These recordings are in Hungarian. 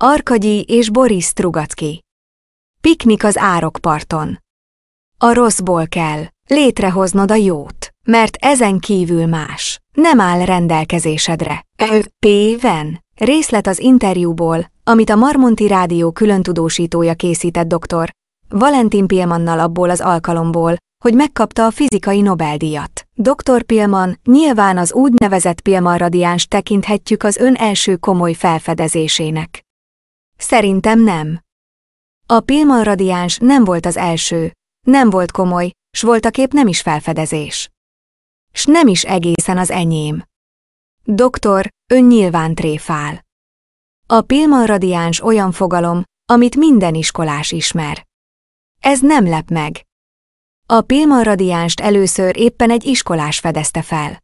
Arkagyi és Boris Trugacki. Piknik az árokparton. A rosszból kell létrehoznod a jót, mert ezen kívül más nem áll rendelkezésedre. P-ven. Részlet az interjúból, amit a Marmonti Rádió külön tudósítója készített doktor, Valentin Pilmannal abból az alkalomból, hogy megkapta a fizikai Nobel-díjat. Dr. Pilman nyilván az úgynevezett Pilman radiáns tekinthetjük az ön első komoly felfedezésének. Szerintem nem. A Pilman radiáns nem volt az első, nem volt komoly, s voltaképp nem is felfedezés. S nem is egészen az enyém. Doktor, ön nyilván tréfál. A Pilman radiáns olyan fogalom, amit minden iskolás ismer. Ez nem lep meg. A Pilman radiánst először éppen egy iskolás fedezte fel.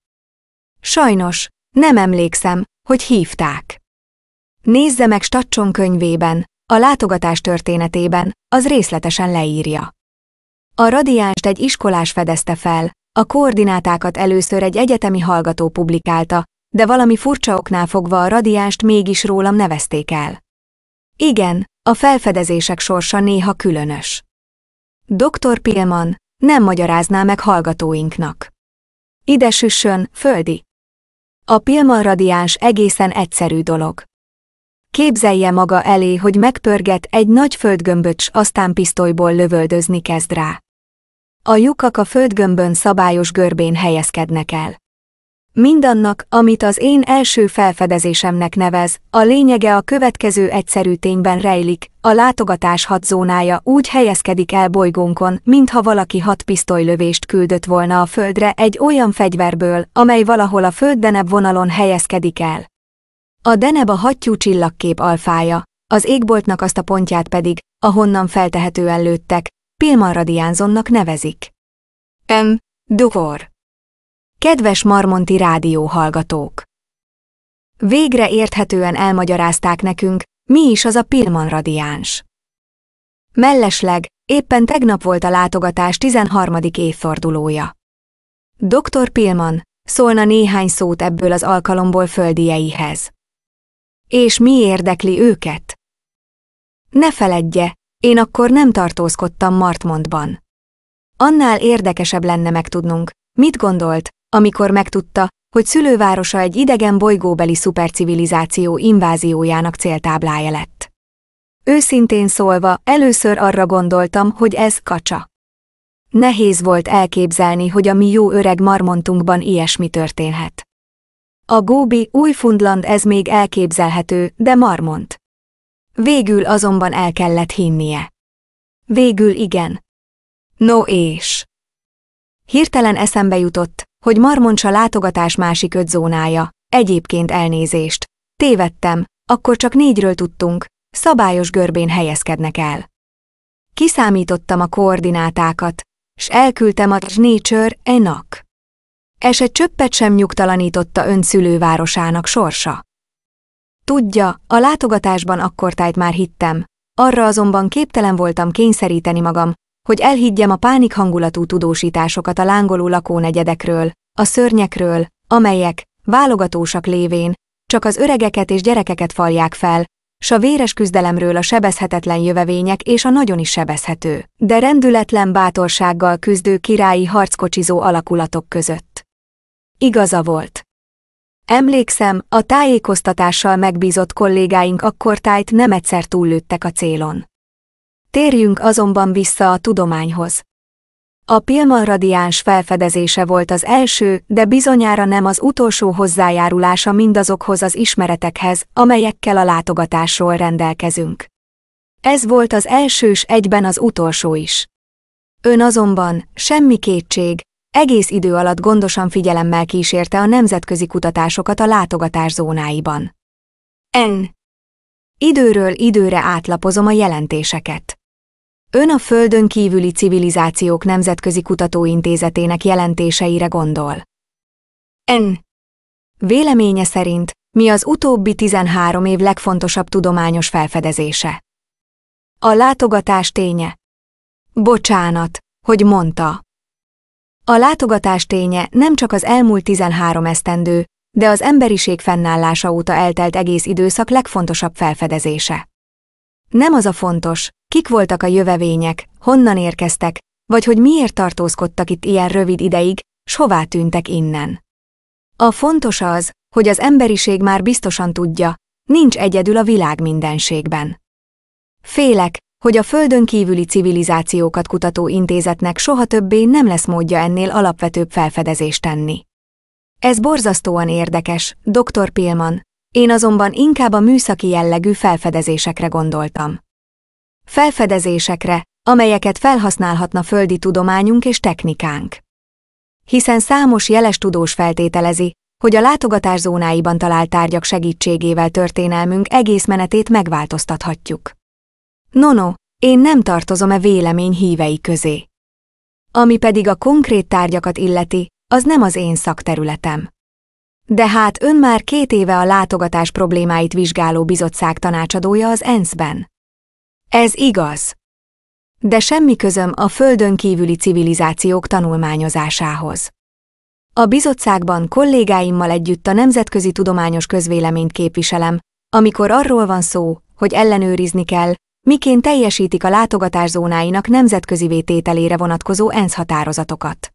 Sajnos, nem emlékszem, hogy hívták. Nézze meg Stacson könyvében, a látogatás történetében, az részletesen leírja. A radiánst egy iskolás fedezte fel, a koordinátákat először egy egyetemi hallgató publikálta, de valami furcsa oknál fogva a radiánst mégis rólam nevezték el. Igen, a felfedezések sorsa néha különös. Dr. Pilman nem magyarázná meg hallgatóinknak. Ide süssön, földi. A Pilman radiáns egészen egyszerű dolog. Képzelje maga elé, hogy megpörget egy nagy földgömböt, s aztán pisztolyból lövöldözni kezd rá. A lyukak a földgömbön szabályos görbén helyezkednek el. Mindannak, amit az én első felfedezésemnek nevez, a lényege a következő egyszerű tényben rejlik, a látogatás hat zónája úgy helyezkedik el bolygónkon, mintha valaki hat pisztolylövést küldött volna a földre egy olyan fegyverből, amely valahol a földdenebb vonalon helyezkedik el. A deneb a hattyú csillagkép alfája, az égboltnak azt a pontját pedig, ahonnan feltehetően lőttek, Pilman Radiánzonnak nevezik. M. Dukor. Kedves Marmonti rádió hallgatók! Végre érthetően elmagyarázták nekünk, mi is az a Pilman radiáns. Mellesleg, éppen tegnap volt a látogatás 13. évfordulója. Dr. Pilman, szólna néhány szót ebből az alkalomból földieihez. És mi érdekli őket? Ne feledje, én akkor nem tartózkodtam Martmondban. Annál érdekesebb lenne megtudnunk, mit gondolt, amikor megtudta, hogy szülővárosa egy idegen bolygóbeli szupercivilizáció inváziójának céltáblája lett. Őszintén szólva, először arra gondoltam, hogy ez kacsa. Nehéz volt elképzelni, hogy a mi jó öreg marmontunkban ilyesmi történhet. A Góbi, Újfundland ez még elképzelhető, de marmont. Végül azonban el kellett hinnie. Végül igen. No és. Hirtelen eszembe jutott, hogy Marmoncsa látogatás másik öt zónája, egyébként elnézést. Tévedtem, akkor csak négyről tudtunk, szabályos görbén helyezkednek el. Kiszámítottam a koordinátákat, s elküldtem a Nature enak és egy csöppet sem nyugtalanította szülővárosának sorsa. Tudja, a látogatásban akkortájt már hittem, arra azonban képtelen voltam kényszeríteni magam, hogy elhiggyem a pánik hangulatú tudósításokat a lángoló lakónegyedekről, a szörnyekről, amelyek, válogatósak lévén, csak az öregeket és gyerekeket falják fel, s a véres küzdelemről a sebezhetetlen jövevények és a nagyon is sebezhető, de rendületlen bátorsággal küzdő királyi harckocsizó alakulatok között. Igaza volt. Emlékszem, a tájékoztatással megbízott kollégáink akkortájt nem egyszer túllőttek a célon. Térjünk azonban vissza a tudományhoz. A Pilman radiáns felfedezése volt az első, de bizonyára nem az utolsó hozzájárulása mindazokhoz az ismeretekhez, amelyekkel a látogatásról rendelkezünk. Ez volt az elsős egyben az utolsó is. Ön azonban, semmi kétség, egész idő alatt gondosan figyelemmel kísérte a nemzetközi kutatásokat a látogatás zónáiban. En. Időről időre átlapozom a jelentéseket. Ön a Földön kívüli civilizációk nemzetközi kutatóintézetének jelentéseire gondol. En. Véleménye szerint mi az utóbbi 13 év legfontosabb tudományos felfedezése? A látogatás ténye. Bocsánat, hogy mondta, a látogatás ténye nem csak az elmúlt 13 esztendő, de az emberiség fennállása óta eltelt egész időszak legfontosabb felfedezése. Nem az a fontos, kik voltak a jövevények, honnan érkeztek, vagy hogy miért tartózkodtak itt ilyen rövid ideig, s hová tűntek innen. A fontos az, hogy az emberiség már biztosan tudja, nincs egyedül a világ mindenségben. Félek, hogy a földön kívüli civilizációkat kutató intézetnek soha többé nem lesz módja ennél alapvetőbb felfedezést tenni. Ez borzasztóan érdekes, dr. Pilman, én azonban inkább a műszaki jellegű felfedezésekre gondoltam. Felfedezésekre, amelyeket felhasználhatna földi tudományunk és technikánk. Hiszen számos jeles tudós feltételezi, hogy a látogatás zónáiban talált tárgyak segítségével történelmünk egész menetét megváltoztathatjuk. Nono, én nem tartozom e vélemény hívei közé. Ami pedig a konkrét tárgyakat illeti, az nem az én szakterületem. De hát ön már két éve a látogatás problémáit vizsgáló bizottság tanácsadója az ENSZ-ben. Ez igaz. De semmi közöm a földön kívüli civilizációk tanulmányozásához. A bizottságban kollégáimmal együtt a nemzetközi tudományos közvéleményt képviselem, amikor arról van szó, hogy ellenőrizni kell, miként teljesítik a látogatás zónáinak nemzetközi vétételére vonatkozó ENSZ határozatokat.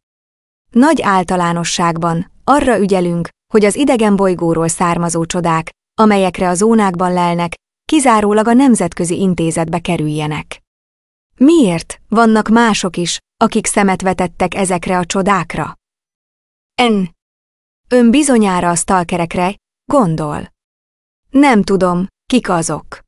Nagy általánosságban arra ügyelünk, hogy az idegen bolygóról származó csodák, amelyekre a zónákban lelnek, kizárólag a nemzetközi intézetbe kerüljenek. Miért vannak mások is, akik szemet vetettek ezekre a csodákra? N. Ön bizonyára a stalkerekre gondol. Nem tudom, kik azok.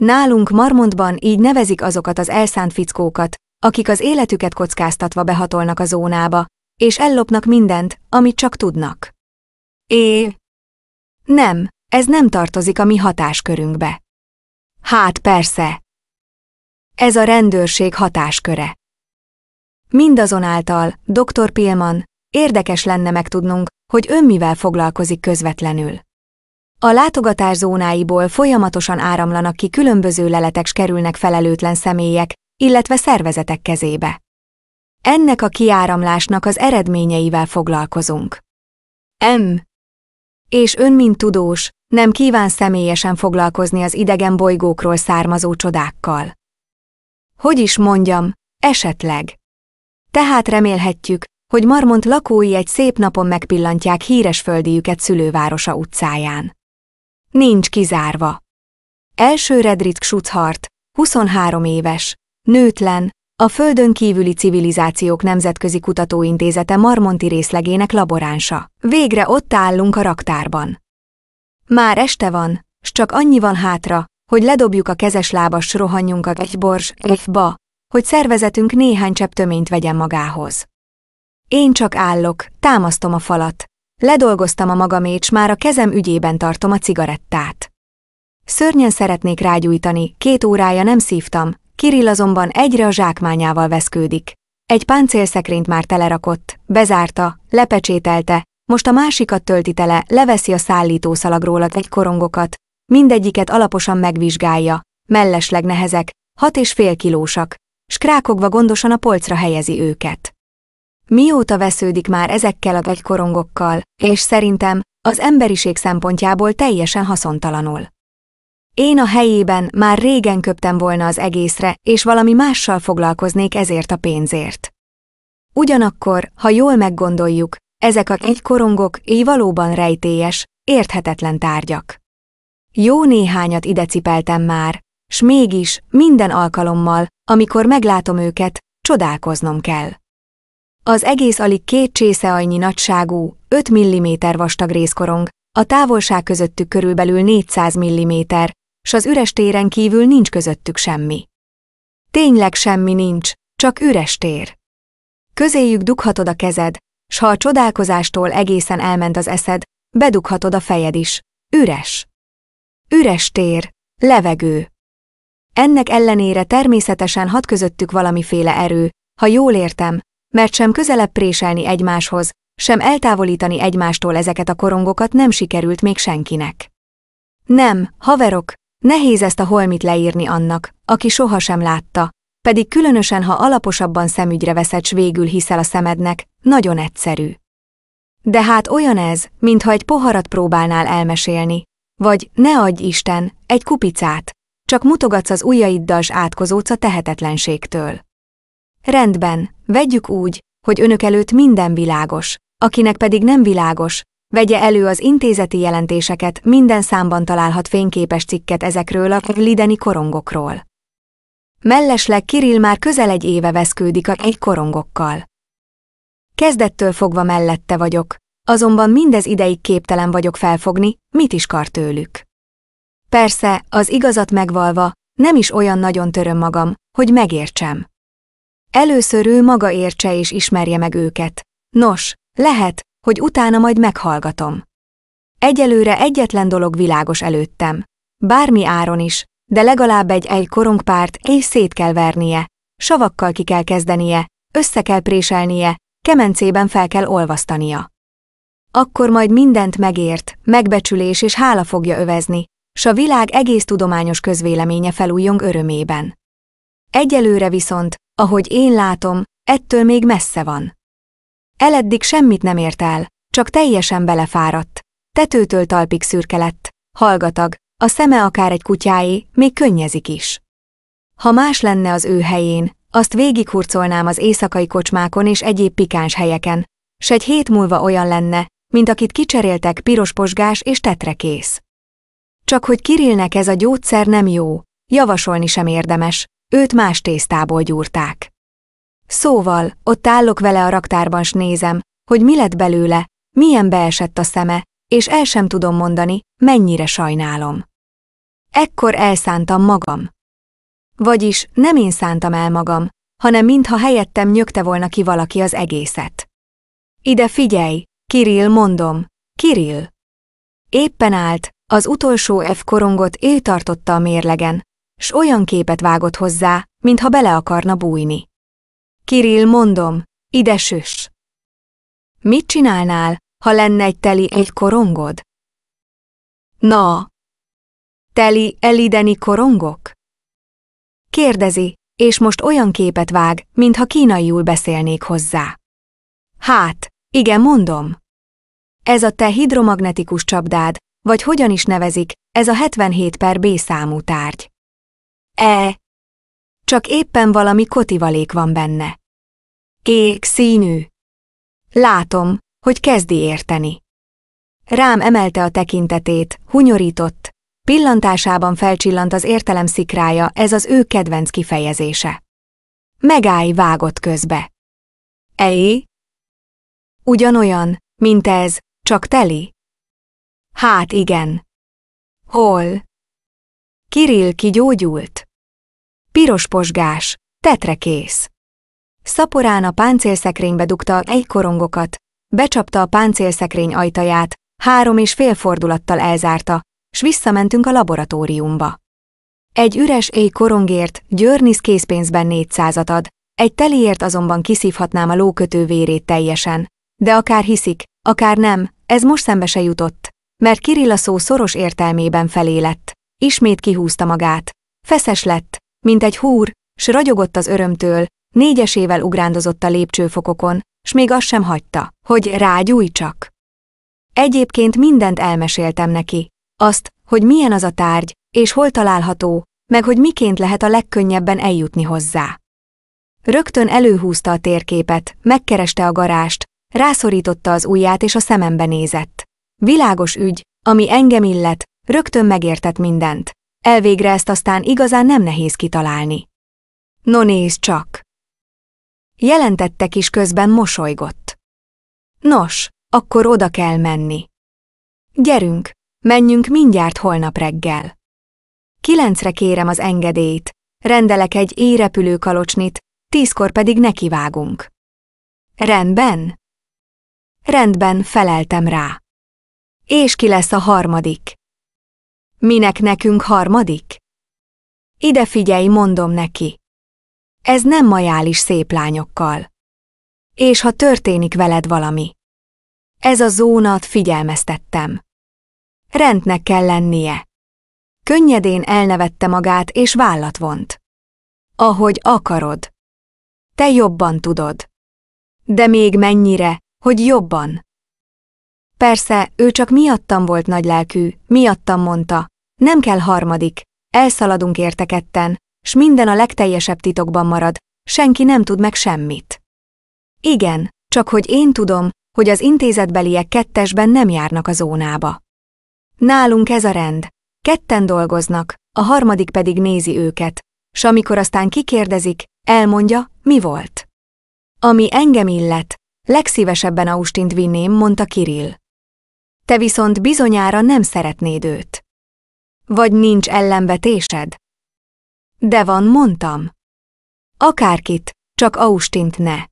Nálunk Marmontban így nevezik azokat az elszánt fickókat, akik az életüket kockáztatva behatolnak a zónába, és ellopnak mindent, amit csak tudnak. É. Nem, ez nem tartozik a mi hatáskörünkbe. Hát persze. Ez a rendőrség hatásköre. Mindazonáltal, dr. Pilman, érdekes lenne megtudnunk, hogy ön mivel foglalkozik közvetlenül. A látogatás zónáiból folyamatosan áramlanak ki különböző leletek s kerülnek felelőtlen személyek, illetve szervezetek kezébe. Ennek a kiáramlásnak az eredményeivel foglalkozunk. M. És ön, mint tudós, nem kíván személyesen foglalkozni az idegen bolygókról származó csodákkal. Hogy is mondjam, esetleg. Tehát remélhetjük, hogy Marmont lakói egy szép napon megpillantják híres földiüket szülővárosa utcáján. Nincs kizárva. Első Redrit Schutzhart, 23 éves, nőtlen, a Földön kívüli civilizációk nemzetközi kutatóintézete Marmonti részlegének laboránsa. Végre ott állunk a raktárban. Már este van, s csak annyi van hátra, hogy ledobjuk a kezes lábas rohanjunk a egy bors, ba, hogy szervezetünk néhány csepp töményt vegyen magához. Én csak állok, támasztom a falat, Ledolgoztam a magamét, s már a kezem ügyében tartom a cigarettát. Szörnyen szeretnék rágyújtani, két órája nem szívtam, Kirill azonban egyre a zsákmányával veszkődik. Egy páncélszekrényt már telerakott, bezárta, lepecsételte, most a másikat tölti tele, leveszi a szállítószalagról a egy korongokat, mindegyiket alaposan megvizsgálja, mellesleg nehezek, hat és fél kilósak, skrákogva gondosan a polcra helyezi őket. Mióta vesződik már ezekkel a vegykorongokkal, és szerintem az emberiség szempontjából teljesen haszontalanul. Én a helyében már régen köptem volna az egészre, és valami mással foglalkoznék ezért a pénzért. Ugyanakkor, ha jól meggondoljuk, ezek a egykorongok így valóban rejtélyes, érthetetlen tárgyak. Jó néhányat ide cipeltem már, s mégis minden alkalommal, amikor meglátom őket, csodálkoznom kell. Az egész alig két annyi nagyságú, 5 mm vastag részkorong, a távolság közöttük körülbelül 400 mm, s az üres téren kívül nincs közöttük semmi. Tényleg semmi nincs, csak üres tér. Közéjük dughatod a kezed, s ha a csodálkozástól egészen elment az eszed, bedughatod a fejed is. Üres. Üres tér, levegő. Ennek ellenére természetesen hat közöttük valamiféle erő, ha jól értem, mert sem közelebb préselni egymáshoz, sem eltávolítani egymástól ezeket a korongokat nem sikerült még senkinek. Nem, haverok, nehéz ezt a holmit leírni annak, aki sohasem látta, pedig különösen, ha alaposabban szemügyre veszed, s végül hiszel a szemednek, nagyon egyszerű. De hát olyan ez, mintha egy poharat próbálnál elmesélni, vagy, ne adj Isten, egy kupicát, csak mutogatsz az ujjaiddal s átkozódsz a tehetetlenségtől. Rendben, vegyük úgy, hogy önök előtt minden világos, akinek pedig nem világos, vegye elő az intézeti jelentéseket, minden számban találhat fényképes cikket ezekről a lideni korongokról. Mellesleg Kirill már közel egy éve veszkődik a egy korongokkal. Kezdettől fogva mellette vagyok, azonban mindez ideig képtelen vagyok felfogni, mit is kar tőlük. Persze, az igazat megvalva, nem is olyan nagyon töröm magam, hogy megértsem. Először ő maga értse és ismerje meg őket. Nos, lehet, hogy utána majd meghallgatom. Egyelőre egyetlen dolog világos előttem. Bármi áron is, de legalább egy-egy korongpárt és szét kell vernie, savakkal ki kell kezdenie, össze kell préselnie, kemencében fel kell olvasztania. Akkor majd mindent megért, megbecsülés és hála fogja övezni, s a világ egész tudományos közvéleménye felújjon örömében. Egyelőre viszont ahogy én látom, ettől még messze van. Eleddig semmit nem ért el, csak teljesen belefáradt. Tetőtől talpig szürke lett, hallgatag, a szeme akár egy kutyáé, még könnyezik is. Ha más lenne az ő helyén, azt végighurcolnám az éjszakai kocsmákon és egyéb pikáns helyeken, s egy hét múlva olyan lenne, mint akit kicseréltek pirosposgás és tetrekész. Csak hogy Kirillnek ez a gyógyszer nem jó, javasolni sem érdemes, őt más tésztából gyúrták. Szóval, ott állok vele a raktárban s nézem, hogy mi lett belőle, milyen beesett a szeme, és el sem tudom mondani, mennyire sajnálom. Ekkor elszántam magam. Vagyis nem én szántam el magam, hanem mintha helyettem nyögte volna ki valaki az egészet. Ide figyelj, Kirill mondom, Kirill. Éppen állt, az utolsó F korongot ő tartotta a mérlegen, s olyan képet vágott hozzá, mintha bele akarna bújni. Kirill, mondom, ide süss! Mit csinálnál, ha lenne egy teli egy korongod? Na! Teli elideni korongok? Kérdezi, és most olyan képet vág, mintha kínaiul beszélnék hozzá. Hát, igen, mondom. Ez a te hidromagnetikus csapdád, vagy hogyan is nevezik, ez a 77 per B számú tárgy. E. Csak éppen valami kotivalék van benne. Kék színű. Látom, hogy kezdi érteni. Rám emelte a tekintetét, hunyorított, pillantásában felcsillant az értelem szikrája, ez az ő kedvenc kifejezése. Megállj vágott közbe. Ej? Ugyanolyan, mint ez, csak teli? Hát igen. Hol? Kirill kigyógyult? Piros posgás, tetrekész. Szaporán a páncélszekrénybe dugta egy korongokat, becsapta a páncélszekrény ajtaját, három és fél fordulattal elzárta, s visszamentünk a laboratóriumba. Egy üres éj korongért Györnisz készpénzben négyszázat ad, egy teliért azonban kiszívhatnám a lókötő vérét teljesen. De akár hiszik, akár nem, ez most szembe se jutott, mert Kirilla szó szoros értelmében felé lett. Ismét kihúzta magát. Feszes lett, mint egy húr, s ragyogott az örömtől, négyesével ugrándozott a lépcsőfokokon, s még azt sem hagyta, hogy rágyúj csak. Egyébként mindent elmeséltem neki, azt, hogy milyen az a tárgy, és hol található, meg hogy miként lehet a legkönnyebben eljutni hozzá. Rögtön előhúzta a térképet, megkereste a garást, rászorította az ujját és a szemembe nézett. Világos ügy, ami engem illet, rögtön megértett mindent. Elvégre ezt aztán igazán nem nehéz kitalálni. No nézd csak! Jelentettek is közben mosolygott. Nos, akkor oda kell menni. Gyerünk, menjünk mindjárt holnap reggel. Kilencre kérem az engedélyt, rendelek egy érepülő kalocsnit, tízkor pedig nekivágunk. Rendben? Rendben, feleltem rá. És ki lesz a harmadik? Minek nekünk harmadik? Ide figyelj, mondom neki. Ez nem majális szép lányokkal. És ha történik veled valami. Ez a zónat figyelmeztettem. Rendnek kell lennie. Könnyedén elnevette magát és vállat vont. Ahogy akarod. Te jobban tudod. De még mennyire, hogy jobban. Persze, ő csak miattam volt nagylelkű, miattam mondta. Nem kell harmadik, elszaladunk érteketten, s minden a legteljesebb titokban marad, senki nem tud meg semmit. Igen, csak hogy én tudom, hogy az intézetbeliek kettesben nem járnak a zónába. Nálunk ez a rend. Ketten dolgoznak, a harmadik pedig nézi őket, s amikor aztán kikérdezik, elmondja, mi volt. Ami engem illet, legszívesebben Austint vinném, mondta Kirill te viszont bizonyára nem szeretnéd őt. Vagy nincs ellenvetésed? De van, mondtam. Akárkit, csak Austint ne.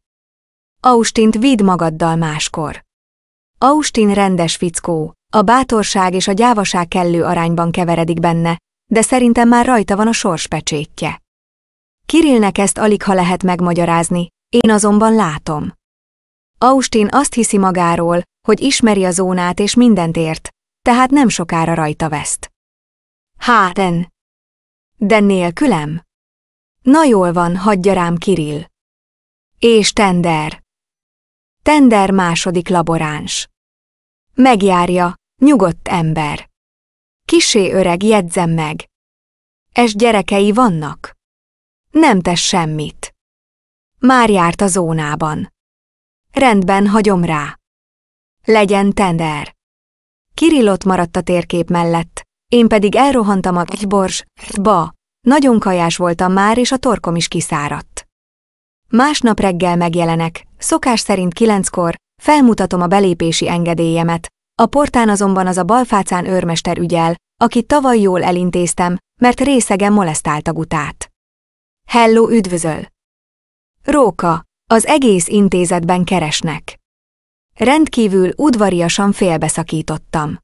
Austint vidd magaddal máskor. Austin rendes fickó, a bátorság és a gyávaság kellő arányban keveredik benne, de szerintem már rajta van a sorspecsétje. Kirillnek ezt alig ha lehet megmagyarázni, én azonban látom. Austin azt hiszi magáról, hogy ismeri a zónát és mindent ért, tehát nem sokára rajta veszt. Háten! De nélkülem? Na jól van, hagyja rám Kirill. És Tender. Tender második laboráns. Megjárja, nyugodt ember. Kisé öreg, jegyzem meg. Es gyerekei vannak. Nem tesz semmit. Már járt a zónában. Rendben, hagyom rá. Legyen tender! Kirillot maradt a térkép mellett, én pedig elrohantam a egy bors, ba, nagyon kajás voltam már, és a torkom is kiszáradt. Másnap reggel megjelenek, szokás szerint kilenckor, felmutatom a belépési engedélyemet, a portán azonban az a balfácán őrmester ügyel, akit tavaly jól elintéztem, mert részegen a gutát. Hello, üdvözöl! Róka, az egész intézetben keresnek. Rendkívül udvariasan félbeszakítottam.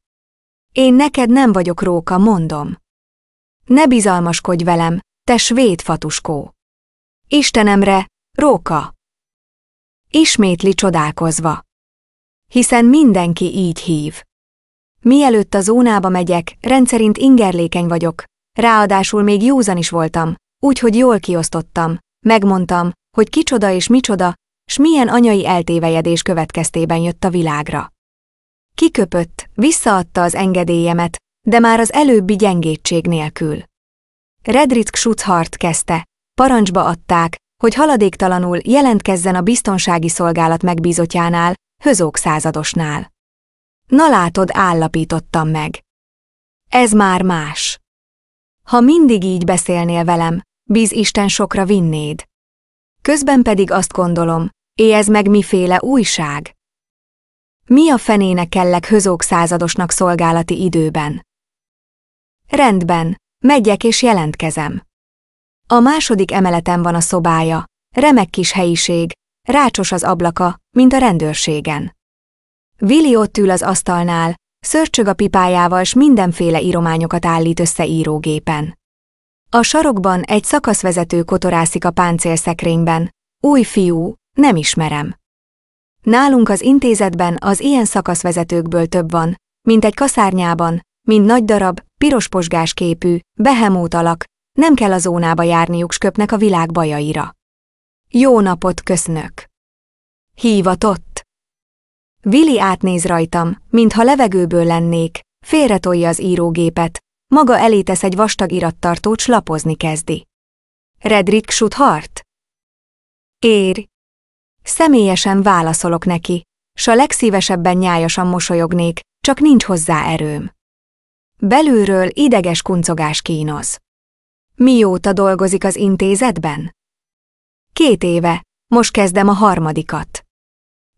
Én neked nem vagyok róka, mondom. Ne bizalmaskodj velem, te svéd fatuskó. Istenemre, róka! Ismétli csodálkozva. Hiszen mindenki így hív. Mielőtt a zónába megyek, rendszerint ingerlékeny vagyok, ráadásul még józan is voltam, úgyhogy jól kiosztottam, megmondtam, hogy kicsoda és micsoda, s milyen anyai eltévejedés következtében jött a világra. Kiköpött, visszaadta az engedélyemet, de már az előbbi gyengétség nélkül. Redrick Schutzhart kezdte, parancsba adták, hogy haladéktalanul jelentkezzen a biztonsági szolgálat megbízotjánál, Hözók századosnál. Na látod, állapítottam meg. Ez már más. Ha mindig így beszélnél velem, bíz Isten sokra vinnéd. Közben pedig azt gondolom, Éhez meg miféle újság? Mi a fenének kellek hözók századosnak szolgálati időben? Rendben, megyek és jelentkezem. A második emeleten van a szobája, remek kis helyiség, rácsos az ablaka, mint a rendőrségen. Vili ott ül az asztalnál, szörcsög a pipájával és mindenféle írományokat állít össze írógépen. A sarokban egy szakaszvezető kotorászik a páncélszekrényben, új fiú, nem ismerem. Nálunk az intézetben az ilyen szakaszvezetőkből több van, mint egy kaszárnyában, mint nagy darab, pirosposgás képű, behemót alak, nem kell a zónába járniuk, sköpnek a világ bajaira. Jó napot köszönök. Hívatott! Vili átnéz rajtam, mintha levegőből lennék, félretolja az írógépet, maga elé tesz egy vastag irattartót, lapozni kezdi. Redrick Schuthart? Ér, Személyesen válaszolok neki, s a legszívesebben nyájasan mosolyognék, csak nincs hozzá erőm. Belülről ideges kuncogás kínoz. Mióta dolgozik az intézetben? Két éve, most kezdem a harmadikat.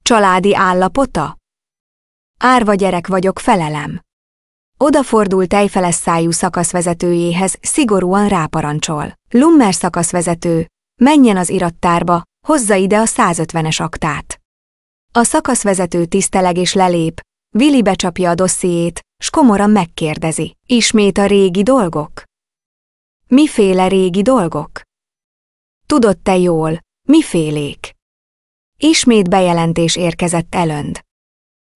Családi állapota? Árva gyerek vagyok, felelem. Odafordul tejfeles szájú szakaszvezetőjéhez, szigorúan ráparancsol. Lummer szakaszvezető, menjen az irattárba, hozza ide a 150-es aktát. A szakaszvezető tiszteleg és lelép, Vili becsapja a dossziét, s komoran megkérdezi. Ismét a régi dolgok? Miféle régi dolgok? Tudod te jól, mifélék? Ismét bejelentés érkezett elönd.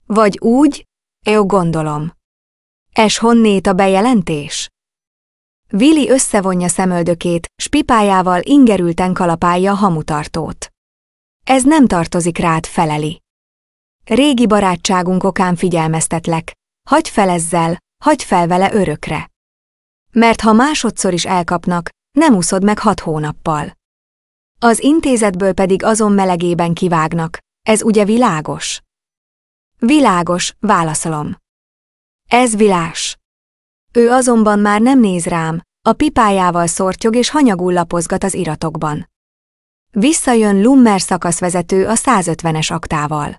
Vagy úgy, jó gondolom. Es honnét a bejelentés? Vili összevonja szemöldökét, spipájával pipájával ingerülten kalapálja a hamutartót. Ez nem tartozik rád, feleli. Régi barátságunk okán figyelmeztetlek, hagy fel ezzel, hagy fel vele örökre. Mert ha másodszor is elkapnak, nem úszod meg hat hónappal. Az intézetből pedig azon melegében kivágnak, ez ugye világos? Világos, válaszolom. Ez világos. Ő azonban már nem néz rám, a pipájával szortyog és hanyagul lapozgat az iratokban. Visszajön Lummer szakaszvezető a 150-es aktával.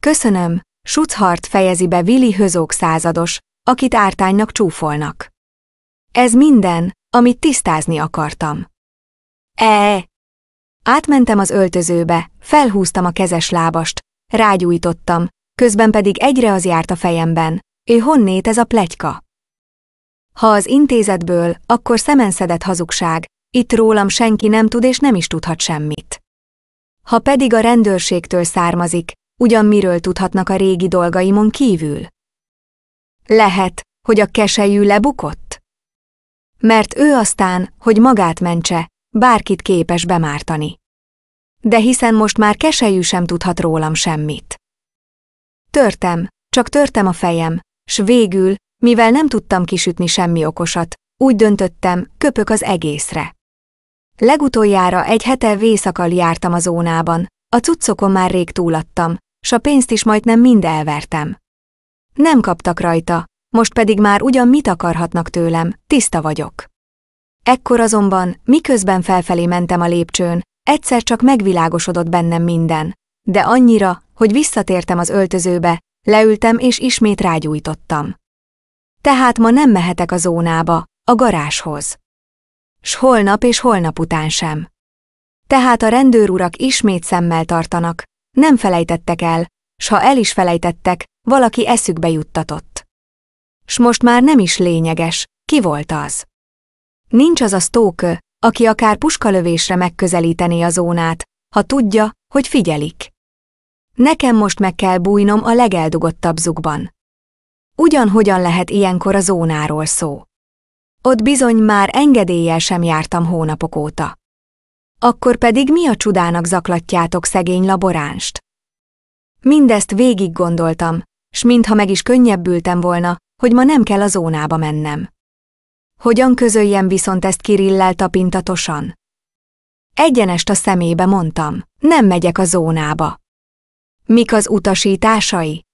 Köszönöm, Schutzhart fejezi be Willi Hözók százados, akit ártánynak csúfolnak. Ez minden, amit tisztázni akartam. E. Átmentem az öltözőbe, felhúztam a kezes lábast, rágyújtottam, közben pedig egyre az járt a fejemben, ő honnét ez a plegyka. Ha az intézetből, akkor szemenszedett hazugság, itt rólam senki nem tud és nem is tudhat semmit. Ha pedig a rendőrségtől származik, ugyan miről tudhatnak a régi dolgaimon kívül? Lehet, hogy a keselyű lebukott? Mert ő aztán, hogy magát mentse, bárkit képes bemártani. De hiszen most már keselyű sem tudhat rólam semmit. Törtem, csak törtem a fejem, s végül mivel nem tudtam kisütni semmi okosat, úgy döntöttem, köpök az egészre. Legutoljára egy hete vészakal jártam a zónában, a cuccokon már rég túladtam, s a pénzt is majdnem mind elvertem. Nem kaptak rajta, most pedig már ugyan mit akarhatnak tőlem, tiszta vagyok. Ekkor azonban, miközben felfelé mentem a lépcsőn, egyszer csak megvilágosodott bennem minden, de annyira, hogy visszatértem az öltözőbe, leültem és ismét rágyújtottam. Tehát ma nem mehetek a zónába, a garázshoz. S holnap és holnap után sem. Tehát a rendőrurak ismét szemmel tartanak, nem felejtettek el, s ha el is felejtettek, valaki eszükbe juttatott. S most már nem is lényeges, ki volt az. Nincs az a stókö, aki akár puskalövésre megközelítené a zónát, ha tudja, hogy figyelik. Nekem most meg kell bújnom a legeldugottabb zugban ugyanhogyan lehet ilyenkor a zónáról szó. Ott bizony már engedéllyel sem jártam hónapok óta. Akkor pedig mi a csudának zaklatjátok szegény laboránst? Mindezt végig gondoltam, s mintha meg is könnyebbültem volna, hogy ma nem kell a zónába mennem. Hogyan közöljem viszont ezt Kirillel tapintatosan? Egyenest a szemébe mondtam, nem megyek a zónába. Mik az utasításai?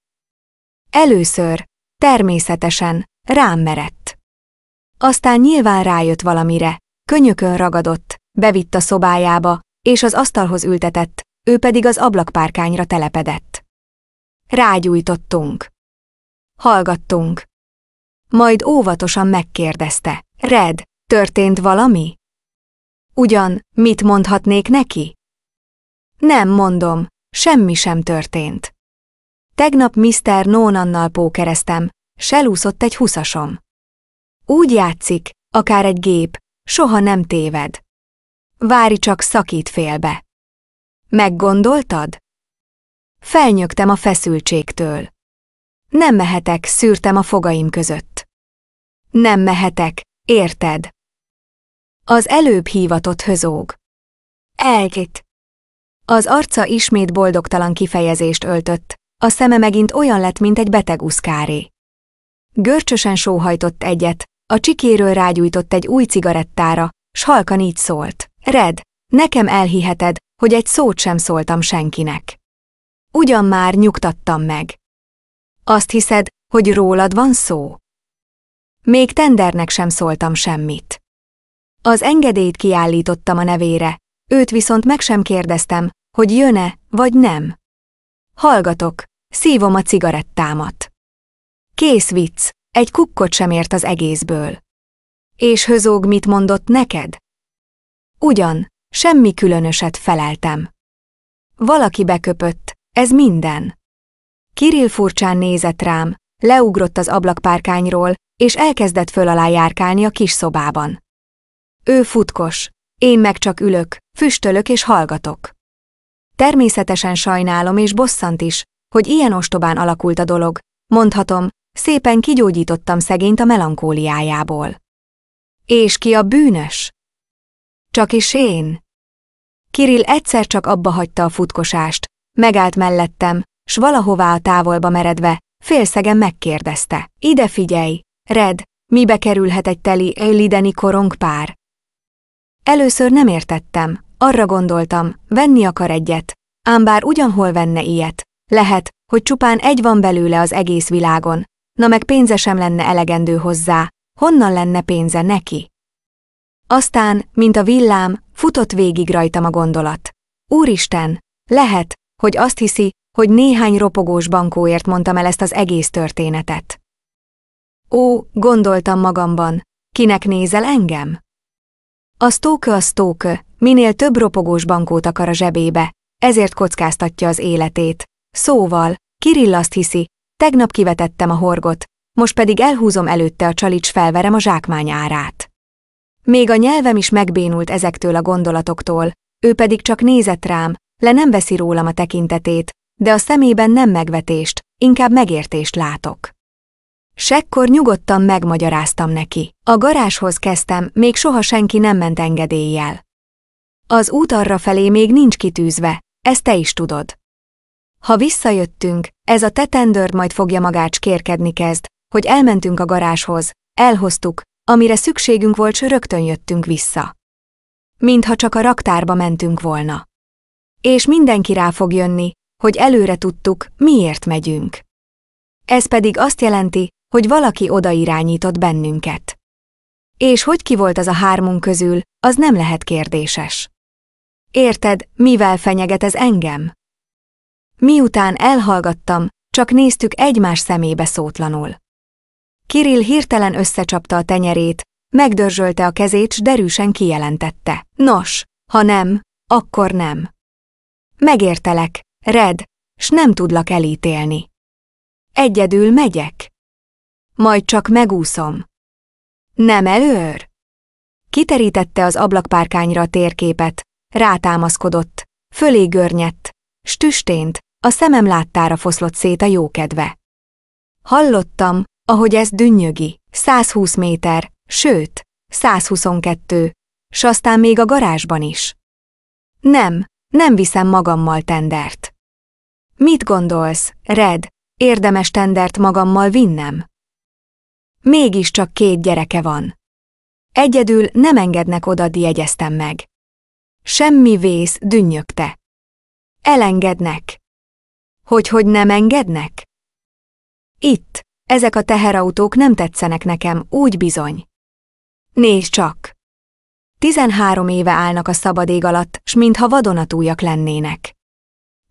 Először, Természetesen, rám merett. Aztán nyilván rájött valamire, könyökön ragadott, bevitt a szobájába, és az asztalhoz ültetett, ő pedig az ablakpárkányra telepedett. Rágyújtottunk. Hallgattunk. Majd óvatosan megkérdezte, Red, történt valami? Ugyan, mit mondhatnék neki? Nem mondom, semmi sem történt. Tegnap Mr. Nónannal pókereztem, selúszott egy huszasom. Úgy játszik, akár egy gép, soha nem téved. Várj csak szakít félbe. Meggondoltad? Felnyögtem a feszültségtől. Nem mehetek, szűrtem a fogaim között. Nem mehetek, érted? Az előbb hívatott hözóg. Elgit. Az arca ismét boldogtalan kifejezést öltött, a szeme megint olyan lett, mint egy beteg uszkáré. Görcsösen sóhajtott egyet, a csikéről rágyújtott egy új cigarettára, s halkan így szólt. Red, nekem elhiheted, hogy egy szót sem szóltam senkinek. Ugyan már nyugtattam meg. Azt hiszed, hogy rólad van szó? Még tendernek sem szóltam semmit. Az engedélyt kiállítottam a nevére, őt viszont meg sem kérdeztem, hogy jön-e vagy nem. Hallgatok, szívom a cigarettámat. Kész vicc, egy kukkot sem ért az egészből. És Hözóg mit mondott neked? Ugyan, semmi különöset feleltem. Valaki beköpött, ez minden. Kirill furcsán nézett rám, leugrott az ablakpárkányról, és elkezdett föl alá járkálni a kis szobában. Ő futkos, én meg csak ülök, füstölök és hallgatok. Természetesen sajnálom és bosszant is, hogy ilyen ostobán alakult a dolog. Mondhatom, szépen kigyógyítottam szegényt a melankóliájából. És ki a bűnös? Csak is én. Kirill egyszer csak abba hagyta a futkosást, megállt mellettem, s valahová a távolba meredve, félszegen megkérdezte. Ide figyelj, Red, mibe kerülhet egy teli lideni korongpár? Először nem értettem, arra gondoltam, venni akar egyet. Ám bár ugyanhol venne ilyet. Lehet, hogy csupán egy van belőle az egész világon. Na meg pénze sem lenne elegendő hozzá. Honnan lenne pénze neki? Aztán, mint a villám, futott végig rajtam a gondolat. Úristen, lehet, hogy azt hiszi, hogy néhány ropogós bankóért mondtam el ezt az egész történetet. Ó, gondoltam magamban, kinek nézel engem? A stóke a stóke. Minél több ropogós bankót akar a zsebébe, ezért kockáztatja az életét. Szóval, Kirill azt hiszi, tegnap kivetettem a horgot, most pedig elhúzom előtte a csalics felverem a zsákmány árát. Még a nyelvem is megbénult ezektől a gondolatoktól, ő pedig csak nézett rám, le nem veszi rólam a tekintetét, de a szemében nem megvetést, inkább megértést látok. Sekkor nyugodtan megmagyaráztam neki. A garázshoz kezdtem, még soha senki nem ment engedéllyel. Az út arra felé még nincs kitűzve, ezt te is tudod. Ha visszajöttünk, ez a tetendőr majd fogja magát kérkedni kezd, hogy elmentünk a garázshoz, elhoztuk, amire szükségünk volt, s rögtön jöttünk vissza. Mintha csak a raktárba mentünk volna. És mindenki rá fog jönni, hogy előre tudtuk, miért megyünk. Ez pedig azt jelenti, hogy valaki oda irányított bennünket. És hogy ki volt az a hármunk közül, az nem lehet kérdéses. Érted, mivel fenyeget ez engem? Miután elhallgattam, csak néztük egymás szemébe szótlanul. Kirill hirtelen összecsapta a tenyerét, megdörzsölte a kezét, s derűsen kijelentette. Nos, ha nem, akkor nem. Megértelek, Red, s nem tudlak elítélni. Egyedül megyek. Majd csak megúszom. Nem előr? Kiterítette az ablakpárkányra a térképet, Rátámaszkodott, fölé görnyett, stüstént, a szemem láttára foszlott szét a jókedve. Hallottam, ahogy ez dünnyögi, 120 méter, sőt, 122, s aztán még a garázsban is. Nem, nem viszem magammal tendert. Mit gondolsz, Red, érdemes tendert magammal vinnem? Mégiscsak két gyereke van. Egyedül nem engednek oda, jegyeztem meg. Semmi vész, dünnyögte. Elengednek. Hogy hogy nem engednek? Itt, ezek a teherautók nem tetszenek nekem, úgy bizony. Nézd csak! Tizenhárom éve állnak a szabad ég alatt, s mintha vadonatújak lennének.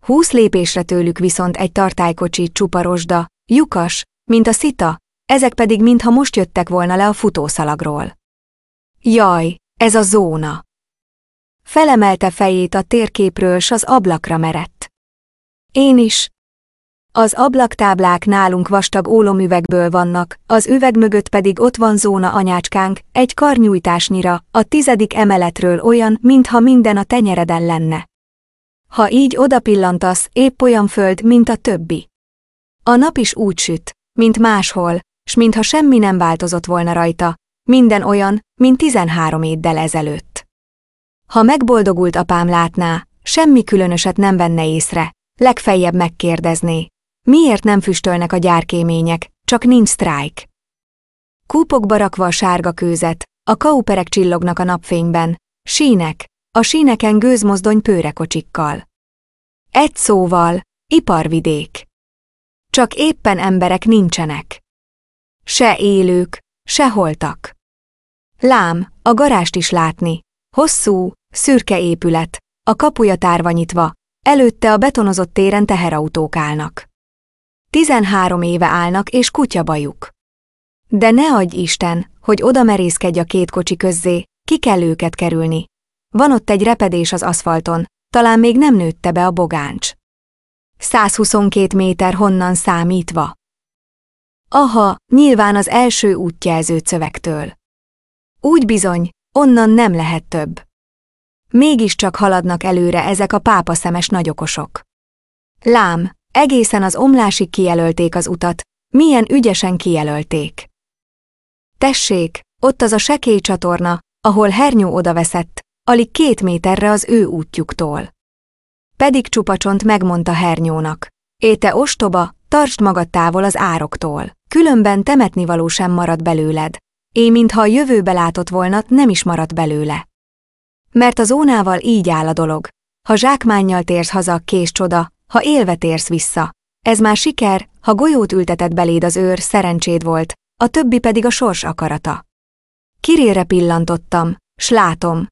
Húsz lépésre tőlük viszont egy tartálykocsi csuparosda, lyukas, mint a szita, ezek pedig mintha most jöttek volna le a futószalagról. Jaj, ez a zóna! Felemelte fejét a térképről, s az ablakra merett. Én is. Az ablaktáblák nálunk vastag ólomüvegből vannak, az üveg mögött pedig ott van zóna anyácskánk, egy karnyújtásnyira, a tizedik emeletről olyan, mintha minden a tenyereden lenne. Ha így odapillantasz, épp olyan föld, mint a többi. A nap is úgy süt, mint máshol, s mintha semmi nem változott volna rajta, minden olyan, mint tizenhárom éddel ezelőtt. Ha megboldogult apám látná, semmi különöset nem venne észre, legfeljebb megkérdezné. Miért nem füstölnek a gyárkémények, csak nincs sztrájk? Kúpokba rakva a sárga kőzet, a kauperek csillognak a napfényben, sínek, a síneken gőzmozdony pőrekocsikkal. Egy szóval, iparvidék. Csak éppen emberek nincsenek. Se élők, se holtak. Lám, a garást is látni. Hosszú, Szürke épület, a kapuja tárva nyitva, előtte a betonozott téren teherautók állnak. Tizenhárom éve állnak és kutya bajuk. De ne adj Isten, hogy oda merészkedj a két kocsi közzé, ki kell őket kerülni. Van ott egy repedés az aszfalton, talán még nem nőtte be a bogáncs. 122 méter honnan számítva. Aha, nyilván az első útjelző szövektől. Úgy bizony, onnan nem lehet több. Mégiscsak haladnak előre ezek a pápaszemes nagyokosok. Lám, egészen az omlásig kijelölték az utat, milyen ügyesen kijelölték. Tessék, ott az a sekély csatorna, ahol hernyó odaveszett, alig két méterre az ő útjuktól. Pedig csupacsont megmondta hernyónak. Éte ostoba, tartsd magad távol az ároktól, különben temetnivaló sem marad belőled. Én mintha a jövőbe látott volna, nem is marad belőle. Mert a zónával így áll a dolog. Ha zsákmánnyal térsz haza, kés csoda, ha élve térsz vissza. Ez már siker, ha golyót ültetett beléd az őr, szerencséd volt, a többi pedig a sors akarata. Kirére pillantottam, s látom,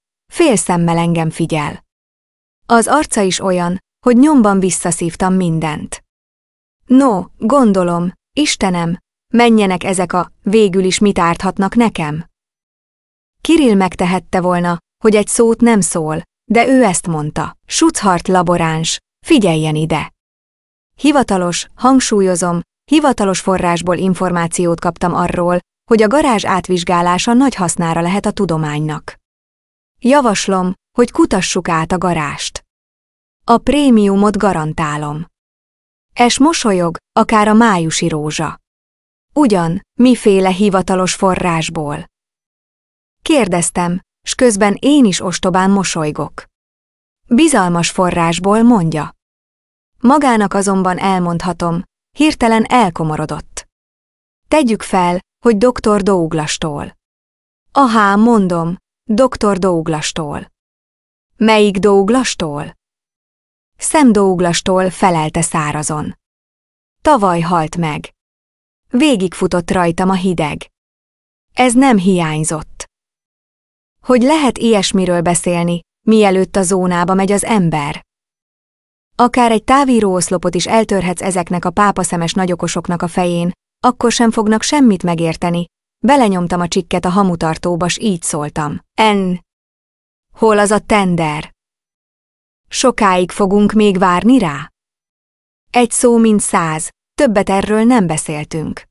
szemmel engem figyel. Az arca is olyan, hogy nyomban visszaszívtam mindent. No, gondolom, Istenem, menjenek ezek a, végül is mit árthatnak nekem? Kiril megtehette volna, hogy egy szót nem szól, de ő ezt mondta. Sucharth laboráns, figyeljen ide! Hivatalos, hangsúlyozom, hivatalos forrásból információt kaptam arról, hogy a garázs átvizsgálása nagy hasznára lehet a tudománynak. Javaslom, hogy kutassuk át a garást. A prémiumot garantálom. Es mosolyog, akár a májusi rózsa. Ugyan, miféle hivatalos forrásból? Kérdeztem, s közben én is ostobán mosolygok. Bizalmas forrásból mondja. Magának azonban elmondhatom, hirtelen elkomorodott. Tegyük fel, hogy dr. Douglastól. Ahá, mondom, dr. Douglastól. Melyik Douglastól? Szem Douglastól felelte szárazon. Tavaly halt meg. Végigfutott rajtam a hideg. Ez nem hiányzott hogy lehet ilyesmiről beszélni, mielőtt a zónába megy az ember. Akár egy oszlopot is eltörhetsz ezeknek a pápaszemes nagyokosoknak a fején, akkor sem fognak semmit megérteni. Belenyomtam a csikket a hamutartóba, s így szóltam. En. Hol az a tender? Sokáig fogunk még várni rá? Egy szó, mint száz, többet erről nem beszéltünk.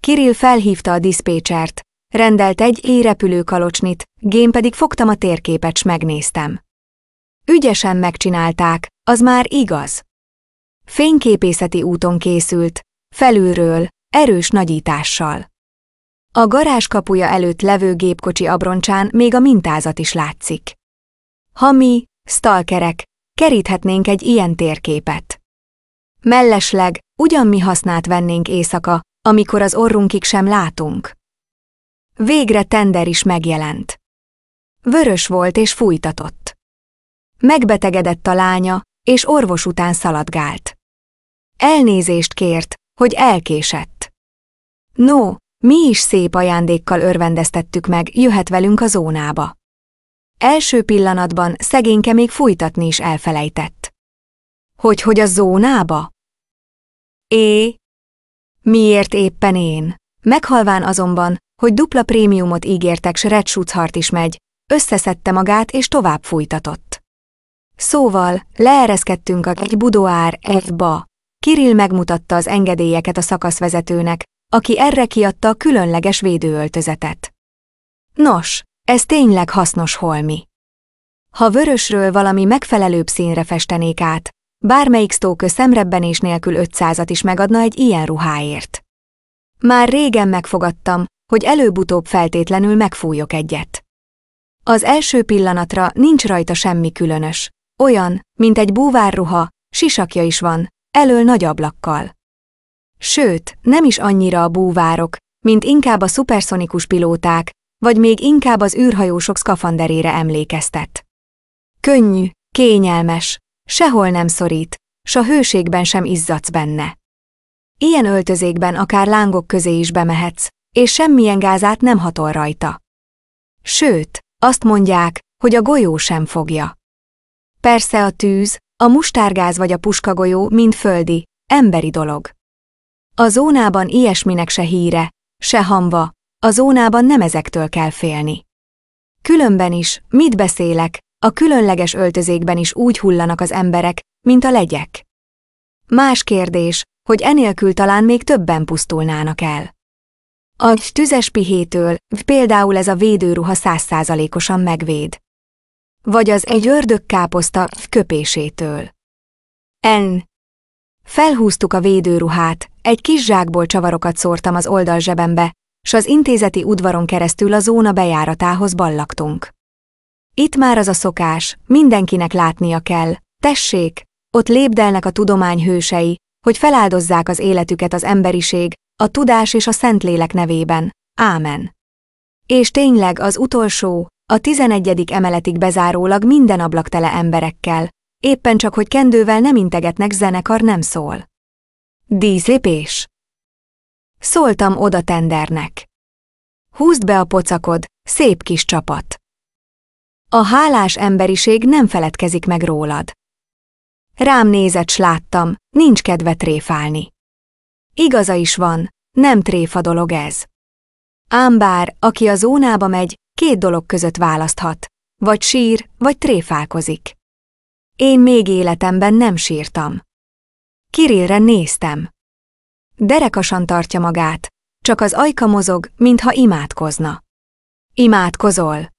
Kirill felhívta a diszpécsert, rendelt egy éj repülőkalocsnit, gén pedig fogtam a térképet s megnéztem. Ügyesen megcsinálták, az már igaz. Fényképészeti úton készült, felülről, erős nagyítással. A garázs kapuja előtt levő gépkocsi abroncsán még a mintázat is látszik. Ha mi, stalkerek, keríthetnénk egy ilyen térképet. Mellesleg, ugyan mi hasznát vennénk éjszaka, amikor az orrunkig sem látunk. Végre tender is megjelent. Vörös volt és fújtatott. Megbetegedett a lánya, és orvos után szaladgált. Elnézést kért, hogy elkésett. No, mi is szép ajándékkal örvendeztettük meg, jöhet velünk a zónába. Első pillanatban szegényke még fújtatni is elfelejtett. Hogy hogy a zónába? É? Miért éppen én? Meghalván azonban, hogy dupla prémiumot ígértek, s Red Schutzhart is megy, összeszedte magát és tovább fújtatott. Szóval, leereszkedtünk a egy budoár, egy ba. Kirill megmutatta az engedélyeket a szakaszvezetőnek, aki erre kiadta a különleges védőöltözetet. Nos, ez tényleg hasznos holmi. Ha vörösről valami megfelelőbb színre festenék át, bármelyik stókö szemrebbenés nélkül 500-at is megadna egy ilyen ruháért. Már régen megfogadtam, hogy előbb-utóbb feltétlenül megfújok egyet. Az első pillanatra nincs rajta semmi különös. Olyan, mint egy búvárruha, sisakja is van, elől nagy ablakkal. Sőt, nem is annyira a búvárok, mint inkább a szuperszonikus pilóták, vagy még inkább az űrhajósok szkafanderére emlékeztet. Könnyű, kényelmes, sehol nem szorít, s a hőségben sem izzadsz benne. Ilyen öltözékben akár lángok közé is bemehetsz, és semmilyen gázát nem hatol rajta. Sőt, azt mondják, hogy a golyó sem fogja. Persze a tűz, a mustárgáz vagy a puskagolyó mind földi, emberi dolog. A zónában ilyesminek se híre, se hamva, a zónában nem ezektől kell félni. Különben is, mit beszélek, a különleges öltözékben is úgy hullanak az emberek, mint a legyek. Más kérdés, hogy enélkül talán még többen pusztulnának el. A tüzes pihétől például ez a védőruha százszázalékosan megvéd. Vagy az egy káposzta köpésétől. N. Felhúztuk a védőruhát, egy kis zsákból csavarokat szórtam az oldalzsebembe, s az intézeti udvaron keresztül a zóna bejáratához ballaktunk. Itt már az a szokás, mindenkinek látnia kell, tessék, ott lépdelnek a tudomány hősei, hogy feláldozzák az életüket az emberiség, a tudás és a Szentlélek nevében. Ámen. És tényleg az utolsó, a tizenegyedik emeletig bezárólag minden ablak tele emberekkel, éppen csak hogy kendővel nem integetnek, zenekar nem szól. Díszépés. Szóltam oda tendernek. Húzd be a pocakod, szép kis csapat. A hálás emberiség nem feledkezik meg rólad. Rám nézett s láttam, nincs kedve tréfálni. Igaza is van, nem tréfa dolog ez. Ám bár, aki a zónába megy, két dolog között választhat. Vagy sír, vagy tréfálkozik. Én még életemben nem sírtam. Kirillre néztem. Derekasan tartja magát, csak az ajka mozog, mintha imádkozna. Imádkozol.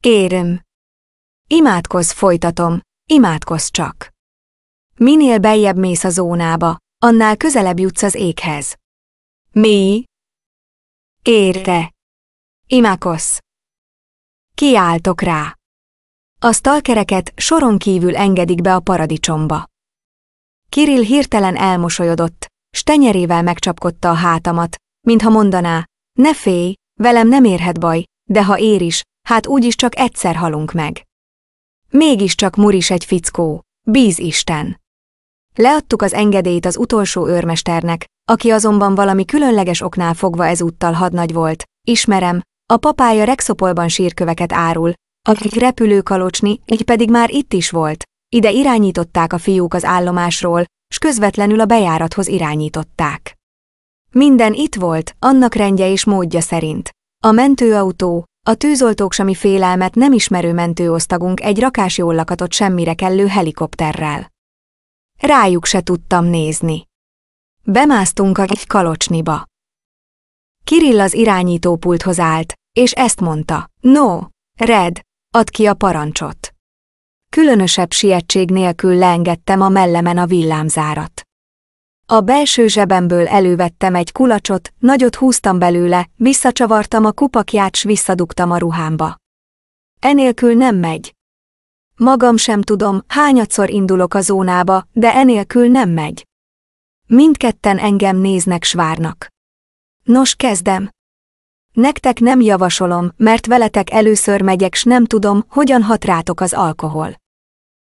Érem. Imádkoz folytatom, imádkoz csak. Minél beljebb mész a zónába, annál közelebb jutsz az éghez. Mi? Érte. Imákosz. Kiáltok rá. A stalkereket soron kívül engedik be a paradicsomba. Kirill hirtelen elmosolyodott, s tenyerével megcsapkodta a hátamat, mintha mondaná, ne félj, velem nem érhet baj, de ha ér is, hát úgyis csak egyszer halunk meg. Mégiscsak muris egy fickó, bíz Isten! Leadtuk az engedélyt az utolsó őrmesternek, aki azonban valami különleges oknál fogva ezúttal hadnagy volt. Ismerem, a papája Rexopolban sírköveket árul, akik repülőkalocsni, így pedig már itt is volt. Ide irányították a fiúk az állomásról, s közvetlenül a bejárathoz irányították. Minden itt volt, annak rendje és módja szerint. A mentőautó, a tűzoltók semmi félelmet nem ismerő mentőosztagunk egy rakás jól lakatott semmire kellő helikopterrel. Rájuk se tudtam nézni. Bemásztunk egy kalocsniba. Kirill az irányítópulthoz állt, és ezt mondta. No, Red, add ki a parancsot. Különösebb sietség nélkül leengedtem a mellemen a villámzárat. A belső zsebemből elővettem egy kulacsot, nagyot húztam belőle, visszacsavartam a kupakját s visszadugtam a ruhámba. Enélkül nem megy, Magam sem tudom, hányadszor indulok a zónába, de enélkül nem megy. Mindketten engem néznek svárnak. Nos, kezdem. Nektek nem javasolom, mert veletek először megyek, s nem tudom, hogyan hat rátok az alkohol.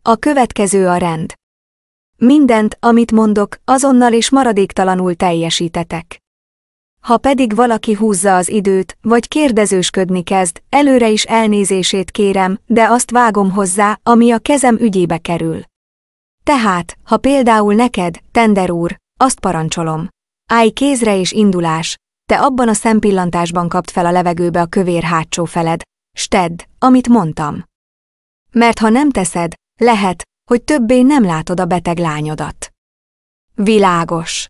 A következő a rend. Mindent, amit mondok, azonnal és maradéktalanul teljesítetek. Ha pedig valaki húzza az időt, vagy kérdezősködni kezd, előre is elnézését kérem, de azt vágom hozzá, ami a kezem ügyébe kerül. Tehát, ha például neked, Tender úr, azt parancsolom. Állj kézre és indulás, te abban a szempillantásban kapt fel a levegőbe a kövér hátsó feled, stedd, amit mondtam. Mert ha nem teszed, lehet, hogy többé nem látod a beteg lányodat. Világos.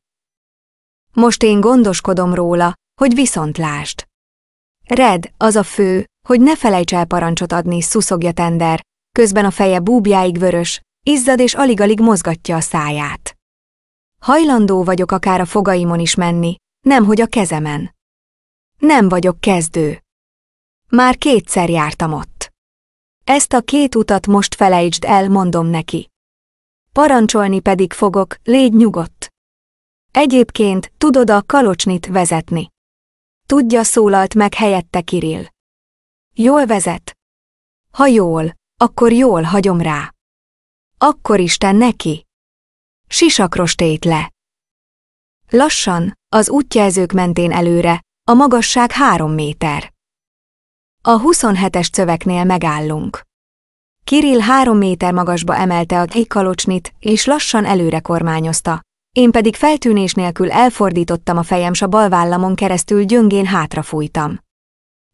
Most én gondoskodom róla, hogy viszontlásd. Red, az a fő, hogy ne felejts el parancsot adni, szuszogja tender, közben a feje búbjáig vörös, izzad és alig-alig mozgatja a száját. Hajlandó vagyok akár a fogaimon is menni, nemhogy a kezemen. Nem vagyok kezdő. Már kétszer jártam ott. Ezt a két utat most felejtsd el, mondom neki. Parancsolni pedig fogok, légy nyugodt. Egyébként, tudod a kalocsnit vezetni. Tudja szólalt meg helyette Kirill. Jól vezet. Ha jól, akkor jól hagyom rá. Akkor Isten neki. Sisakrostét le. Lassan, az útjelzők mentén előre, a magasság három méter. A 27-es cöveknél megállunk. Kirill három méter magasba emelte a kalocsnit, és lassan előre kormányozta, én pedig feltűnés nélkül elfordítottam a fejem s a bal vállamon keresztül gyöngén hátrafújtam.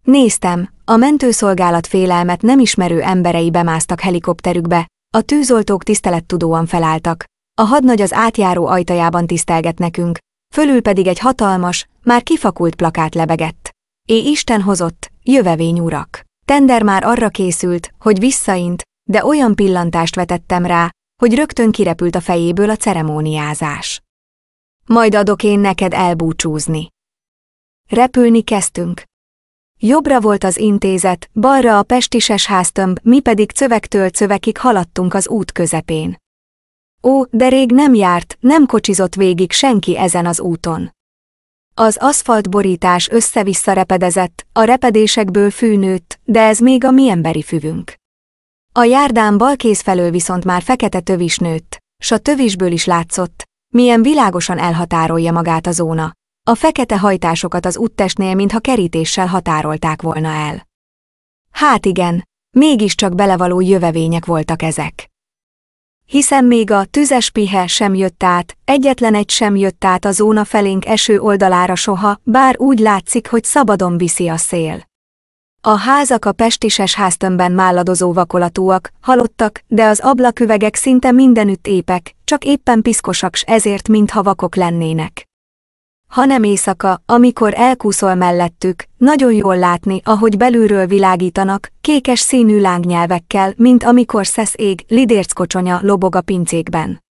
Néztem, a mentőszolgálat félelmet nem ismerő emberei bemásztak helikopterükbe, a tűzoltók tisztelettudóan felálltak, a hadnagy az átjáró ajtajában tisztelget nekünk, fölül pedig egy hatalmas, már kifakult plakát lebegett. É Isten hozott, jövevény urak! Tender már arra készült, hogy visszaint, de olyan pillantást vetettem rá, hogy rögtön kirepült a fejéből a ceremóniázás. Majd adok én neked elbúcsúzni. Repülni kezdtünk. Jobbra volt az intézet, balra a pestises háztömb, mi pedig cövektől cövekig haladtunk az út közepén. Ó, de rég nem járt, nem kocsizott végig senki ezen az úton. Az aszfaltborítás össze-vissza repedezett, a repedésekből fűnőtt, de ez még a mi emberi füvünk. A járdán bal kéz felől viszont már fekete tövis nőtt, s a tövisből is látszott, milyen világosan elhatárolja magát a zóna. A fekete hajtásokat az úttestnél mintha kerítéssel határolták volna el. Hát igen, mégiscsak belevaló jövevények voltak ezek. Hiszen még a tüzes pihe sem jött át, egyetlen egy sem jött át a zóna felénk eső oldalára soha, bár úgy látszik, hogy szabadon viszi a szél. A házak a pestises háztömbben máladozó vakolatúak, halottak, de az ablaküvegek szinte mindenütt épek, csak éppen piszkosak s ezért mintha vakok lennének. Hanem éjszaka, amikor elkúszol mellettük, nagyon jól látni, ahogy belülről világítanak, kékes színű lángnyelvekkel, mint amikor szesz ég, kocsonya lobog a pincékben.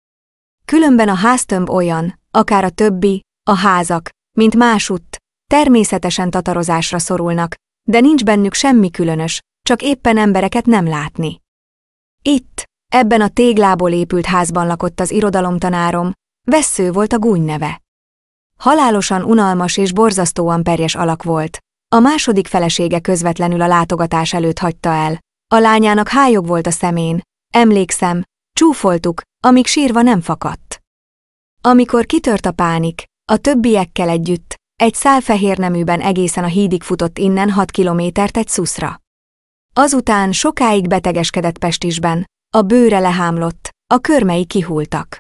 Különben a háztömb olyan, akár a többi, a házak, mint másutt, természetesen tatarozásra szorulnak, de nincs bennük semmi különös, csak éppen embereket nem látni. Itt, ebben a téglából épült házban lakott az irodalomtanárom, vessző volt a gúny neve. Halálosan unalmas és borzasztóan perjes alak volt. A második felesége közvetlenül a látogatás előtt hagyta el. A lányának hájog volt a szemén. Emlékszem, csúfoltuk, amíg sírva nem fakadt. Amikor kitört a pánik, a többiekkel együtt, egy szál fehér neműben egészen a hídig futott innen 6 kilométert egy szuszra. Azután sokáig betegeskedett Pestisben, a bőre lehámlott, a körmei kihultak.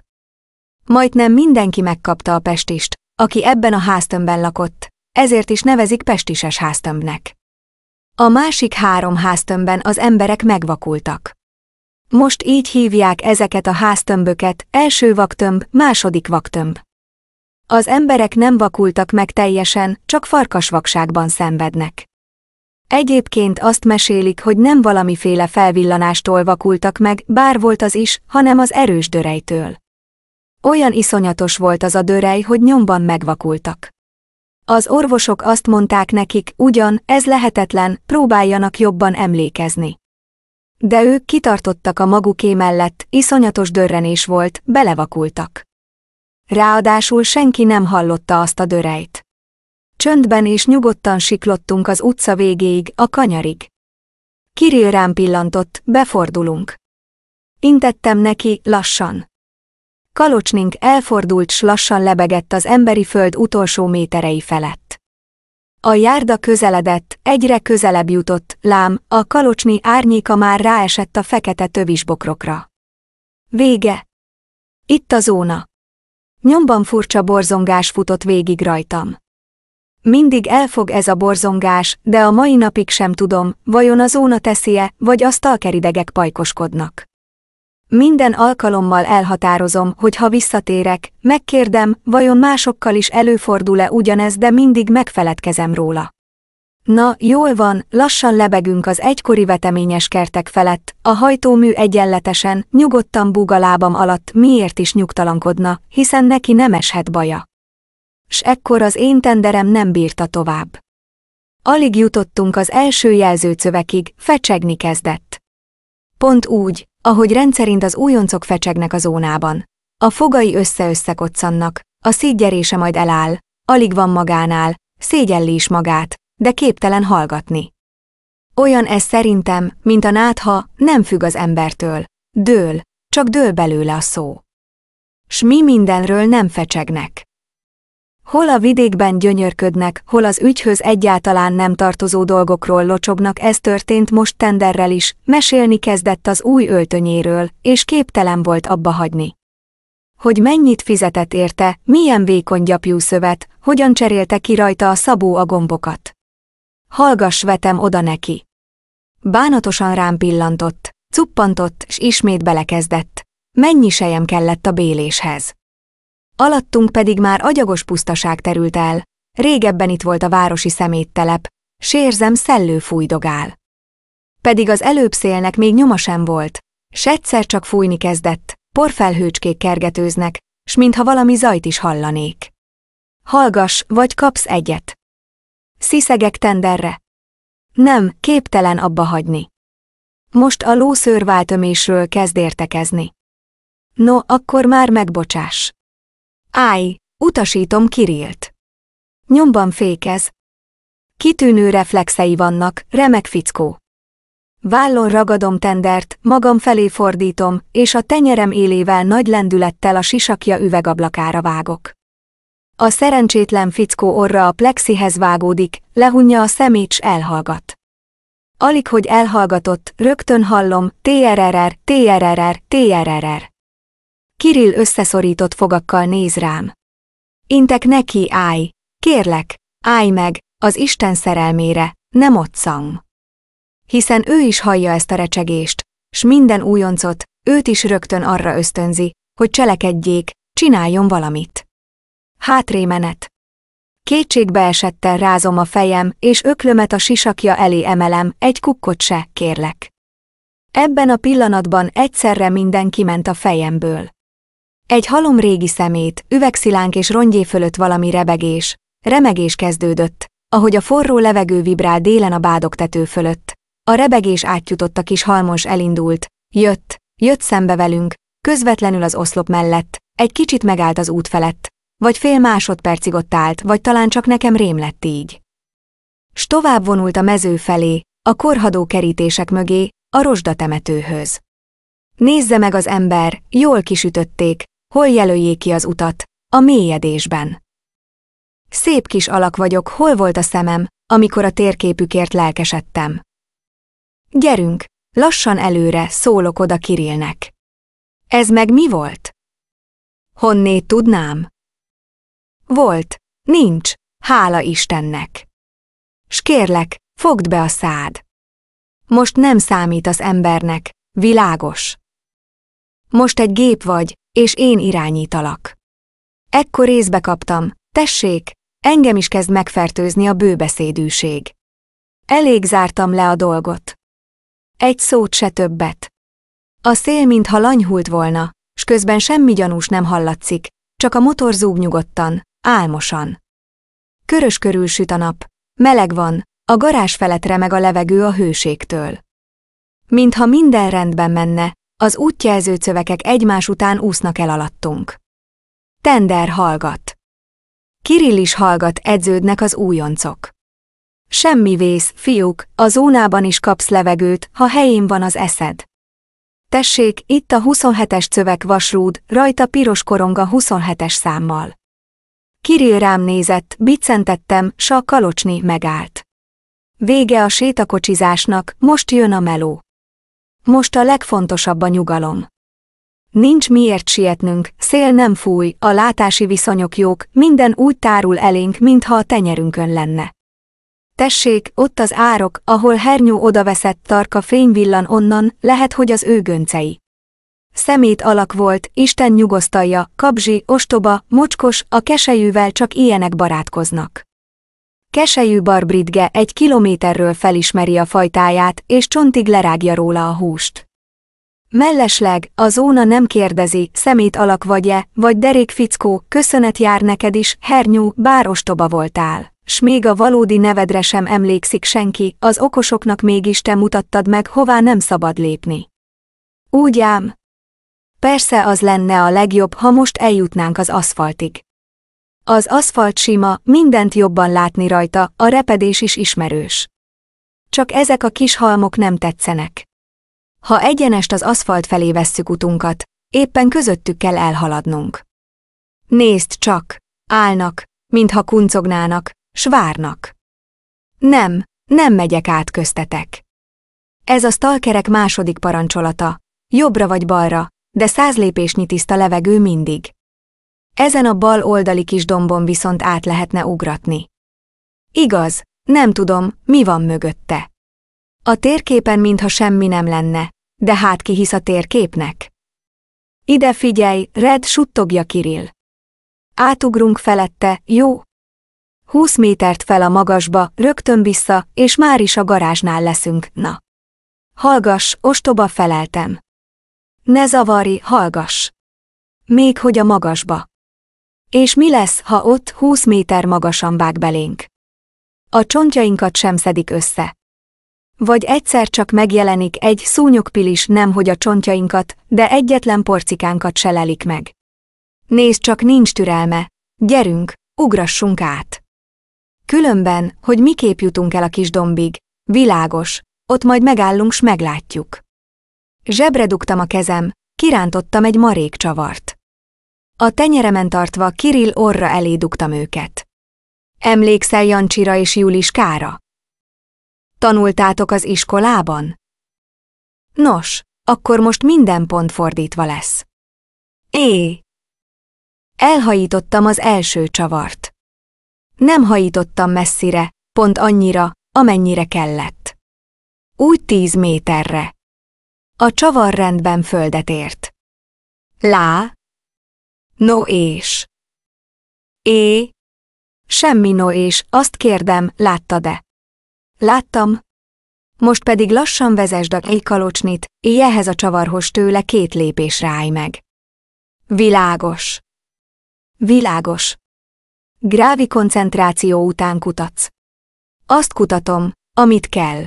Majdnem mindenki megkapta a Pestist, aki ebben a háztömbben lakott, ezért is nevezik Pestises háztömbnek. A másik három háztömbben az emberek megvakultak. Most így hívják ezeket a háztömböket első vaktömb, második vaktömb. Az emberek nem vakultak meg teljesen, csak farkasvakságban szenvednek. Egyébként azt mesélik, hogy nem valamiféle felvillanástól vakultak meg, bár volt az is, hanem az erős dörejtől. Olyan iszonyatos volt az a dörej, hogy nyomban megvakultak. Az orvosok azt mondták nekik, ugyan, ez lehetetlen, próbáljanak jobban emlékezni. De ők kitartottak a maguké mellett, iszonyatos dörrenés volt, belevakultak. Ráadásul senki nem hallotta azt a dörejt. Csöndben és nyugodtan siklottunk az utca végéig, a kanyarig. Kirill rám pillantott, befordulunk. Intettem neki, lassan. Kalocsnink elfordult s lassan lebegett az emberi föld utolsó méterei felett. A járda közeledett, egyre közelebb jutott, lám, a kalocsni árnyéka már ráesett a fekete tövisbokrokra. Vége! Itt a zóna. Nyomban furcsa borzongás futott végig rajtam. Mindig elfog ez a borzongás, de a mai napig sem tudom, vajon a zóna teszi-e, vagy a stalkeridegek pajkoskodnak. Minden alkalommal elhatározom, hogy ha visszatérek, megkérdem, vajon másokkal is előfordul-e ugyanez, de mindig megfeledkezem róla. Na, jól van, lassan lebegünk az egykori veteményes kertek felett, a hajtómű egyenletesen, nyugodtan búg a lábam alatt, miért is nyugtalankodna, hiszen neki nem eshet baja. S ekkor az én tenderem nem bírta tovább. Alig jutottunk az első jelzőcövekig, fecsegni kezdett. Pont úgy, ahogy rendszerint az újoncok fecsegnek a zónában. A fogai össze-összekoccannak, a szígyerése majd eláll, alig van magánál, szégyelli is magát, de képtelen hallgatni. Olyan ez szerintem, mint a nátha, nem függ az embertől, dől, csak dől belőle a szó. S mi mindenről nem fecsegnek. Hol a vidékben gyönyörködnek, hol az ügyhöz egyáltalán nem tartozó dolgokról locsognak, ez történt most tenderrel is, mesélni kezdett az új öltönyéről, és képtelen volt abba hagyni. Hogy mennyit fizetett érte, milyen vékony gyapjú szövet, hogyan cserélte ki rajta a szabó a gombokat. Hallgass, vetem oda neki. Bánatosan rám pillantott, cuppantott, s ismét belekezdett. Mennyi sejem kellett a béléshez. Alattunk pedig már agyagos pusztaság terült el, régebben itt volt a városi szeméttelep, sérzem szellő fújdogál. Pedig az előbb szélnek még nyoma sem volt, s egyszer csak fújni kezdett, porfelhőcskék kergetőznek, s mintha valami zajt is hallanék. Hallgass, vagy kapsz egyet. Sziszegek tenderre. Nem, képtelen abba hagyni. Most a lószőrváltömésről kezd értekezni. No, akkor már megbocsás. Áj, utasítom Kirilt. Nyomban fékez. Kitűnő reflexei vannak, remek fickó. Vállon ragadom tendert, magam felé fordítom, és a tenyerem élével nagy lendülettel a sisakja üvegablakára vágok. A szerencsétlen fickó orra a plexihez vágódik, lehunja a szemét s elhallgat. Alig, hogy elhallgatott, rögtön hallom, TRRR, TRRR, TRRR. Kirill összeszorított fogakkal néz rám. Intek neki, állj! Kérlek, állj meg, az Isten szerelmére, nem otszang. Hiszen ő is hallja ezt a recsegést, s minden újoncot, őt is rögtön arra ösztönzi, hogy cselekedjék, csináljon valamit. Hátrémenet. Kétségbeesettel rázom a fejem, és öklömet a sisakja elé emelem, egy kukkot se, kérlek. Ebben a pillanatban egyszerre minden kiment a fejemből. Egy halom régi szemét, üvegszilánk és rongyé fölött valami rebegés, remegés kezdődött, ahogy a forró levegő vibrál délen a bádogtető fölött. A rebegés átjutott a kis halmos elindult, jött, jött szembe velünk, közvetlenül az oszlop mellett, egy kicsit megállt az út felett, vagy fél másodpercig ott állt, vagy talán csak nekem rém lett így. S tovább vonult a mező felé, a korhadó kerítések mögé, a rozsdatemetőhöz. Nézze meg az ember, jól kisütötték, hol jelöljék ki az utat, a mélyedésben. Szép kis alak vagyok, hol volt a szemem, amikor a térképükért lelkesedtem. Gyerünk, lassan előre, szólok oda Kirillnek. Ez meg mi volt? Honnét tudnám? Volt. Nincs. Hála Istennek. S kérlek, fogd be a szád. Most nem számít az embernek, világos. Most egy gép vagy, és én irányítalak. Ekkor részbe kaptam, tessék, engem is kezd megfertőzni a bőbeszédűség. Elég zártam le a dolgot. Egy szót se többet. A szél mintha lanyhult volna, s közben semmi gyanús nem hallatszik, csak a motor zúg nyugodtan, álmosan. Körös körül süt a nap, meleg van, a garázs felett remeg a levegő a hőségtől. Mintha minden rendben menne, az útjelző cövekek egymás után úsznak el alattunk. Tender hallgat. Kirill is hallgat, edződnek az újoncok. Semmi vész, fiúk, a zónában is kapsz levegőt, ha helyén van az eszed. Tessék, itt a 27-es cövek vasrúd, rajta piros korong a 27-es számmal. Kirill rám nézett, biccentettem, s a kalocsni megállt. Vége a sétakocsizásnak, most jön a meló. Most a legfontosabb a nyugalom. Nincs miért sietnünk, szél nem fúj, a látási viszonyok jók, minden úgy tárul elénk, mintha a tenyerünkön lenne. Tessék, ott az árok, ahol hernyó odaveszett tarka fényvillan onnan, lehet, hogy az ő göncei. Szemét alak volt, Isten nyugosztalja, kabzsi, ostoba, mocskos, a keselyűvel csak ilyenek barátkoznak. Kesejű barbridge egy kilométerről felismeri a fajtáját, és csontig lerágja róla a húst. Mellesleg, a zóna nem kérdezi, szemét alak vagy-e, vagy derék fickó, köszönet jár neked is, hernyú, bár ostoba voltál. S még a valódi nevedre sem emlékszik senki, az okosoknak mégis te mutattad meg, hová nem szabad lépni. Úgy ám, Persze az lenne a legjobb, ha most eljutnánk az aszfaltig. Az aszfalt sima, mindent jobban látni rajta, a repedés is ismerős. Csak ezek a kis halmok nem tetszenek. Ha egyenest az aszfalt felé vesszük utunkat, éppen közöttük kell elhaladnunk. Nézd csak, állnak, mintha kuncognának, s várnak. Nem, nem megyek át köztetek. Ez a stalkerek második parancsolata. Jobbra vagy balra, de száz lépésnyi tiszta levegő mindig. Ezen a bal oldali kis dombon viszont át lehetne ugratni. Igaz, nem tudom, mi van mögötte. A térképen mintha semmi nem lenne, de hát ki hisz a térképnek? Ide figyelj, Red suttogja Kirill. Átugrunk felette, jó? Húsz métert fel a magasba, rögtön vissza, és már is a garázsnál leszünk, na. Hallgass, ostoba feleltem. Ne zavari, hallgas! Még hogy a magasba. És mi lesz, ha ott húsz méter magasan vág belénk? A csontjainkat sem szedik össze. Vagy egyszer csak megjelenik egy szúnyogpilis nem hogy a csontjainkat, de egyetlen porcikánkat se lelik meg. Nézd csak, nincs türelme, gyerünk, ugrassunk át. Különben, hogy miképp jutunk el a kis dombig, világos, ott majd megállunk s meglátjuk. Zsebre dugtam a kezem, kirántottam egy marék csavart. A tenyeremen tartva Kirill orra elé dugtam őket. Emlékszel Jancsira és Juliskára? Tanultátok az iskolában? Nos, akkor most minden pont fordítva lesz. É! Elhajítottam az első csavart. Nem hajítottam messzire, pont annyira, amennyire kellett. Úgy tíz méterre a csavarrendben földet ért. Lá, no és. É, semmi no és, azt kérdem, látta-e? Láttam. Most pedig lassan vezesd a kalocsnit, így ehhez a csavarhoz tőle két lépésre állj meg. Világos. Világos. Grávi koncentráció után kutatsz. Azt kutatom, amit kell.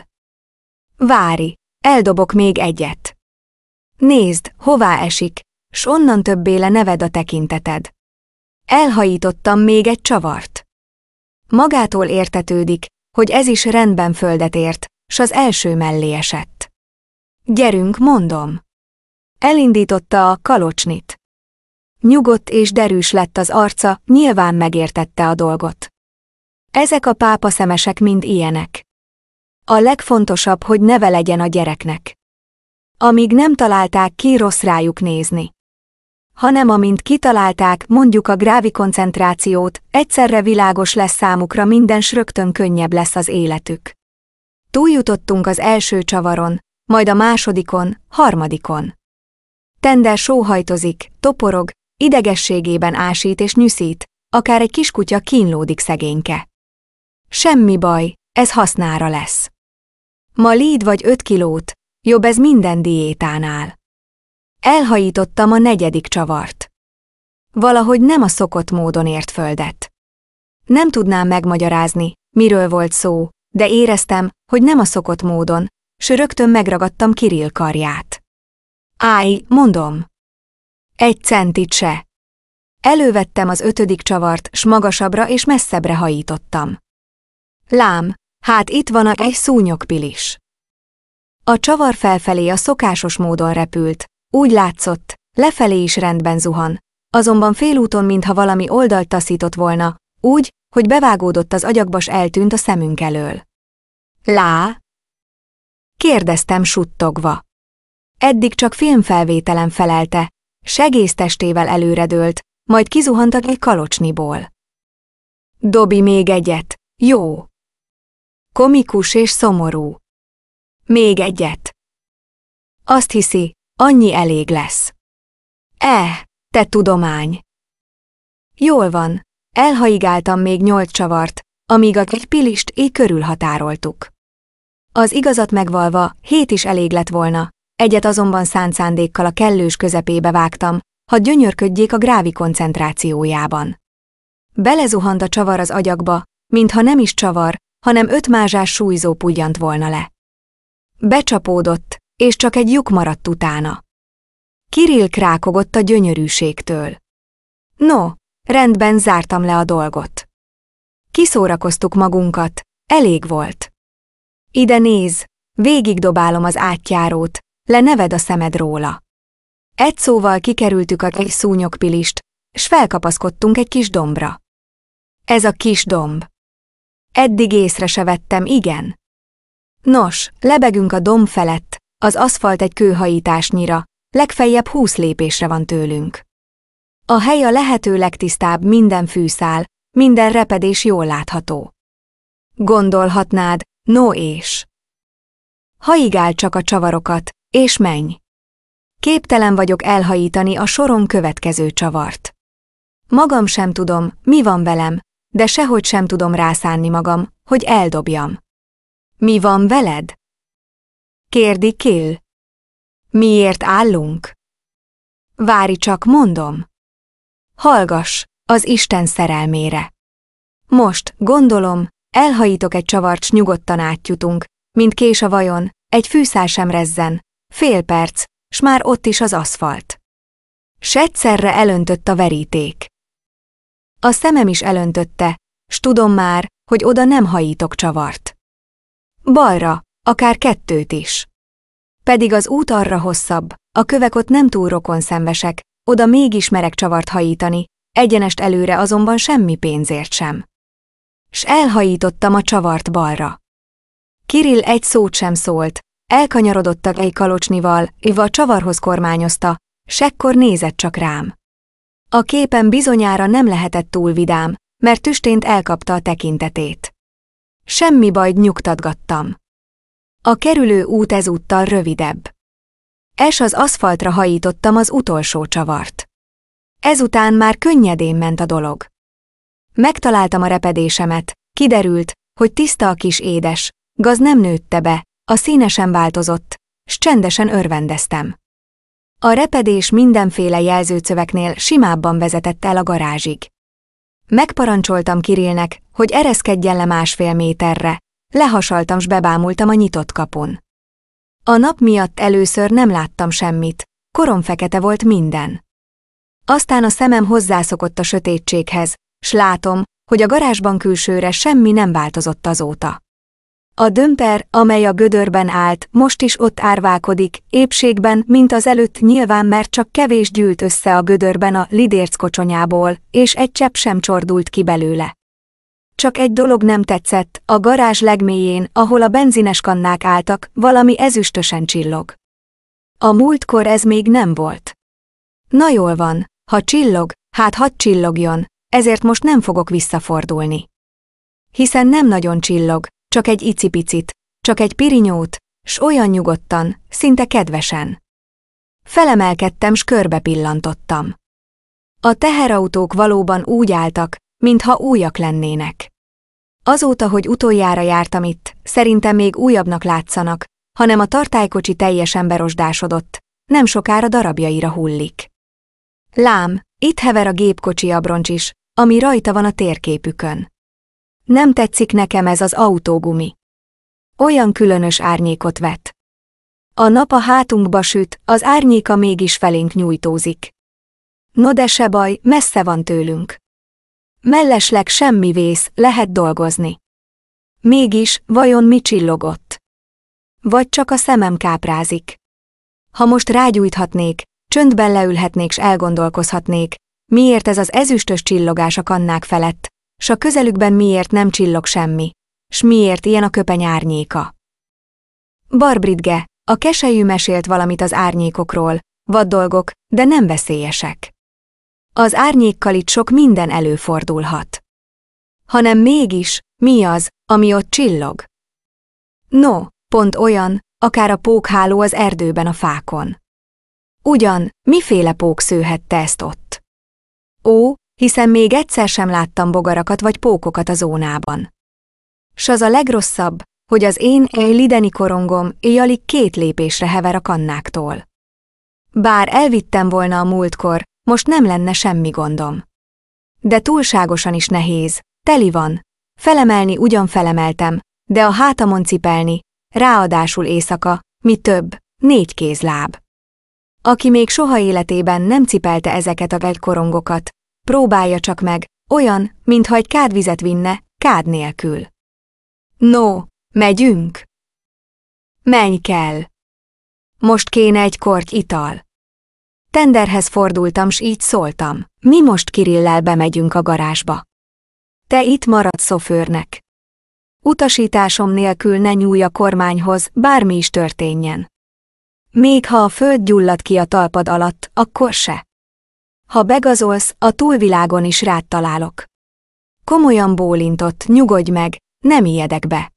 Vári. Eldobok még egyet. Nézd, hová esik, s onnan többé le neved a tekinteted. Elhajítottam még egy csavart. Magától értetődik, hogy ez is rendben földet ért, s az első mellé esett. Gyerünk, mondom. Elindította a kalocsnit. Nyugodt és derűs lett az arca, nyilván megértette a dolgot. Ezek a pápa szemesek mind ilyenek. A legfontosabb, hogy neve legyen a gyereknek. Amíg nem találták ki, rossz rájuk nézni. Hanem amint kitalálták, mondjuk a grávi koncentrációt, egyszerre világos lesz számukra minden, s rögtön könnyebb lesz az életük. Túljutottunk az első csavaron, majd a másodikon, harmadikon. Tender sóhajtozik, toporog, idegességében ásít és nyűszít, akár egy kiskutya kínlódik szegényke. Semmi baj, ez hasznára lesz. Ma légy vagy öt kilót, jobb ez minden diétánál. Elhajítottam a negyedik csavart. Valahogy nem a szokott módon ért földet. Nem tudnám megmagyarázni, miről volt szó, de éreztem, hogy nem a szokott módon, s rögtön megragadtam Kirill karját. Áj, mondom. Egy centit se. Elővettem az ötödik csavart, s magasabbra és messzebbre hajítottam. Lám, Hát itt van a egy szúnyogpilis. A csavar felfelé a szokásos módon repült. Úgy látszott, lefelé is rendben zuhan. Azonban félúton, mintha valami oldalt taszított volna, úgy, hogy bevágódott az agyakbas eltűnt a szemünk elől. Lá? Kérdeztem suttogva. Eddig csak filmfelvételen felelte, segésztestével előredőlt, majd kizuhantak egy kalocsniból. Dobi még egyet, jó! komikus és szomorú. Még egyet. Azt hiszi, annyi elég lesz. E, te tudomány. Jól van, elhaigáltam még nyolc csavart, amíg a egy pilist így körülhatároltuk. Az igazat megvalva hét is elég lett volna, egyet azonban szánt szándékkal a kellős közepébe vágtam, ha gyönyörködjék a grávi koncentrációjában. Belezuhant a csavar az agyakba, mintha nem is csavar, hanem öt mázsás súlyzó pugyant volna le. Becsapódott, és csak egy lyuk maradt utána. Kirill krákogott a gyönyörűségtől. No, rendben zártam le a dolgot. Kiszórakoztuk magunkat, elég volt. Ide néz, végigdobálom az átjárót, le neved a szemed róla. Egy szóval kikerültük a egy szúnyogpilist, s felkapaszkodtunk egy kis dombra. Ez a kis domb. Eddig észre se vettem, igen. Nos, lebegünk a domb felett, az aszfalt egy kőhajításnyira, legfeljebb húsz lépésre van tőlünk. A hely a lehető legtisztább, minden fűszál, minden repedés jól látható. Gondolhatnád, no és. Haigál csak a csavarokat, és menj. Képtelen vagyok elhajítani a soron következő csavart. Magam sem tudom, mi van velem, de sehogy sem tudom rászánni magam, hogy eldobjam. Mi van veled? Kérdi Kill. Miért állunk? Vári csak, mondom. Hallgass, az Isten szerelmére. Most, gondolom, elhajítok egy csavarcs nyugodtan átjutunk, mint kés a vajon, egy fűszál sem rezzen, fél perc, s már ott is az aszfalt. S egyszerre elöntött a veríték. A szemem is elöntötte, s tudom már, hogy oda nem hajítok csavart. Balra, akár kettőt is. Pedig az út arra hosszabb, a kövek ott nem túl rokon szembesek, oda mégis merek csavart hajítani, egyenest előre azonban semmi pénzért sem. S elhajítottam a csavart balra. Kirill egy szót sem szólt, elkanyarodottak egy kalocsnival, iva a csavarhoz kormányozta, sekkor nézett csak rám. A képen bizonyára nem lehetett túl vidám, mert tüstént elkapta a tekintetét. Semmi bajt nyugtatgattam. A kerülő út ezúttal rövidebb. Es az aszfaltra hajítottam az utolsó csavart. Ezután már könnyedén ment a dolog. Megtaláltam a repedésemet, kiderült, hogy tiszta a kis édes, gaz nem nőtte be, a színe sem változott, s csendesen örvendeztem. A repedés mindenféle jelzőcöveknél simábban vezetett el a garázsig. Megparancsoltam Kirillnek, hogy ereszkedjen le másfél méterre, lehasaltam s bebámultam a nyitott kapun. A nap miatt először nem láttam semmit, korom fekete volt minden. Aztán a szemem hozzászokott a sötétséghez, s látom, hogy a garázsban külsőre semmi nem változott azóta. A dömper, amely a gödörben állt, most is ott árválkodik, épségben, mint az előtt nyilván mert csak kevés gyűlt össze a gödörben a lidérc kocsonyából, és egy csepp sem csordult ki belőle. Csak egy dolog nem tetszett, a garázs legmélyén, ahol a benzines kannák álltak, valami ezüstösen csillog. A múltkor ez még nem volt. Na jól van, ha csillog, hát hadd csillogjon, ezért most nem fogok visszafordulni. Hiszen nem nagyon csillog, csak egy icipicit, csak egy pirinyót, s olyan nyugodtan, szinte kedvesen. Felemelkedtem, s körbe pillantottam. A teherautók valóban úgy álltak, mintha újak lennének. Azóta, hogy utoljára jártam itt, szerintem még újabbnak látszanak, hanem a tartálykocsi teljesen berosdásodott, nem sokára darabjaira hullik. Lám, itt hever a gépkocsi abroncs is, ami rajta van a térképükön. Nem tetszik nekem ez az autógumi. Olyan különös árnyékot vet. A nap a hátunkba süt, az árnyéka mégis felénk nyújtózik. No de se baj, messze van tőlünk. Mellesleg semmi vész, lehet dolgozni. Mégis, vajon mi csillogott? Vagy csak a szemem káprázik? Ha most rágyújthatnék, csöndben leülhetnék s elgondolkozhatnék, miért ez az ezüstös csillogás a kannák felett, s a közelükben miért nem csillog semmi, s miért ilyen a köpeny árnyéka. Barbridge, a keselyű mesélt valamit az árnyékokról, vad dolgok, de nem veszélyesek. Az árnyékkal itt sok minden előfordulhat. Hanem mégis, mi az, ami ott csillog? No, pont olyan, akár a pókháló az erdőben a fákon. Ugyan, miféle pók szőhette ezt ott? Ó, hiszen még egyszer sem láttam bogarakat vagy pókokat a zónában. S az a legrosszabb, hogy az én egy lideni korongom éjjelig két lépésre hever a kannáktól. Bár elvittem volna a múltkor, most nem lenne semmi gondom. De túlságosan is nehéz, teli van. Felemelni ugyan felemeltem, de a hátamon cipelni, ráadásul éjszaka, mi több, négy kézláb. Aki még soha életében nem cipelte ezeket a korongokat, Próbálja csak meg, olyan, mintha egy kádvizet vinne, kád nélkül. No, megyünk? Menj kell. Most kéne egy korty ital. Tenderhez fordultam, s így szóltam. Mi most Kirillel bemegyünk a garázsba. Te itt maradsz szofőrnek. Utasításom nélkül ne nyúlj a kormányhoz, bármi is történjen. Még ha a föld gyullad ki a talpad alatt, akkor se. Ha begazolsz, a túlvilágon is rád találok. Komolyan bólintott, nyugodj meg, nem ijedek be.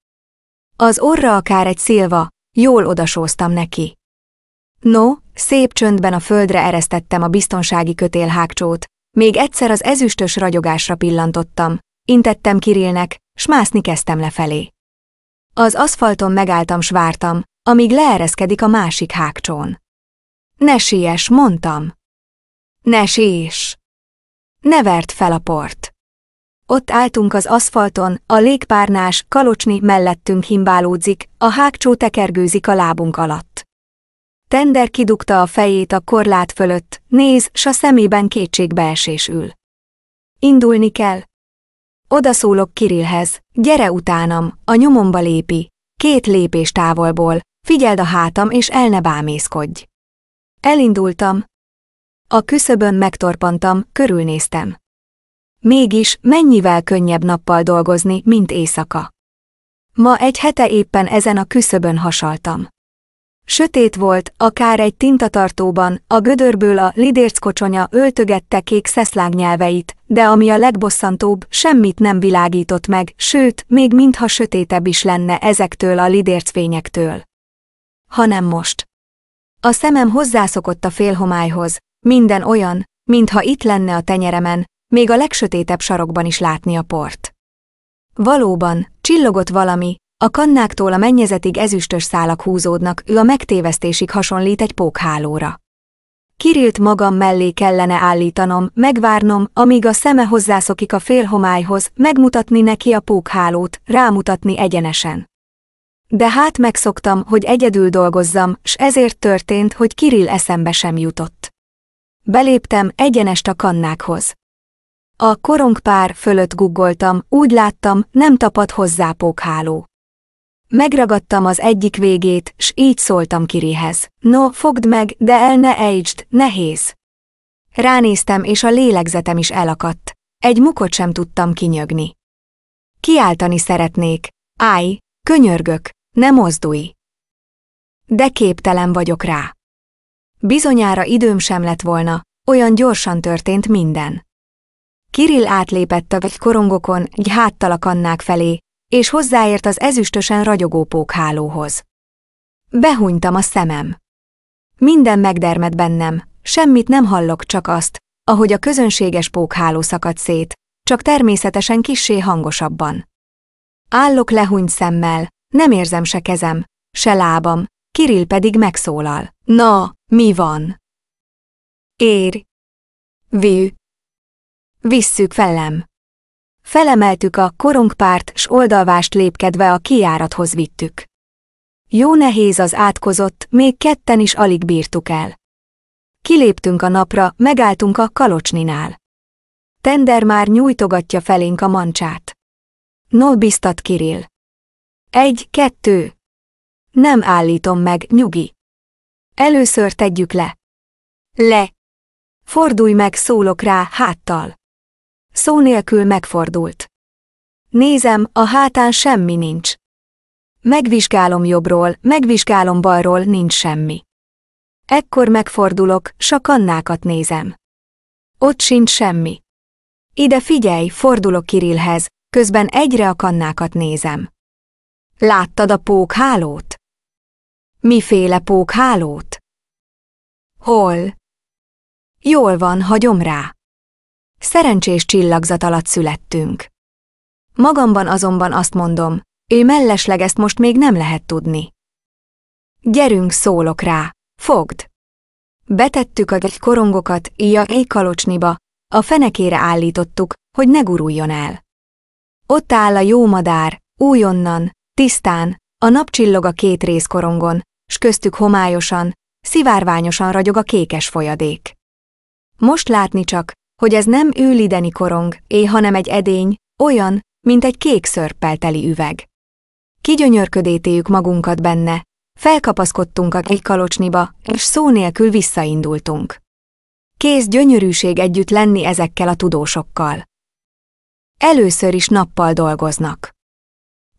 Az orra akár egy szilva, jól odasóztam neki. No, szép csöndben a földre eresztettem a biztonsági kötél még egyszer az ezüstös ragyogásra pillantottam, intettem Kirillnek, s mászni kezdtem lefelé. Az aszfalton megálltam s vártam, amíg leereszkedik a másik hágcsón. Ne siess, mondtam. Ne sés! Ne vert fel a port! Ott álltunk az aszfalton, a légpárnás, kalocsni mellettünk himbálódzik, a hágcsó tekergőzik a lábunk alatt. Tender kidugta a fejét a korlát fölött, néz, s a szemében kétségbeesés ül. Indulni kell. Oda szólok Kirillhez, gyere utánam, a nyomomba lépi, két lépés távolból, figyeld a hátam és el ne bámészkodj. Elindultam, a küszöbön megtorpantam, körülnéztem. Mégis, mennyivel könnyebb nappal dolgozni, mint éjszaka. Ma egy hete éppen ezen a küszöbön hasaltam. Sötét volt, akár egy tintatartóban, a gödörből a kocsonya öltögette kék szeszlágnyelveit, de ami a legbosszantóbb, semmit nem világított meg, sőt, még mintha sötétebb is lenne ezektől a lidércfényektől. Hanem most. A szemem hozzászokott a félhomályhoz, minden olyan, mintha itt lenne a tenyeremen, még a legsötétebb sarokban is látni a port. Valóban, csillogott valami, a kannáktól a mennyezetig ezüstös szálak húzódnak, ő a megtévesztésig hasonlít egy pókhálóra. Kirilt magam mellé kellene állítanom, megvárnom, amíg a szeme hozzászokik a félhomályhoz, megmutatni neki a pókhálót, rámutatni egyenesen. De hát megszoktam, hogy egyedül dolgozzam, s ezért történt, hogy Kiril eszembe sem jutott beléptem egyenest a kannákhoz. A korongpár fölött guggoltam, úgy láttam, nem tapad hozzá pókháló. Megragadtam az egyik végét, s így szóltam Kirihez. No, fogd meg, de el ne ejtsd, nehéz. Ránéztem, és a lélegzetem is elakadt. Egy mukot sem tudtam kinyögni. Kiáltani szeretnék. Állj, könyörgök, ne mozdulj. De képtelen vagyok rá. Bizonyára időm sem lett volna, olyan gyorsan történt minden. Kirill átlépett a korongokon, egy háttal a kannák felé, és hozzáért az ezüstösen ragyogó pókhálóhoz. Behunytam a szemem. Minden megdermed bennem, semmit nem hallok, csak azt, ahogy a közönséges pókháló szakad szét, csak természetesen kissé hangosabban. Állok lehúnyt szemmel, nem érzem se kezem, se lábam, Kirill pedig megszólal. Na, mi van? Ér. Vű. Visszük felem. Felemeltük a korongpárt, s oldalvást lépkedve a kiárathoz vittük. Jó nehéz az átkozott, még ketten is alig bírtuk el. Kiléptünk a napra, megálltunk a kalocsninál. Tender már nyújtogatja felénk a mancsát. No biztat Kirill. Egy, kettő. Nem állítom meg, nyugi. Először tegyük le. Le. Fordulj meg, szólok rá, háttal. Szó nélkül megfordult. Nézem, a hátán semmi nincs. Megvizsgálom jobbról, megvizsgálom balról, nincs semmi. Ekkor megfordulok, kannákat nézem. Ott sincs semmi. Ide figyelj, fordulok Kirillhez, közben egyre a kannákat nézem. Láttad a pók hálót? Miféle pókhálót? Hol? Jól van, hagyom rá. Szerencsés csillagzat alatt születtünk. Magamban azonban azt mondom, ő mellesleg ezt most még nem lehet tudni. Gyerünk, szólok rá, fogd! Betettük a egy korongokat, ija egy kalocsniba, a fenekére állítottuk, hogy ne guruljon el. Ott áll a jó madár, újonnan, tisztán, a nap csillog a két részkorongon, s köztük homályosan, szivárványosan ragyog a kékes folyadék. Most látni csak, hogy ez nem ülideni korong, é, hanem egy edény, olyan, mint egy kék szörppel teli üveg. Kigyönyörködétéjük magunkat benne, felkapaszkodtunk a egy kalocsniba, és szó nélkül visszaindultunk. Kész gyönyörűség együtt lenni ezekkel a tudósokkal. Először is nappal dolgoznak.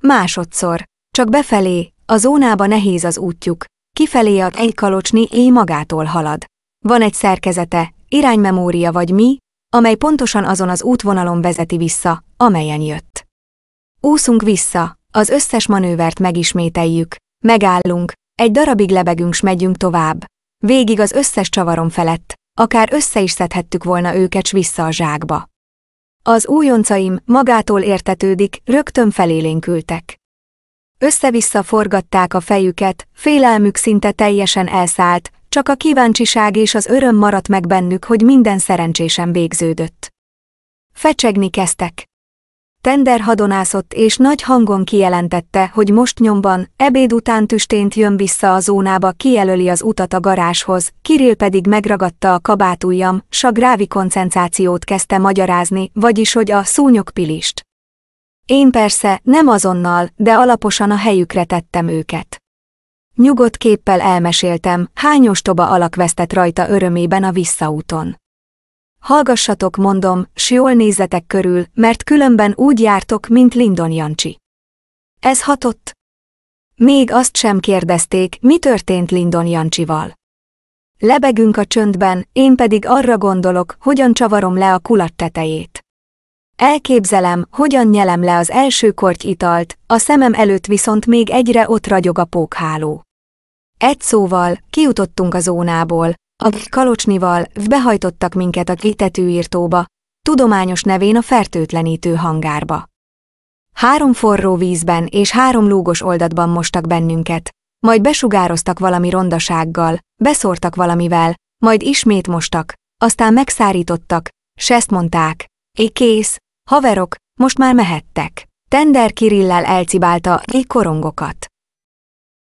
Másodszor, csak befelé, a zónába nehéz az útjuk, kifelé a egy kalocsni éj magától halad. Van egy szerkezete, iránymemória vagy mi, amely pontosan azon az útvonalon vezeti vissza, amelyen jött. Úszunk vissza, az összes manővert megismételjük, megállunk, egy darabig lebegünk s megyünk tovább. Végig az összes csavarom felett, akár össze is szedhettük volna őket s vissza a zsákba. Az újoncaim magától értetődik, rögtön felélénkültek. Össze-vissza forgatták a fejüket, félelmük szinte teljesen elszállt, csak a kíváncsiság és az öröm maradt meg bennük, hogy minden szerencsésen végződött. Fecsegni kezdtek. Tender hadonászott és nagy hangon kijelentette, hogy most nyomban, ebéd után tüstént jön vissza a zónába, kijelöli az utat a garázshoz, Kirill pedig megragadta a kabátujjam, s a grávi koncentrációt kezdte magyarázni, vagyis hogy a szúnyogpilist. Én persze, nem azonnal, de alaposan a helyükre tettem őket. Nyugodt képpel elmeséltem, hányos ostoba alak vesztett rajta örömében a visszaúton. Hallgassatok, mondom, s jól nézzetek körül, mert különben úgy jártok, mint Lindon Jancsi. Ez hatott? Még azt sem kérdezték, mi történt Lindon Jancsival. Lebegünk a csöndben, én pedig arra gondolok, hogyan csavarom le a kulat tetejét. Elképzelem, hogyan nyelem le az első korty italt, a szemem előtt viszont még egyre ott ragyog a pókháló. Egy szóval, kijutottunk a zónából, akik kalocsnival behajtottak minket a kitetőírtóba, tudományos nevén a fertőtlenítő hangárba. Három forró vízben és három lúgos oldatban mostak bennünket, majd besugároztak valami rondasággal, beszórtak valamivel, majd ismét mostak, aztán megszárítottak, s ezt mondták, é kész, Haverok, most már mehettek. Tender Kirillel elcibálta egy korongokat.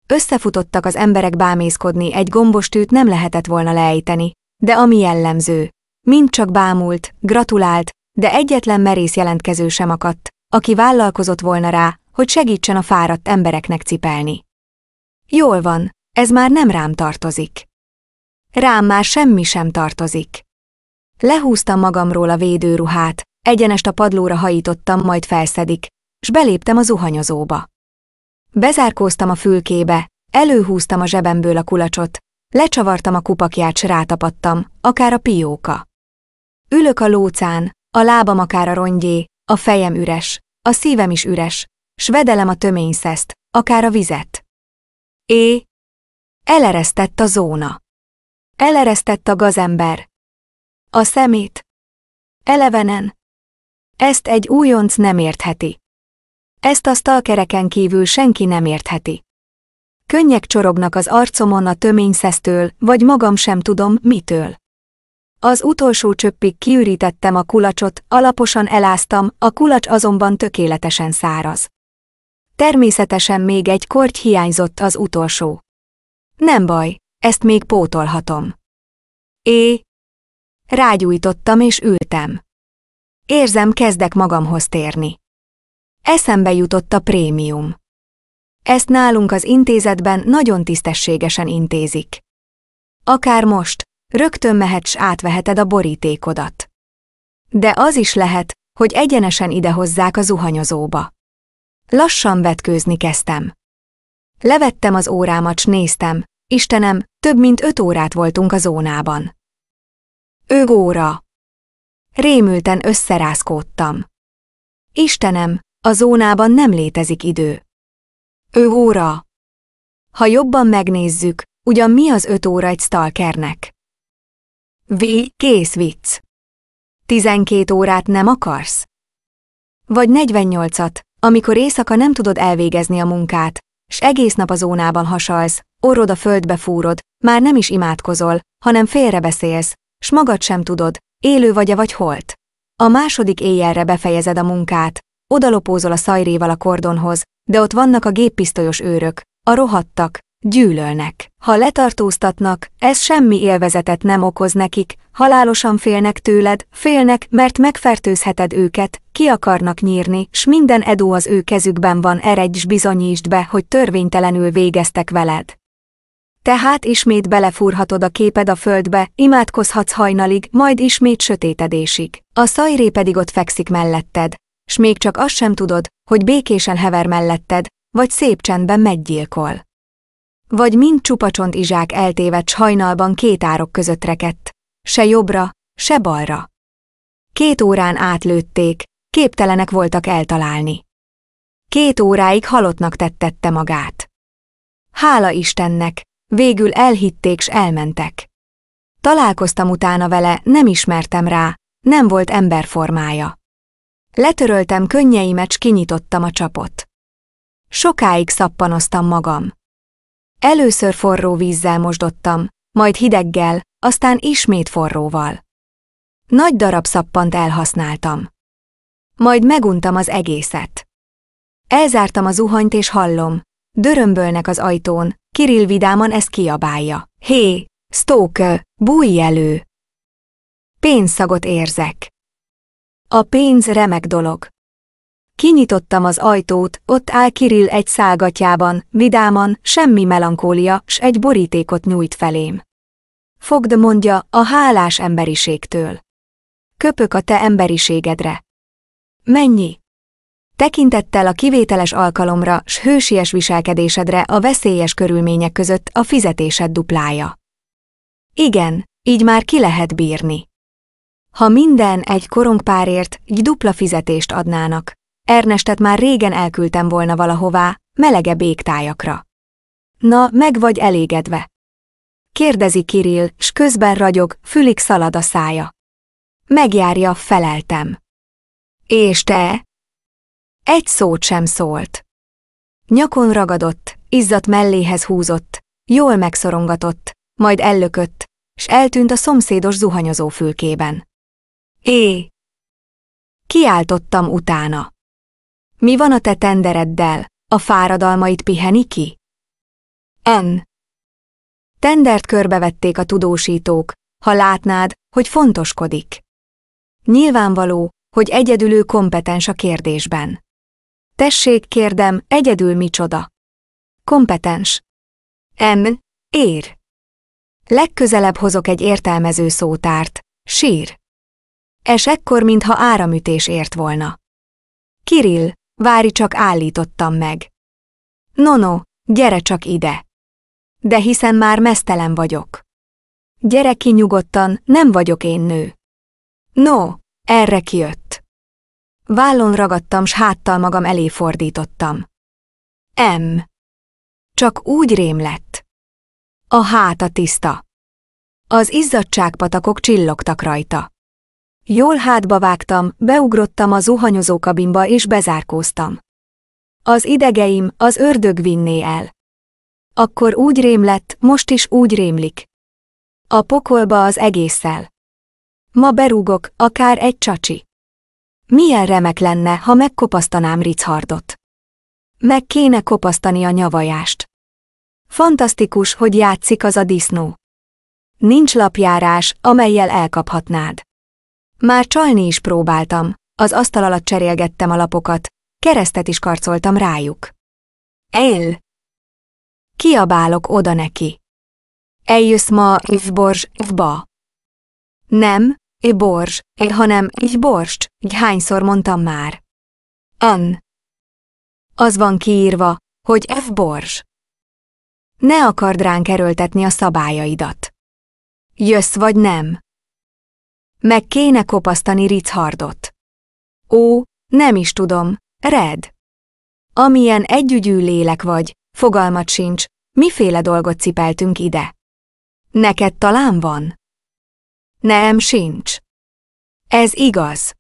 Összefutottak az emberek bámészkodni, egy gombostűt nem lehetett volna leejteni, de ami jellemző. Mind csak bámult, gratulált, de egyetlen merész jelentkező sem akadt, aki vállalkozott volna rá, hogy segítsen a fáradt embereknek cipelni. Jól van, ez már nem rám tartozik. Rám már semmi sem tartozik. Lehúztam magamról a védőruhát, Egyenest a padlóra hajítottam, majd felszedik, s beléptem a zuhanyozóba. Bezárkóztam a fülkébe, előhúztam a zsebemből a kulacsot, lecsavartam a kupakját, s rátapadtam, akár a pióka. Ülök a lócán, a lábam akár a rongyé, a fejem üres, a szívem is üres, s vedelem a töményszeszt, akár a vizet. É, eleresztett a zóna. Eleresztett a gazember. A szemét. Elevenen, ezt egy újonc nem értheti. Ezt a stalkereken kívül senki nem értheti. Könnyek csorognak az arcomon a töményszesztől, vagy magam sem tudom, mitől. Az utolsó csöppig kiürítettem a kulacsot, alaposan eláztam, a kulacs azonban tökéletesen száraz. Természetesen még egy korty hiányzott az utolsó. Nem baj, ezt még pótolhatom. É. Rágyújtottam és ültem. Érzem, kezdek magamhoz térni. Eszembe jutott a prémium. Ezt nálunk az intézetben nagyon tisztességesen intézik. Akár most, rögtön mehetsz átveheted a borítékodat. De az is lehet, hogy egyenesen idehozzák a zuhanyozóba. Lassan vetkőzni kezdtem. Levettem az órámat, s néztem, Istenem, több mint öt órát voltunk a zónában. Ög óra! Rémülten összerázkódtam. Istenem, a zónában nem létezik idő. Ő óra. Ha jobban megnézzük, ugyan mi az öt óra egy stalkernek? V. Kész vicc. Tizenkét órát nem akarsz? Vagy 48-at, amikor éjszaka nem tudod elvégezni a munkát, s egész nap a zónában hasalsz, orrod a földbe fúrod, már nem is imádkozol, hanem félrebeszélsz, s magad sem tudod, Élő vagy-e vagy holt? A második éjjelre befejezed a munkát, odalopózol a szajréval a kordonhoz, de ott vannak a géppisztolyos őrök, a rohadtak, gyűlölnek. Ha letartóztatnak, ez semmi élvezetet nem okoz nekik, halálosan félnek tőled, félnek, mert megfertőzheted őket, ki akarnak nyírni, s minden edó az ő kezükben van, eredj s bizonyítsd be, hogy törvénytelenül végeztek veled. Tehát ismét belefúrhatod a képed a földbe, imádkozhatsz hajnalig, majd ismét sötétedésig. A szajré pedig ott fekszik melletted, s még csak azt sem tudod, hogy békésen hever melletted, vagy szép csendben meggyilkol. Vagy mind csupacsont izsák eltévedt hajnalban két árok között rekedt, se jobbra, se balra. Két órán átlőtték, képtelenek voltak eltalálni. Két óráig halottnak tettette magát. Hála Istennek, Végül elhitték s elmentek. Találkoztam utána vele, nem ismertem rá, nem volt emberformája. Letöröltem könnyeimet, s kinyitottam a csapot. Sokáig szappanoztam magam. Először forró vízzel mosdottam, majd hideggel, aztán ismét forróval. Nagy darab szappant elhasználtam. Majd meguntam az egészet. Elzártam az zuhanyt és hallom, dörömbölnek az ajtón, Kirill vidáman ezt kiabálja. Hé, Stoker, bújj elő! Pénzszagot érzek. A pénz remek dolog. Kinyitottam az ajtót, ott áll Kirill egy szágatjában, vidáman, semmi melankólia, s egy borítékot nyújt felém. Fogd mondja, a hálás emberiségtől. Köpök a te emberiségedre. Mennyi? Tekintettel a kivételes alkalomra s hősies viselkedésedre a veszélyes körülmények között a fizetésed duplája. Igen, így már ki lehet bírni. Ha minden egy korongpárért egy dupla fizetést adnának, Ernestet már régen elküldtem volna valahová, melege béktájakra. Na, meg vagy elégedve? Kérdezi Kirill, s közben ragyog, fülig szalad a szája. Megjárja, feleltem. És te? Egy szót sem szólt. Nyakon ragadott, izzat melléhez húzott, jól megszorongatott, majd ellökött, s eltűnt a szomszédos zuhanyozó fülkében. Hé! Kiáltottam utána. Mi van a te tendereddel? A fáradalmait piheni ki? En. Tendert körbevették a tudósítók, ha látnád, hogy fontoskodik. Nyilvánvaló, hogy egyedülő kompetens a kérdésben. Tessék, kérdem, egyedül micsoda? Kompetens. M. Ér. Legközelebb hozok egy értelmező szótárt. Sír. És ekkor, mintha áramütés ért volna. Kirill, várj csak állítottam meg. Nono, gyere csak ide. De hiszen már mesztelen vagyok. Gyere ki nyugodtan, nem vagyok én nő. No, erre kijött. Vállon ragadtam, s háttal magam elé fordítottam. M. Csak úgy rém lett. A háta tiszta. Az izzadságpatakok csillogtak rajta. Jól hátba vágtam, beugrottam a zuhanyozó kabinba és bezárkóztam. Az idegeim, az ördög vinné el. Akkor úgy rém lett, most is úgy rémlik. A pokolba az egésszel. Ma berúgok, akár egy csacsi. Milyen remek lenne, ha megkopasztanám Richardot. Meg kéne kopasztani a nyavajást. Fantasztikus, hogy játszik az a disznó. Nincs lapjárás, amelyel elkaphatnád. Már csalni is próbáltam, az asztal alatt cserélgettem a lapokat, keresztet is karcoltam rájuk. El! Kiabálok oda neki. Eljössz ma, ifborzs, ba. Nem, é borz, egy hanem így borst, egy hányszor mondtam már. An. Az van kiírva, hogy F borz. Ne akard ránk erőltetni a szabályaidat. Jössz vagy nem? Meg kéne kopasztani Richardot. Ó, nem is tudom, Red. Amilyen együgyű lélek vagy, fogalmat sincs, miféle dolgot cipeltünk ide. Neked talán van? Nem sincs. Ez igaz.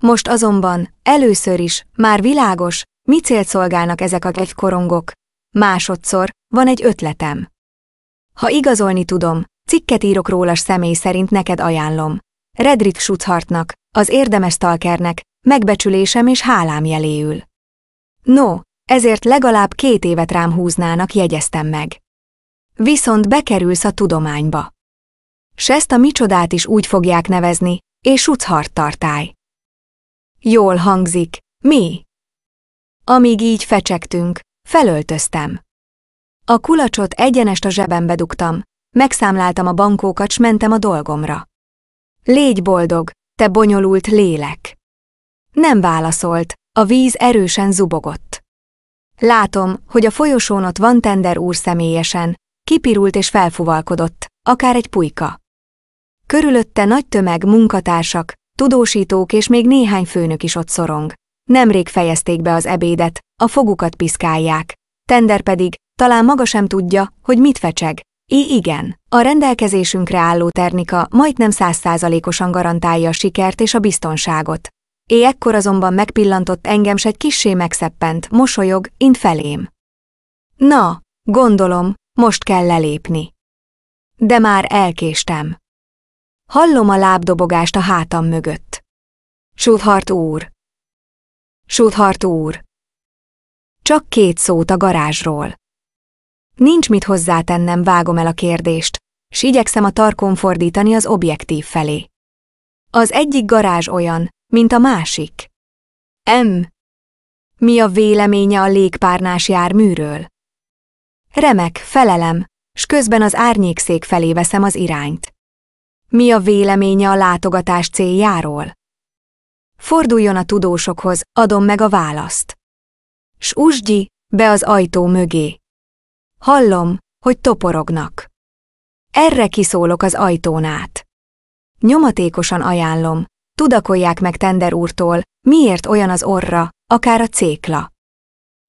Most azonban, először is, már világos, mi célt szolgálnak ezek a korongok. Másodszor, van egy ötletem. Ha igazolni tudom, cikket írok rólas személy szerint neked ajánlom. Redrit Schutzhartnak, az érdemes talkernek, megbecsülésem és hálám jeléül. No, ezért legalább két évet rám húznának, jegyeztem meg. Viszont bekerülsz a tudományba s ezt a micsodát is úgy fogják nevezni, és suchart tartály. Jól hangzik, mi? Amíg így fecsegtünk, felöltöztem. A kulacsot egyenest a zsebembe dugtam, megszámláltam a bankókat, s mentem a dolgomra. Légy boldog, te bonyolult lélek! Nem válaszolt, a víz erősen zubogott. Látom, hogy a folyosón ott van Tender úr személyesen, kipirult és felfuvalkodott, akár egy pulyka. Körülötte nagy tömeg munkatársak, tudósítók és még néhány főnök is ott szorong. Nemrég fejezték be az ebédet, a fogukat piszkálják. Tender pedig, talán maga sem tudja, hogy mit fecseg. I igen, a rendelkezésünkre álló ternika majdnem százszázalékosan garantálja a sikert és a biztonságot. É ekkor azonban megpillantott engem s egy kissé megszeppent, mosolyog, int felém. Na, gondolom, most kell lelépni. De már elkéstem. Hallom a lábdobogást a hátam mögött. Súthart úr! Súthart úr! Csak két szót a garázsról. Nincs mit hozzátennem, vágom el a kérdést, s igyekszem a tarkon fordítani az objektív felé. Az egyik garázs olyan, mint a másik. M. Mi a véleménye a légpárnás járműről? Remek, felelem, s közben az árnyékszék felé veszem az irányt. Mi a véleménye a látogatás céljáról? Forduljon a tudósokhoz, adom meg a választ. S úsgyi, be az ajtó mögé. Hallom, hogy toporognak. Erre kiszólok az ajtón át. Nyomatékosan ajánlom, tudakolják meg Tender úrtól, miért olyan az orra, akár a cékla.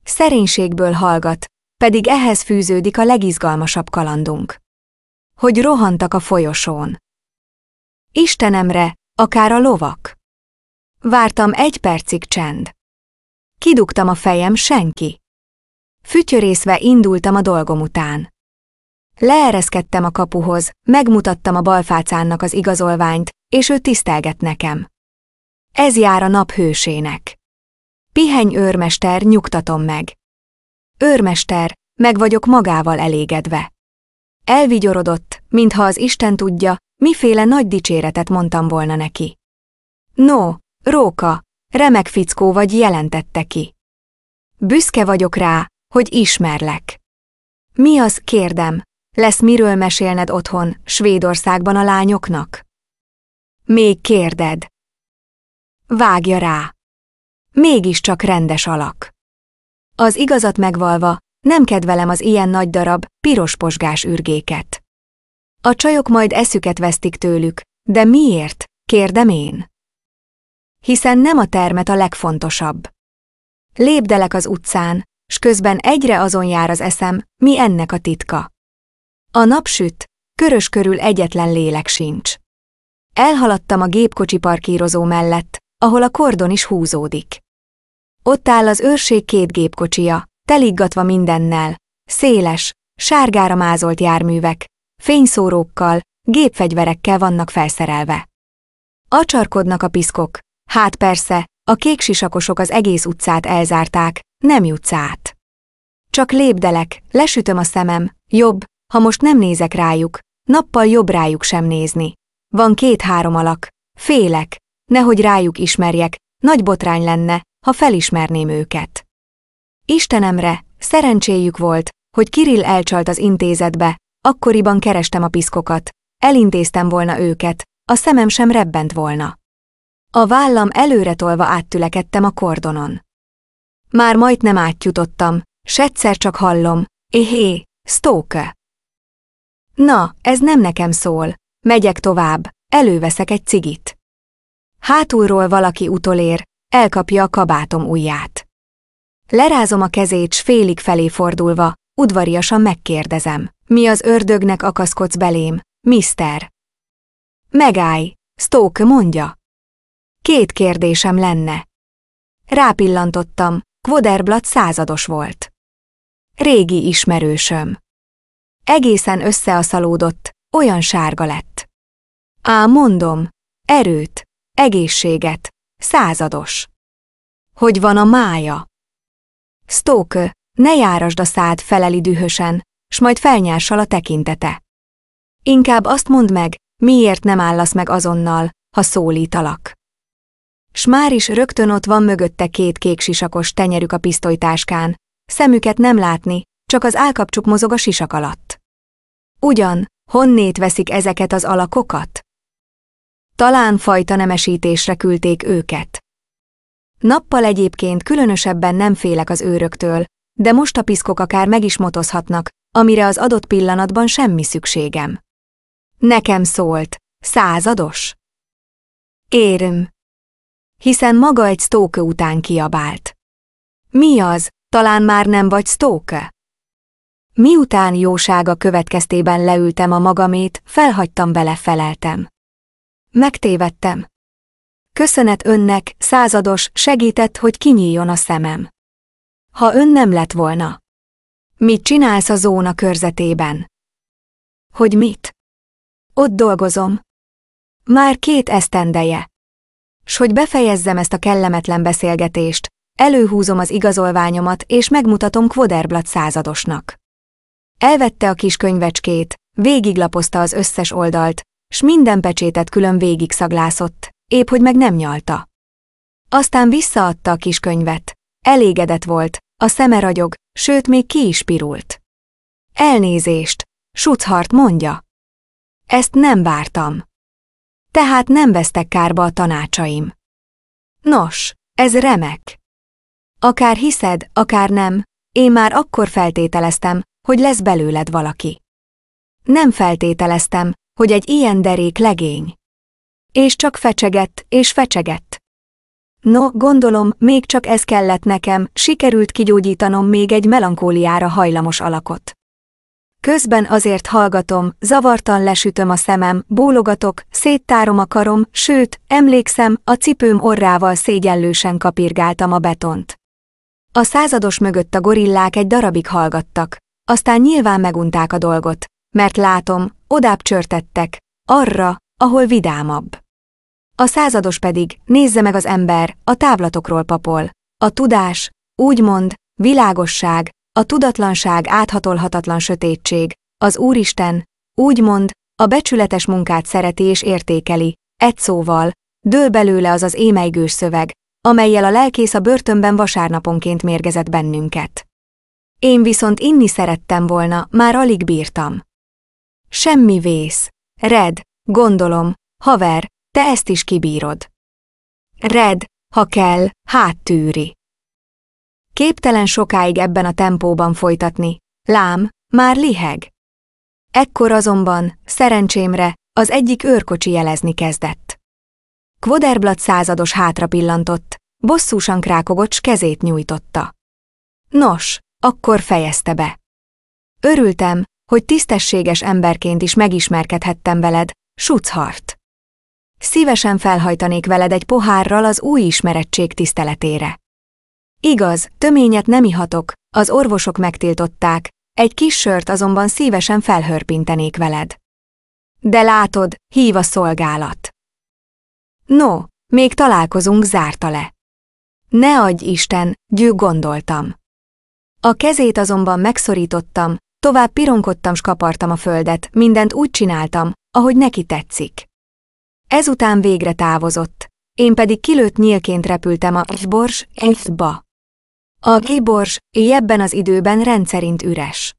Szerénységből hallgat, pedig ehhez fűződik a legizgalmasabb kalandunk. Hogy rohantak a folyosón. Istenemre, akár a lovak. Vártam egy percig csend. Kidugtam a fejem senki. Fütyörészve indultam a dolgom után. Leereszkedtem a kapuhoz, megmutattam a balfácánnak az igazolványt, és ő tisztelget nekem. Ez jár a nap hősének. Pihenj őrmester, nyugtatom meg. Őrmester, meg vagyok magával elégedve. Elvigyorodott, mintha az Isten tudja, Miféle nagy dicséretet mondtam volna neki. No, Róka, remek fickó vagy jelentette ki. Büszke vagyok rá, hogy ismerlek. Mi az, kérdem, lesz miről mesélned otthon, Svédországban a lányoknak? Még kérded. Vágja rá. Mégiscsak rendes alak. Az igazat megvalva, nem kedvelem az ilyen nagy darab, pirosposgás ürgéket. A csajok majd eszüket vesztik tőlük, de miért, kérdem én. Hiszen nem a termet a legfontosabb. Lépdelek az utcán, s közben egyre azon jár az eszem, mi ennek a titka. A nap süt, körös körül egyetlen lélek sincs. Elhaladtam a gépkocsi parkírozó mellett, ahol a kordon is húzódik. Ott áll az őrség két gépkocsia, teliggatva mindennel, széles, sárgára mázolt járművek, fényszórókkal, gépfegyverekkel vannak felszerelve. Acsarkodnak a piszkok, hát persze, a kék sisakosok az egész utcát elzárták, nem jutsz át. Csak lépdelek, lesütöm a szemem, jobb, ha most nem nézek rájuk, nappal jobb rájuk sem nézni. Van két-három alak, félek, nehogy rájuk ismerjek, nagy botrány lenne, ha felismerném őket. Istenemre, szerencséjük volt, hogy Kirill elcsalt az intézetbe, Akkoriban kerestem a piszkokat, elintéztem volna őket, a szemem sem rebbent volna. A vállam előre tolva áttülekedtem a kordonon. Már majdnem átjutottam, s egyszer csak hallom, éhé, Stoke. Na, ez nem nekem szól, megyek tovább, előveszek egy cigit. Hátulról valaki utolér, elkapja a kabátom ujját. Lerázom a kezét, s félig felé fordulva, udvariasan megkérdezem. Mi az ördögnek akaszkodsz belém, mister? Megállj, Stoke mondja. Két kérdésem lenne. Rápillantottam, Quoderblatt százados volt. Régi ismerősöm. Egészen összeaszalódott, olyan sárga lett. Á, mondom, erőt, egészséget, százados. Hogy van a mája? Stoke, ne járasd a szád feleli dühösen, s majd felnyással a tekintete. Inkább azt mondd meg, miért nem állasz meg azonnal, ha szólítalak. S már is rögtön ott van mögötte két kék sisakos tenyerük a pisztolytáskán, szemüket nem látni, csak az állkapcsuk mozog a sisak alatt. Ugyan, honnét veszik ezeket az alakokat? Talán fajta nemesítésre küldték őket. Nappal egyébként különösebben nem félek az őröktől, de most a piszkok akár meg is motozhatnak, amire az adott pillanatban semmi szükségem. Nekem szólt, százados. Érm. Hiszen maga egy stóke után kiabált. Mi az, talán már nem vagy stóke? Miután jósága következtében leültem a magamét, felhagytam vele feleltem. Megtévedtem. Köszönet önnek, százados, segített, hogy kinyíljon a szemem. Ha ön nem lett volna, Mit csinálsz a zóna körzetében? Hogy mit? Ott dolgozom. Már két esztendeje. S hogy befejezzem ezt a kellemetlen beszélgetést, előhúzom az igazolványomat és megmutatom Quaderblatt századosnak. Elvette a kis könyvecskét, végiglapozta az összes oldalt, s minden pecsétet külön végig szaglászott, épp hogy meg nem nyalta. Aztán visszaadta a kis könyvet. Elégedett volt, a szeme ragyog, sőt még ki is pirult. Elnézést, Suchart mondja. Ezt nem vártam. Tehát nem vesztek kárba a tanácsaim. Nos, ez remek. Akár hiszed, akár nem, én már akkor feltételeztem, hogy lesz belőled valaki. Nem feltételeztem, hogy egy ilyen derék legény. És csak fecsegett, és fecsegett. No, gondolom, még csak ez kellett nekem, sikerült kigyógyítanom még egy melankóliára hajlamos alakot. Közben azért hallgatom, zavartan lesütöm a szemem, bólogatok, széttárom a karom, sőt, emlékszem, a cipőm orrával szégyenlősen kapirgáltam a betont. A százados mögött a gorillák egy darabig hallgattak, aztán nyilván megunták a dolgot, mert látom, odább csörtettek, arra, ahol vidámabb a százados pedig, nézze meg az ember, a távlatokról papol. A tudás, úgymond, világosság, a tudatlanság áthatolhatatlan sötétség, az Úristen, úgymond, a becsületes munkát szereti és értékeli, egy szóval, dől belőle az az émeigős szöveg, amelyel a lelkész a börtönben vasárnaponként mérgezett bennünket. Én viszont inni szerettem volna, már alig bírtam. Semmi vész. Red, gondolom, haver, te ezt is kibírod. Red, ha kell, háttűri. Képtelen sokáig ebben a tempóban folytatni. Lám, már liheg. Ekkor azonban, szerencsémre, az egyik őrkocsi jelezni kezdett. Kvoderblad százados hátra pillantott, bosszúsan s kezét nyújtotta. Nos, akkor fejezte be. Örültem, hogy tisztességes emberként is megismerkedhettem veled, Schutzhart. Szívesen felhajtanék veled egy pohárral az új ismerettség tiszteletére. Igaz, töményet nem ihatok, az orvosok megtiltották, egy kis sört azonban szívesen felhörpintenék veled. De látod, hív a szolgálat. No, még találkozunk zárta le. Ne adj Isten, gyű gondoltam. A kezét azonban megszorítottam, tovább pironkodtam, kapartam a földet, mindent úgy csináltam, ahogy neki tetszik. Ezután végre távozott, én pedig kilőtt nyílként repültem a bors ba. A kibors ebben az időben rendszerint üres.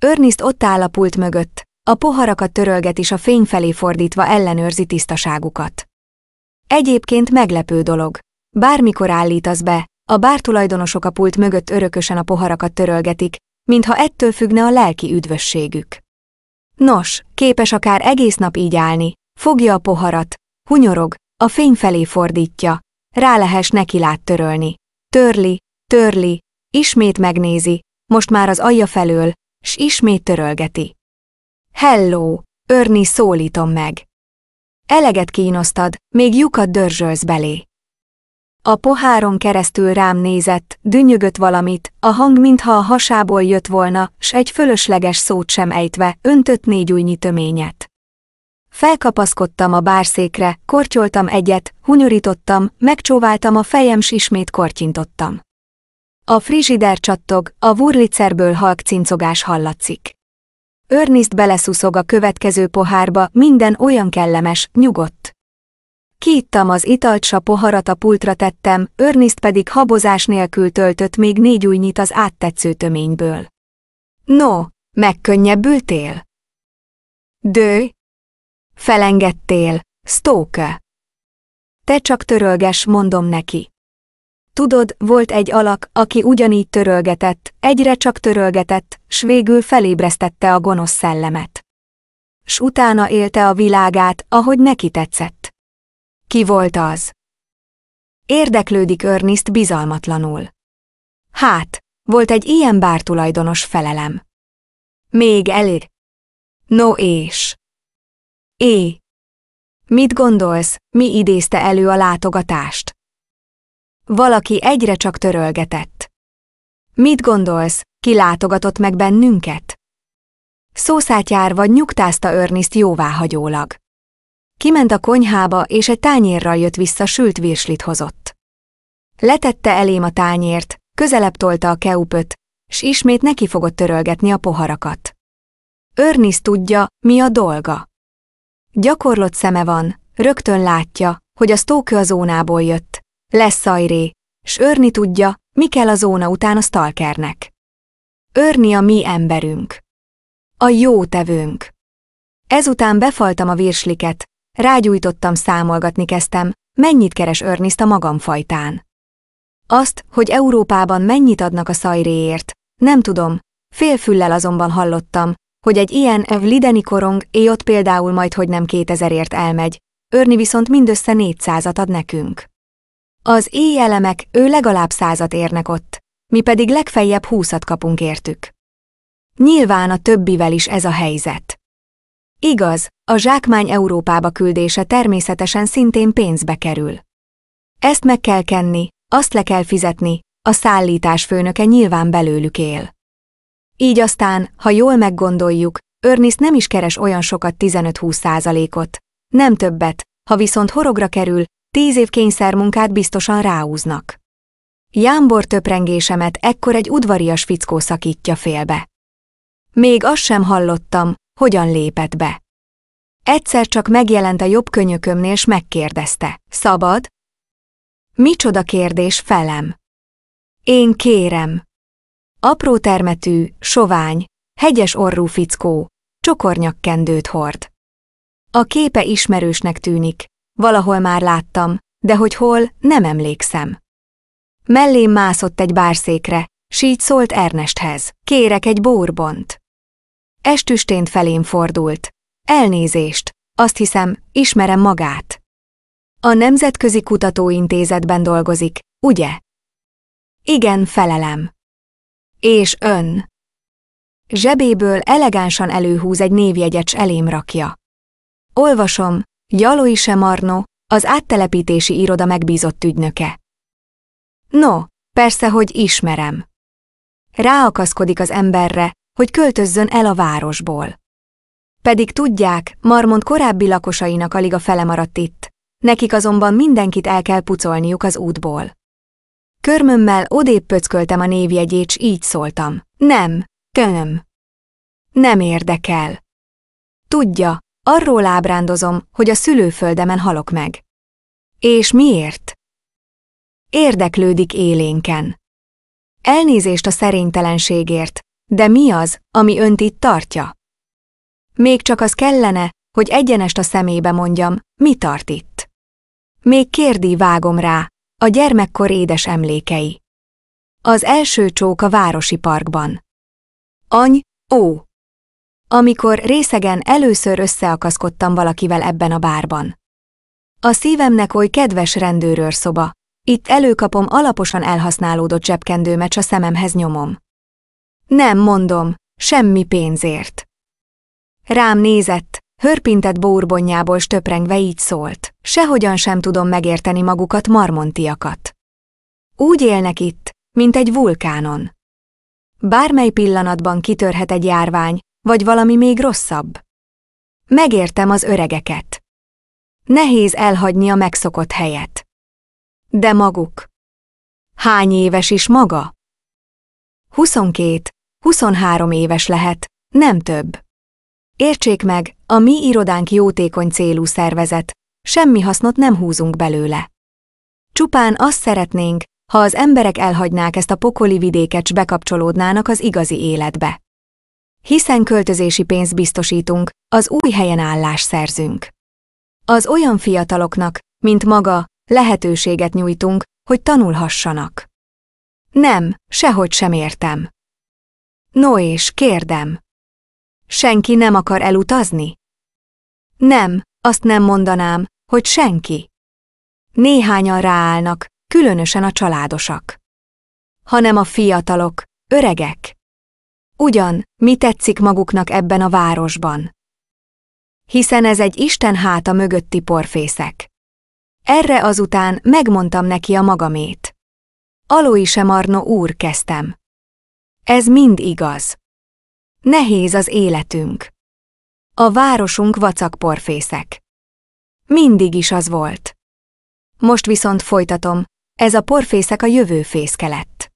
Örniszt ott áll a pult mögött, a poharakat törölget is a fény felé fordítva ellenőrzi tisztaságukat. Egyébként meglepő dolog. Bármikor állítasz be, a bártulajdonosok a pult mögött örökösen a poharakat törölgetik, mintha ettől függne a lelki üdvösségük. Nos, képes akár egész nap így állni, Fogja a poharat, hunyorog, a fény felé fordítja, rálehes neki lát törölni. Törli, törli, ismét megnézi, most már az alja felől, s ismét törölgeti. Hello, örni szólítom meg. Eleget kínosztad, még lyukat dörzsölsz belé. A poháron keresztül rám nézett, dünnyögött valamit, a hang mintha a hasából jött volna, s egy fölösleges szót sem ejtve öntött négy újnyi töményet. Felkapaszkodtam a bárszékre, kortyoltam egyet, hunyorítottam, megcsóváltam a fejem s ismét kortyintottam. A frizsider csattog, a vurlicerből halk cincogás hallatszik. Örniszt beleszuszog a következő pohárba, minden olyan kellemes, nyugodt. Kiittam az italt s a poharat a pultra tettem, Örniszt pedig habozás nélkül töltött még négy újnyit az áttetsző töményből. No, megkönnyebbültél? Dőj, Felengedtél, Stoke. Te csak törölges, mondom neki. Tudod, volt egy alak, aki ugyanígy törölgetett, egyre csak törölgetett, s végül felébresztette a gonosz szellemet. S utána élte a világát, ahogy neki tetszett. Ki volt az? Érdeklődik Ernest bizalmatlanul. Hát, volt egy ilyen bártulajdonos felelem. Még elér. No és. É. Mit gondolsz, mi idézte elő a látogatást? Valaki egyre csak törölgetett. Mit gondolsz, ki látogatott meg bennünket? Szószát vagy nyugtázta Örniszt jóváhagyólag. Kiment a konyhába, és egy tányérral jött vissza sült virslit hozott. Letette elém a tányért, közelebb tolta a keupöt, s ismét neki fogott törölgetni a poharakat. Örnisz tudja, mi a dolga. Gyakorlott szeme van, rögtön látja, hogy a stókő a zónából jött. Lesz ajré, s őrni tudja, mi kell a zóna után a stalkernek. Őrni a mi emberünk. A jó tevőnk. Ezután befaltam a virsliket, rágyújtottam, számolgatni kezdtem, mennyit keres Örniszt a magamfajtán. Azt, hogy Európában mennyit adnak a szajréért, nem tudom, félfüllel azonban hallottam, hogy egy ilyen evlideni lideni korong, éjott például majd, hogy nem kétezerért ért elmegy, Örni viszont mindössze négy százat ad nekünk. Az éjjelemek ő legalább százat érnek ott, mi pedig legfeljebb húszat kapunk értük. Nyilván a többivel is ez a helyzet. Igaz, a zsákmány Európába küldése természetesen szintén pénzbe kerül. Ezt meg kell kenni, azt le kell fizetni, a szállítás főnöke nyilván belőlük él. Így aztán, ha jól meggondoljuk, Ernest nem is keres olyan sokat 15-20 százalékot. Nem többet, ha viszont horogra kerül, 10 év kényszermunkát biztosan ráúznak. Jámbor töprengésemet ekkor egy udvarias fickó szakítja félbe. Még azt sem hallottam, hogyan lépett be. Egyszer csak megjelent a jobb könyökömnél, és megkérdezte. Szabad? Micsoda kérdés felem? Én kérem. Apró termetű, sovány, hegyes orrú fickó, csokornyakkendőt hord. A képe ismerősnek tűnik, valahol már láttam, de hogy hol, nem emlékszem. Mellém mászott egy bárszékre, s így szólt Ernesthez, kérek egy bórbont. Estüstént felém fordult. Elnézést, azt hiszem, ismerem magát. A Nemzetközi Kutatóintézetben dolgozik, ugye? Igen, felelem. És ön. Zsebéből elegánsan előhúz egy névjegyet, s elém rakja. Olvasom, Gyalói Marno, az áttelepítési iroda megbízott ügynöke. No, persze, hogy ismerem. Ráakaszkodik az emberre, hogy költözzön el a városból. Pedig tudják, Marmont korábbi lakosainak alig a fele maradt itt, nekik azonban mindenkit el kell pucolniuk az útból. Körmömmel odébb pöcköltem a névjegyét, s így szóltam. Nem, könöm. Nem érdekel. Tudja, arról ábrándozom, hogy a szülőföldemen halok meg. És miért? Érdeklődik élénken. Elnézést a szerénytelenségért, de mi az, ami önt itt tartja? Még csak az kellene, hogy egyenest a szemébe mondjam, mi tart itt. Még kérdi vágom rá, a gyermekkor édes emlékei. Az első csók a városi parkban. Any, ó! Amikor részegen először összeakaszkodtam valakivel ebben a bárban. A szívemnek oly kedves rendőrőrszoba, itt előkapom alaposan elhasználódott zsebkendőmet a szememhez nyomom. Nem mondom, semmi pénzért. Rám nézett, hörpintett bórbonyából stöprengve így szólt. Sehogyan sem tudom megérteni magukat marmontiakat. Úgy élnek itt, mint egy vulkánon. Bármely pillanatban kitörhet egy járvány, vagy valami még rosszabb. Megértem az öregeket. Nehéz elhagyni a megszokott helyet. De maguk. Hány éves is maga? 22, 23 éves lehet, nem több. Értsék meg, a mi irodánk jótékony célú szervezet, semmi hasznot nem húzunk belőle. Csupán azt szeretnénk, ha az emberek elhagynák ezt a pokoli vidéket s bekapcsolódnának az igazi életbe. Hiszen költözési pénzt biztosítunk, az új helyen állás szerzünk. Az olyan fiataloknak, mint maga, lehetőséget nyújtunk, hogy tanulhassanak. Nem, sehogy sem értem. No és kérdem, Senki nem akar elutazni? Nem, azt nem mondanám, hogy senki. Néhányan ráállnak, különösen a családosak. Hanem a fiatalok, öregek. Ugyan, mi tetszik maguknak ebben a városban? Hiszen ez egy Isten háta mögötti porfészek. Erre azután megmondtam neki a magamét. Aloi sem úr kezdtem. Ez mind igaz. Nehéz az életünk. A városunk vacak porfészek. Mindig is az volt. Most viszont folytatom, ez a porfészek a jövő fészke lett.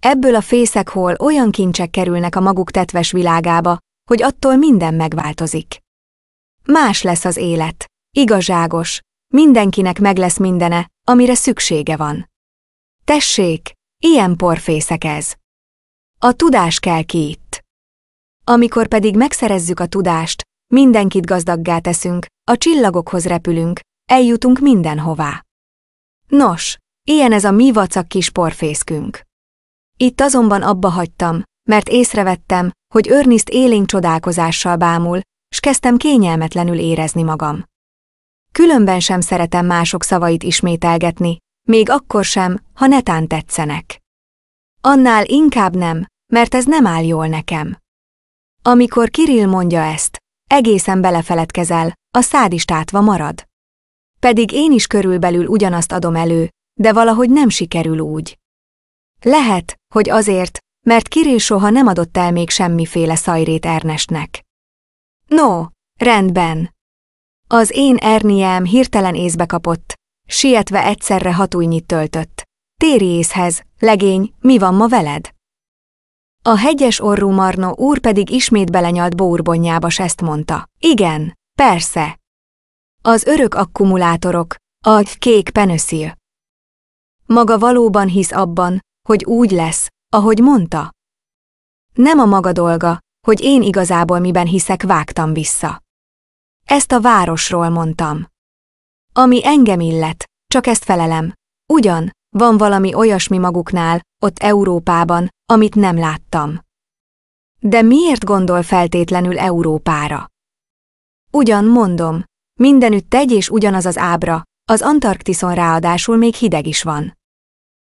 Ebből a fészekhol olyan kincsek kerülnek a maguk tetves világába, hogy attól minden megváltozik. Más lesz az élet, igazságos, mindenkinek meg lesz mindene, amire szüksége van. Tessék, ilyen porfészek ez. A tudás kell ki itt. Amikor pedig megszerezzük a tudást, mindenkit gazdaggá teszünk, a csillagokhoz repülünk, eljutunk mindenhová. Nos, ilyen ez a mi vacak kis porfészkünk. Itt azonban abba hagytam, mert észrevettem, hogy Örniszt élénk csodálkozással bámul, s kezdtem kényelmetlenül érezni magam. Különben sem szeretem mások szavait ismételgetni, még akkor sem, ha netán tetszenek. Annál inkább nem, mert ez nem áll jól nekem. Amikor Kirill mondja ezt, egészen belefeledkezel, a szád is tátva marad. Pedig én is körülbelül ugyanazt adom elő, de valahogy nem sikerül úgy. Lehet, hogy azért, mert Kirill soha nem adott el még semmiféle szajrét Ernestnek. No, rendben. Az én Erniám hirtelen észbe kapott, sietve egyszerre hatújnyit töltött. Téri észhez, legény, mi van ma veled? A hegyes orrú Marno úr pedig ismét belenyalt bórbonyába, s ezt mondta. Igen, persze. Az örök akkumulátorok, a kék penöszil. Maga valóban hisz abban, hogy úgy lesz, ahogy mondta. Nem a maga dolga, hogy én igazából miben hiszek vágtam vissza. Ezt a városról mondtam. Ami engem illet, csak ezt felelem. Ugyan, van valami olyasmi maguknál, ott Európában, amit nem láttam. De miért gondol feltétlenül Európára? Ugyan mondom, mindenütt egy és ugyanaz az ábra, az Antarktiszon ráadásul még hideg is van.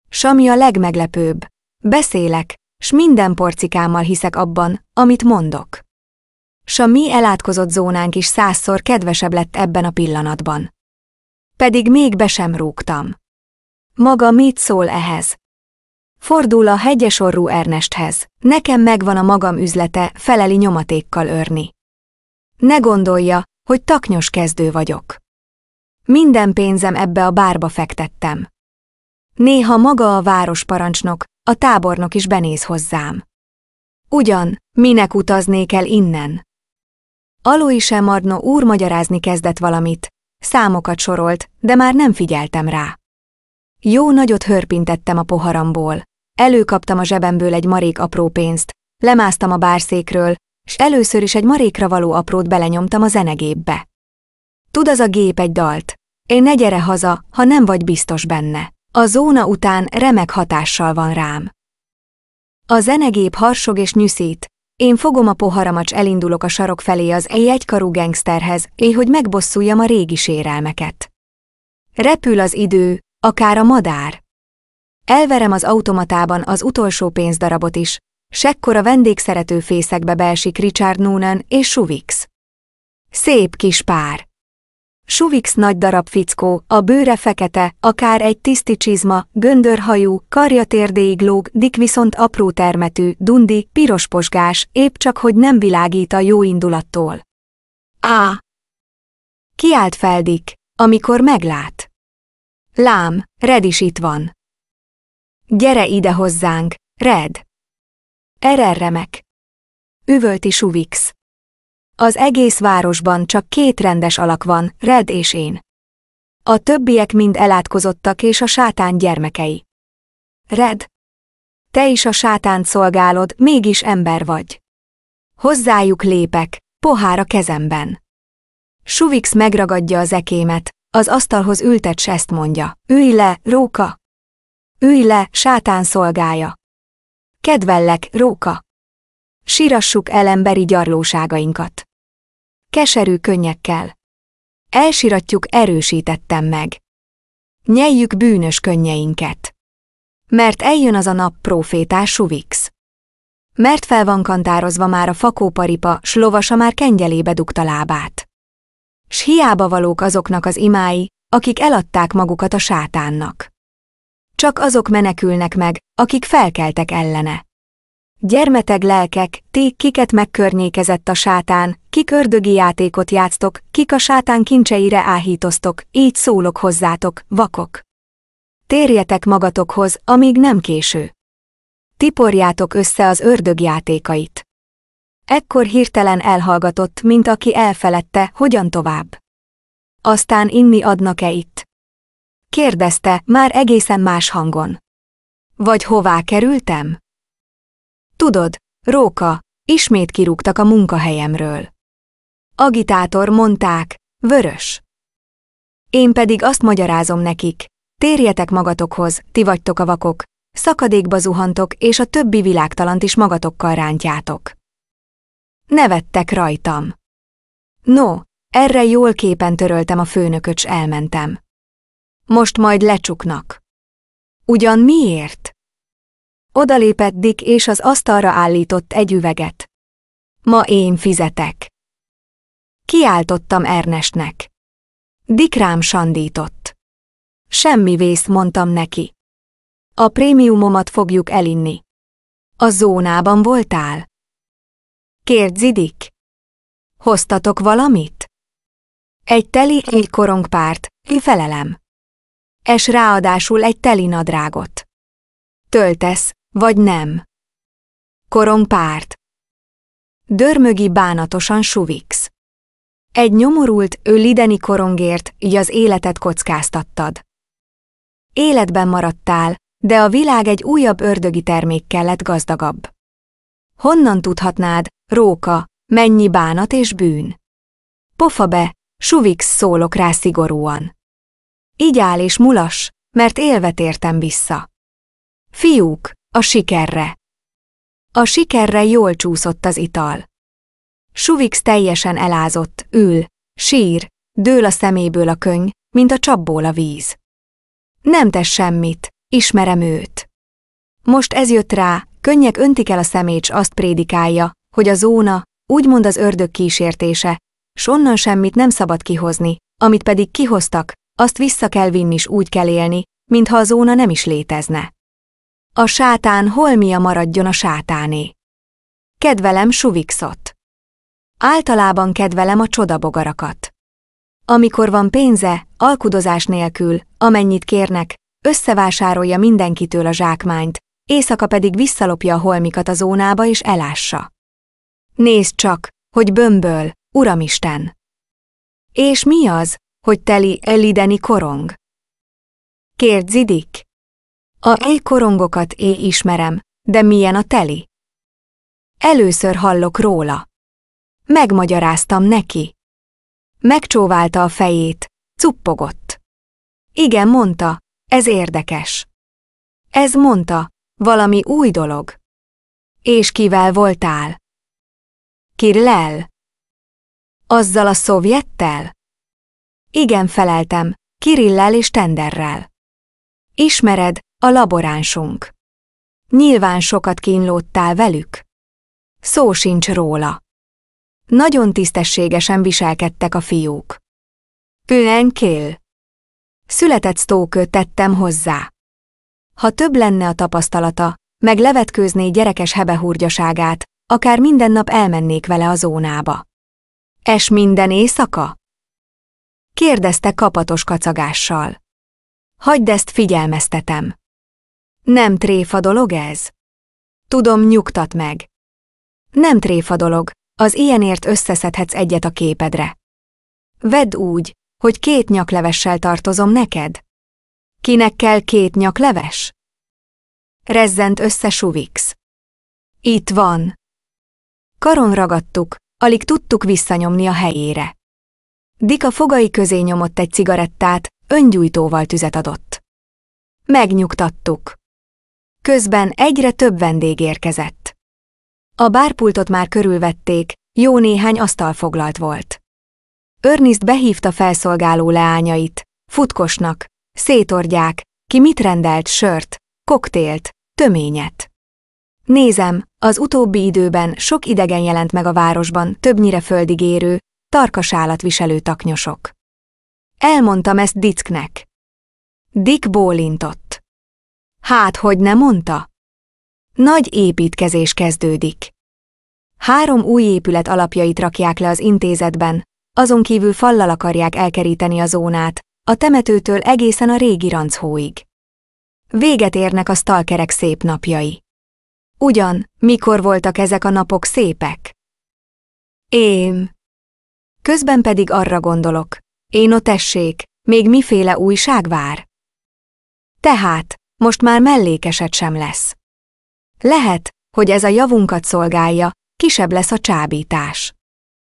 Sami a legmeglepőbb. Beszélek, s minden porcikámmal hiszek abban, amit mondok. S a mi elátkozott zónánk is százszor kedvesebb lett ebben a pillanatban. Pedig még be sem rúgtam. Maga mit szól ehhez? Fordul a hegyesorú Ernesthez. Nekem megvan a magam üzlete, feleli nyomatékkal örni. Ne gondolja, hogy taknyos kezdő vagyok. Minden pénzem ebbe a bárba fektettem. Néha maga a városparancsnok, a tábornok is benéz hozzám. Ugyan, minek utaznék el innen? Aloise Marno úr magyarázni kezdett valamit, számokat sorolt, de már nem figyeltem rá. Jó nagyot hörpintettem a poharamból. Előkaptam a zsebemből egy marék apró pénzt, lemásztam a bárszékről, s először is egy marékra való aprót belenyomtam a zenegépbe. Tud az a gép egy dalt. Én ne gyere haza, ha nem vagy biztos benne. A zóna után remek hatással van rám. A zenegép harsog és nyűszít. Én fogom a poharamat, elindulok a sarok felé az egy egykarú gengszterhez, éhogy hogy megbosszuljam a régi sérelmeket. Repül az idő, Akár a madár. Elverem az automatában az utolsó pénzdarabot is, sekkor a vendégszerető fészekbe beesik Richard Noonan és Suvix. Szép kis pár. Suvix nagy darab fickó, a bőre fekete, akár egy tiszti csizma, göndörhajú, karjatérdéig lóg, dik viszont apró termetű, dundi, pirosposgás, épp csak hogy nem világít a jó indulattól. Á! Kiált fel Dick, amikor meglát. Lám, Red is itt van. Gyere ide hozzánk, Red! Erre remek! Üvölti Suvix. Az egész városban csak két rendes alak van, Red és én. A többiek mind elátkozottak és a sátán gyermekei. Red, te is a sátánt szolgálod, mégis ember vagy. Hozzájuk lépek, pohár a kezemben. Suvix megragadja az ekémet, az asztalhoz ültet s ezt mondja. Ülj le, róka! Ülj le, sátán szolgája! Kedvellek, róka! Sirassuk el emberi gyarlóságainkat. Keserű könnyekkel. Elsiratjuk erősítettem meg. Nyeljük bűnös könnyeinket. Mert eljön az a nap profétás Suvix. Mert fel van kantározva már a fakóparipa, s lovasa már kengyelébe dugta lábát s hiába valók azoknak az imái, akik eladták magukat a sátánnak. Csak azok menekülnek meg, akik felkeltek ellene. Gyermeteg lelkek, ti, kiket megkörnyékezett a sátán, kik ördögi játékot játsztok, kik a sátán kincseire áhítoztok, így szólok hozzátok, vakok. Térjetek magatokhoz, amíg nem késő. Tiporjátok össze az ördög játékait. Ekkor hirtelen elhallgatott, mint aki elfeledte, hogyan tovább. Aztán inni adnak-e itt? Kérdezte, már egészen más hangon. Vagy hová kerültem? Tudod, Róka, ismét kirúgtak a munkahelyemről. Agitátor mondták, vörös. Én pedig azt magyarázom nekik, térjetek magatokhoz, ti vagytok a vakok, szakadékba zuhantok, és a többi világtalant is magatokkal rántjátok. Nevettek rajtam. No, erre jól képen töröltem a főnököt, elmentem. Most majd lecsuknak. Ugyan miért? Odalépett Dick és az asztalra állított egy üveget. Ma én fizetek. Kiáltottam Ernestnek. Dick rám sandított. Semmi vész, mondtam neki. A prémiumomat fogjuk elinni. A zónában voltál? Zidik. Hoztatok valamit? Egy teli egy korongpárt, felelem. Es ráadásul egy teli nadrágot. Töltesz, vagy nem. Korongpárt. Dörmögi bánatosan suvix. Egy nyomorult, ő lideni korongért, így az életet kockáztattad. Életben maradtál, de a világ egy újabb ördögi termékkel lett gazdagabb. Honnan tudhatnád, Róka, mennyi bánat és bűn? Pofa be, suvix szólok rá szigorúan. Így áll és mulas, mert élvet értem vissza. Fiúk, a sikerre. A sikerre jól csúszott az ital. Suvix teljesen elázott, ül, sír, dől a szeméből a könyv, mint a csapból a víz. Nem tesz semmit, ismerem őt. Most ez jött rá, Könnyek öntik el a szemécs azt prédikálja, hogy a zóna, úgymond az ördög kísértése, s onnan semmit nem szabad kihozni, amit pedig kihoztak, azt vissza kell vinni s úgy kell élni, mintha a zóna nem is létezne. A sátán holmia maradjon a sátáné. Kedvelem Suvixot. Általában kedvelem a csodabogarakat. Amikor van pénze, alkudozás nélkül, amennyit kérnek, összevásárolja mindenkitől a zsákmányt, éjszaka pedig visszalopja a holmikat a zónába és elássa. Nézd csak, hogy bömböl, uramisten! És mi az, hogy teli elideni korong? Kért zidik! A éj korongokat éj ismerem, de milyen a teli? Először hallok róla. Megmagyaráztam neki. Megcsóválta a fejét, cuppogott. Igen, mondta, ez érdekes. Ez mondta, valami új dolog. És kivel voltál? Kirlel? Azzal a szovjettel? Igen, feleltem, Kirillel és Tenderrel. Ismered, a laboránsunk. Nyilván sokat kínlódtál velük. Szó sincs róla. Nagyon tisztességesen viselkedtek a fiúk. Pülenkél. Született sztókő tettem hozzá ha több lenne a tapasztalata, meg levetkőzné gyerekes hebehúrgyaságát, akár minden nap elmennék vele a zónába. Es minden éjszaka? Kérdezte kapatos kacagással. Hagyd ezt figyelmeztetem. Nem tréfa dolog ez? Tudom, nyugtat meg. Nem tréfa dolog, az ilyenért összeszedhetsz egyet a képedre. Vedd úgy, hogy két nyaklevessel tartozom neked, Kinek kell két leves? Rezzent össze Suvix. Itt van. Karon ragadtuk, alig tudtuk visszanyomni a helyére. Dika fogai közé nyomott egy cigarettát, öngyújtóval tüzet adott. Megnyugtattuk. Közben egyre több vendég érkezett. A bárpultot már körülvették, jó néhány asztal foglalt volt. Örniszt behívta felszolgáló leányait, futkosnak, Szétordják, ki mit rendelt sört, koktélt, töményet. Nézem, az utóbbi időben sok idegen jelent meg a városban, többnyire földigérő, tarkas állatviselő taknyosok. Elmondtam ezt Dicknek. Dick bólintott. Hát, hogy ne mondta? Nagy építkezés kezdődik. Három új épület alapjait rakják le az intézetben, azon kívül fallal akarják elkeríteni a zónát, a temetőtől egészen a régi ranchóig. Véget érnek a stalkerek szép napjai. Ugyan, mikor voltak ezek a napok szépek? Én. Közben pedig arra gondolok, én a tessék, még miféle újság vár? Tehát, most már mellékeset sem lesz. Lehet, hogy ez a javunkat szolgálja, kisebb lesz a csábítás.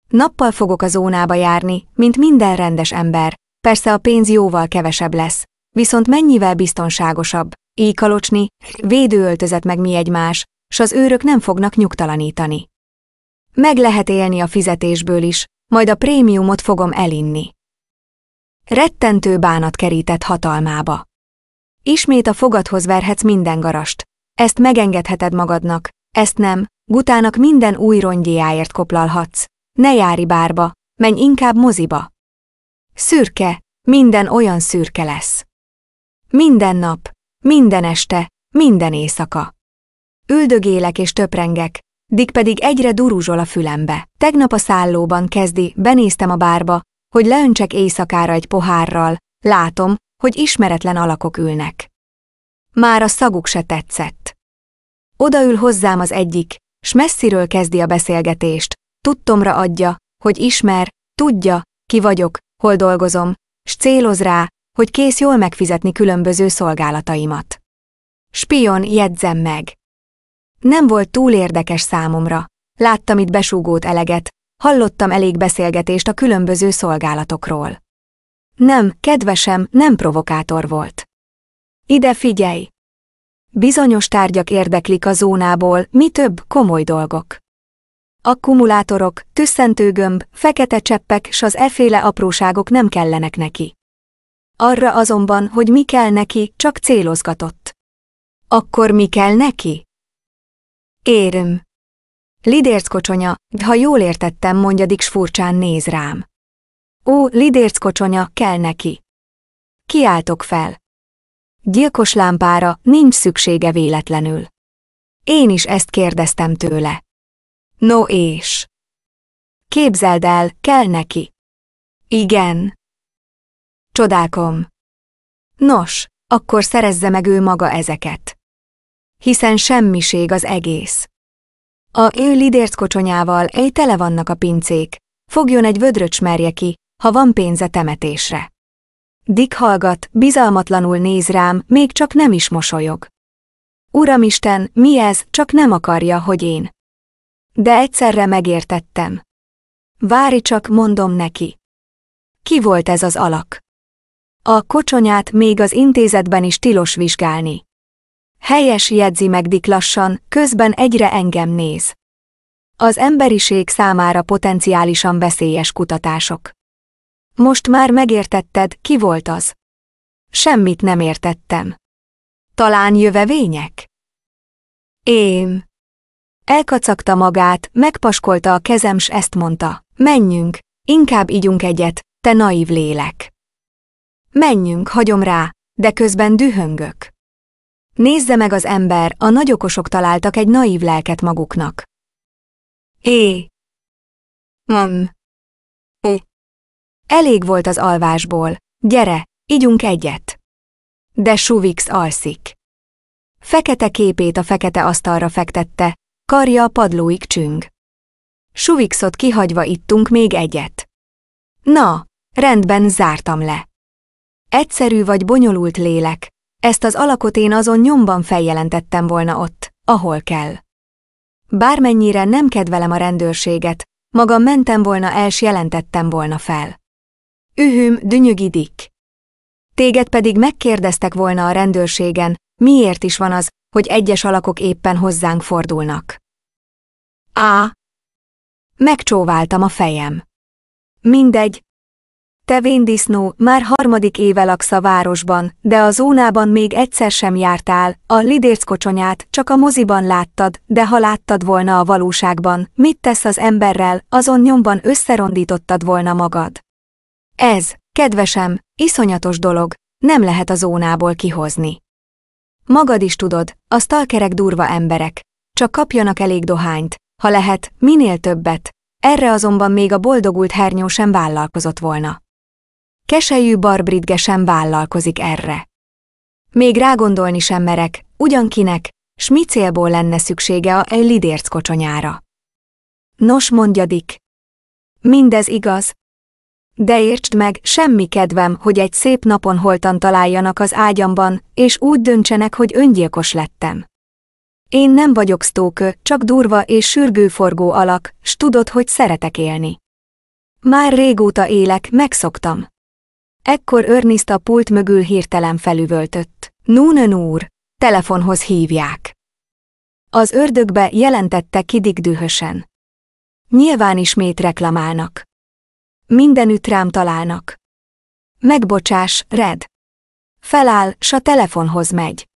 Nappal fogok a zónába járni, mint minden rendes ember, Persze a pénz jóval kevesebb lesz, viszont mennyivel biztonságosabb, így kalocsni, védőöltözet meg mi egymás, s az őrök nem fognak nyugtalanítani. Meg lehet élni a fizetésből is, majd a prémiumot fogom elinni. Rettentő bánat kerített hatalmába. Ismét a fogadhoz verhetsz minden garast. Ezt megengedheted magadnak, ezt nem, gutának minden új rongyéjáért koplalhatsz. Ne járj bárba, menj inkább moziba. Szürke, minden olyan szürke lesz. Minden nap, minden este, minden éjszaka. Üldögélek és töprengek, Dick pedig egyre duruzsol a fülembe. Tegnap a szállóban kezdi, benéztem a bárba, hogy leöntsek éjszakára egy pohárral, látom, hogy ismeretlen alakok ülnek. Már a szaguk se tetszett. Odaül hozzám az egyik, s messziről kezdi a beszélgetést, tudtomra adja, hogy ismer, tudja, ki vagyok, hol dolgozom, s céloz rá, hogy kész jól megfizetni különböző szolgálataimat. Spion, jegyzem meg! Nem volt túl érdekes számomra. Láttam itt besúgót eleget, hallottam elég beszélgetést a különböző szolgálatokról. Nem, kedvesem, nem provokátor volt. Ide figyelj! Bizonyos tárgyak érdeklik a zónából, mi több komoly dolgok. Akkumulátorok, tüsszentőgömb, fekete cseppek s az eféle apróságok nem kellenek neki. Arra azonban, hogy mi kell neki, csak célozgatott. Akkor mi kell neki? Éröm. Lidérc kocsonya, de ha jól értettem, mondja Dix furcsán néz rám. Ó, lidérc kocsonya, kell neki. Kiáltok fel. Gyilkos lámpára nincs szüksége véletlenül. Én is ezt kérdeztem tőle. No és. Képzeld el, kell neki. Igen. Csodálkom. Nos, akkor szerezze meg ő maga ezeket. Hiszen semmiség az egész. A ő lidérc kocsonyával egy tele vannak a pincék, fogjon egy vödröt merje ki, ha van pénze temetésre. Dick hallgat, bizalmatlanul néz rám, még csak nem is mosolyog. Uramisten, mi ez, csak nem akarja, hogy én. De egyszerre megértettem. Várj csak, mondom neki. Ki volt ez az alak? A kocsonyát még az intézetben is tilos vizsgálni. Helyes jegyzi meg Dick lassan, közben egyre engem néz. Az emberiség számára potenciálisan veszélyes kutatások. Most már megértetted, ki volt az? Semmit nem értettem. Talán jövevények? Én. Elkacagta magát, megpaskolta a kezem, s ezt mondta. Menjünk, inkább ígyunk egyet, te naív lélek. Menjünk, hagyom rá, de közben dühöngök. Nézze meg az ember, a nagyokosok találtak egy naív lelket maguknak. Hé! Mm. Hé! Elég volt az alvásból, gyere, ígyunk egyet. De Suvix alszik. Fekete képét a fekete asztalra fektette, karja a padlóig csüng. Suvixot kihagyva ittunk még egyet. Na, rendben zártam le. Egyszerű vagy bonyolult lélek, ezt az alakot én azon nyomban feljelentettem volna ott, ahol kell. Bármennyire nem kedvelem a rendőrséget, magam mentem volna el, s jelentettem volna fel. Ühüm, dünnyögidik. Téged pedig megkérdeztek volna a rendőrségen, miért is van az, hogy egyes alakok éppen hozzánk fordulnak. Á! Megcsóváltam a fejem. Mindegy. Te vindisznó, már harmadik éve laksz a városban, de a zónában még egyszer sem jártál, a lidérc kocsonyát csak a moziban láttad, de ha láttad volna a valóságban, mit tesz az emberrel, azon nyomban összerondítottad volna magad. Ez, kedvesem, iszonyatos dolog, nem lehet a zónából kihozni. Magad is tudod, a stalkerek durva emberek. Csak kapjanak elég dohányt, ha lehet, minél többet, erre azonban még a boldogult hernyó sem vállalkozott volna. Keselyű barbridge sem vállalkozik erre. Még rágondolni sem merek, ugyankinek, s mi célból lenne szüksége a egy lidérc kocsonyára. Nos, mondjadik. Mindez igaz. De értsd meg, semmi kedvem, hogy egy szép napon holtan találjanak az ágyamban, és úgy döntsenek, hogy öngyilkos lettem. Én nem vagyok stókö, csak durva és sürgőforgó alak, s tudod, hogy szeretek élni. Már régóta élek, megszoktam. Ekkor Örniszt a pult mögül hirtelen felüvöltött. Núnen úr, telefonhoz hívják. Az ördögbe jelentette kidig dühösen. Nyilván ismét reklamálnak. Mindenütt rám találnak. Megbocsás, Red. Feláll, s a telefonhoz megy.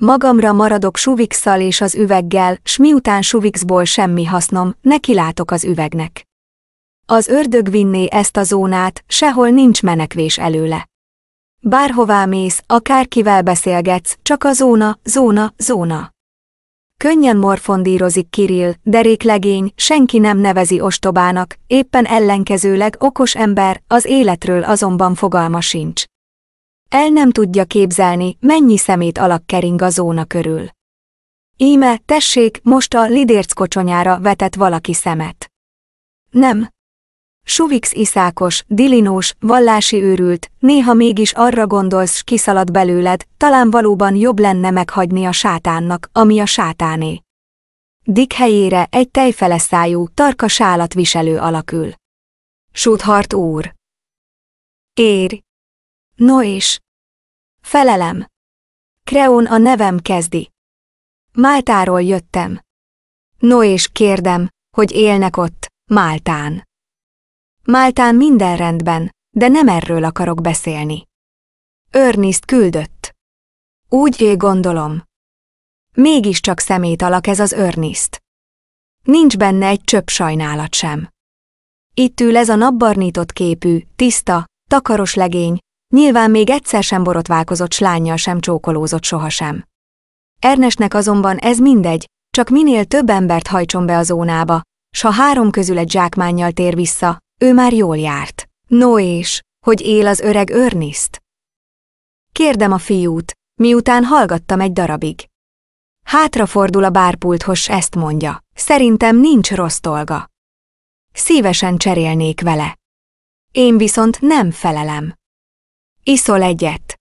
Magamra maradok suvikszal és az üveggel, s miután suvixból semmi hasznom, nekilátok az üvegnek. Az ördög vinné ezt a zónát, sehol nincs menekvés előle. Bárhová mész, akárkivel beszélgetsz, csak a zóna, zóna, zóna. Könnyen morfondírozik Kirill, deréklegény, senki nem nevezi ostobának, éppen ellenkezőleg okos ember, az életről azonban fogalma sincs. El nem tudja képzelni, mennyi szemét alak kering a zóna körül. Íme, tessék, most a lidérc kocsonyára vetett valaki szemet. Nem. Suvix iszákos, dilinós, vallási őrült, néha mégis arra gondolsz, s kiszalad belőled, talán valóban jobb lenne meghagyni a sátánnak, ami a sátáné. Dik helyére egy tejfeleszájú, tarka sálat viselő alakül. Suthart úr. Érj! No és? Felelem. Kreón a nevem kezdi. Máltáról jöttem. No és kérdem, hogy élnek ott, Máltán. Máltán minden rendben, de nem erről akarok beszélni. Örniszt küldött. Úgy én gondolom. Mégiscsak szemét alak ez az örniszt. Nincs benne egy csöpp sajnálat sem. Itt ül ez a napbarnított képű, tiszta, takaros legény, Nyilván még egyszer sem borotválkozott slányjal sem csókolózott sohasem. Ernestnek azonban ez mindegy, csak minél több embert hajtson be a zónába, s ha három közül egy zsákmányjal tér vissza, ő már jól járt. No és, hogy él az öreg Örniszt? Kérdem a fiút, miután hallgattam egy darabig. Hátrafordul a bárpulthoz, ezt mondja. Szerintem nincs rossz dolga. Szívesen cserélnék vele. Én viszont nem felelem. Iszol egyet.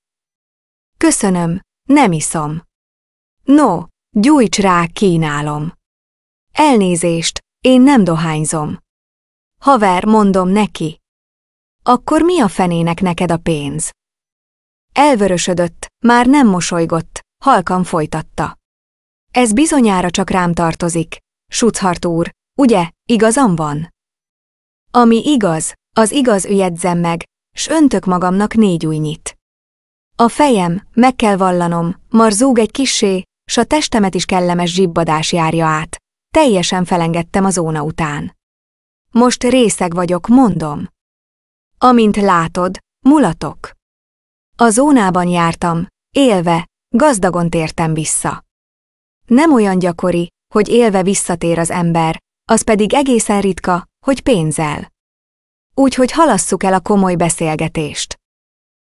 Köszönöm, nem iszom. No, gyújts rá, kínálom. Elnézést, én nem dohányzom. Haver, mondom neki. Akkor mi a fenének neked a pénz? Elvörösödött, már nem mosolygott, halkan folytatta. Ez bizonyára csak rám tartozik, Suchart úr, ugye, igazam van? Ami igaz, az igaz ügyedzem meg, s öntök magamnak négy újnyit. A fejem, meg kell vallanom, marzúg egy kissé, s a testemet is kellemes zsibbadás járja át. Teljesen felengedtem a zóna után. Most részeg vagyok, mondom. Amint látod, mulatok. A zónában jártam, élve, gazdagon tértem vissza. Nem olyan gyakori, hogy élve visszatér az ember, az pedig egészen ritka, hogy pénzzel úgyhogy halasszuk el a komoly beszélgetést.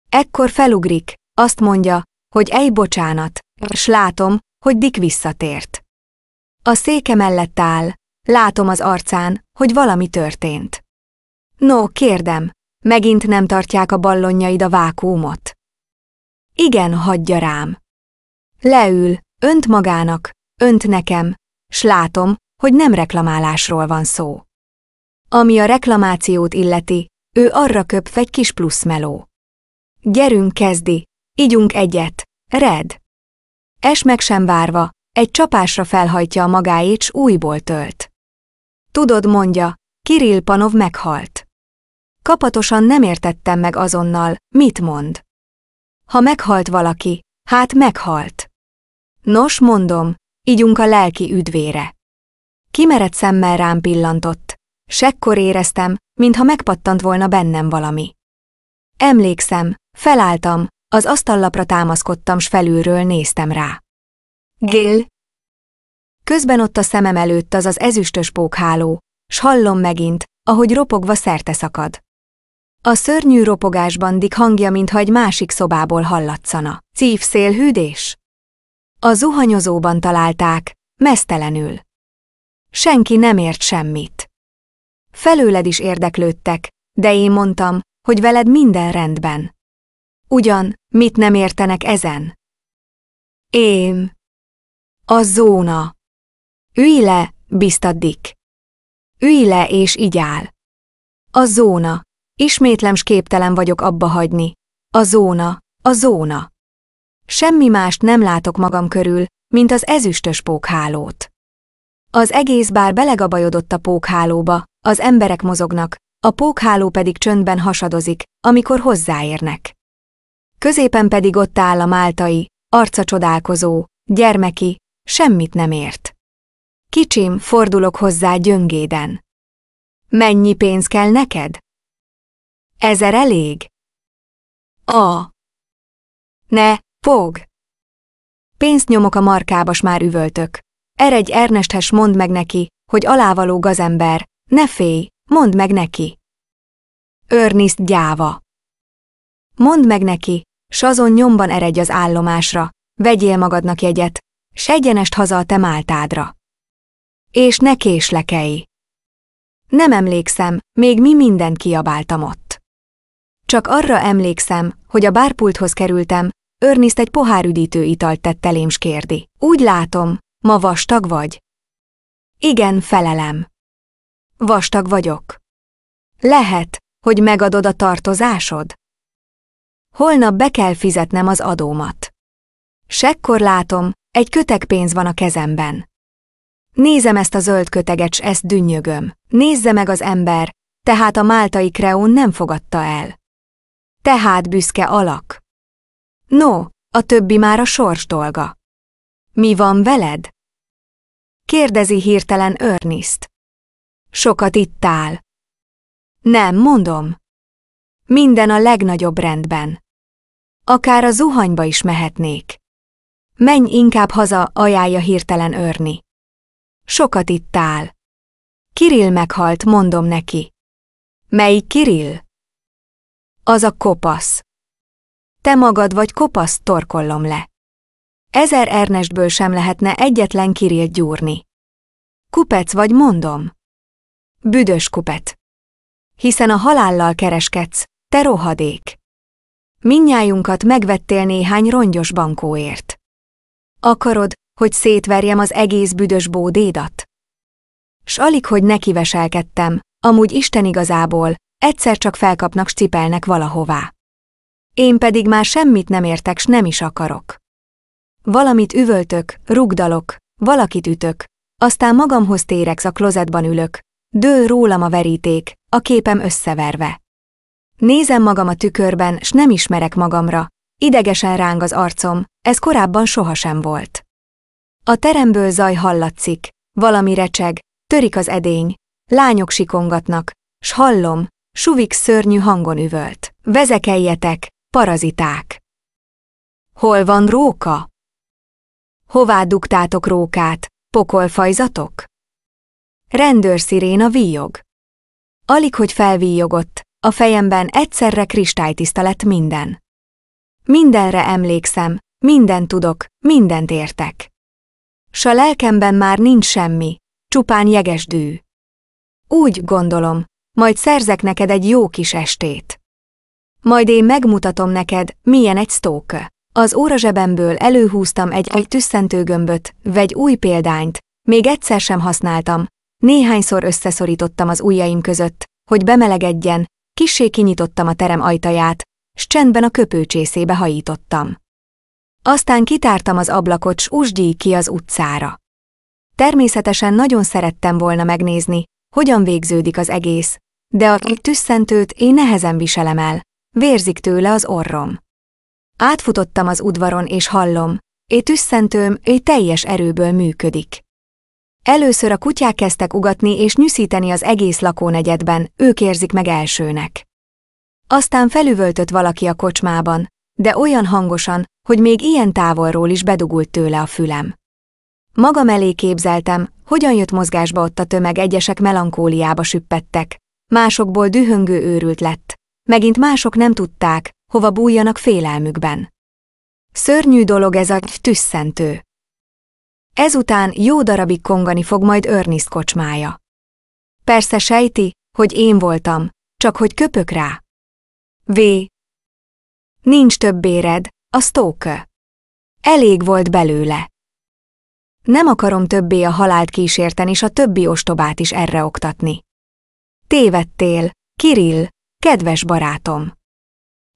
Ekkor felugrik, azt mondja, hogy ej bocsánat, s látom, hogy Dick visszatért. A széke mellett áll, látom az arcán, hogy valami történt. No, kérdem, megint nem tartják a ballonjaid a vákuumot. Igen, hagyja rám. Leül, önt magának, önt nekem, s látom, hogy nem reklamálásról van szó. Ami a reklamációt illeti, ő arra köp egy kis plusz meló. Gyerünk kezdi, igyunk egyet, red. Es meg sem várva, egy csapásra felhajtja a magáét, s újból tölt. Tudod, mondja, Kirill Panov meghalt. Kapatosan nem értettem meg azonnal, mit mond. Ha meghalt valaki, hát meghalt. Nos, mondom, igyunk a lelki üdvére. Kimeret szemmel rám pillantott, Sekkor éreztem, mintha megpattant volna bennem valami. Emlékszem, felálltam, az asztallapra támaszkodtam, s felülről néztem rá. Gil! Közben ott a szemem előtt az az ezüstös pókháló, s hallom megint, ahogy ropogva szerte szakad. A szörnyű ropogásban dik hangja, mintha egy másik szobából hallatszana. Cívszél hűdés? A zuhanyozóban találták, mesztelenül. Senki nem ért semmit. Felőled is érdeklődtek, de én mondtam, hogy veled minden rendben. Ugyan, mit nem értenek ezen? Én. A zóna. Ülj le, biztaddik. Ülj le és igyál. A zóna. Ismétlem s képtelen vagyok abba hagyni. A zóna, a zóna. Semmi mást nem látok magam körül, mint az ezüstös pókhálót. Az egész bár belegabajodott a pókhálóba, az emberek mozognak, a pókháló pedig csöndben hasadozik, amikor hozzáérnek. Középen pedig ott áll a máltai, arca csodálkozó, gyermeki, semmit nem ért. Kicsim, fordulok hozzá gyöngéden. Mennyi pénz kell neked? Ezer elég? A. Ne, fog! Pénzt nyomok a markába, s már üvöltök. Eredj Ernesthes, mondd meg neki, hogy alávaló gazember, ne félj, mondd meg neki. Örniszt gyáva. Mondd meg neki, s azon nyomban eredj az állomásra, vegyél magadnak jegyet, s egyenest haza a te máltádra. És ne késlekei. Nem emlékszem, még mi mindent kiabáltam ott. Csak arra emlékszem, hogy a bárpulthoz kerültem, Örniszt egy pohár üdítő italt tett elém kérdi. Úgy látom, ma vastag vagy. Igen, felelem. Vastag vagyok. Lehet, hogy megadod a tartozásod? Holnap be kell fizetnem az adómat. Sekkor látom, egy köteg pénz van a kezemben. Nézem ezt a zöld köteget, s ezt dünnyögöm. Nézze meg az ember, tehát a máltai kreón nem fogadta el. Tehát büszke alak. No, a többi már a sors dolga. Mi van veled? Kérdezi hirtelen Örniszt. Sokat ittál. Nem, mondom. Minden a legnagyobb rendben. Akár a zuhanyba is mehetnék. Menj inkább haza, ajánlja hirtelen örni. Sokat ittál. Kirill meghalt, mondom neki. Melyik Kirill? Az a kopasz. Te magad vagy kopasz, torkollom le. Ezer Ernestből sem lehetne egyetlen Kirill gyúrni. Kupec vagy, mondom. Büdös kupet! Hiszen a halállal kereskedsz, te rohadék! Minnyájunkat megvettél néhány rongyos bankóért. Akarod, hogy szétverjem az egész büdös bódédat? S alig, hogy nekiveselkedtem, amúgy Isten igazából, egyszer csak felkapnak, cipelnek valahová. Én pedig már semmit nem értek, s nem is akarok. Valamit üvöltök, rugdalok, valakit ütök, aztán magamhoz térek a klozetban ülök, Dől rólam a veríték, a képem összeverve. Nézem magam a tükörben, s nem ismerek magamra. Idegesen ráng az arcom, ez korábban sohasem volt. A teremből zaj hallatszik, valami recseg, törik az edény, lányok sikongatnak, s hallom, suvik szörnyű hangon üvölt. Vezekeljetek, paraziták! Hol van róka? Hová dugtátok rókát, pokolfajzatok? a víjog. Alig, hogy felvíjogott, a fejemben egyszerre kristálytiszta lett minden. Mindenre emlékszem, mindent tudok, mindent értek. S a lelkemben már nincs semmi, csupán jeges dű. Úgy gondolom, majd szerzek neked egy jó kis estét. Majd én megmutatom neked, milyen egy sztók. Az zsebemből előhúztam egy egy tüsszentőgömböt, vagy új példányt, még egyszer sem használtam, Néhányszor összeszorítottam az ujjaim között, hogy bemelegedjen, kissé kinyitottam a terem ajtaját, s csendben a köpőcsészébe hajítottam. Aztán kitártam az ablakot, s usdíj ki az utcára. Természetesen nagyon szerettem volna megnézni, hogyan végződik az egész, de a tüsszentőt én nehezen viselem el, vérzik tőle az orrom. Átfutottam az udvaron és hallom, é tüsszentőm, ő teljes erőből működik. Először a kutyák kezdtek ugatni és nyűszíteni az egész lakónegyedben, ők érzik meg elsőnek. Aztán felüvöltött valaki a kocsmában, de olyan hangosan, hogy még ilyen távolról is bedugult tőle a fülem. Magam elé képzeltem, hogyan jött mozgásba ott a tömeg, egyesek melankóliába süppettek, másokból dühöngő őrült lett, megint mások nem tudták, hova bújjanak félelmükben. Szörnyű dolog ez a tüsszentő. Ezután jó darabig kongani fog majd Örniszt kocsmája. Persze sejti, hogy én voltam, csak hogy köpök rá. V. Nincs több béred, a sztókö. Elég volt belőle. Nem akarom többé a halált kísérteni, és a többi ostobát is erre oktatni. Tévedtél, Kirill, kedves barátom.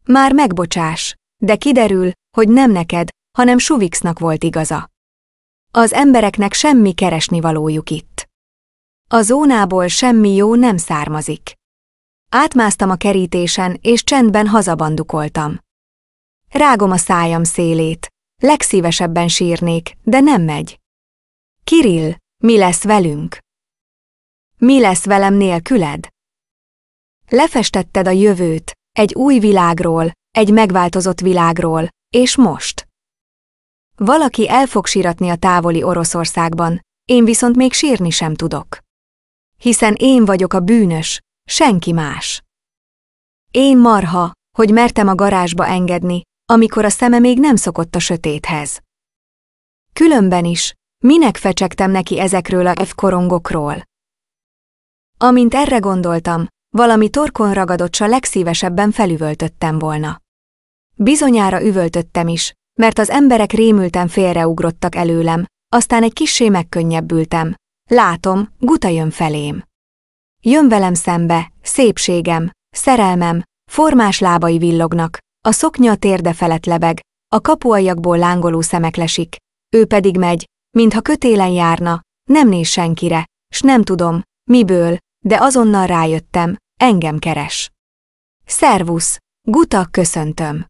Már megbocsás, de kiderül, hogy nem neked, hanem Suvixnak volt igaza. Az embereknek semmi keresni valójuk itt. A zónából semmi jó nem származik. Átmásztam a kerítésen, és csendben hazabandukoltam. Rágom a szájam szélét. Legszívesebben sírnék, de nem megy. Kirill, mi lesz velünk? Mi lesz velem nélküled? Lefestetted a jövőt, egy új világról, egy megváltozott világról, és most. Valaki el fog síratni a távoli Oroszországban, én viszont még sírni sem tudok. Hiszen én vagyok a bűnös, senki más. Én marha, hogy mertem a garázsba engedni, amikor a szeme még nem szokott a sötéthez. Különben is, minek fecsegtem neki ezekről a F korongokról? Amint erre gondoltam, valami torkon ragadott s a legszívesebben felüvöltöttem volna. Bizonyára üvöltöttem is, mert az emberek rémülten félreugrottak előlem, aztán egy kissé megkönnyebbültem. Látom, Guta jön felém. Jön velem szembe, szépségem, szerelmem, formás lábai villognak, a szoknya a térde felett lebeg, a kapuajakból lángoló szemek lesik. Ő pedig megy, mintha kötélen járna, nem néz senkire, s nem tudom, miből, de azonnal rájöttem, engem keres. Szervusz, Guta köszöntöm.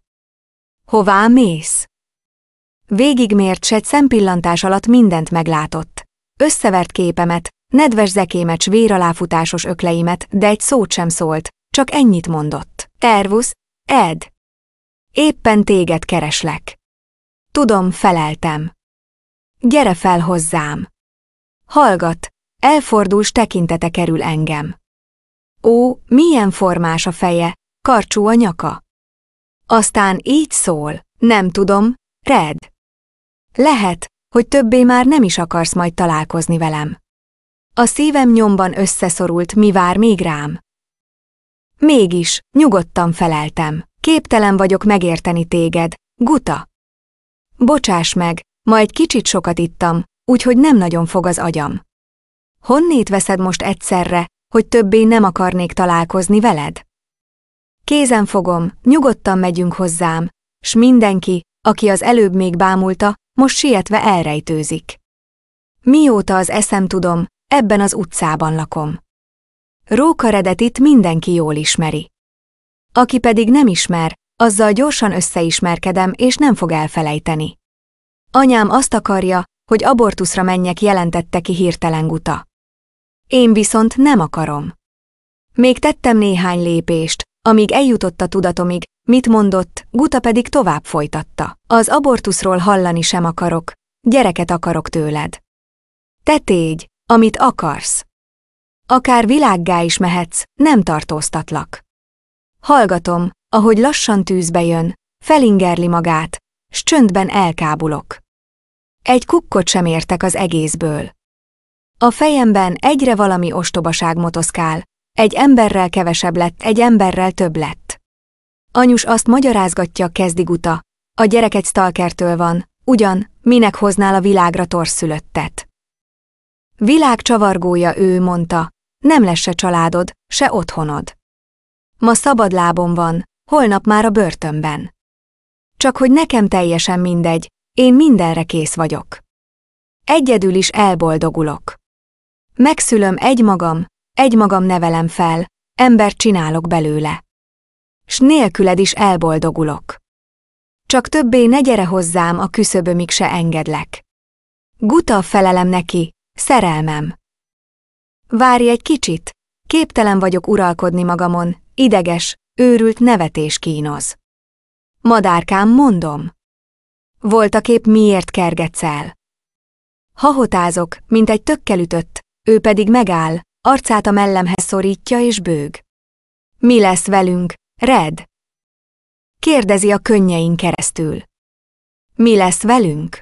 Hová mész? Végigmért s egy szempillantás alatt mindent meglátott. Összevert képemet, nedves zekémet véraláfutásos ökleimet, de egy szót sem szólt, csak ennyit mondott. Tervusz, Ed! Éppen téged kereslek. Tudom, feleltem. Gyere fel hozzám. Hallgat, elforduls tekintete kerül engem. Ó, milyen formás a feje, karcsú a nyaka. Aztán így szól, nem tudom, Red. Lehet, hogy többé már nem is akarsz majd találkozni velem. A szívem nyomban összeszorult, mi vár még rám. Mégis, nyugodtan feleltem, képtelen vagyok megérteni téged, guta. Bocsáss meg, ma egy kicsit sokat ittam, úgyhogy nem nagyon fog az agyam. Honnét veszed most egyszerre, hogy többé nem akarnék találkozni veled? Kézen fogom, nyugodtan megyünk hozzám, s mindenki, aki az előbb még bámulta, most sietve elrejtőzik. Mióta az eszem tudom, ebben az utcában lakom. itt mindenki jól ismeri. Aki pedig nem ismer, azzal gyorsan összeismerkedem, és nem fog elfelejteni. Anyám azt akarja, hogy abortuszra menjek, jelentette ki hirtelen guta. Én viszont nem akarom. Még tettem néhány lépést, amíg eljutott a tudatomig, Mit mondott, Guta pedig tovább folytatta. Az abortuszról hallani sem akarok, gyereket akarok tőled. Te tégy, amit akarsz. Akár világgá is mehetsz, nem tartóztatlak. Hallgatom, ahogy lassan tűzbe jön, felingerli magát, s csöndben elkábulok. Egy kukkot sem értek az egészből. A fejemben egyre valami ostobaság motoszkál, egy emberrel kevesebb lett, egy emberrel több lett. Anyus azt magyarázgatja, kezdig uta. A gyerek egy stalkertől van, ugyan, minek hoznál a világra torszülöttet. Világ csavargója ő, mondta, nem lesz se családod, se otthonod. Ma szabad lábom van, holnap már a börtönben. Csak hogy nekem teljesen mindegy, én mindenre kész vagyok. Egyedül is elboldogulok. Megszülöm egymagam, egymagam nevelem fel, ember csinálok belőle s nélküled is elboldogulok. Csak többé ne gyere hozzám, a küszöbömig se engedlek. Guta felelem neki, szerelmem. Várj egy kicsit, képtelen vagyok uralkodni magamon, ideges, őrült nevetés kínoz. Madárkám, mondom. Voltaképp miért kergetsz el? Hahotázok, mint egy tökkelütött, ő pedig megáll, arcát a mellemhez szorítja és bőg. Mi lesz velünk, Red. Kérdezi a könnyein keresztül. Mi lesz velünk?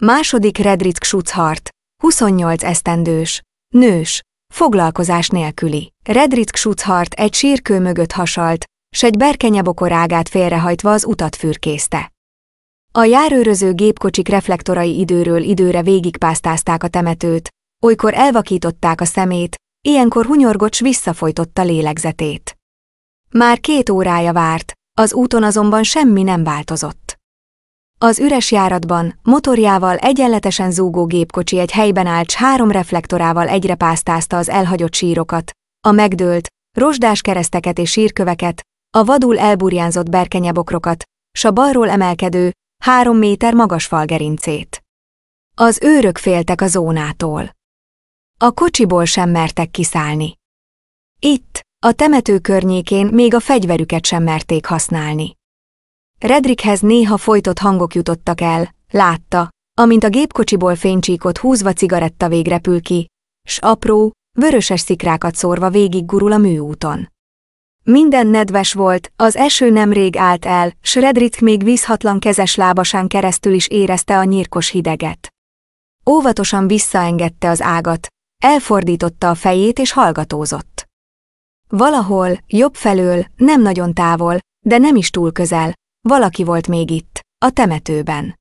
Második Redrick Schutzhart, 28 esztendős, nős, foglalkozás nélküli. Redrick Schutzhart egy sírkő mögött hasalt, s egy berkenyebokor ágát félrehajtva az utat fürkészte. A járőröző gépkocsik reflektorai időről időre végigpásztázták a temetőt, olykor elvakították a szemét, ilyenkor hunyorgott visszafojtotta lélegzetét. Már két órája várt, az úton azonban semmi nem változott. Az üres járatban, motorjával egyenletesen zúgó gépkocsi egy helyben állt s három reflektorával egyre pásztázta az elhagyott sírokat, a megdőlt, rozsdás kereszteket és sírköveket, a vadul elburjánzott berkenyebokrokat, s a balról emelkedő, három méter magas falgerincét. Az őrök féltek a zónától. A kocsiból sem mertek kiszállni. Itt, a temető környékén még a fegyverüket sem merték használni. Redrikhez néha folytott hangok jutottak el, látta, amint a gépkocsiból fénycsíkot húzva cigaretta végrepül ki, s apró, vöröses szikrákat szórva végig gurul a műúton. Minden nedves volt, az eső nemrég állt el, s Redrick még vízhatlan kezes lábasán keresztül is érezte a nyírkos hideget. Óvatosan visszaengedte az ágat, elfordította a fejét és hallgatózott. Valahol, jobb felől, nem nagyon távol, de nem is túl közel, valaki volt még itt, a temetőben.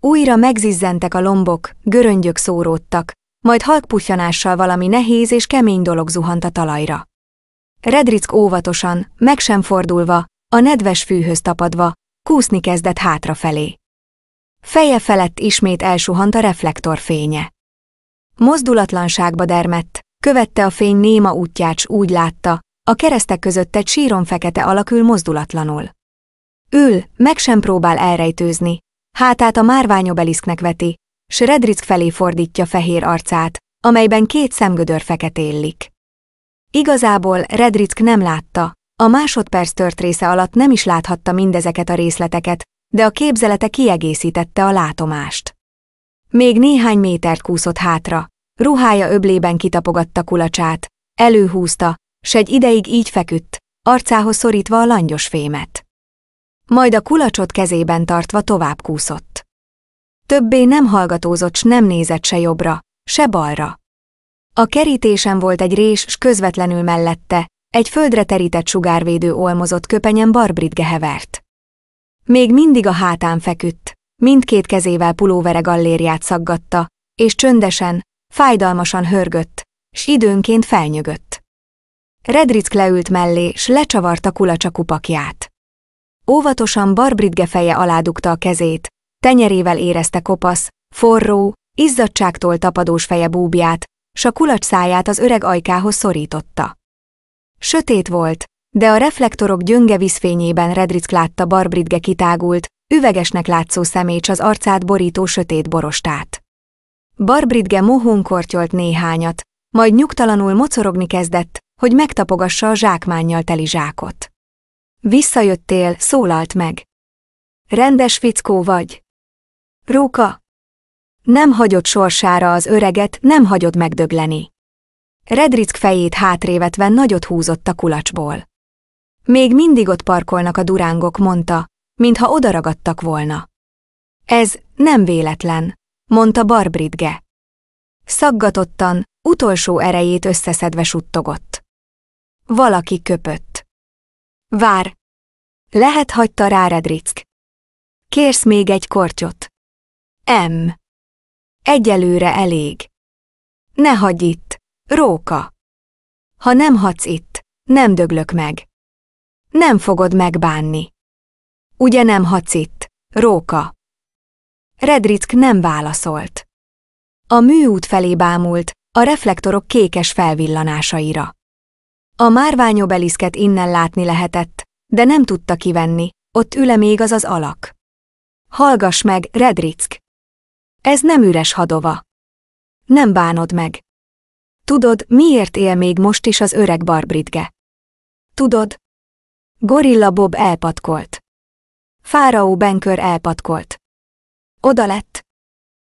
Újra megzizzentek a lombok, göröngyök szóródtak, majd halkpuffyanással valami nehéz és kemény dolog zuhant a talajra. Redrick óvatosan, meg sem fordulva, a nedves fűhöz tapadva, kúszni kezdett hátrafelé. Feje felett ismét elsuhant a reflektor fénye. Mozdulatlanságba dermett, Követte a fény néma útját, s úgy látta, a keresztek között egy síron fekete alakül mozdulatlanul. Ül, meg sem próbál elrejtőzni, hátát a márványobeliszknek veti, s Redrick felé fordítja fehér arcát, amelyben két szemgödör feketéllik. Igazából Redrick nem látta, a másodperc tört része alatt nem is láthatta mindezeket a részleteket, de a képzelete kiegészítette a látomást. Még néhány métert kúszott hátra, Ruhája öblében kitapogatta kulacsát, előhúzta, s egy ideig így feküdt, arcához szorítva a langyos fémet. Majd a kulacsot kezében tartva tovább kúszott. Többé nem hallgatózott, s nem nézett se jobbra, se balra. A kerítésen volt egy rés, s közvetlenül mellette, egy földre terített sugárvédő olmozott köpenyen Barbrit gehevert. Még mindig a hátán feküdt, mindkét kezével pulóvere gallériát szaggatta, és csöndesen, fájdalmasan hörgött, s időnként felnyögött. Redrick leült mellé, s lecsavarta kulacsa kupakját. Óvatosan Barbridge feje alá dugta a kezét, tenyerével érezte kopasz, forró, izzadságtól tapadós feje búbját, s a kulacs száját az öreg ajkához szorította. Sötét volt, de a reflektorok gyönge vízfényében Redrick látta Barbridge kitágult, üvegesnek látszó szemécs az arcát borító sötét borostát. Barbridge mohón kortyolt néhányat, majd nyugtalanul mocorogni kezdett, hogy megtapogassa a zsákmánnyal teli zsákot. Visszajöttél, szólalt meg. Rendes fickó vagy. Róka. Nem hagyod sorsára az öreget, nem hagyod megdögleni. Redrick fejét hátrévetve nagyot húzott a kulacsból. Még mindig ott parkolnak a durángok, mondta, mintha odaragadtak volna. Ez nem véletlen mondta Barbridge. Szaggatottan, utolsó erejét összeszedve suttogott. Valaki köpött. Vár! Lehet hagyta rá Redrick. Kérsz még egy kortyot? M. Egyelőre elég. Ne hagyj itt, róka. Ha nem hadsz itt, nem döglök meg. Nem fogod megbánni. Ugye nem hadsz itt, róka? Redrick nem válaszolt. A műút felé bámult, a reflektorok kékes felvillanásaira. A márványobeliszket innen látni lehetett, de nem tudta kivenni, ott üle még az az alak. Hallgass meg, Redrick! Ez nem üres hadova. Nem bánod meg. Tudod, miért él még most is az öreg Barbridge? Tudod? Gorilla Bob elpatkolt. Fáraó Benkör elpatkolt. Oda lett.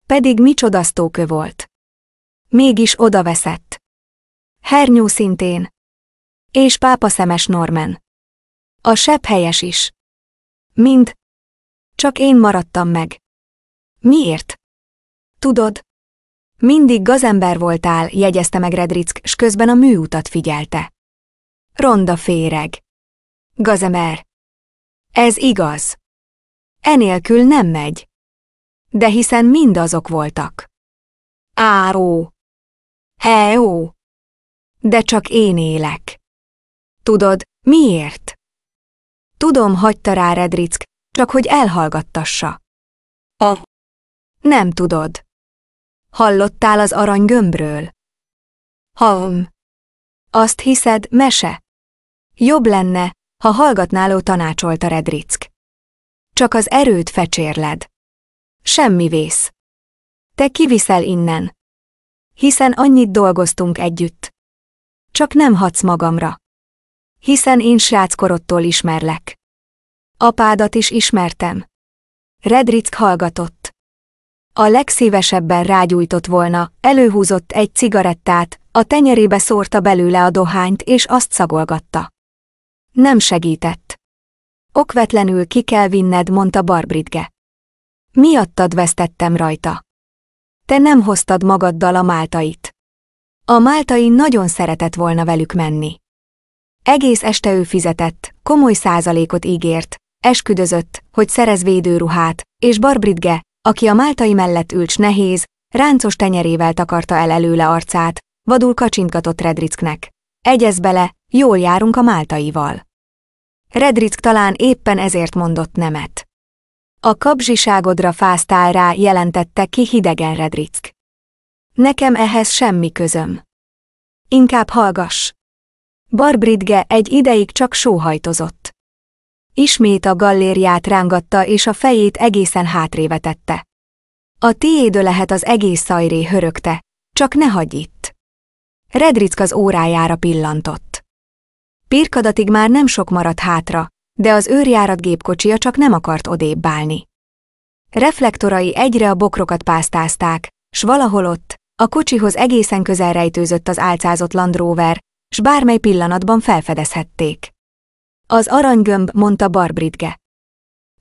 Pedig mi csodasztókő volt. Mégis oda veszett. Hernyó szintén. És pápaszemes Norman. A sebb helyes is. Mind. Csak én maradtam meg. Miért? Tudod, mindig gazember voltál, jegyezte meg Redrick, s közben a műutat figyelte. Ronda féreg. Gazemer. Ez igaz. Enélkül nem megy de hiszen mind azok voltak. Áró! Heó! De csak én élek. Tudod, miért? Tudom, hagyta rá Redrick, csak hogy elhallgattassa. A. Nem tudod. Hallottál az arany gömbről? Ham. Azt hiszed, mese? Jobb lenne, ha hallgatnáló tanácsolta Redrick. Csak az erőt fecsérled. Semmi vész. Te kiviszel innen. Hiszen annyit dolgoztunk együtt. Csak nem hadsz magamra. Hiszen én sráckorodtól ismerlek. Apádat is ismertem. Redrick hallgatott. A legszívesebben rágyújtott volna, előhúzott egy cigarettát, a tenyerébe szórta belőle a dohányt és azt szagolgatta. Nem segített. Okvetlenül ki kell vinned, mondta Barbridge. Miattad vesztettem rajta. Te nem hoztad magaddal a máltait. A máltai nagyon szeretett volna velük menni. Egész este ő fizetett, komoly százalékot ígért, esküdözött, hogy szerez védőruhát, és Barbridge, aki a máltai mellett ülcs nehéz, ráncos tenyerével takarta el előle arcát, vadul kacsintgatott Redricknek. Egyez bele, jól járunk a máltaival. Redrick talán éppen ezért mondott nemet. A kapzsiságodra fáztál rá, jelentette ki hidegen Redrick. Nekem ehhez semmi közöm. Inkább hallgass. Barbridge egy ideig csak sóhajtozott. Ismét a gallériát rángatta és a fejét egészen hátrévetette. A tiédő lehet az egész szajré hörögte, csak ne hagyj itt. Redrick az órájára pillantott. Pirkadatig már nem sok maradt hátra, de az őrjárat gépkocsia csak nem akart odébb állni. Reflektorai egyre a bokrokat pásztázták, s valahol ott, a kocsihoz egészen közel rejtőzött az álcázott Land Rover, s bármely pillanatban felfedezhették. Az aranygömb, mondta Barbridge.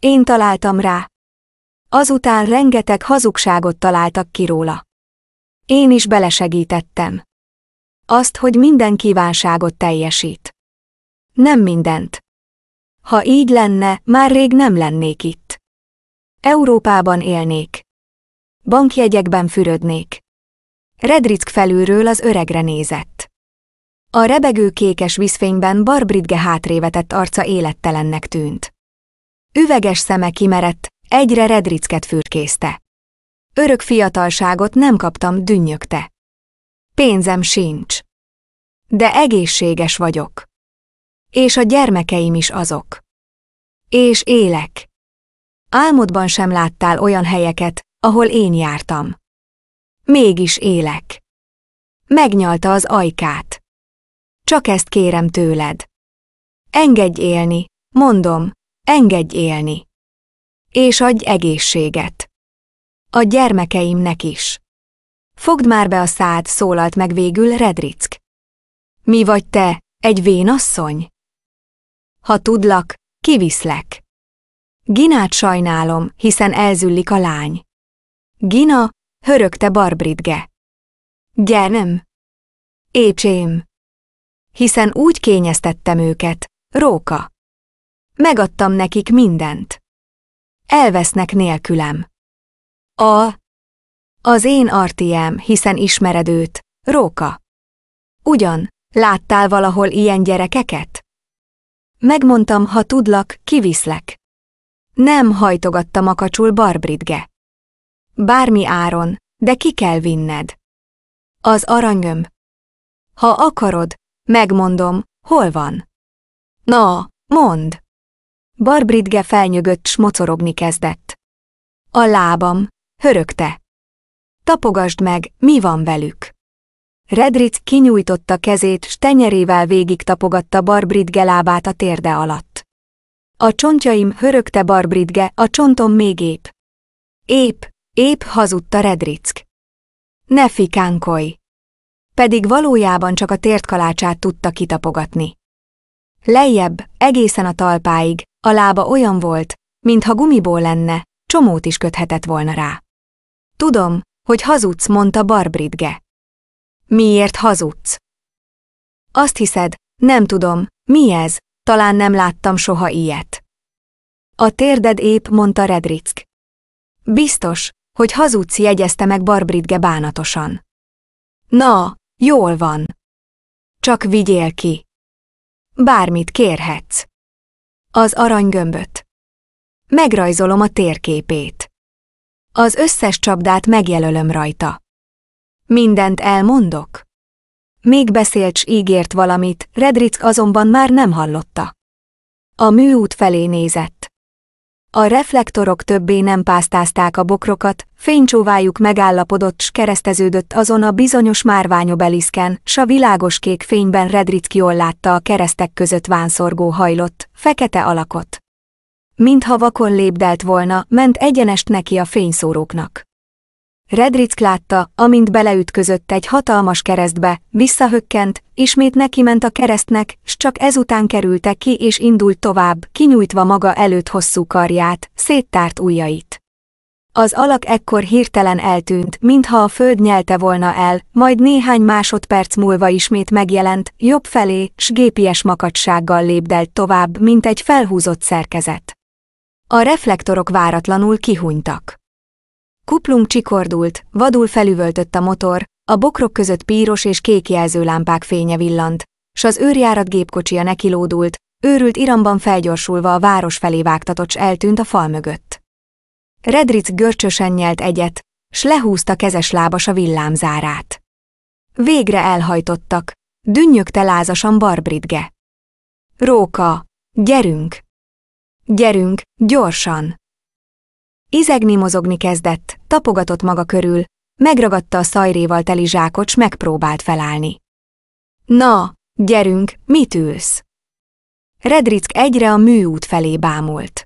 Én találtam rá. Azután rengeteg hazugságot találtak ki róla. Én is belesegítettem. Azt, hogy minden kívánságot teljesít. Nem mindent. Ha így lenne, már rég nem lennék itt. Európában élnék. Bankjegyekben fürödnék. Redrick felülről az öregre nézett. A rebegő kékes vízfényben Barbridge hátrévetett arca élettelennek tűnt. Üveges szeme kimerett, egyre redricket fürkészte. Örök fiatalságot nem kaptam, dünnyögte. Pénzem sincs. De egészséges vagyok és a gyermekeim is azok. És élek. Álmodban sem láttál olyan helyeket, ahol én jártam. Mégis élek. Megnyalta az ajkát. Csak ezt kérem tőled. Engedj élni, mondom, engedj élni. És adj egészséget. A gyermekeimnek is. Fogd már be a szád, szólalt meg végül Redrick. Mi vagy te, egy vénasszony? Ha tudlak, kiviszlek. Ginát sajnálom, hiszen elzüllik a lány. Gina, hörögte Barbridge. Gyenem. Écsém. Hiszen úgy kényeztettem őket, róka. Megadtam nekik mindent. Elvesznek nélkülem. A. Az én artiem, hiszen ismered őt, róka. Ugyan, láttál valahol ilyen gyerekeket? Megmondtam, ha tudlak, kiviszlek. Nem hajtogatta makacsul Barbridge. Bármi áron, de ki kell vinned. Az aranyöm. Ha akarod, megmondom, hol van. Na, mond. Barbridge felnyögött, s mocorogni kezdett. A lábam, hörögte. Tapogasd meg, mi van velük. Redrit kinyújtotta kezét, s tenyerével végig tapogatta Barbridge lábát a térde alatt. A csontjaim hörögte Barbridge, a csontom még épp. Épp, épp hazudta Redrick. Ne fikánkolj! Pedig valójában csak a tértkalácsát tudta kitapogatni. Lejjebb, egészen a talpáig, a lába olyan volt, mintha gumiból lenne, csomót is köthetett volna rá. Tudom, hogy hazudsz, mondta Barbridge. Miért hazudsz? Azt hiszed, nem tudom, mi ez, talán nem láttam soha ilyet. A térded épp, mondta Redrick. Biztos, hogy hazudsz, jegyezte meg Barbridge bánatosan. Na, jól van. Csak vigyél ki. Bármit kérhetsz. Az aranygömböt. Megrajzolom a térképét. Az összes csapdát megjelölöm rajta. Mindent elmondok? Még beszélt s ígért valamit, Redrick azonban már nem hallotta. A műút felé nézett. A reflektorok többé nem pásztázták a bokrokat, fénycsóvájuk megállapodott s kereszteződött azon a bizonyos márványobeliszken, s a világos kék fényben Redrick jól látta a keresztek között vánszorgó hajlott, fekete alakot. Mintha vakon lépdelt volna, ment egyenest neki a fényszóróknak. Redric látta, amint beleütközött egy hatalmas keresztbe, visszahökkent, ismét neki ment a keresztnek, s csak ezután kerültek ki és indult tovább, kinyújtva maga előtt hosszú karját, széttárt ujjait. Az alak ekkor hirtelen eltűnt, mintha a föld nyelte volna el, majd néhány másodperc múlva ismét megjelent, jobb felé, s gépies makadsággal lépdelt tovább, mint egy felhúzott szerkezet. A reflektorok váratlanul kihunytak. Kuplunk csikordult, vadul felüvöltött a motor, a bokrok között píros és kék jelzőlámpák fénye villant, s az őrjárat gépkocsia nekilódult, őrült iramban felgyorsulva a város felé vágtatott s eltűnt a fal mögött. Redric görcsösen nyelt egyet, s lehúzta kezes lábas a villámzárát. Végre elhajtottak, dünnyögte lázasan Barbridge. Róka, gyerünk! Gyerünk, gyorsan! Izegni-mozogni kezdett, tapogatott maga körül, megragadta a szajréval teli zsákot, s megpróbált felállni. Na, gyerünk, mit ülsz? Redrick egyre a műút felé bámult.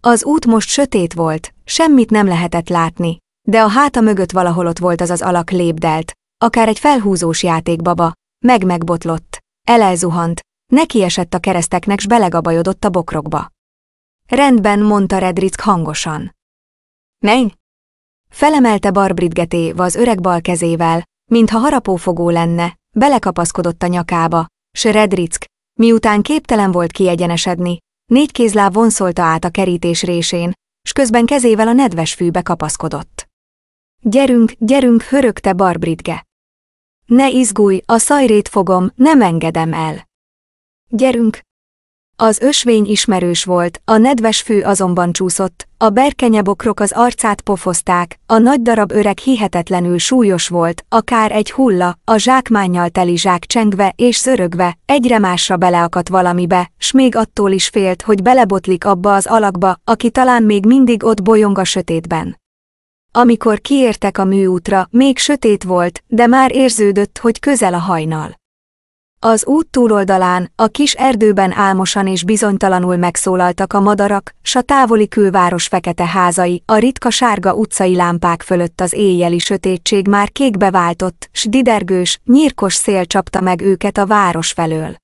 Az út most sötét volt, semmit nem lehetett látni, de a háta mögött valahol ott volt az az alak lépdelt, akár egy felhúzós játékbaba, meg-megbotlott, elelzuhant, nekiesett a kereszteknek s belegabajodott a bokrokba. Rendben, mondta Redrick hangosan. Menj! Felemelte Barbridgeté, az öreg bal kezével, mintha harapófogó lenne, belekapaszkodott a nyakába, s Redrick, miután képtelen volt kiegyenesedni, négy kézláv vonszolta át a kerítés résén, s közben kezével a nedves fűbe kapaszkodott. Gyerünk, gyerünk, hörögte Barbridge. Ne izgulj, a szajrét fogom, nem engedem el. Gyerünk, az ösvény ismerős volt, a nedves fű azonban csúszott, a berkenyebokrok az arcát pofozták, a nagy darab öreg hihetetlenül súlyos volt, akár egy hulla, a zsákmánnyal teli zsák csengve és zörögve, egyre másra beleakadt valamibe, s még attól is félt, hogy belebotlik abba az alakba, aki talán még mindig ott bolyong a sötétben. Amikor kiértek a műútra, még sötét volt, de már érződött, hogy közel a hajnal. Az út túloldalán, a kis erdőben álmosan és bizonytalanul megszólaltak a madarak, s a távoli külváros fekete házai, a ritka sárga utcai lámpák fölött az éjjeli sötétség már kékbe váltott, s didergős, nyírkos szél csapta meg őket a város felől.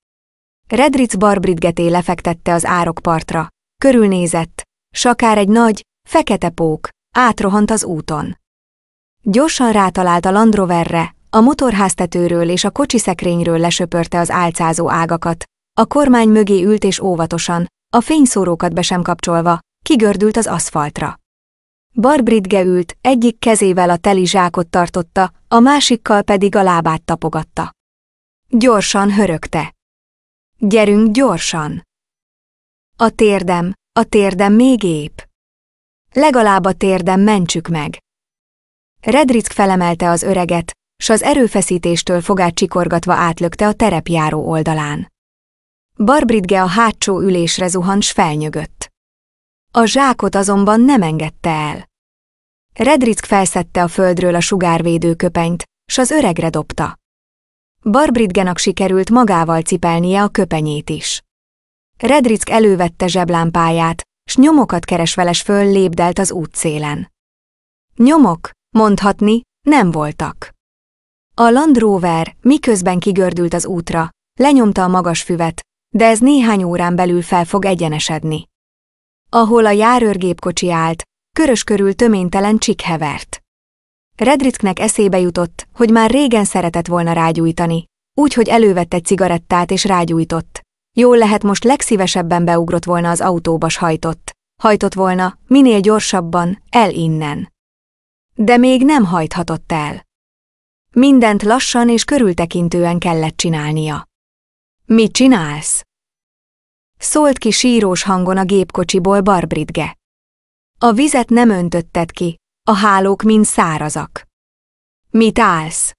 Redric barbridgeté lefektette az árokpartra. Körülnézett. Sakár egy nagy, fekete pók. Átrohant az úton. Gyorsan rátalált a Landroverre, a motorháztetőről és a kocsiszekrényről lesöpörte az álcázó ágakat. A kormány mögé ült és óvatosan, a fényszórókat be sem kapcsolva, kigördült az aszfaltra. Barbridge ült, egyik kezével a teli zsákot tartotta, a másikkal pedig a lábát tapogatta. Gyorsan hörögte. Gyerünk gyorsan! A térdem, a térdem még épp. Legalább a térdem mentsük meg. Redrick felemelte az öreget, s az erőfeszítéstől fogát csikorgatva átlökte a terepjáró oldalán. Barbridge a hátsó ülésre zuhant s felnyögött. A zsákot azonban nem engedte el. Redrick felszette a földről a sugárvédő köpenyt, s az öregre dobta. Barbridgenak sikerült magával cipelnie a köpenyét is. Redrick elővette zseblámpáját, s nyomokat keresveles föl lépdelt az útszélen. Nyomok, mondhatni, nem voltak. A Land Rover miközben kigördült az útra, lenyomta a magas füvet, de ez néhány órán belül fel fog egyenesedni. Ahol a járőrgépkocsi állt, körös körül töménytelen csikhevert. Redricknek eszébe jutott, hogy már régen szeretett volna rágyújtani, úgyhogy elővette egy cigarettát és rágyújtott. Jól lehet most legszívesebben beugrott volna az autóba hajtott. Hajtott volna, minél gyorsabban, el innen. De még nem hajthatott el. Mindent lassan és körültekintően kellett csinálnia. Mit csinálsz? Szólt ki sírós hangon a gépkocsiból Barbridge. A vizet nem öntötted ki, a hálók mind szárazak. Mit állsz?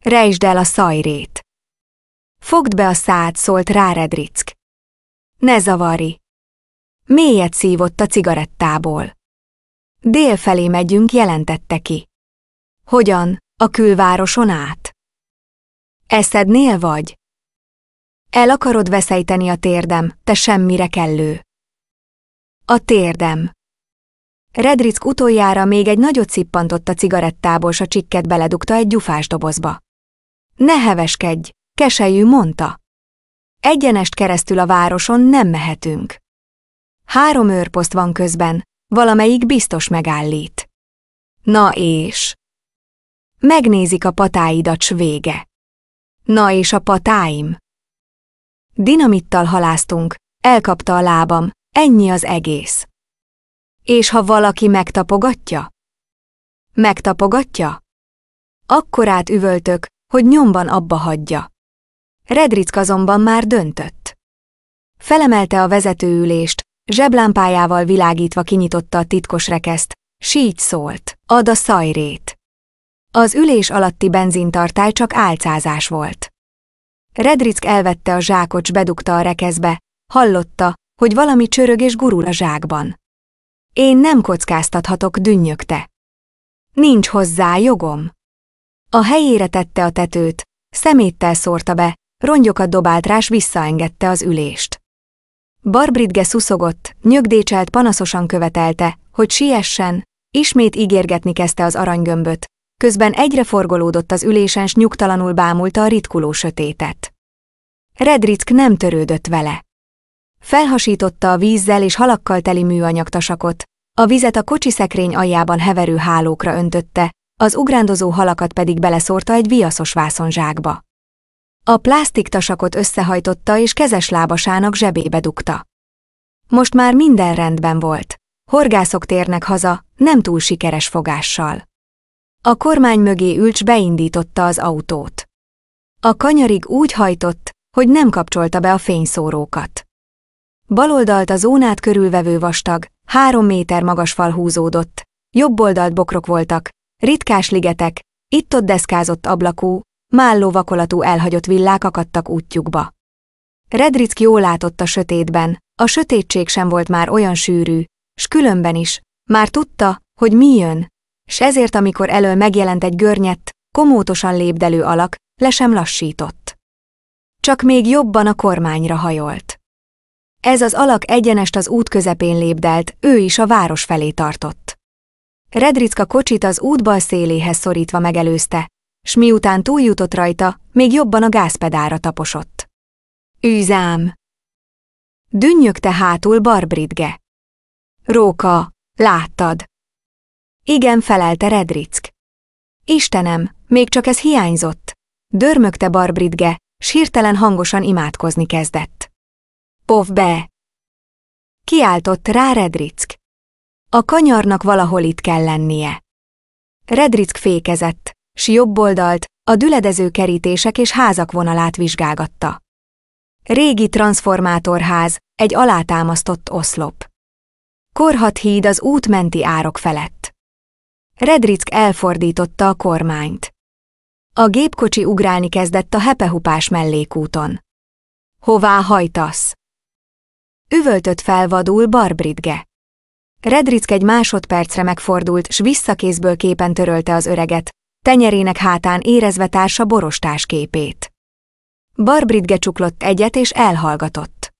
Rejtsd el a szajrét. Fogd be a szád, szólt Redrick. Ne zavari. Mélyet szívott a cigarettából. Délfelé megyünk, jelentette ki. Hogyan? a külvároson át. Eszednél vagy? El akarod veszejteni a térdem, te semmire kellő. A térdem. Redrick utoljára még egy nagyot cippantott a cigarettából, s a csikket beledugta egy gyufás dobozba. Ne heveskedj, keselyű mondta. Egyenest keresztül a városon nem mehetünk. Három őrposzt van közben, valamelyik biztos megállít. Na és? Megnézik a patáidat, s vége. Na és a patáim? Dinamittal haláztunk, elkapta a lábam, ennyi az egész. És ha valaki megtapogatja? Megtapogatja? Akkor üvöltök, hogy nyomban abba hagyja. Redric azonban már döntött. Felemelte a vezetőülést, zseblámpájával világítva kinyitotta a titkos rekeszt, s így szólt, ad a szajrét. Az ülés alatti benzintartály csak álcázás volt. Redrick elvette a zsákot, s bedugta a rekezbe, hallotta, hogy valami csörög és gurul a zsákban. Én nem kockáztathatok, dünnyögte. Nincs hozzá jogom. A helyére tette a tetőt, szeméttel szórta be, rongyokat dobált rá, visszaengedte az ülést. Barbridge szuszogott, nyögdécselt panaszosan követelte, hogy siessen, ismét ígérgetni kezdte az aranygömböt, Közben egyre forgolódott az ülésen, s nyugtalanul bámulta a ritkuló sötétet. Redrick nem törődött vele. Felhasította a vízzel és halakkal teli műanyag tasakot, a vizet a kocsi szekrény aljában heverő hálókra öntötte, az ugrándozó halakat pedig beleszórta egy viaszos vászonzsákba. A plásztiktasakot összehajtotta és kezes lábasának zsebébe dugta. Most már minden rendben volt. Horgászok térnek haza, nem túl sikeres fogással. A kormány mögé ülcs beindította az autót. A kanyarig úgy hajtott, hogy nem kapcsolta be a fényszórókat. Baloldalt a zónát körülvevő vastag, három méter magas fal húzódott, jobb oldalt bokrok voltak, ritkás ligetek, itt-ott deszkázott ablakú, málló vakolatú elhagyott villák akadtak útjukba. Redrick jól látott a sötétben, a sötétség sem volt már olyan sűrű, s különben is, már tudta, hogy mi jön, s ezért, amikor elől megjelent egy görnyett, komótosan lépdelő alak, le sem lassított. Csak még jobban a kormányra hajolt. Ez az alak egyenest az út közepén lépdelt, ő is a város felé tartott. Redricka kocsit az útbal széléhez szorítva megelőzte, s miután túljutott rajta, még jobban a gázpedára taposott. Üzám! Dünnyögte hátul Barbridge. Róka, láttad, igen, felelte Redrick. Istenem, még csak ez hiányzott. Dörmögte Barbridge, s hirtelen hangosan imádkozni kezdett. Pov be! Kiáltott rá Redrick. A kanyarnak valahol itt kell lennie. Redrick fékezett, s jobb oldalt, a düledező kerítések és házak vonalát vizsgálgatta. Régi transformátorház, egy alátámasztott oszlop. Korhat híd az út menti árok felett. Redrick elfordította a kormányt. A gépkocsi ugrálni kezdett a hepehupás mellékúton. Hová hajtasz? Üvöltött fel vadul Barbridge. Redrick egy másodpercre megfordult, s visszakézből képen törölte az öreget, tenyerének hátán érezve társa borostás képét. Barbridge csuklott egyet és elhallgatott.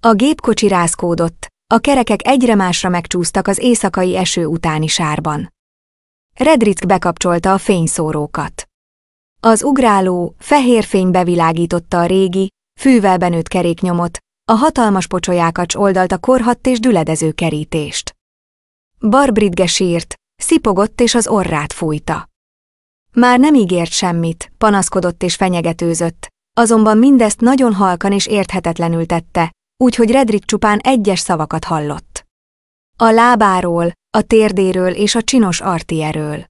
A gépkocsi rázkódott, a kerekek egyre másra megcsúsztak az éjszakai eső utáni sárban. Redrick bekapcsolta a fényszórókat. Az ugráló, fehér fény bevilágította a régi, fűvel benőtt keréknyomot, a hatalmas pocsolyákacs oldalt a korhatt és düledező kerítést. Barbridge sírt, szipogott és az orrát fújta. Már nem ígért semmit, panaszkodott és fenyegetőzött, azonban mindezt nagyon halkan és érthetetlenül tette, úgyhogy Redrick csupán egyes szavakat hallott. A lábáról, a térdéről és a csinos artieről.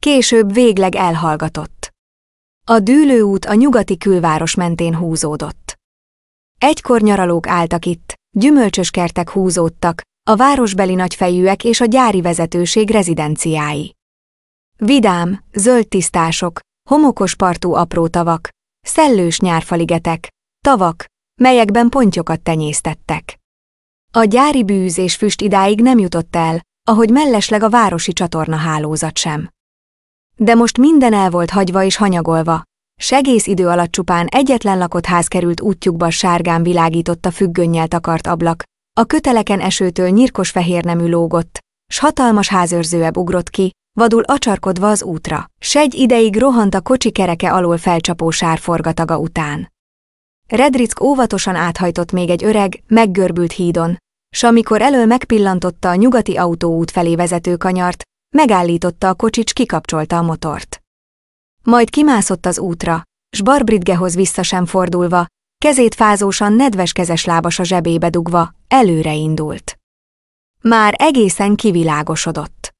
Később végleg elhallgatott. A dűlőút a nyugati külváros mentén húzódott. Egykor nyaralók álltak itt, gyümölcsös kertek húzódtak, a városbeli nagyfejűek és a gyári vezetőség rezidenciái. Vidám, zöld tisztások, homokos partú apró tavak, szellős nyárfaligetek, tavak, melyekben pontyokat tenyésztettek. A gyári bűz és füst idáig nem jutott el, ahogy mellesleg a városi csatorna hálózat sem. De most minden el volt hagyva és hanyagolva, segész idő alatt csupán egyetlen lakott ház került útjukba sárgán világított a függönnyel takart ablak, a köteleken esőtől nyirkos fehér nemű lógott, s hatalmas házőrzőebb ugrott ki, vadul acsarkodva az útra. S egy ideig rohant a kocsi kereke alól felcsapó sárforgataga után. Redrick óvatosan áthajtott még egy öreg, meggörbült hídon, s amikor elől megpillantotta a nyugati autóút felé vezető kanyart, megállította a kocsics, kikapcsolta a motort. Majd kimászott az útra, s Barbridgehoz vissza sem fordulva, kezét fázósan nedves kezes lábas a zsebébe dugva, előre indult. Már egészen kivilágosodott.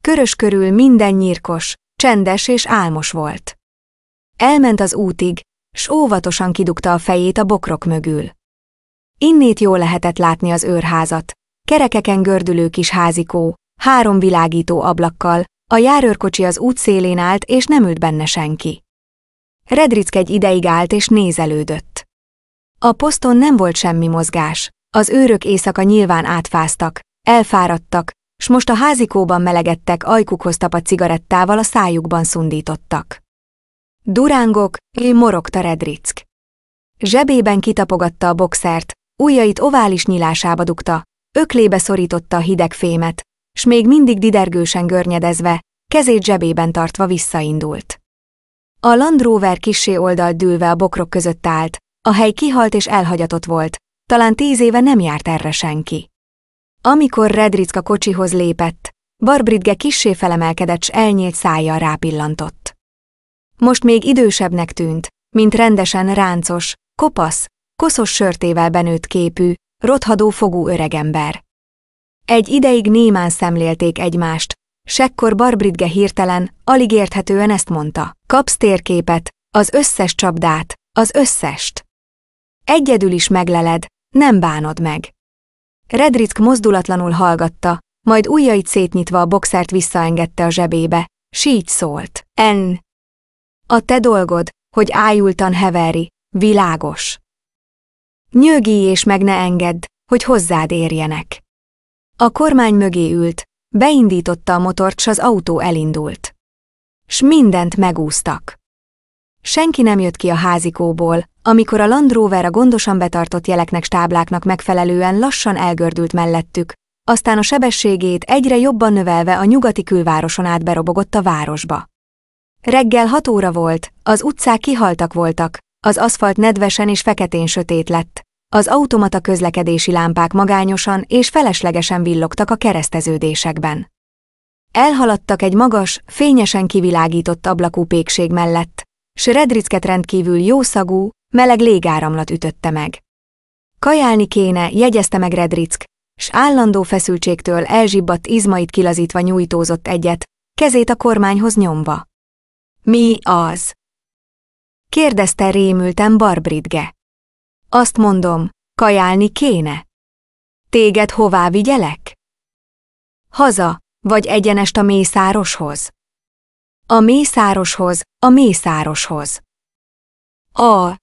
Körös körül minden nyírkos, csendes és álmos volt. Elment az útig, s óvatosan kidugta a fejét a bokrok mögül. Innét jól lehetett látni az őrházat. Kerekeken gördülő kis házikó, három világító ablakkal, a járőrkocsi az út szélén állt, és nem ült benne senki. Redrick egy ideig állt és nézelődött. A poszton nem volt semmi mozgás, az őrök éjszaka nyilván átfáztak, elfáradtak, s most a házikóban melegedtek, ajkukhoz tapadt cigarettával a szájukban szundítottak. Durángok, morogta Redrick. Zsebében kitapogatta a boxert, Ujjait ovális nyilásába dugta, öklébe szorította a hideg fémet, s még mindig didergősen görnyedezve, kezét zsebében tartva visszaindult. A Land Rover kisé oldalt dűlve a bokrok között állt, a hely kihalt és elhagyatott volt, talán tíz éve nem járt erre senki. Amikor Redricka kocsihoz lépett, Barbridge kissé felemelkedett s elnyílt szájjal rápillantott. Most még idősebbnek tűnt, mint rendesen ráncos, kopasz, koszos sörtével benőtt képű, rothadó fogú öregember. Egy ideig némán szemlélték egymást, sekkor Barbridge hirtelen, alig érthetően ezt mondta. Kapsz térképet, az összes csapdát, az összest. Egyedül is megleled, nem bánod meg. Redrick mozdulatlanul hallgatta, majd ujjait szétnyitva a boxert visszaengedte a zsebébe, s így szólt. En. A te dolgod, hogy ájultan heveri, világos. Nyögi és meg ne engedd, hogy hozzád érjenek. A kormány mögé ült, beindította a motort, s az autó elindult. S mindent megúztak. Senki nem jött ki a házikóból, amikor a Land Rover a gondosan betartott jeleknek stábláknak megfelelően lassan elgördült mellettük, aztán a sebességét egyre jobban növelve a nyugati külvároson át berobogott a városba. Reggel hat óra volt, az utcák kihaltak voltak, az aszfalt nedvesen és feketén sötét lett, az automata közlekedési lámpák magányosan és feleslegesen villogtak a kereszteződésekben. Elhaladtak egy magas, fényesen kivilágított ablakú pékség mellett, s Redricket rendkívül jószagú, meleg légáramlat ütötte meg. Kajálni kéne, jegyezte meg Redrick, s állandó feszültségtől elzsibbadt izmait kilazítva nyújtózott egyet, kezét a kormányhoz nyomva. Mi az? kérdezte rémülten Barbridge. Azt mondom, kajálni kéne. Téged hová vigyelek? Haza, vagy egyenest a mészároshoz. A mészároshoz, a mészároshoz. A.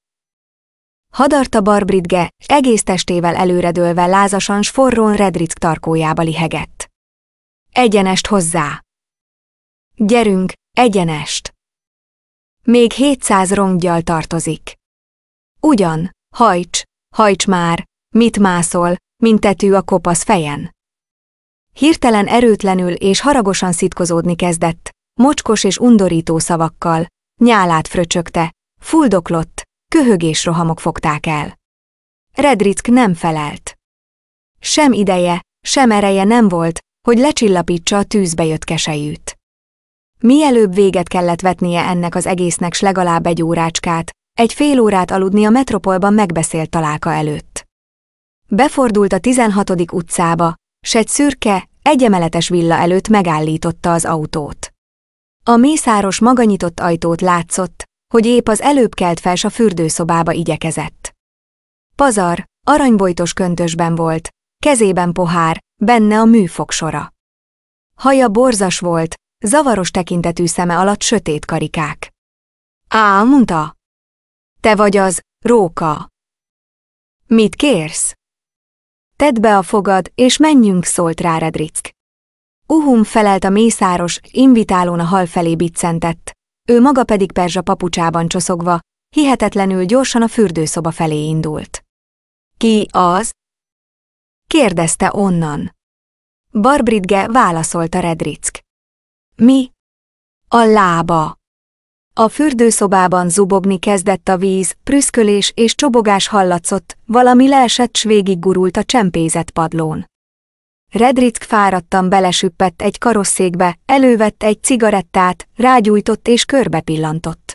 Hadarta Barbridge, egész testével előredőlve lázasan s forrón Redrick tarkójába lihegett. Egyenest hozzá. Gyerünk, egyenest. Még 700 rongyal tartozik. Ugyan, Hajts, hajts már, mit mászol, mint tetű a kopasz fejen. Hirtelen erőtlenül és haragosan szitkozódni kezdett, mocskos és undorító szavakkal, nyálát fröcsögte, fuldoklott, köhögés rohamok fogták el. Redrick nem felelt. Sem ideje, sem ereje nem volt, hogy lecsillapítsa a tűzbe jött kesejűt. Mielőbb véget kellett vetnie ennek az egésznek s legalább egy órácskát, egy fél órát aludni a metropolban megbeszélt találka előtt. Befordult a 16. utcába, s egy szürke, egyemeletes villa előtt megállította az autót. A mészáros maganyitott ajtót látszott, hogy épp az előbb kelt fel a fürdőszobába igyekezett. Pazar, aranybojtos köntösben volt, kezében pohár, benne a műfogsora. Haja borzas volt, zavaros tekintetű szeme alatt sötét karikák. Á, mondta, te vagy az róka. Mit kérsz? Tedd be a fogad, és menjünk, szólt rá Redrick. Uhum felelt a mészáros, invitálón a hal felé biccentett, ő maga pedig perzsa papucsában csoszogva, hihetetlenül gyorsan a fürdőszoba felé indult. Ki az? Kérdezte onnan. Barbridge válaszolta Redrick. Mi? A lába. A fürdőszobában zubogni kezdett a víz, prüszkölés és csobogás hallatszott, valami leesett s gurult a csempézett padlón. Redrick fáradtan belesüppett egy karosszékbe, elővett egy cigarettát, rágyújtott és körbepillantott.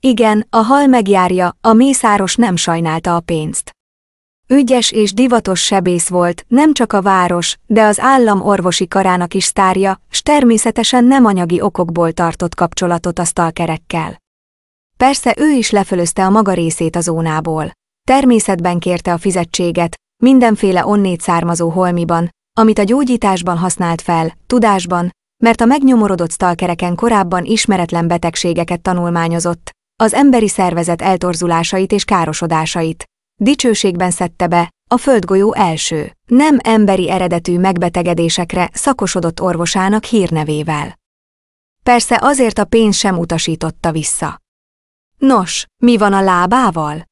Igen, a hal megjárja, a mészáros nem sajnálta a pénzt. Ügyes és divatos sebész volt, nem csak a város, de az állam orvosi karának is sztárja, s természetesen nem anyagi okokból tartott kapcsolatot a stalkerekkel. Persze ő is lefölözte a maga részét a zónából. Természetben kérte a fizetséget, mindenféle onnét származó holmiban, amit a gyógyításban használt fel, tudásban, mert a megnyomorodott stalkereken korábban ismeretlen betegségeket tanulmányozott, az emberi szervezet eltorzulásait és károsodásait, dicsőségben szedte be, a földgolyó első, nem emberi eredetű megbetegedésekre szakosodott orvosának hírnevével. Persze azért a pénz sem utasította vissza. Nos, mi van a lábával?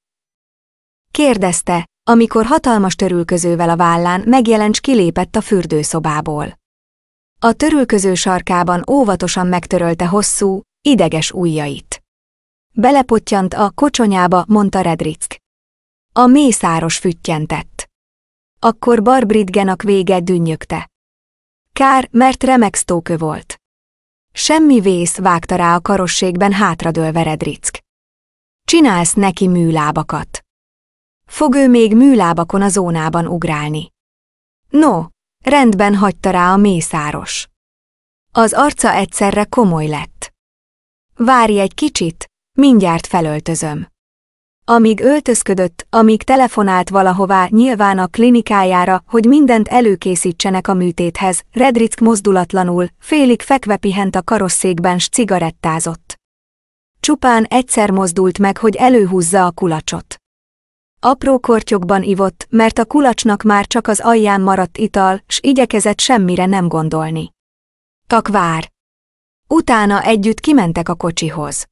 Kérdezte, amikor hatalmas törülközővel a vállán megjelent kilépett a fürdőszobából. A törülköző sarkában óvatosan megtörölte hosszú, ideges ujjait. Belepottyant a kocsonyába, mondta Redrick. A mészáros füttyentett. Akkor Barbridgenak vége dünnyögte. Kár, mert remek stókő volt. Semmi vész vágta rá a karosségben hátradől veredrick. Csinálsz neki műlábakat. Fog ő még műlábakon a zónában ugrálni. No, rendben hagyta rá a mészáros. Az arca egyszerre komoly lett. Várj egy kicsit, mindjárt felöltözöm. Amíg öltözködött, amíg telefonált valahová, nyilván a klinikájára, hogy mindent előkészítsenek a műtéthez, Redrick mozdulatlanul, félig fekve pihent a karosszékben s cigarettázott. Csupán egyszer mozdult meg, hogy előhúzza a kulacsot. Apró kortyokban ivott, mert a kulacsnak már csak az alján maradt ital, s igyekezett semmire nem gondolni. Takvár! Utána együtt kimentek a kocsihoz.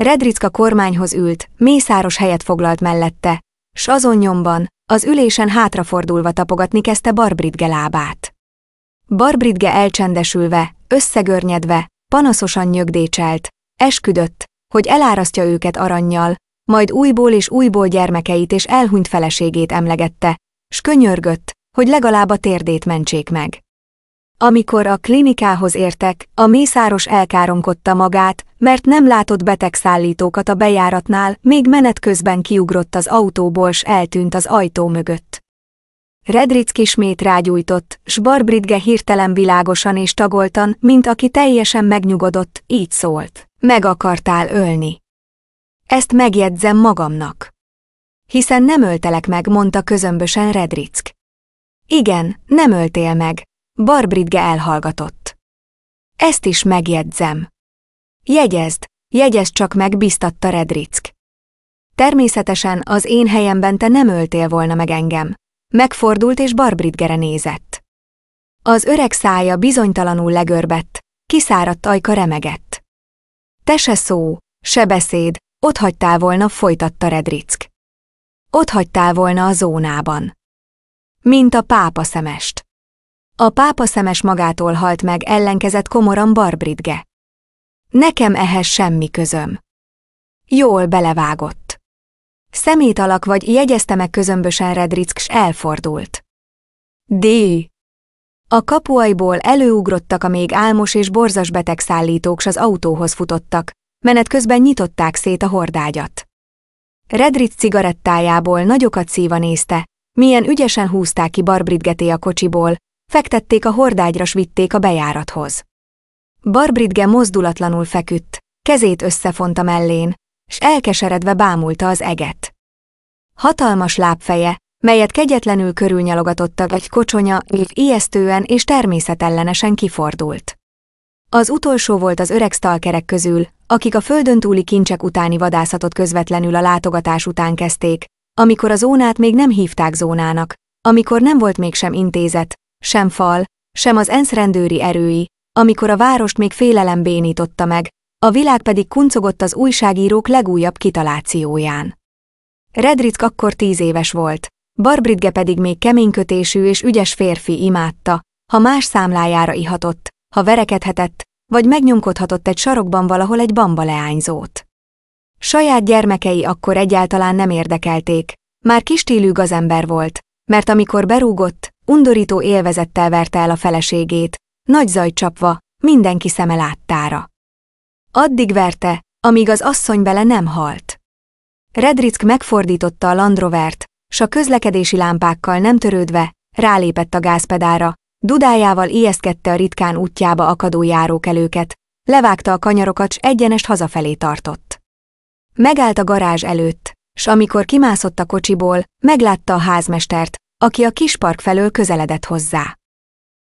Redricka kormányhoz ült, mészáros helyet foglalt mellette, s azon nyomban, az ülésen hátrafordulva tapogatni kezdte Barbridge lábát. Barbridge elcsendesülve, összegörnyedve, panaszosan nyögdécselt, esküdött, hogy elárasztja őket aranyjal, majd újból és újból gyermekeit és elhunyt feleségét emlegette, s könyörgött, hogy legalább a térdét mentsék meg. Amikor a klinikához értek, a mészáros elkáromkodta magát, mert nem látott betegszállítókat a bejáratnál, még menet közben kiugrott az autóból s eltűnt az ajtó mögött. Redrick ismét rágyújtott, s Barbridge hirtelen világosan és tagoltan, mint aki teljesen megnyugodott, így szólt. Meg akartál ölni. Ezt megjegyzem magamnak. Hiszen nem öltelek meg, mondta közömbösen Redrick. Igen, nem öltél meg. Barbridge elhallgatott. Ezt is megjegyzem. Jegyezd, jegyezd csak meg, biztatta Redrick. Természetesen az én helyemben te nem öltél volna meg engem. Megfordult és Barbridgere nézett. Az öreg szája bizonytalanul legörbett, kiszáradt ajka remegett. Te se szó, se beszéd, ott hagytál volna, folytatta Redrick. Ott hagytál volna a zónában. Mint a pápa szemest. A pápa szemes magától halt meg, ellenkezett komoran Barbridge. Nekem ehhez semmi közöm. Jól belevágott. Szemét alak vagy jegyezte meg közömbösen Redrick, s elfordult. D. A kapuajból előugrottak a még álmos és borzas betegszállítók s az autóhoz futottak, menet közben nyitották szét a hordágyat. Redrick cigarettájából nagyokat szíva nézte, milyen ügyesen húzták ki Barbritgeté a kocsiból, fektették a hordágyra s vitték a bejárathoz. Barbridge mozdulatlanul feküdt, kezét összefonta mellén, s elkeseredve bámulta az eget. Hatalmas lábfeje, melyet kegyetlenül körülnyalogatott egy kocsonya, így ijesztően és természetellenesen kifordult. Az utolsó volt az öreg stalkerek közül, akik a földön túli kincsek utáni vadászatot közvetlenül a látogatás után kezdték, amikor a zónát még nem hívták zónának, amikor nem volt még sem intézet, sem fal, sem az ENSZ rendőri erői, amikor a várost még félelem bénította meg, a világ pedig kuncogott az újságírók legújabb kitalációján. Redrick akkor tíz éves volt, Barbridge pedig még keménykötésű és ügyes férfi imádta, ha más számlájára ihatott, ha verekedhetett, vagy megnyomkodhatott egy sarokban valahol egy bamba leányzót. Saját gyermekei akkor egyáltalán nem érdekelték, már kistílű gazember volt, mert amikor berúgott, undorító élvezettel verte el a feleségét, nagy zaj csapva, mindenki szeme láttára. Addig verte, amíg az asszony bele nem halt. Redrick megfordította a landrovert, s a közlekedési lámpákkal nem törődve, rálépett a gázpedára, dudájával ijeszkedte a ritkán útjába akadó járókelőket, levágta a kanyarokat, s egyenest hazafelé tartott. Megállt a garázs előtt, s amikor kimászott a kocsiból, meglátta a házmestert, aki a kispark felől közeledett hozzá.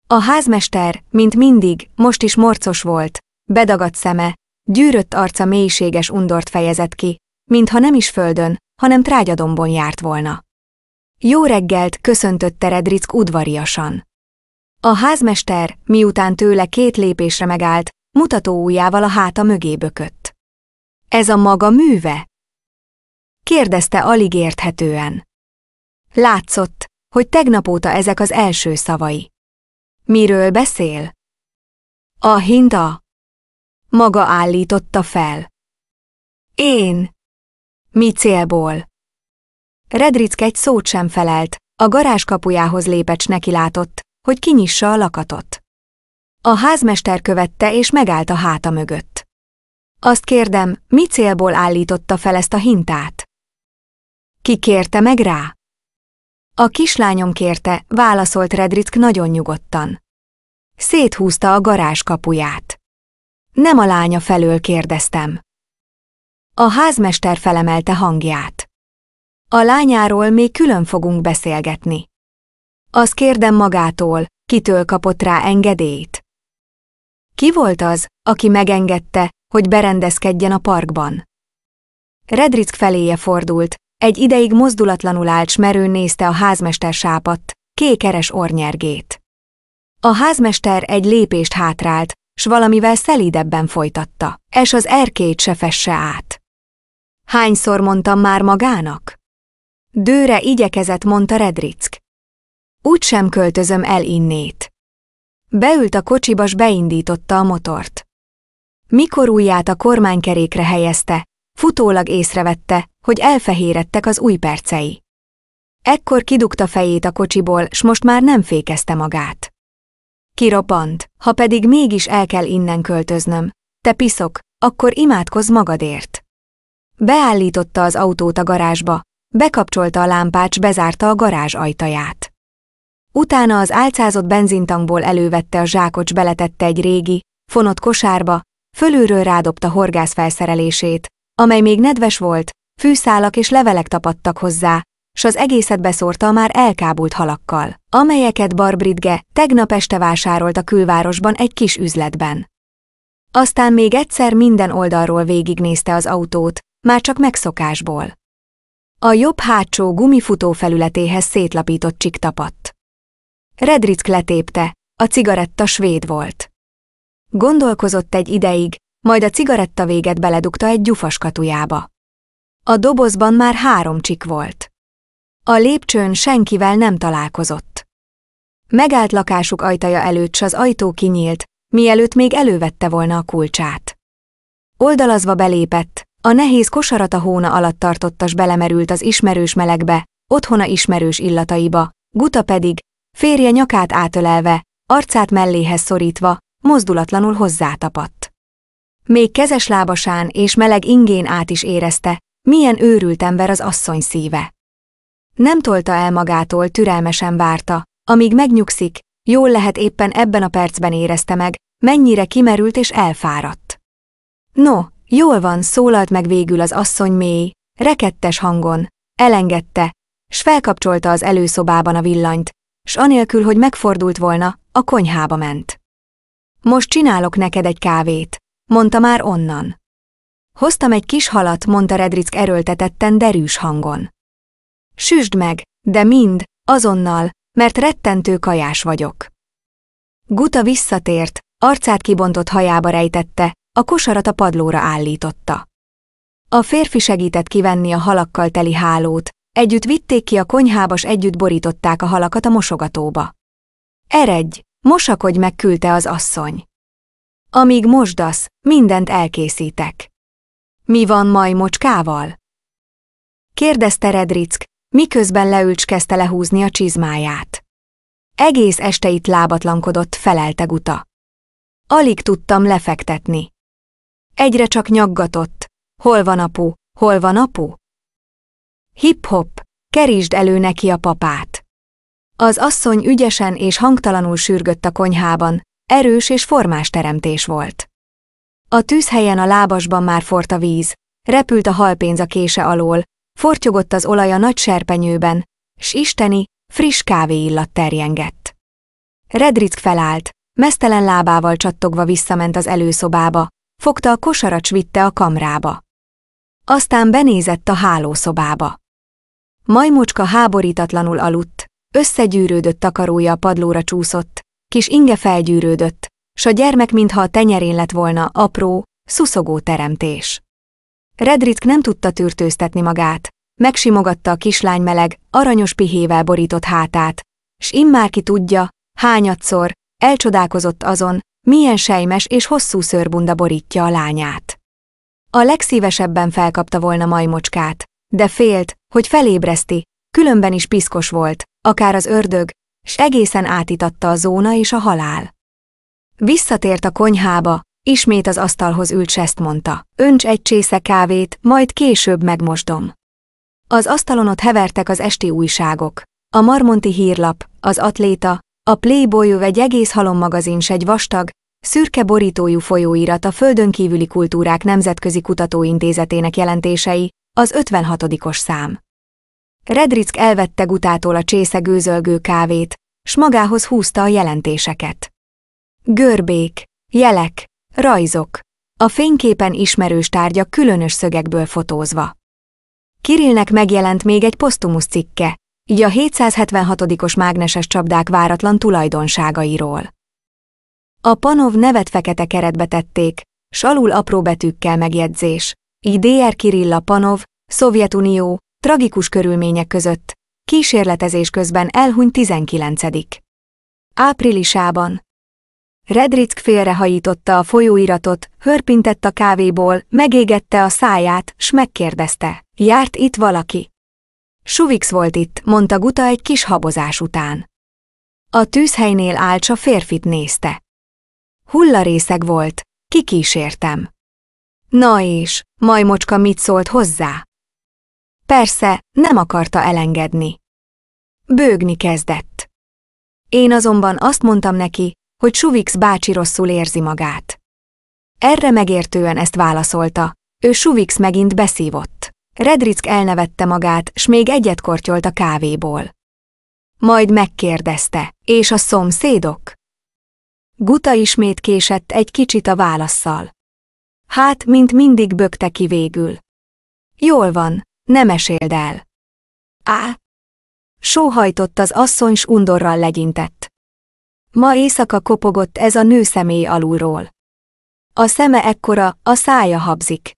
A házmester, mint mindig, most is morcos volt, bedagadt szeme, gyűrött arca mélységes undort fejezett ki, mintha nem is földön, hanem trágyadombon járt volna. Jó reggelt köszöntötte Redrick udvariasan. A házmester, miután tőle két lépésre megállt, mutató ujjával a háta mögé bökött. Ez a maga műve? Kérdezte alig érthetően. Látszott, hogy tegnap óta ezek az első szavai. Miről beszél? A hinda. Maga állította fel. Én. Mi célból? Redrick egy szót sem felelt, a garázs kapujához lépecs látott, hogy kinyissa a lakatot. A házmester követte és megállt a háta mögött. Azt kérdem, mi célból állította fel ezt a hintát? Ki kérte meg rá? A kislányom kérte, válaszolt Redrick nagyon nyugodtan. Széthúzta a garázs kapuját. Nem a lánya felől kérdeztem. A házmester felemelte hangját. A lányáról még külön fogunk beszélgetni. Az kérdem magától, kitől kapott rá engedélyt. Ki volt az, aki megengedte, hogy berendezkedjen a parkban? Redrick feléje fordult, egy ideig mozdulatlanul állt, s merőn nézte a házmester sápadt, kékeres ornyergét. A házmester egy lépést hátrált, s valamivel szelídebben folytatta, és az erkét se fesse át. Hányszor mondtam már magának? Dőre igyekezett, mondta Redrick. Úgy sem költözöm el innét. Beült a kocsibas, beindította a motort. Mikor ujját a kormánykerékre helyezte, Futólag észrevette, hogy elfehérettek az új percei. Ekkor kidugta fejét a kocsiból, s most már nem fékezte magát. Kirobbant, ha pedig mégis el kell innen költöznöm, te piszok, akkor imádkozz magadért. Beállította az autót a garázsba, bekapcsolta a lámpát, s bezárta a garázs ajtaját. Utána az álcázott benzintangból elővette a zsákocs beletette egy régi, fonott kosárba, fölülről rádobta horgászfelszerelését, amely még nedves volt, fűszálak és levelek tapadtak hozzá, s az egészet beszórta a már elkábult halakkal, amelyeket Barbridge tegnap este vásárolt a külvárosban egy kis üzletben. Aztán még egyszer minden oldalról végignézte az autót, már csak megszokásból. A jobb hátsó gumifutó felületéhez szétlapított csik tapadt. Redrick letépte, a cigaretta svéd volt. Gondolkozott egy ideig, majd a cigaretta véget beledugta egy gyufas katujába. A dobozban már három csik volt. A lépcsőn senkivel nem találkozott. Megállt lakásuk ajtaja előtt, s az ajtó kinyílt, mielőtt még elővette volna a kulcsát. Oldalazva belépett, a nehéz kosarat a hóna alatt tartottas belemerült az ismerős melegbe, otthona ismerős illataiba, Guta pedig, férje nyakát átölelve, arcát melléhez szorítva, mozdulatlanul hozzátapadt. Még kezes lábasán és meleg ingén át is érezte, milyen őrült ember az asszony szíve. Nem tolta el magától, türelmesen várta, amíg megnyugszik, jól lehet éppen ebben a percben érezte meg, mennyire kimerült és elfáradt. No, jól van, szólalt meg végül az asszony mély, rekettes hangon, elengedte, s felkapcsolta az előszobában a villanyt, s anélkül, hogy megfordult volna, a konyhába ment. Most csinálok neked egy kávét, mondta már onnan. Hoztam egy kis halat, mondta Redrick erőltetetten derűs hangon. Süsd meg, de mind, azonnal, mert rettentő kajás vagyok. Guta visszatért, arcát kibontott hajába rejtette, a kosarat a padlóra állította. A férfi segített kivenni a halakkal teli hálót, együtt vitték ki a konyhába, s együtt borították a halakat a mosogatóba. Eredj, mosakodj meg, küldte az asszony. Amíg mosdasz, mindent elkészítek. Mi van majmocskával? Kérdezte Redrick, miközben leülcskezte lehúzni a csizmáját. Egész este itt lábatlankodott, felelte guta. Alig tudtam lefektetni. Egyre csak nyaggatott. Hol van apu, hol van apu? Hip-hop, kerítsd elő neki a papát. Az asszony ügyesen és hangtalanul sürgött a konyhában, Erős és formás teremtés volt. A tűzhelyen a lábasban már forrt a víz, repült a halpénz a kése alól, fortyogott az olaj a nagy serpenyőben, s isteni, friss kávé illat terjengett. Redrick felállt, mesztelen lábával csattogva visszament az előszobába, fogta a kosarat vitte a kamrába. Aztán benézett a hálószobába. Majmocska háborítatlanul aludt, összegyűrődött takarója a padlóra csúszott, kis inge felgyűrődött, s a gyermek mintha a tenyerén lett volna apró, szuszogó teremtés. Redritk nem tudta tűrtőztetni magát, megsimogatta a kislány meleg, aranyos pihével borított hátát, s immár ki tudja, hányadszor, elcsodálkozott azon, milyen sejmes és hosszú szőrbunda borítja a lányát. A legszívesebben felkapta volna majmocskát, de félt, hogy felébreszti, különben is piszkos volt, akár az ördög, s egészen átitatta a zóna és a halál. Visszatért a konyhába, ismét az asztalhoz ült, s ezt mondta. Önts egy csésze kávét, majd később megmosdom. Az asztalon ott hevertek az esti újságok. A Marmonti hírlap, az atléta, a Playboy egy egész halommagazin s egy vastag, szürke borítójú folyóirat a Földön kívüli kultúrák nemzetközi kutatóintézetének jelentései, az 56. szám. Redrick elvette gutától a csésze gőzölgő kávét, s magához húzta a jelentéseket. Görbék, jelek, rajzok, a fényképen ismerős tárgyak különös szögekből fotózva. Kirillnek megjelent még egy posztumusz cikke, így a 776-os mágneses csapdák váratlan tulajdonságairól. A panov nevet fekete keretbe tették, s alul apró betűkkel megjegyzés, így DR Kirilla Panov, Szovjetunió, tragikus körülmények között, kísérletezés közben elhuny 19. áprilisában. Redrick félrehajította a folyóiratot, hörpintett a kávéból, megégette a száját, s megkérdezte, járt itt valaki? Suvix volt itt, mondta Guta egy kis habozás után. A tűzhelynél álcsa férfit nézte. Hullarészeg volt, kikísértem. Na és, majmocska mit szólt hozzá? Persze, nem akarta elengedni. Bőgni kezdett. Én azonban azt mondtam neki, hogy Suvix bácsi rosszul érzi magát. Erre megértően ezt válaszolta, ő Suvix megint beszívott. Redrick elnevette magát, s még egyet kortyolt a kávéból. Majd megkérdezte, és a szomszédok? Guta ismét késett egy kicsit a válaszsal. Hát, mint mindig bökte ki végül. Jól van, ne meséld el. Á! Sóhajtott az asszony s undorral legyintett. Ma éjszaka kopogott ez a nő személy alulról. A szeme ekkora, a szája habzik.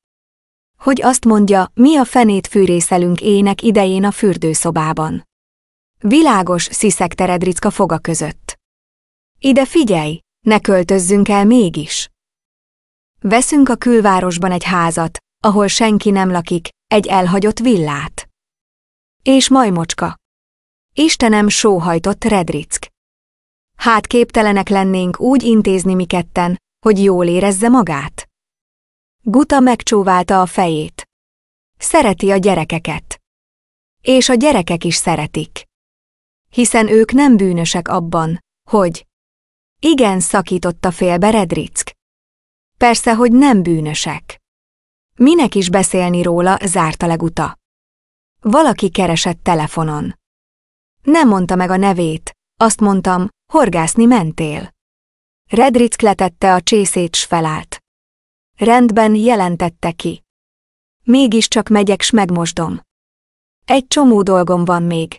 Hogy azt mondja, mi a fenét fűrészelünk ének idején a fürdőszobában. Világos sziszek teredricka foga között. Ide figyelj, ne költözzünk el mégis. Veszünk a külvárosban egy házat, ahol senki nem lakik, egy elhagyott villát. És majmocska. Istenem sóhajtott Redrick. Hát képtelenek lennénk úgy intézni mi ketten, hogy jól érezze magát. Guta megcsóválta a fejét. Szereti a gyerekeket. És a gyerekek is szeretik. Hiszen ők nem bűnösek abban, hogy... Igen, szakította félbe Redrick. Persze, hogy nem bűnösek. Minek is beszélni róla, zárta leguta. Valaki keresett telefonon. Nem mondta meg a nevét, azt mondtam, horgászni mentél. Redrick letette a csészét s felállt. Rendben jelentette ki. Mégiscsak megyek s megmosdom. Egy csomó dolgom van még.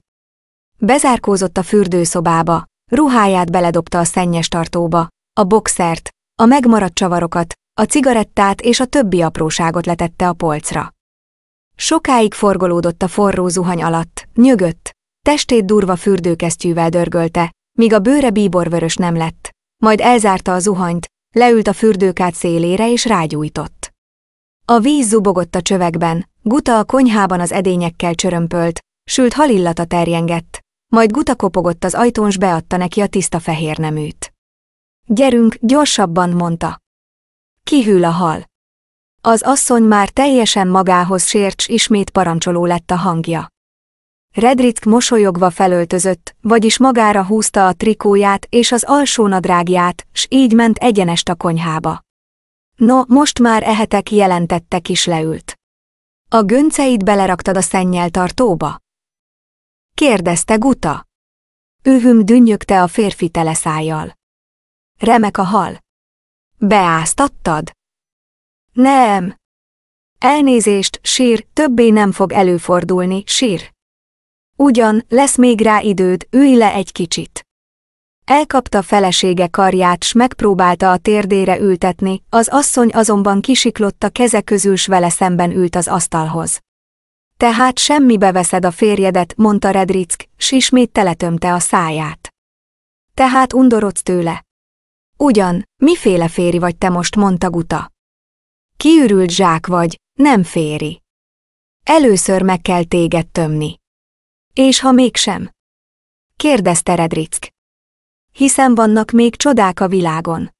Bezárkózott a fürdőszobába, ruháját beledobta a szennyes tartóba, a boxert, a megmaradt csavarokat, a cigarettát és a többi apróságot letette a polcra. Sokáig forgolódott a forró zuhany alatt, nyögött, testét durva fürdőkesztyűvel dörgölte, míg a bőre bíborvörös nem lett, majd elzárta a zuhanyt, leült a fürdőkát szélére és rágyújtott. A víz zubogott a csövekben, guta a konyhában az edényekkel csörömpölt, sült halillata terjengett, majd guta kopogott az ajtón s beadta neki a tiszta fehér neműt. Gyerünk, gyorsabban, mondta. Kihűl a hal. Az asszony már teljesen magához sérts ismét parancsoló lett a hangja. Redrick mosolyogva felöltözött, vagyis magára húzta a trikóját és az alsó nadrágját, s így ment egyenest a konyhába. No, most már ehetek, jelentette kis leült. A gönceit beleraktad a szennyel tartóba? Kérdezte Guta. Ővüm dünnyögte a férfi teleszájjal. Remek a hal. Beáztattad? Nem. Elnézést, sír, többé nem fog előfordulni, sír. Ugyan, lesz még rá időd, ülj le egy kicsit. Elkapta felesége karját, s megpróbálta a térdére ültetni, az asszony azonban kisiklott a keze közül, s vele szemben ült az asztalhoz. Tehát semmibe veszed a férjedet, mondta Redrick, s ismét teletömte a száját. Tehát undorodsz tőle. Ugyan, miféle féri vagy te most, mondta Guta. Kiürült zsák vagy, nem féri. Először meg kell téged tömni. És ha mégsem? Kérdezte Redrick. Hiszen vannak még csodák a világon.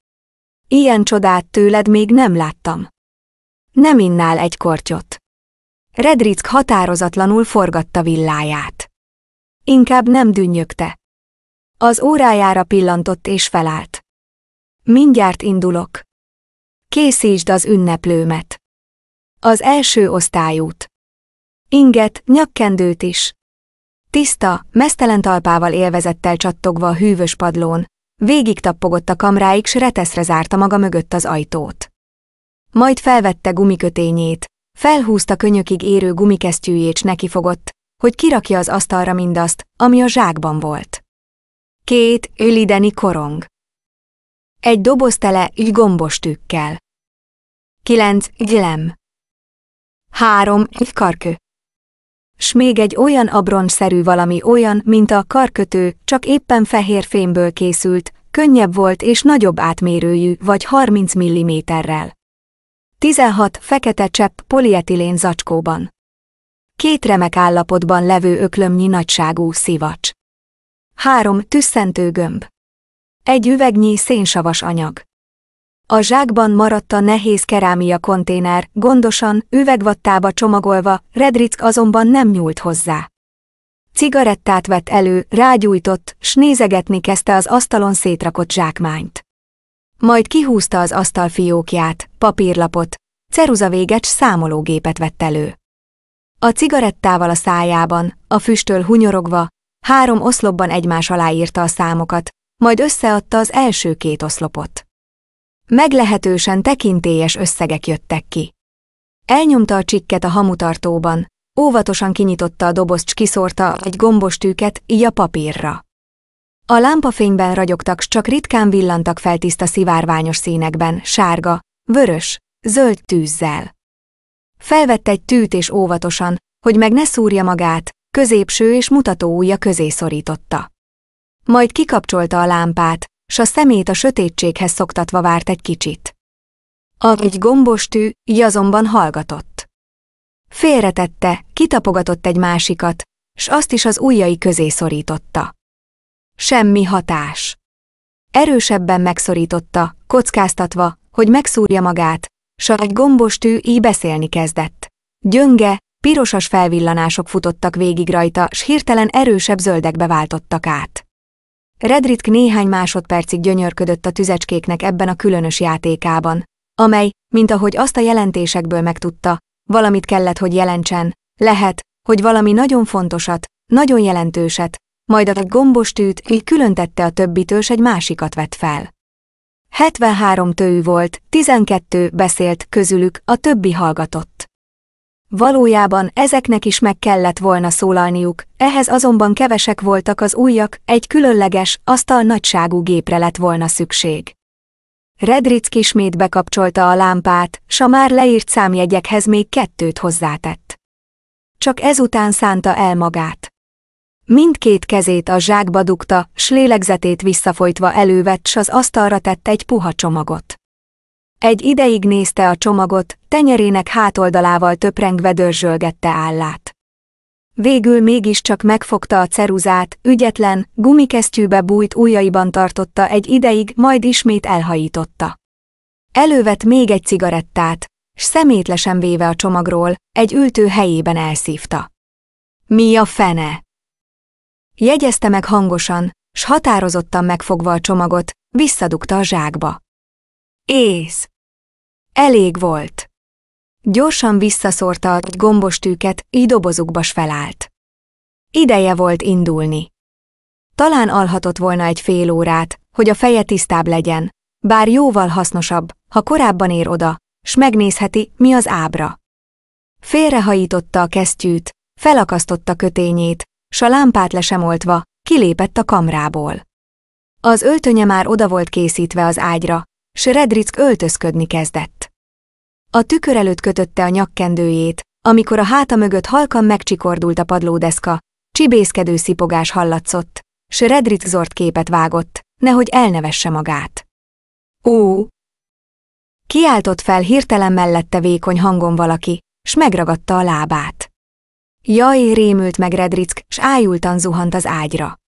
Ilyen csodát tőled még nem láttam. Nem innál egy kortyot. Redrick határozatlanul forgatta villáját. Inkább nem dünnyögte. Az órájára pillantott és felállt. Mindjárt indulok. Készítsd az ünneplőmet. Az első osztályút. Inget, nyakkendőt is. Tiszta, mesztelen talpával élvezettel csattogva a hűvös padlón, végig tappogott a kamráig, s reteszre zárta maga mögött az ajtót. Majd felvette gumikötényét, felhúzta könyökig érő gumikesztyűjét, s nekifogott, hogy kirakja az asztalra mindazt, ami a zsákban volt. Két ölideni korong. Egy doboz tele gombos tükkel. 9. Glem. 3. Karkö. S még egy olyan abronszerű valami olyan, mint a karkötő, csak éppen fehér fémből készült, könnyebb volt és nagyobb átmérőjű, vagy 30 mm-rel. 16. Fekete csepp polietilén zacskóban. Két remek állapotban levő öklömnyi nagyságú szivacs. 3. Tüsszentő gömb. Egy üvegnyi szénsavas anyag. A zsákban maradt a nehéz kerámia konténer, gondosan, üvegvattába csomagolva, Redrick azonban nem nyúlt hozzá. Cigarettát vett elő, rágyújtott, s nézegetni kezdte az asztalon szétrakott zsákmányt. Majd kihúzta az asztal fiókját, papírlapot, ceruzavégecs számológépet vett elő. A cigarettával a szájában, a füstől hunyorogva, három oszlopban egymás alá írta a számokat, majd összeadta az első két oszlopot. Meglehetősen tekintélyes összegek jöttek ki. Elnyomta a csikket a hamutartóban, óvatosan kinyitotta a dobozt, kiszórta egy gombos tűket, így a papírra. A lámpafényben ragyogtak, s csak ritkán villantak fel tiszta szivárványos színekben, sárga, vörös, zöld tűzzel. Felvett egy tűt és óvatosan, hogy meg ne szúrja magát, középső és mutató ujja közé szorította. Majd kikapcsolta a lámpát, s a szemét a sötétséghez szoktatva várt egy kicsit. A egy gombos tű, így azonban hallgatott. Félretette, kitapogatott egy másikat, s azt is az ujjai közé szorította. Semmi hatás. Erősebben megszorította, kockáztatva, hogy megszúrja magát, s a egy gombos tű így beszélni kezdett. Gyönge, pirosas felvillanások futottak végig rajta, s hirtelen erősebb zöldekbe váltottak át. Redrick néhány másodpercig gyönyörködött a tüzecskéknek ebben a különös játékában, amely, mint ahogy azt a jelentésekből megtudta, valamit kellett, hogy jelentsen, lehet, hogy valami nagyon fontosat, nagyon jelentőset, majd a gombos tűt így különtette tette a többitől, s egy másikat vett fel. 73 tőű volt, 12 beszélt közülük, a többi hallgatott. Valójában ezeknek is meg kellett volna szólalniuk, ehhez azonban kevesek voltak az újak, egy különleges, asztal nagyságú gépre lett volna szükség. Redrick ismét bekapcsolta a lámpát, s a már leírt számjegyekhez még kettőt hozzátett. Csak ezután szánta el magát. Mindkét kezét a zsákba dugta, s lélegzetét visszafolytva elővett, s az asztalra tett egy puha csomagot. Egy ideig nézte a csomagot, tenyerének hátoldalával töprengve dörzsölgette állát. Végül mégiscsak megfogta a ceruzát, ügyetlen, gumikesztyűbe bújt ujjaiban tartotta egy ideig, majd ismét elhajította. Elővett még egy cigarettát, s szemétlesen véve a csomagról, egy ültő helyében elszívta. Mi a fene? Jegyezte meg hangosan, s határozottan megfogva a csomagot, visszadugta a zsákba. Ész! Elég volt! Gyorsan visszaszórta a gombos tűket, így dobozukba s felállt. Ideje volt indulni. Talán alhatott volna egy fél órát, hogy a feje tisztább legyen, bár jóval hasznosabb, ha korábban ér oda, s megnézheti, mi az ábra. Félrehajította a kesztyűt, felakasztotta kötényét, s a lámpát lesemoltva kilépett a kamrából. Az öltönye már oda volt készítve az ágyra, s Redrick öltözködni kezdett. A tükör előtt kötötte a nyakkendőjét, amikor a háta mögött halkan megcsikordult a padlódeszka, csibészkedő szipogás hallatszott, s Redrick zord képet vágott, nehogy elnevesse magát. Ó! Kiáltott fel hirtelen mellette vékony hangon valaki, s megragadta a lábát. Jaj, rémült meg Redrick, s ájultan zuhant az ágyra.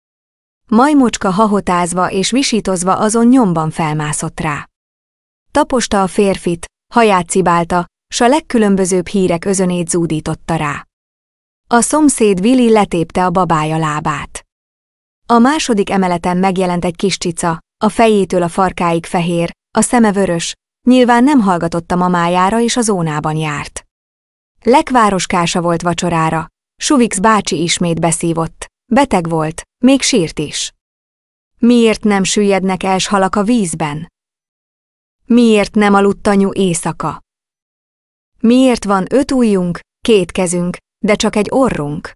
Majmocska hahotázva és visítozva azon nyomban felmászott rá. Taposta a férfit, haját cibálta, s a legkülönbözőbb hírek özönét zúdította rá. A szomszéd Vili letépte a babája lábát. A második emeleten megjelent egy kis cica, a fejétől a farkáig fehér, a szeme vörös, nyilván nem hallgatott a mamájára és a zónában járt. Lekvároskása volt vacsorára, Suvix bácsi ismét beszívott, beteg volt, még sírt is. Miért nem süllyednek els halak a vízben? Miért nem aludt anyu éjszaka? Miért van öt ujjunk, két kezünk, de csak egy orrunk?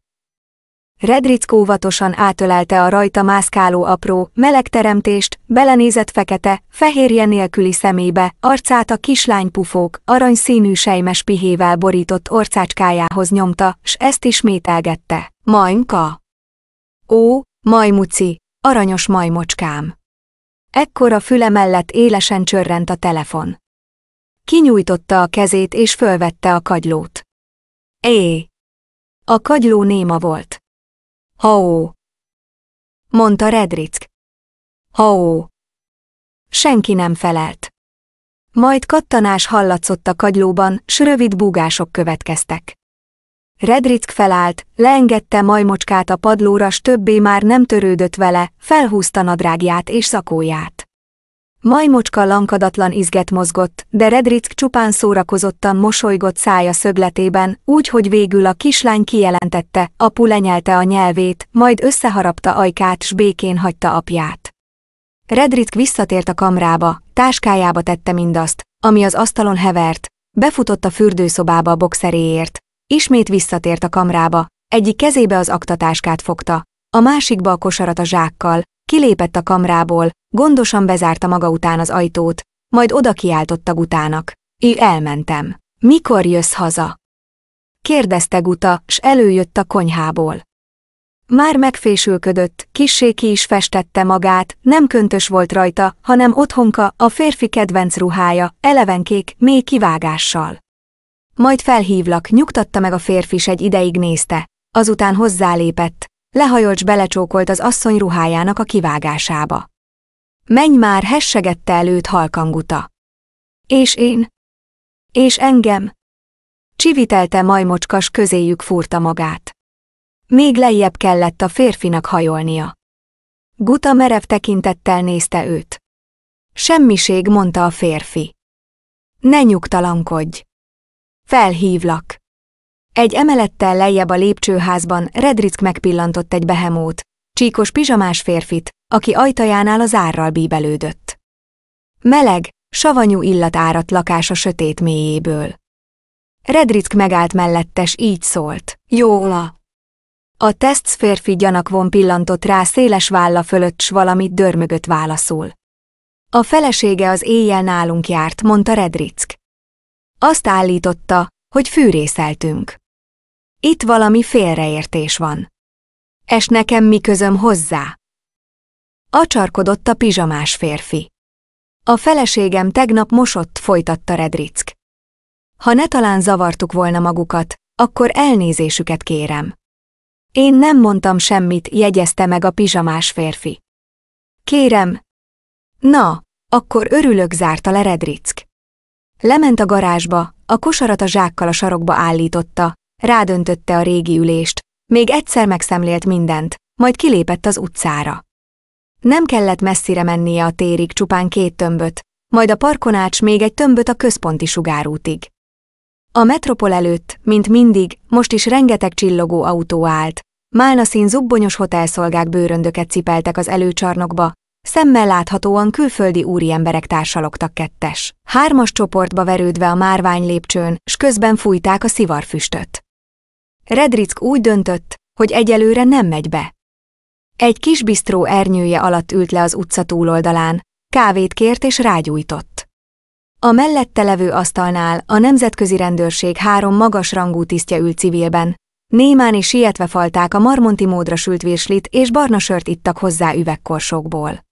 Redrick óvatosan átölelte a rajta mászkáló apró, meleg teremtést, belenézett fekete, fehérje nélküli szemébe, arcát a kislány pufók, arany sejmes pihével borított orcácskájához nyomta, s ezt ismételgette. Majmka! Ó, majmuci, aranyos majmocskám! Ekkor a füle mellett élesen csörrent a telefon. Kinyújtotta a kezét és fölvette a kagylót. É! A kagyló néma volt. Haó! Mondta Redrick. Haó! Senki nem felelt. Majd kattanás hallatszott a kagylóban, s rövid búgások következtek. Redrick felállt, leengedte majmocskát a padlóra, s többé már nem törődött vele, felhúzta nadrágját és szakóját. Majmocska lankadatlan izget mozgott, de Redrick csupán szórakozottan mosolygott szája szögletében, úgy, hogy végül a kislány kijelentette, apu lenyelte a nyelvét, majd összeharapta ajkát s békén hagyta apját. Redrick visszatért a kamrába, táskájába tette mindazt, ami az asztalon hevert, befutott a fürdőszobába a boxeréért, Ismét visszatért a kamrába, egyik kezébe az aktatáskát fogta, a másikba a kosarat a zsákkal, kilépett a kamrából, gondosan bezárta maga után az ajtót, majd oda kiáltotta Gutának. Ő elmentem. Mikor jössz haza? Kérdezte Guta, s előjött a konyhából. Már megfésülködött, kissé ki is festette magát, nem köntös volt rajta, hanem otthonka, a férfi kedvenc ruhája, elevenkék, mély kivágással. Majd felhívlak, nyugtatta meg a férfi, egy ideig nézte. Azután hozzálépett, lehajolcs belecsókolt az asszony ruhájának a kivágásába. Menj már, hessegette előtt halkanguta. És én? És engem? Csivitelte majmocskas közéjük furta magát. Még lejjebb kellett a férfinak hajolnia. Guta merev tekintettel nézte őt. Semmiség, mondta a férfi. Ne nyugtalankodj! Felhívlak. Egy emelettel lejjebb a lépcsőházban Redrick megpillantott egy behemót, csíkos pizsamás férfit, aki ajtajánál az árral bíbelődött. Meleg, savanyú illat áradt lakása sötét mélyéből. Redrick megállt mellettes, így szólt. Jóla! A teszt férfi gyanakvon pillantott rá széles válla fölött, s valamit dörmögött válaszul. A felesége az éjjel nálunk járt, mondta Redrick. Azt állította, hogy fűrészeltünk. Itt valami félreértés van. És nekem mi közöm hozzá? Acsarkodott a pizsamás férfi. A feleségem tegnap mosott, folytatta Redrick. Ha ne talán zavartuk volna magukat, akkor elnézésüket kérem. Én nem mondtam semmit, jegyezte meg a pizsamás férfi. Kérem. Na, akkor örülök zárta le Redrick. Lement a garázsba, a kosarat a zsákkal a sarokba állította, rádöntötte a régi ülést, még egyszer megszemlélt mindent, majd kilépett az utcára. Nem kellett messzire mennie a térig csupán két tömböt, majd a parkonács még egy tömböt a központi sugárútig. A metropol előtt, mint mindig, most is rengeteg csillogó autó állt, szín zubbonyos hotelszolgák bőröndöket cipeltek az előcsarnokba, Szemmel láthatóan külföldi úriemberek társalogtak kettes. Hármas csoportba verődve a márvány lépcsőn, s közben fújták a szivarfüstöt. Redrick úgy döntött, hogy egyelőre nem megy be. Egy kis bisztró ernyője alatt ült le az utca túloldalán, kávét kért és rágyújtott. A mellette levő asztalnál a nemzetközi rendőrség három magas rangú tisztje ült civilben, némán is sietve falták a marmonti módra sült virslit és barna sört ittak hozzá üvegkorsokból.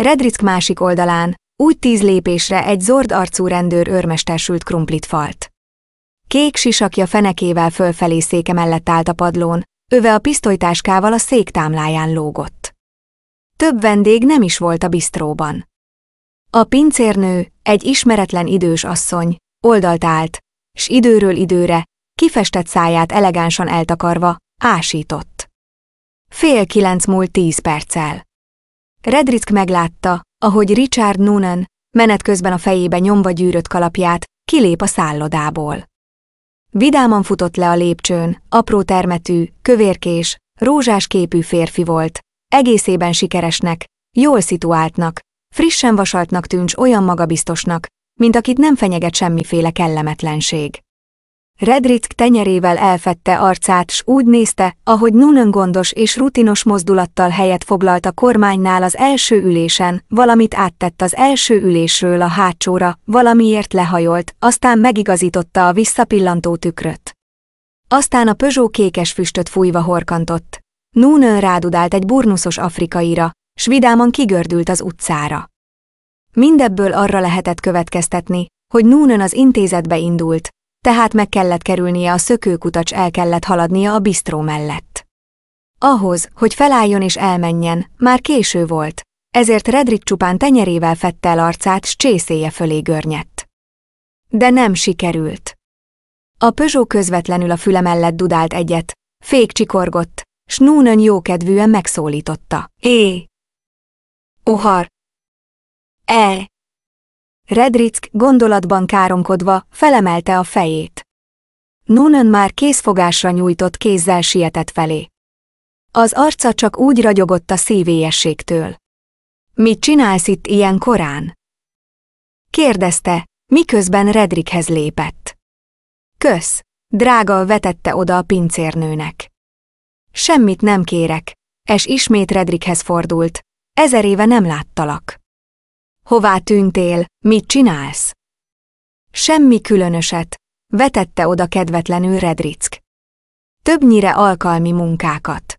Redrick másik oldalán, úgy tíz lépésre egy zord arcú rendőr őrmestersült krumplit falt. Kék sisakja fenekével fölfelé széke mellett állt a padlón, öve a pisztolytáskával a szék támláján lógott. Több vendég nem is volt a bisztróban. A pincérnő, egy ismeretlen idős asszony, oldalt állt, s időről időre, kifestett száját elegánsan eltakarva, ásított. Fél kilenc múlt tíz perccel. Redrick meglátta, ahogy Richard Noonan menet közben a fejébe nyomva gyűrött kalapját, kilép a szállodából. Vidáman futott le a lépcsőn, apró termetű, kövérkés, rózsás képű férfi volt, egészében sikeresnek, jól szituáltnak, frissen vasaltnak tűncs olyan magabiztosnak, mint akit nem fenyeget semmiféle kellemetlenség. Redrick tenyerével elfette arcát, s úgy nézte, ahogy Nunan gondos és rutinos mozdulattal helyet foglalt a kormánynál az első ülésen, valamit áttett az első ülésről a hátsóra, valamiért lehajolt, aztán megigazította a visszapillantó tükröt. Aztán a Peugeot kékes füstöt fújva horkantott. Nunan rádudált egy burnuszos afrikaira, s vidáman kigördült az utcára. Mindebből arra lehetett következtetni, hogy Nunan az intézetbe indult, tehát meg kellett kerülnie a szökőkutacs, el kellett haladnia a bisztró mellett. Ahhoz, hogy felálljon és elmenjen, már késő volt, ezért Redrick csupán tenyerével fette el arcát, s csészéje fölé görnyett. De nem sikerült. A Peugeot közvetlenül a füle mellett dudált egyet, fék csikorgott, s Núnön jókedvűen megszólította. Hé! Ohar! E! Redrick gondolatban káromkodva felemelte a fejét. Nunan már készfogásra nyújtott kézzel sietett felé. Az arca csak úgy ragyogott a szívélyességtől. Mit csinálsz itt ilyen korán? Kérdezte, miközben Redrickhez lépett. Kösz, drága vetette oda a pincérnőnek. Semmit nem kérek, és ismét Redrickhez fordult. Ezer éve nem láttalak. Hová tűntél? Mit csinálsz? Semmi különöset, vetette oda kedvetlenül Redrick. Többnyire alkalmi munkákat.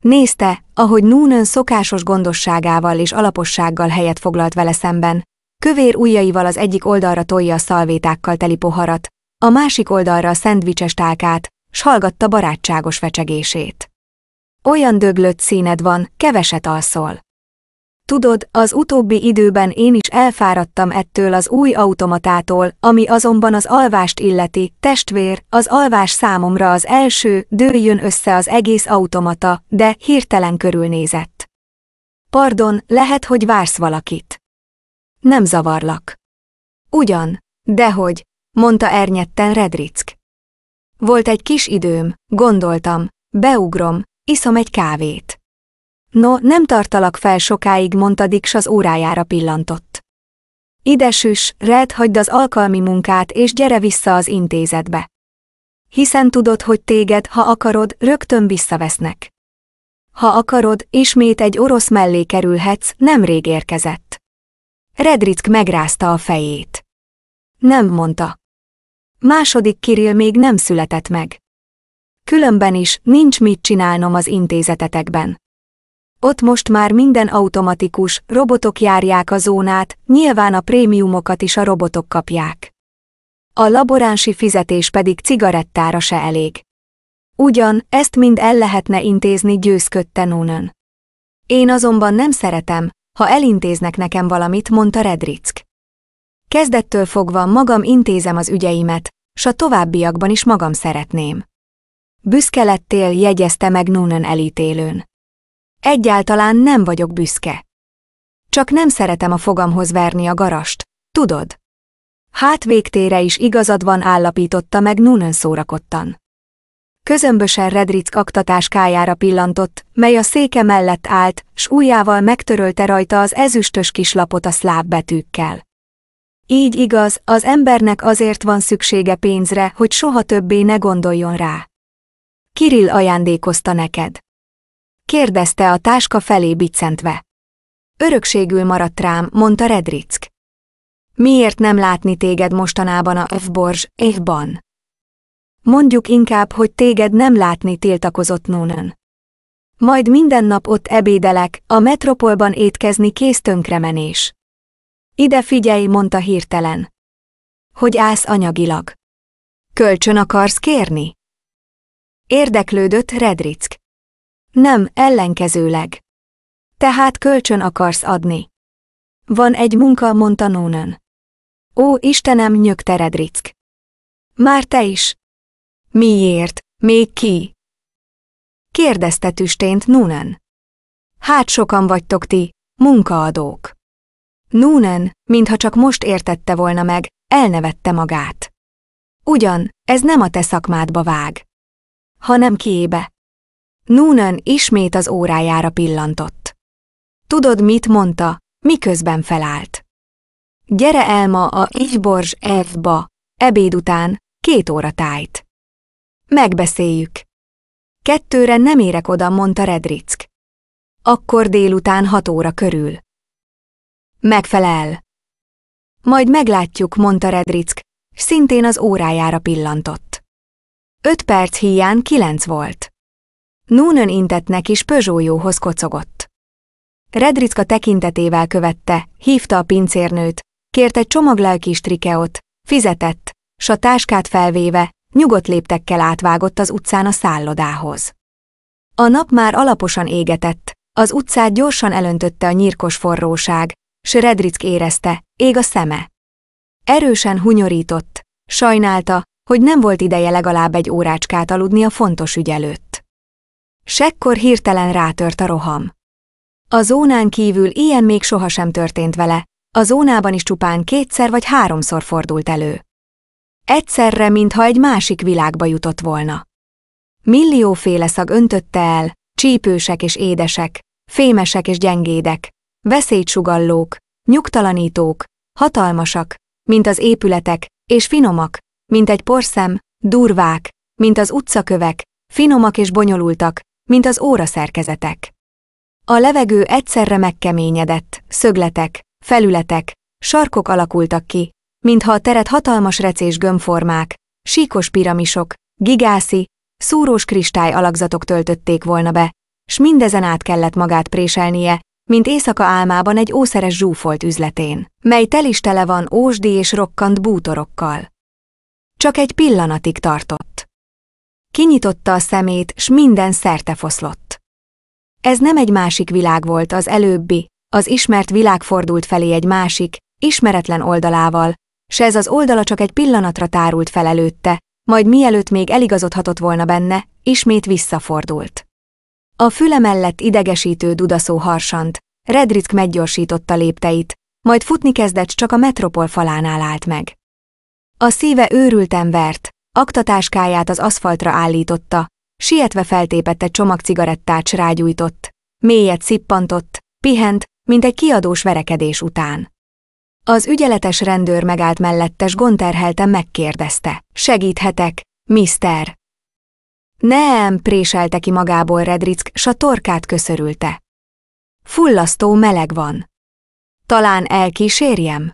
Nézte, ahogy Núnön szokásos gondosságával és alapossággal helyet foglalt vele szemben, kövér ujjaival az egyik oldalra tolja a szalvétákkal teli poharat, a másik oldalra a szendvicses tálkát, s hallgatta barátságos fecsegését. Olyan döglött színed van, keveset alszol. Tudod, az utóbbi időben én is elfáradtam ettől az új automatától, ami azonban az alvást illeti, testvér, az alvás számomra az első, dőljön össze az egész automata, de hirtelen körülnézett. Pardon, lehet, hogy vársz valakit. Nem zavarlak. Ugyan, dehogy, mondta ernyetten Redrick. Volt egy kis időm, gondoltam, beugrom, iszom egy kávét. No, nem tartalak fel sokáig, mondta Dick, az órájára pillantott. Idesüs, Red, hagyd az alkalmi munkát, és gyere vissza az intézetbe. Hiszen tudod, hogy téged, ha akarod, rögtön visszavesznek. Ha akarod, ismét egy orosz mellé kerülhetsz, nemrég érkezett. Redrick megrázta a fejét. Nem mondta. Második Kirill még nem született meg. Különben is, nincs mit csinálnom az intézetetekben. Ott most már minden automatikus, robotok járják a zónát, nyilván a prémiumokat is a robotok kapják. A laboránsi fizetés pedig cigarettára se elég. Ugyan, ezt mind el lehetne intézni győzködte Nunan. Én azonban nem szeretem, ha elintéznek nekem valamit, mondta Redrick. Kezdettől fogva magam intézem az ügyeimet, s a továbbiakban is magam szeretném. Büszke lettél, jegyezte meg Nunan elítélőn. Egyáltalán nem vagyok büszke. Csak nem szeretem a fogamhoz verni a garast, tudod? Hát végtére is igazad van állapította meg Nunan szórakottan. Közömbösen Redrick aktatáskájára pillantott, mely a széke mellett állt, s ujjával megtörölte rajta az ezüstös kislapot a szláv betűkkel. Így igaz, az embernek azért van szüksége pénzre, hogy soha többé ne gondoljon rá. Kirill ajándékozta neked kérdezte a táska felé biccentve. Örökségül maradt rám, mondta Redrick. Miért nem látni téged mostanában a Öfborz évban? Mondjuk inkább, hogy téged nem látni tiltakozott Nónön. Majd minden nap ott ebédelek, a metropolban étkezni kész tönkremenés. Ide figyelj, mondta hirtelen. Hogy állsz anyagilag? Kölcsön akarsz kérni? Érdeklődött Redrick. Nem, ellenkezőleg. Tehát kölcsön akarsz adni. Van egy munka, mondta Nónön. Ó, Istenem, nyögtered Redrick. Már te is. Miért? Még ki? Kérdezte tüstént Nunen. Hát sokan vagytok ti, munkaadók. Nunen, mintha csak most értette volna meg, elnevette magát. Ugyan, ez nem a te szakmádba vág. Hanem kiébe. Noonan ismét az órájára pillantott. Tudod, mit mondta, miközben felállt. Gyere el ma a Ichborzs Evba, ebéd után, két óra tájt. Megbeszéljük. Kettőre nem érek oda, mondta Redrick. Akkor délután hat óra körül. Megfelel. Majd meglátjuk, mondta Redrick, szintén az órájára pillantott. Öt perc hiány kilenc volt. Noonan intett neki, Peugeot-jóhoz kocogott. Redricka tekintetével követte, hívta a pincérnőt, kért egy csomag lelkis trikeot, fizetett, s a táskát felvéve, nyugodt léptekkel átvágott az utcán a szállodához. A nap már alaposan égetett, az utcát gyorsan elöntötte a nyírkos forróság, s Redrick érezte, ég a szeme. Erősen hunyorított, sajnálta, hogy nem volt ideje legalább egy órácskát aludni a fontos ügy előtt. Sekkor hirtelen rátört a roham. A zónán kívül ilyen még sohasem történt vele, a zónában is csupán kétszer vagy háromszor fordult elő. Egyszerre, mintha egy másik világba jutott volna. Millióféle szag öntötte el, csípősek és édesek, fémesek és gyengédek, veszélytsugallók, nyugtalanítók, hatalmasak, mint az épületek, és finomak, mint egy porszem, durvák, mint az utcakövek, finomak és bonyolultak, mint az szerkezetek. A levegő egyszerre megkeményedett, szögletek, felületek, sarkok alakultak ki, mintha a teret hatalmas recés gömbformák, síkos piramisok, gigászi, szúrós kristály alakzatok töltötték volna be, s mindezen át kellett magát préselnie, mint éjszaka álmában egy ószeres zsúfolt üzletén, mely tele van ósdi és rokkant bútorokkal. Csak egy pillanatig tartott. Kinyitotta a szemét, s minden szerte foszlott. Ez nem egy másik világ volt az előbbi, az ismert világ fordult felé egy másik, ismeretlen oldalával, s ez az oldala csak egy pillanatra tárult fel előtte, majd mielőtt még eligazodhatott volna benne, ismét visszafordult. A füle mellett idegesítő dudaszó harsant, Redrick meggyorsította lépteit, majd futni kezdett, csak a metropol falánál állt meg. A szíve őrültem vert, Aktatáskáját az aszfaltra állította, sietve feltépett egy csomag cigarettát s rágyújtott. Mélyet szippantott, pihent, mint egy kiadós verekedés után. Az ügyeletes rendőr megállt mellettes gonterhelten megkérdezte. Segíthetek, mister? Nem, préselte ki magából Redrick, s a torkát köszörülte. Fullasztó meleg van. Talán elkísérjem?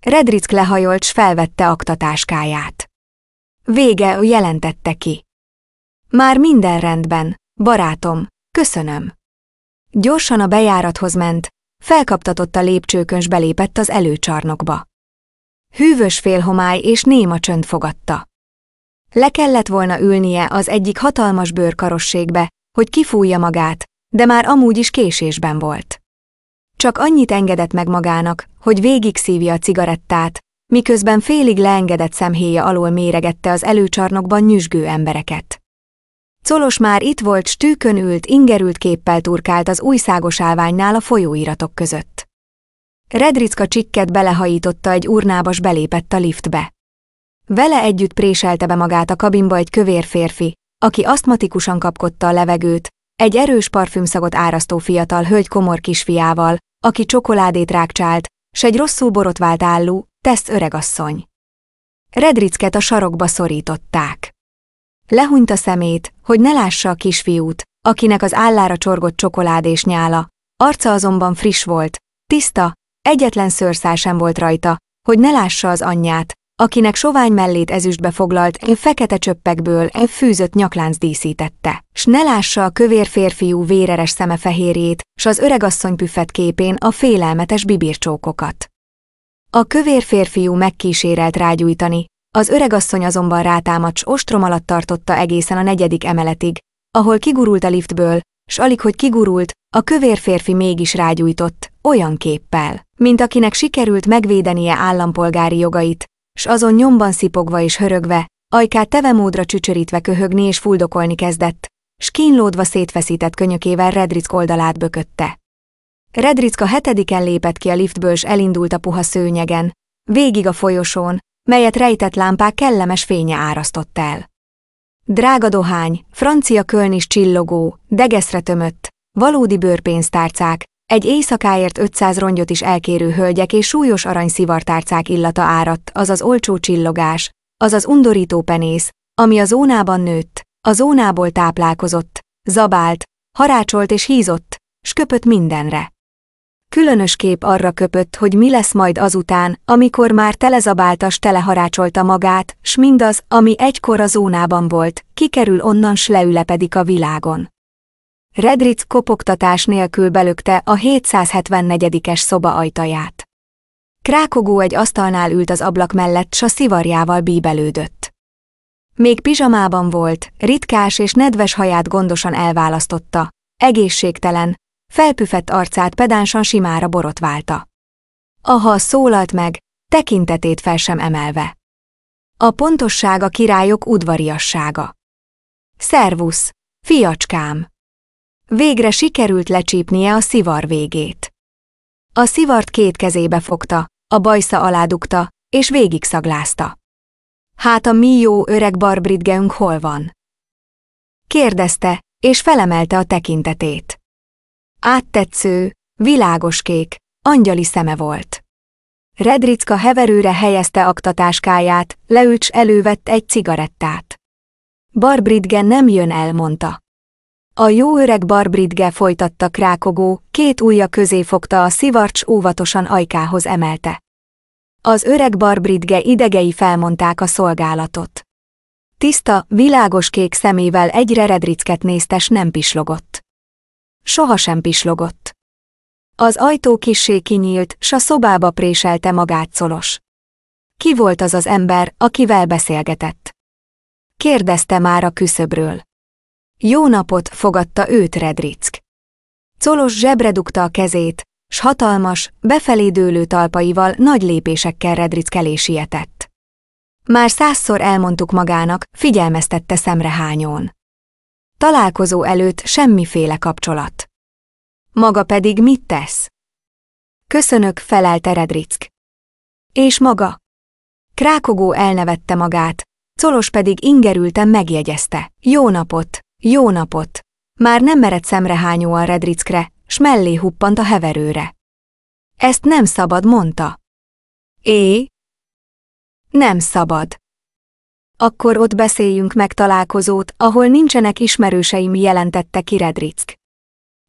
Redrick lehajolt, s felvette aktatáskáját. Vége jelentette ki. Már minden rendben, barátom, köszönöm. Gyorsan a bejárathoz ment, felkaptatott a lépcsőkön s belépett az előcsarnokba. Hűvös félhomály és néma csönd fogadta. Le kellett volna ülnie az egyik hatalmas bőrkarosségbe, hogy kifújja magát, de már amúgy is késésben volt. Csak annyit engedett meg magának, hogy végig szívja a cigarettát, miközben félig leengedett szemhéja alól méregette az előcsarnokban nyüzsgő embereket. Colos már itt volt, stűkön ült, ingerült képpel turkált az újságos állványnál a folyóiratok között. Redricka csikket belehajította egy urnába, belépett a liftbe. Vele együtt préselte be magát a kabinba egy kövér férfi, aki asztmatikusan kapkodta a levegőt, egy erős parfümszagot árasztó fiatal hölgy komor kisfiával, aki csokoládét rákcsált, s egy rosszul borotvált állú, Tesz öregasszony. Redricket a sarokba szorították. Lehunyt a szemét, hogy ne lássa a kisfiút, akinek az állára csorgott csokoládés nyála, arca azonban friss volt, tiszta, egyetlen szőrszál sem volt rajta, hogy ne lássa az anyját, akinek sovány mellét ezüstbe foglalt, fekete csöppekből fűzött nyaklánc díszítette, s ne lássa a kövér férfiú véreres szeme fehérjét, s az öregasszony püffet képén a félelmetes bibircsókokat. A kövér férfiú megkísérelt rágyújtani, az öregasszony azonban rátámacs ostrom alatt tartotta egészen a negyedik emeletig, ahol kigurult a liftből, s alig, hogy kigurult, a kövér férfi mégis rágyújtott, olyan képpel, mint akinek sikerült megvédenie állampolgári jogait, s azon nyomban szipogva és hörögve, ajkát tevemódra csücsörítve köhögni és fuldokolni kezdett, s kínlódva szétfeszített könyökével Redrick oldalát bökötte. Redricka hetediken lépett ki a liftből és elindult a puha szőnyegen, végig a folyosón, melyet rejtett lámpák kellemes fénye árasztott el. Drága dohány, francia köln is csillogó, degeszre tömött, valódi bőrpénztárcák, egy éjszakáért 500 rongyot is elkérő hölgyek és súlyos arany szivartárcák illata áradt, az az olcsó csillogás, az az undorító penész, ami a zónában nőtt, a zónából táplálkozott, zabált, harácsolt és hízott, sköpött mindenre. Különös kép arra köpött, hogy mi lesz majd azután, amikor már telezabáltas teleharácsolta magát, s mindaz, ami egykor a zónában volt, kikerül onnan s leülepedik a világon. Redric kopogtatás nélkül belökte a 774-es szoba ajtaját. Krákogó egy asztalnál ült az ablak mellett, s a szivarjával bíbelődött. Még pizsamában volt, ritkás és nedves haját gondosan elválasztotta, egészségtelen, felpüfett arcát pedánsan simára borotválta. Aha, szólalt meg, tekintetét fel sem emelve. A pontosság a királyok udvariassága. Szervusz, fiacskám! Végre sikerült lecsípnie a szivar végét. A szivart két kezébe fogta, a bajsza alá dugta, és szaglázta. Hát a mi jó öreg Barbridgeünk hol van? Kérdezte, és felemelte a tekintetét. Áttetsző, világos kék, angyali szeme volt. Redricka heverőre helyezte aktatáskáját, leücs elővett egy cigarettát. Barbridge nem jön el, mondta. A jó öreg Barbridge folytatta krákogó, két ujja közé fogta a szivarcs óvatosan ajkához emelte. Az öreg Barbridge idegei felmondták a szolgálatot. Tiszta, világos kék szemével egyre redricket néztes nem pislogott sohasem pislogott. Az ajtó kissé kinyílt, s a szobába préselte magát szolos. Ki volt az az ember, akivel beszélgetett? Kérdezte már a küszöbről. Jó napot fogadta őt Redrick. Colos zsebre dugta a kezét, s hatalmas, befelé dőlő talpaival nagy lépésekkel Redrick elé sietett. Már százszor elmondtuk magának, figyelmeztette szemrehányón találkozó előtt semmiféle kapcsolat. Maga pedig mit tesz? Köszönök, felelt Eredrick. És maga? Krákogó elnevette magát, Colos pedig ingerülten megjegyezte. Jó napot, jó napot. Már nem mered szemrehányóan Redrickre, s mellé huppant a heverőre. Ezt nem szabad, mondta. É? Nem szabad akkor ott beszéljünk meg találkozót, ahol nincsenek ismerőseim jelentette Kiredrick.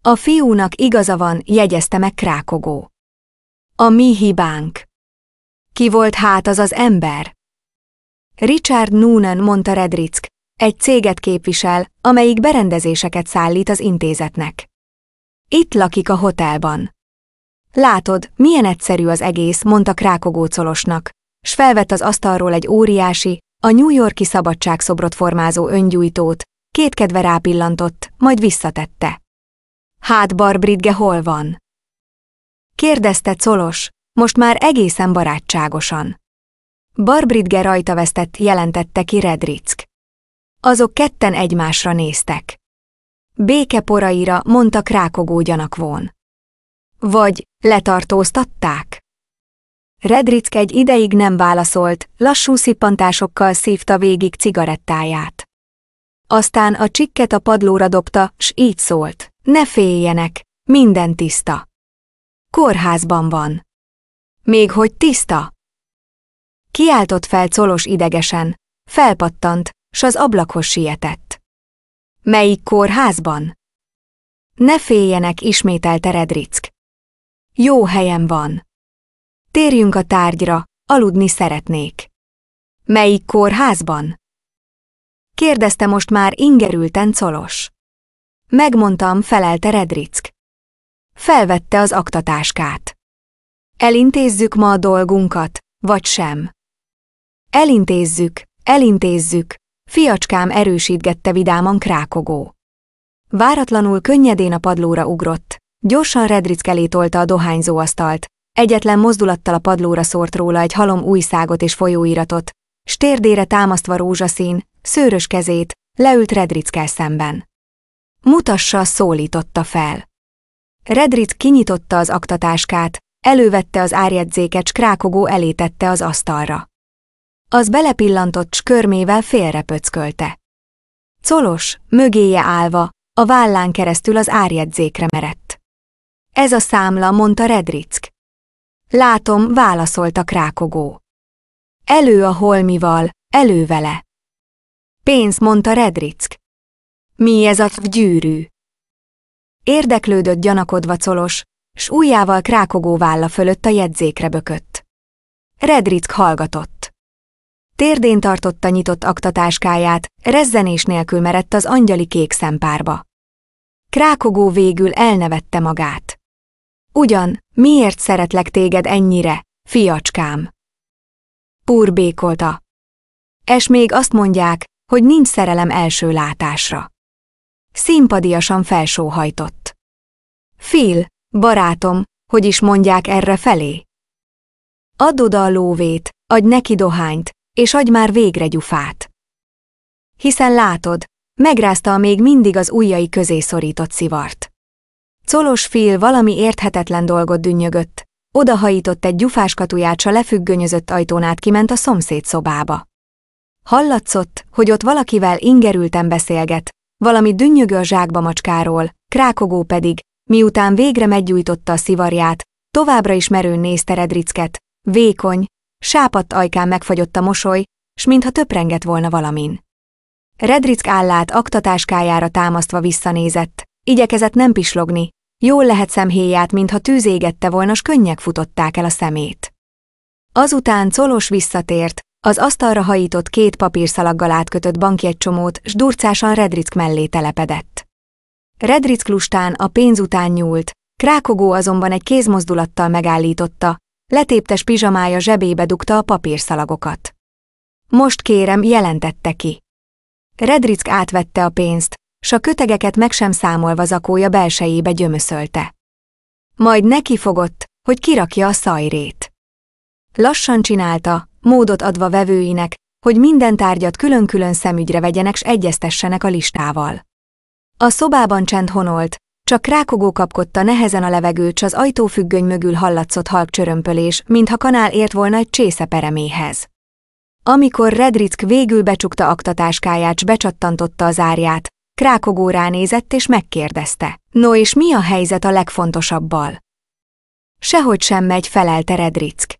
A fiúnak igaza van, jegyezte meg Krákogó. A mi hibánk. Ki volt hát az az ember? Richard Noonan mondta Redrick, egy céget képvisel, amelyik berendezéseket szállít az intézetnek. Itt lakik a hotelban. Látod, milyen egyszerű az egész, mondta Krákogó colosnak, s felvett az asztalról egy óriási, a New Yorki szabadságszobrot formázó öngyújtót, kétkedve rápillantott, majd visszatette. Hát Barbridge hol van? Kérdezte Colos, most már egészen barátságosan. Barbridge rajta vesztett, jelentette ki Redrick. Azok ketten egymásra néztek. Béke poraira mondtak rákogó gyanakvón. Vagy letartóztatták? Redrick egy ideig nem válaszolt, lassú szippantásokkal szívta végig cigarettáját. Aztán a csikket a padlóra dobta, s így szólt. Ne féljenek, minden tiszta. Kórházban van. Még hogy tiszta? Kiáltott fel colos idegesen, felpattant, s az ablakhoz sietett. Melyik kórházban? Ne féljenek, ismételte Redrick. Jó helyen van. Térjünk a tárgyra, aludni szeretnék. Melyik kórházban? Kérdezte most már ingerülten Colos. Megmondtam, felelte Redrick. Felvette az aktatáskát. Elintézzük ma a dolgunkat, vagy sem? Elintézzük, elintézzük, fiacskám erősítgette vidáman krákogó. Váratlanul könnyedén a padlóra ugrott, gyorsan Redrick elé tolta a dohányzóasztalt, Egyetlen mozdulattal a padlóra szórt róla egy halom újságot és folyóiratot, stérdére támasztva rózsaszín, szőrös kezét, leült Redrickel szemben. Mutassa, szólította fel. Redric kinyitotta az aktatáskát, elővette az árjegyzéket, s krákogó elétette az asztalra. Az belepillantott, skörmével körmével félrepöckölte. Colos, mögéje állva, a vállán keresztül az árjegyzékre merett. Ez a számla, mondta Redrick. Látom, válaszolta krákogó. Elő a holmival, elő vele. Pénz, mondta Redrick. Mi ez a gyűrű? Érdeklődött gyanakodva colos, s ujjával krákogó válla fölött a jegyzékre bökött. Redrick hallgatott. Térdén tartotta nyitott aktatáskáját, rezzenés nélkül merett az angyali kék szempárba. Krákogó végül elnevette magát. Ugyan, Miért szeretlek téged ennyire, fiacskám? Púr békolta. És még azt mondják, hogy nincs szerelem első látásra. Színpadiasan felsóhajtott. Phil, barátom, hogy is mondják erre felé? Add oda a lóvét, adj neki dohányt, és adj már végre gyufát. Hiszen látod, megrázta a még mindig az ujjai közé szorított szivart. Colos Phil valami érthetetlen dolgot dünnyögött. Odahajított egy gyufáskatuját, s a lefüggönyözött ajtón át kiment a szomszéd szobába. Hallatszott, hogy ott valakivel ingerülten beszélget, valami dünnyögő a zsákba macskáról, krákogó pedig, miután végre meggyújtotta a szivarját, továbbra is merőn nézte Redricket, vékony, sápadt ajkán megfagyott a mosoly, s mintha töprengett volna valamin. Redrick állát aktatáskájára támasztva visszanézett, igyekezett nem pislogni, Jól lehet szemhéját, mintha tűz égette volna, s könnyek futották el a szemét. Azután colos visszatért, az asztalra hajított két papírszalaggal átkötött bankjegycsomót, s durcásan Redrick mellé telepedett. Redrick lustán a pénz után nyúlt, Krákogó azonban egy kézmozdulattal megállította, letéptes pizsamája zsebébe dugta a papírszalagokat. Most kérem, jelentette ki. Redrick átvette a pénzt, s a kötegeket meg sem számolva zakója belsejébe gyömöszölte. Majd neki fogott, hogy kirakja a szajrét. Lassan csinálta, módot adva vevőinek, hogy minden tárgyat külön-külön szemügyre vegyenek s egyeztessenek a listával. A szobában csend honolt, csak rákogó kapkodta nehezen a levegőt, s az ajtófüggöny mögül hallatszott halk csörömpölés, mintha kanál ért volna egy csésze pereméhez. Amikor Redrick végül becsukta aktatáskáját s becsattantotta az árját, Krákogó ránézett és megkérdezte. No és mi a helyzet a legfontosabbal? Sehogy sem megy, felelte Redrick.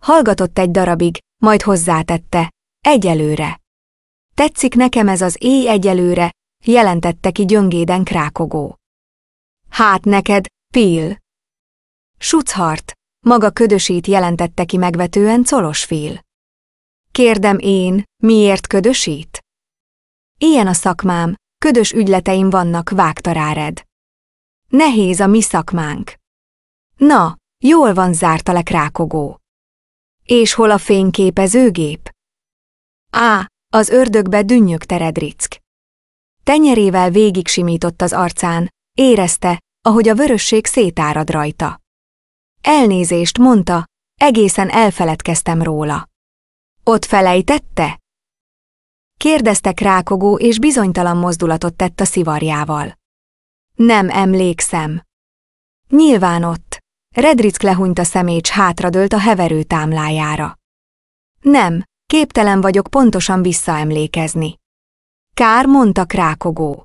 Hallgatott egy darabig, majd hozzátette. Egyelőre. Tetszik nekem ez az éj egyelőre, jelentette ki gyöngéden krákogó. Hát neked, Pil. Suchart, maga ködösít jelentette ki megvetően colos Phil. Kérdem én, miért ködösít? Ilyen a szakmám, ködös ügyleteim vannak, vágta ráred. Nehéz a mi szakmánk. Na, jól van, zárta le krákogó. És hol a fényképezőgép? Á, az ördögbe dünnyök teredrick. Tenyerével végig simított az arcán, érezte, ahogy a vörösség szétárad rajta. Elnézést mondta, egészen elfeledkeztem róla. Ott felejtette? Kérdeztek rákogó és bizonytalan mozdulatot tett a szivarjával. Nem emlékszem. Nyilván ott. Redrick lehúnyt a szemécs hátradőlt a heverő támlájára. Nem, képtelen vagyok pontosan visszaemlékezni. Kár mondta rákogó.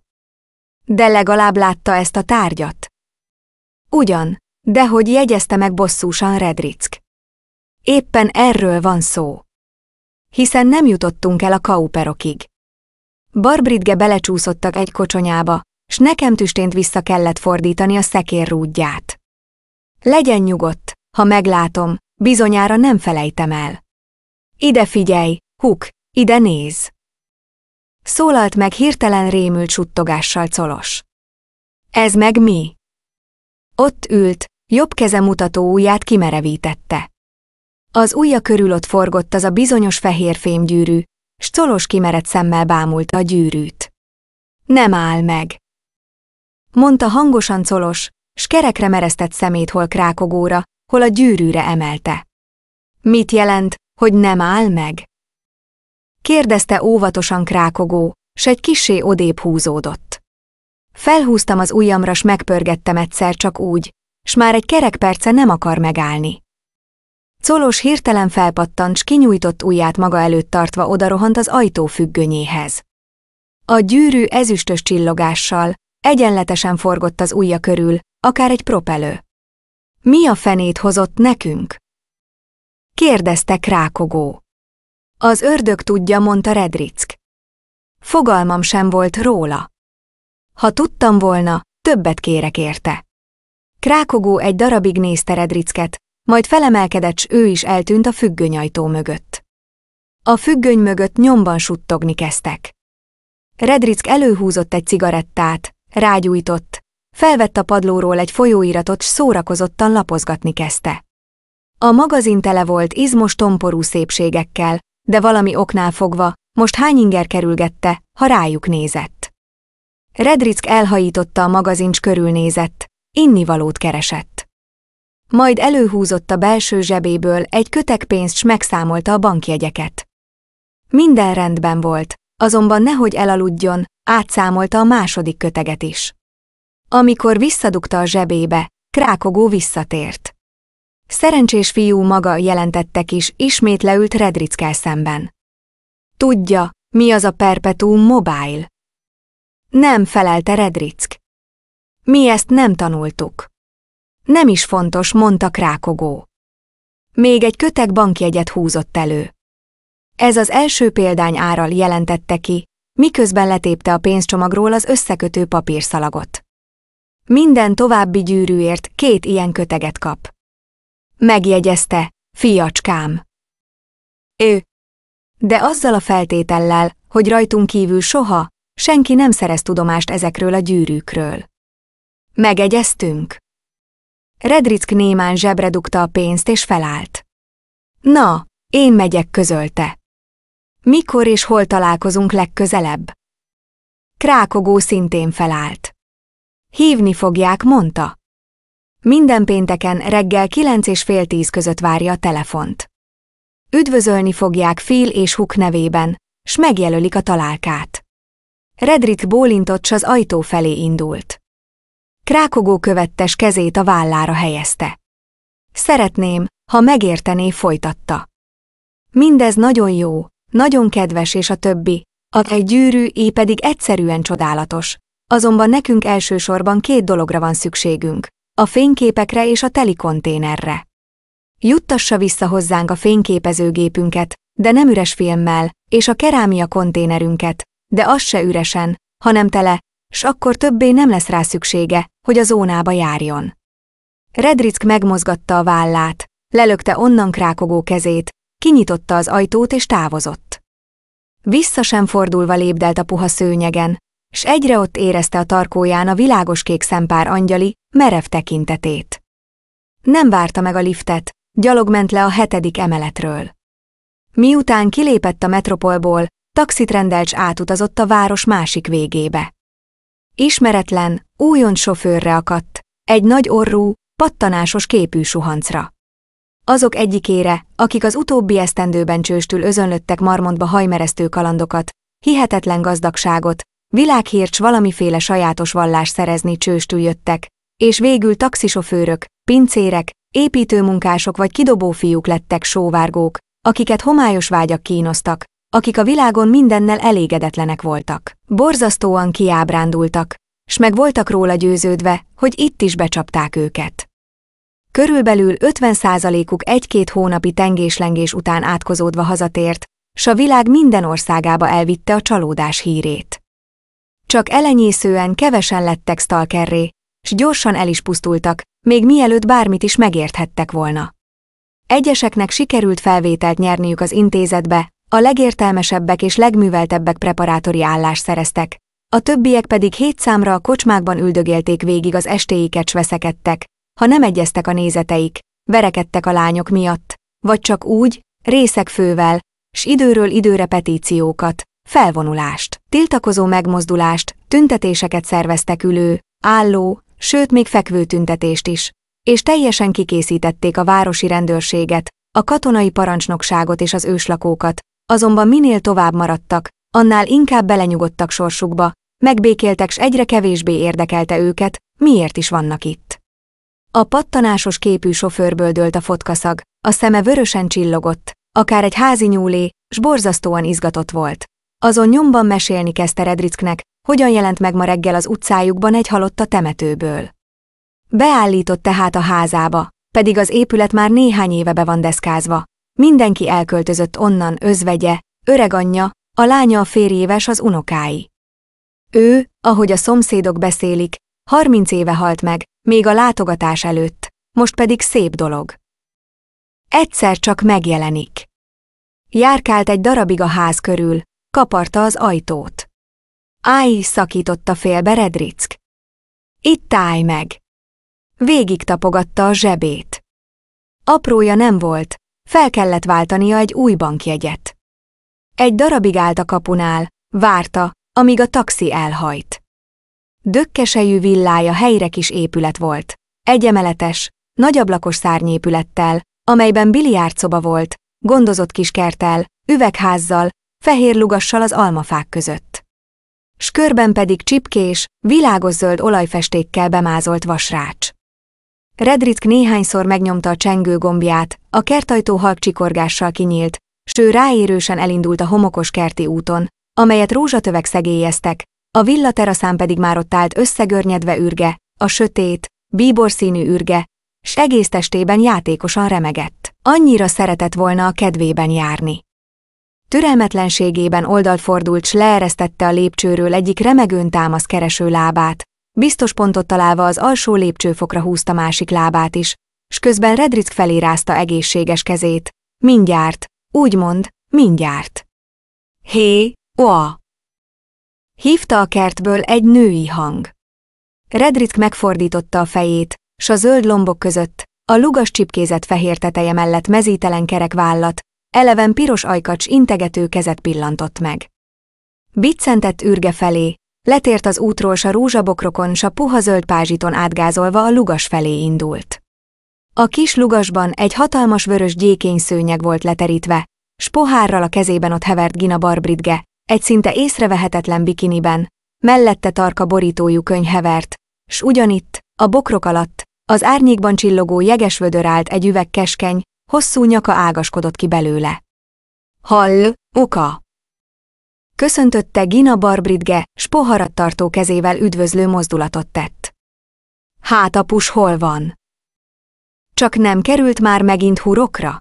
De legalább látta ezt a tárgyat. Ugyan, de hogy jegyezte meg bosszúsan Redrick. Éppen erről van szó hiszen nem jutottunk el a kauperokig. Barbridge belecsúszottak egy kocsonyába, s nekem tüstént vissza kellett fordítani a rúdját. Legyen nyugodt, ha meglátom, bizonyára nem felejtem el. Ide figyelj, Huk, ide néz! Szólalt meg hirtelen rémült suttogással colos. Ez meg mi? Ott ült, jobb keze mutató ujját kimerevítette. Az ujja körül ott forgott az a bizonyos fehér fémgyűrű, s colos kimerett szemmel bámulta a gyűrűt. Nem áll meg, mondta hangosan colos, s kerekre mereztett szemét hol krákogóra, hol a gyűrűre emelte. Mit jelent, hogy nem áll meg? Kérdezte óvatosan krákogó, s egy kisé odébb húzódott. Felhúztam az ujjamra, s megpörgettem egyszer csak úgy, s már egy kerek perce nem akar megállni. Colos hirtelen felpattant, s kinyújtott ujját maga előtt tartva odarohant az ajtó függönyéhez. A gyűrű ezüstös csillogással, egyenletesen forgott az ujja körül, akár egy propelő. Mi a fenét hozott nekünk? Kérdezte Krákogó. Az ördög tudja, mondta Redrick. Fogalmam sem volt róla. Ha tudtam volna, többet kérek érte. Krákogó egy darabig nézte Redricket, majd felemelkedett, s ő is eltűnt a függönyajtó mögött. A függöny mögött nyomban suttogni kezdtek. Redrick előhúzott egy cigarettát, rágyújtott, felvett a padlóról egy folyóiratot, s szórakozottan lapozgatni kezdte. A magazin tele volt izmos tomporú szépségekkel, de valami oknál fogva, most hány inger kerülgette, ha rájuk nézett. Redrick elhajította a magazincs körülnézett, innivalót keresett majd előhúzott a belső zsebéből egy kötekpénzt pénzt s megszámolta a bankjegyeket. Minden rendben volt, azonban nehogy elaludjon, átszámolta a második köteget is. Amikor visszadugta a zsebébe, krákogó visszatért. Szerencsés fiú maga jelentettek is, ismét leült Redrickel szemben. Tudja, mi az a perpetuum mobile? Nem felelte Redrick. Mi ezt nem tanultuk. Nem is fontos, mondta krákogó. Még egy köteg bankjegyet húzott elő. Ez az első példány áral jelentette ki, miközben letépte a pénzcsomagról az összekötő papírszalagot. Minden további gyűrűért két ilyen köteget kap. Megjegyezte, fiacskám. Ő. De azzal a feltétellel, hogy rajtunk kívül soha, senki nem szerez tudomást ezekről a gyűrűkről. Megegyeztünk. Redrick némán zsebre dugta a pénzt és felállt. Na, én megyek, közölte. Mikor és hol találkozunk legközelebb? Krákogó szintén felállt. Hívni fogják, mondta. Minden pénteken reggel kilenc és fél tíz között várja a telefont. Üdvözölni fogják Phil és Huk nevében, s megjelölik a találkát. Redrick bólintott, s az ajtó felé indult. Rákogó követtes kezét a vállára helyezte. Szeretném, ha megértené, folytatta. Mindez nagyon jó, nagyon kedves és a többi, a egy gyűrű, é pedig egyszerűen csodálatos. Azonban nekünk elsősorban két dologra van szükségünk, a fényképekre és a telikonténerre. Juttassa vissza hozzánk a fényképezőgépünket, de nem üres filmmel, és a kerámia konténerünket, de az se üresen, hanem tele, s akkor többé nem lesz rá szüksége, hogy a zónába járjon. Redrick megmozgatta a vállát, lelökte onnan krákogó kezét, kinyitotta az ajtót és távozott. Vissza sem fordulva lépdelt a puha szőnyegen, s egyre ott érezte a tarkóján a világos kék szempár angyali, merev tekintetét. Nem várta meg a liftet, gyalog ment le a hetedik emeletről. Miután kilépett a metropolból, taxit rendelcs átutazott a város másik végébe. Ismeretlen, újon sofőrre akadt, egy nagy orrú, pattanásos képű suhancra. Azok egyikére, akik az utóbbi esztendőben csőstül özönlöttek marmontba hajmeresztő kalandokat, hihetetlen gazdagságot, világhírcs valamiféle sajátos vallás szerezni csőstül jöttek, és végül taxisofőrök, pincérek, építőmunkások vagy kidobófiúk lettek sóvárgók, akiket homályos vágyak kínoztak, akik a világon mindennel elégedetlenek voltak. Borzasztóan kiábrándultak, s meg voltak róla győződve, hogy itt is becsapták őket. Körülbelül 50%-uk egy-két hónapi tengéslengés után átkozódva hazatért, s a világ minden országába elvitte a csalódás hírét. Csak elenyészően kevesen lettek stalkerré, s gyorsan el is pusztultak, még mielőtt bármit is megérthettek volna. Egyeseknek sikerült felvételt nyerniük az intézetbe, a legértelmesebbek és legműveltebbek preparátori állást szereztek, a többiek pedig hét számra a kocsmákban üldögélték végig az estéiket s veszekedtek, ha nem egyeztek a nézeteik, verekedtek a lányok miatt, vagy csak úgy, részek fővel, s időről időre petíciókat, felvonulást, tiltakozó megmozdulást, tüntetéseket szerveztek ülő, álló, sőt még fekvő tüntetést is, és teljesen kikészítették a városi rendőrséget, a katonai parancsnokságot és az őslakókat, azonban minél tovább maradtak, annál inkább belenyugodtak sorsukba, megbékéltek s egyre kevésbé érdekelte őket, miért is vannak itt. A pattanásos képű sofőrből dőlt a fotkaszag, a szeme vörösen csillogott, akár egy házi nyúlé, s borzasztóan izgatott volt. Azon nyomban mesélni kezdte Redricknek, hogyan jelent meg ma reggel az utcájukban egy halott a temetőből. Beállított tehát a házába, pedig az épület már néhány éve be van deszkázva, Mindenki elköltözött onnan özvegye, öreganyja, a lánya a férjéves az unokái. Ő, ahogy a szomszédok beszélik, harminc éve halt meg, még a látogatás előtt, most pedig szép dolog. Egyszer csak megjelenik. Járkált egy darabig a ház körül, kaparta az ajtót. Áj, szakította félbe Redrick. Itt állj meg! Végig tapogatta a zsebét. Aprója nem volt, fel kellett váltania egy új bankjegyet. Egy darabig állt a kapunál, várta, amíg a taxi elhajt. Dökkesejű villája helyre kis épület volt, egyemeletes, nagyablakos szárnyépülettel, amelyben biliárdszoba volt, gondozott kis kertel, üvegházzal, fehér lugassal az almafák között. S körben pedig csipkés, világos zöld olajfestékkel bemázolt vasrács. Redrick néhányszor megnyomta a csengő gombját, a kertajtó halk csikorgással kinyílt, ső ráérősen elindult a homokos kerti úton, amelyet rózsatövek szegélyeztek, a villa teraszán pedig már ott állt összegörnyedve ürge, a sötét, bíbor színű ürge, s egész testében játékosan remegett. Annyira szeretett volna a kedvében járni. Türelmetlenségében oldalt fordult s leeresztette a lépcsőről egyik remegőn támasz kereső lábát, Biztos pontot találva az alsó lépcsőfokra húzta másik lábát is, s közben Redrick felé rázta egészséges kezét. Mindjárt, úgymond, mindjárt. Hé, oa! Hívta a kertből egy női hang. Redrick megfordította a fejét, s a zöld lombok között, a lugas csipkézett fehér teteje mellett mezítelen kerek vállat, eleven piros ajkacs integető kezet pillantott meg. Biccentett ürge felé, Letért az útról, s a rózsabokrokon, s a puha zöld pázsiton átgázolva a lugas felé indult. A kis lugasban egy hatalmas vörös gyékény szőnyeg volt leterítve, s pohárral a kezében ott hevert Gina Barbridge, egy szinte észrevehetetlen bikiniben, mellette tarka borítójú könyv hevert, s ugyanitt, a bokrok alatt, az árnyékban csillogó jeges vödör állt egy üveg keskeny, hosszú nyaka ágaskodott ki belőle. Hall, oka! köszöntötte Gina Barbridge, s poharat tartó kezével üdvözlő mozdulatot tett. Hát pus hol van? Csak nem került már megint hurokra?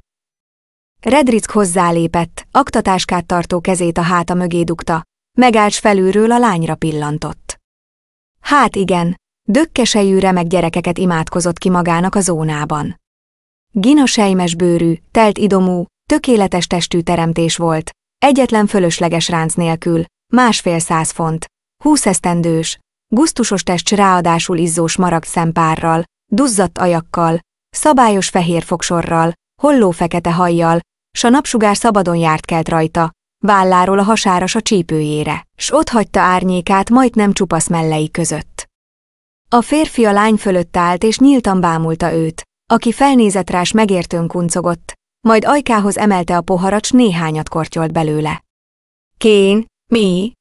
Redrick hozzálépett, aktatáskát tartó kezét a háta mögé dugta, megállt felülről a lányra pillantott. Hát igen, dökkesejű remek gyerekeket imádkozott ki magának a zónában. Gina sejmes bőrű, telt idomú, tökéletes testű teremtés volt, Egyetlen fölösleges ránc nélkül, másfél száz font, esztendős, gusztusos test ráadásul izzós maragd szempárral, duzzadt ajakkal, szabályos fehér fogsorral, holló fekete hajjal, s a napsugár szabadon járt kelt rajta, válláról a hasára a csípőjére, s ott hagyta árnyékát majdnem csupasz mellei között. A férfi a lány fölött állt és nyíltan bámulta őt, aki felnézett rá s megértőn kuncogott, majd ajkához emelte a poharacs néhányat kortyolt belőle. Kén, mi?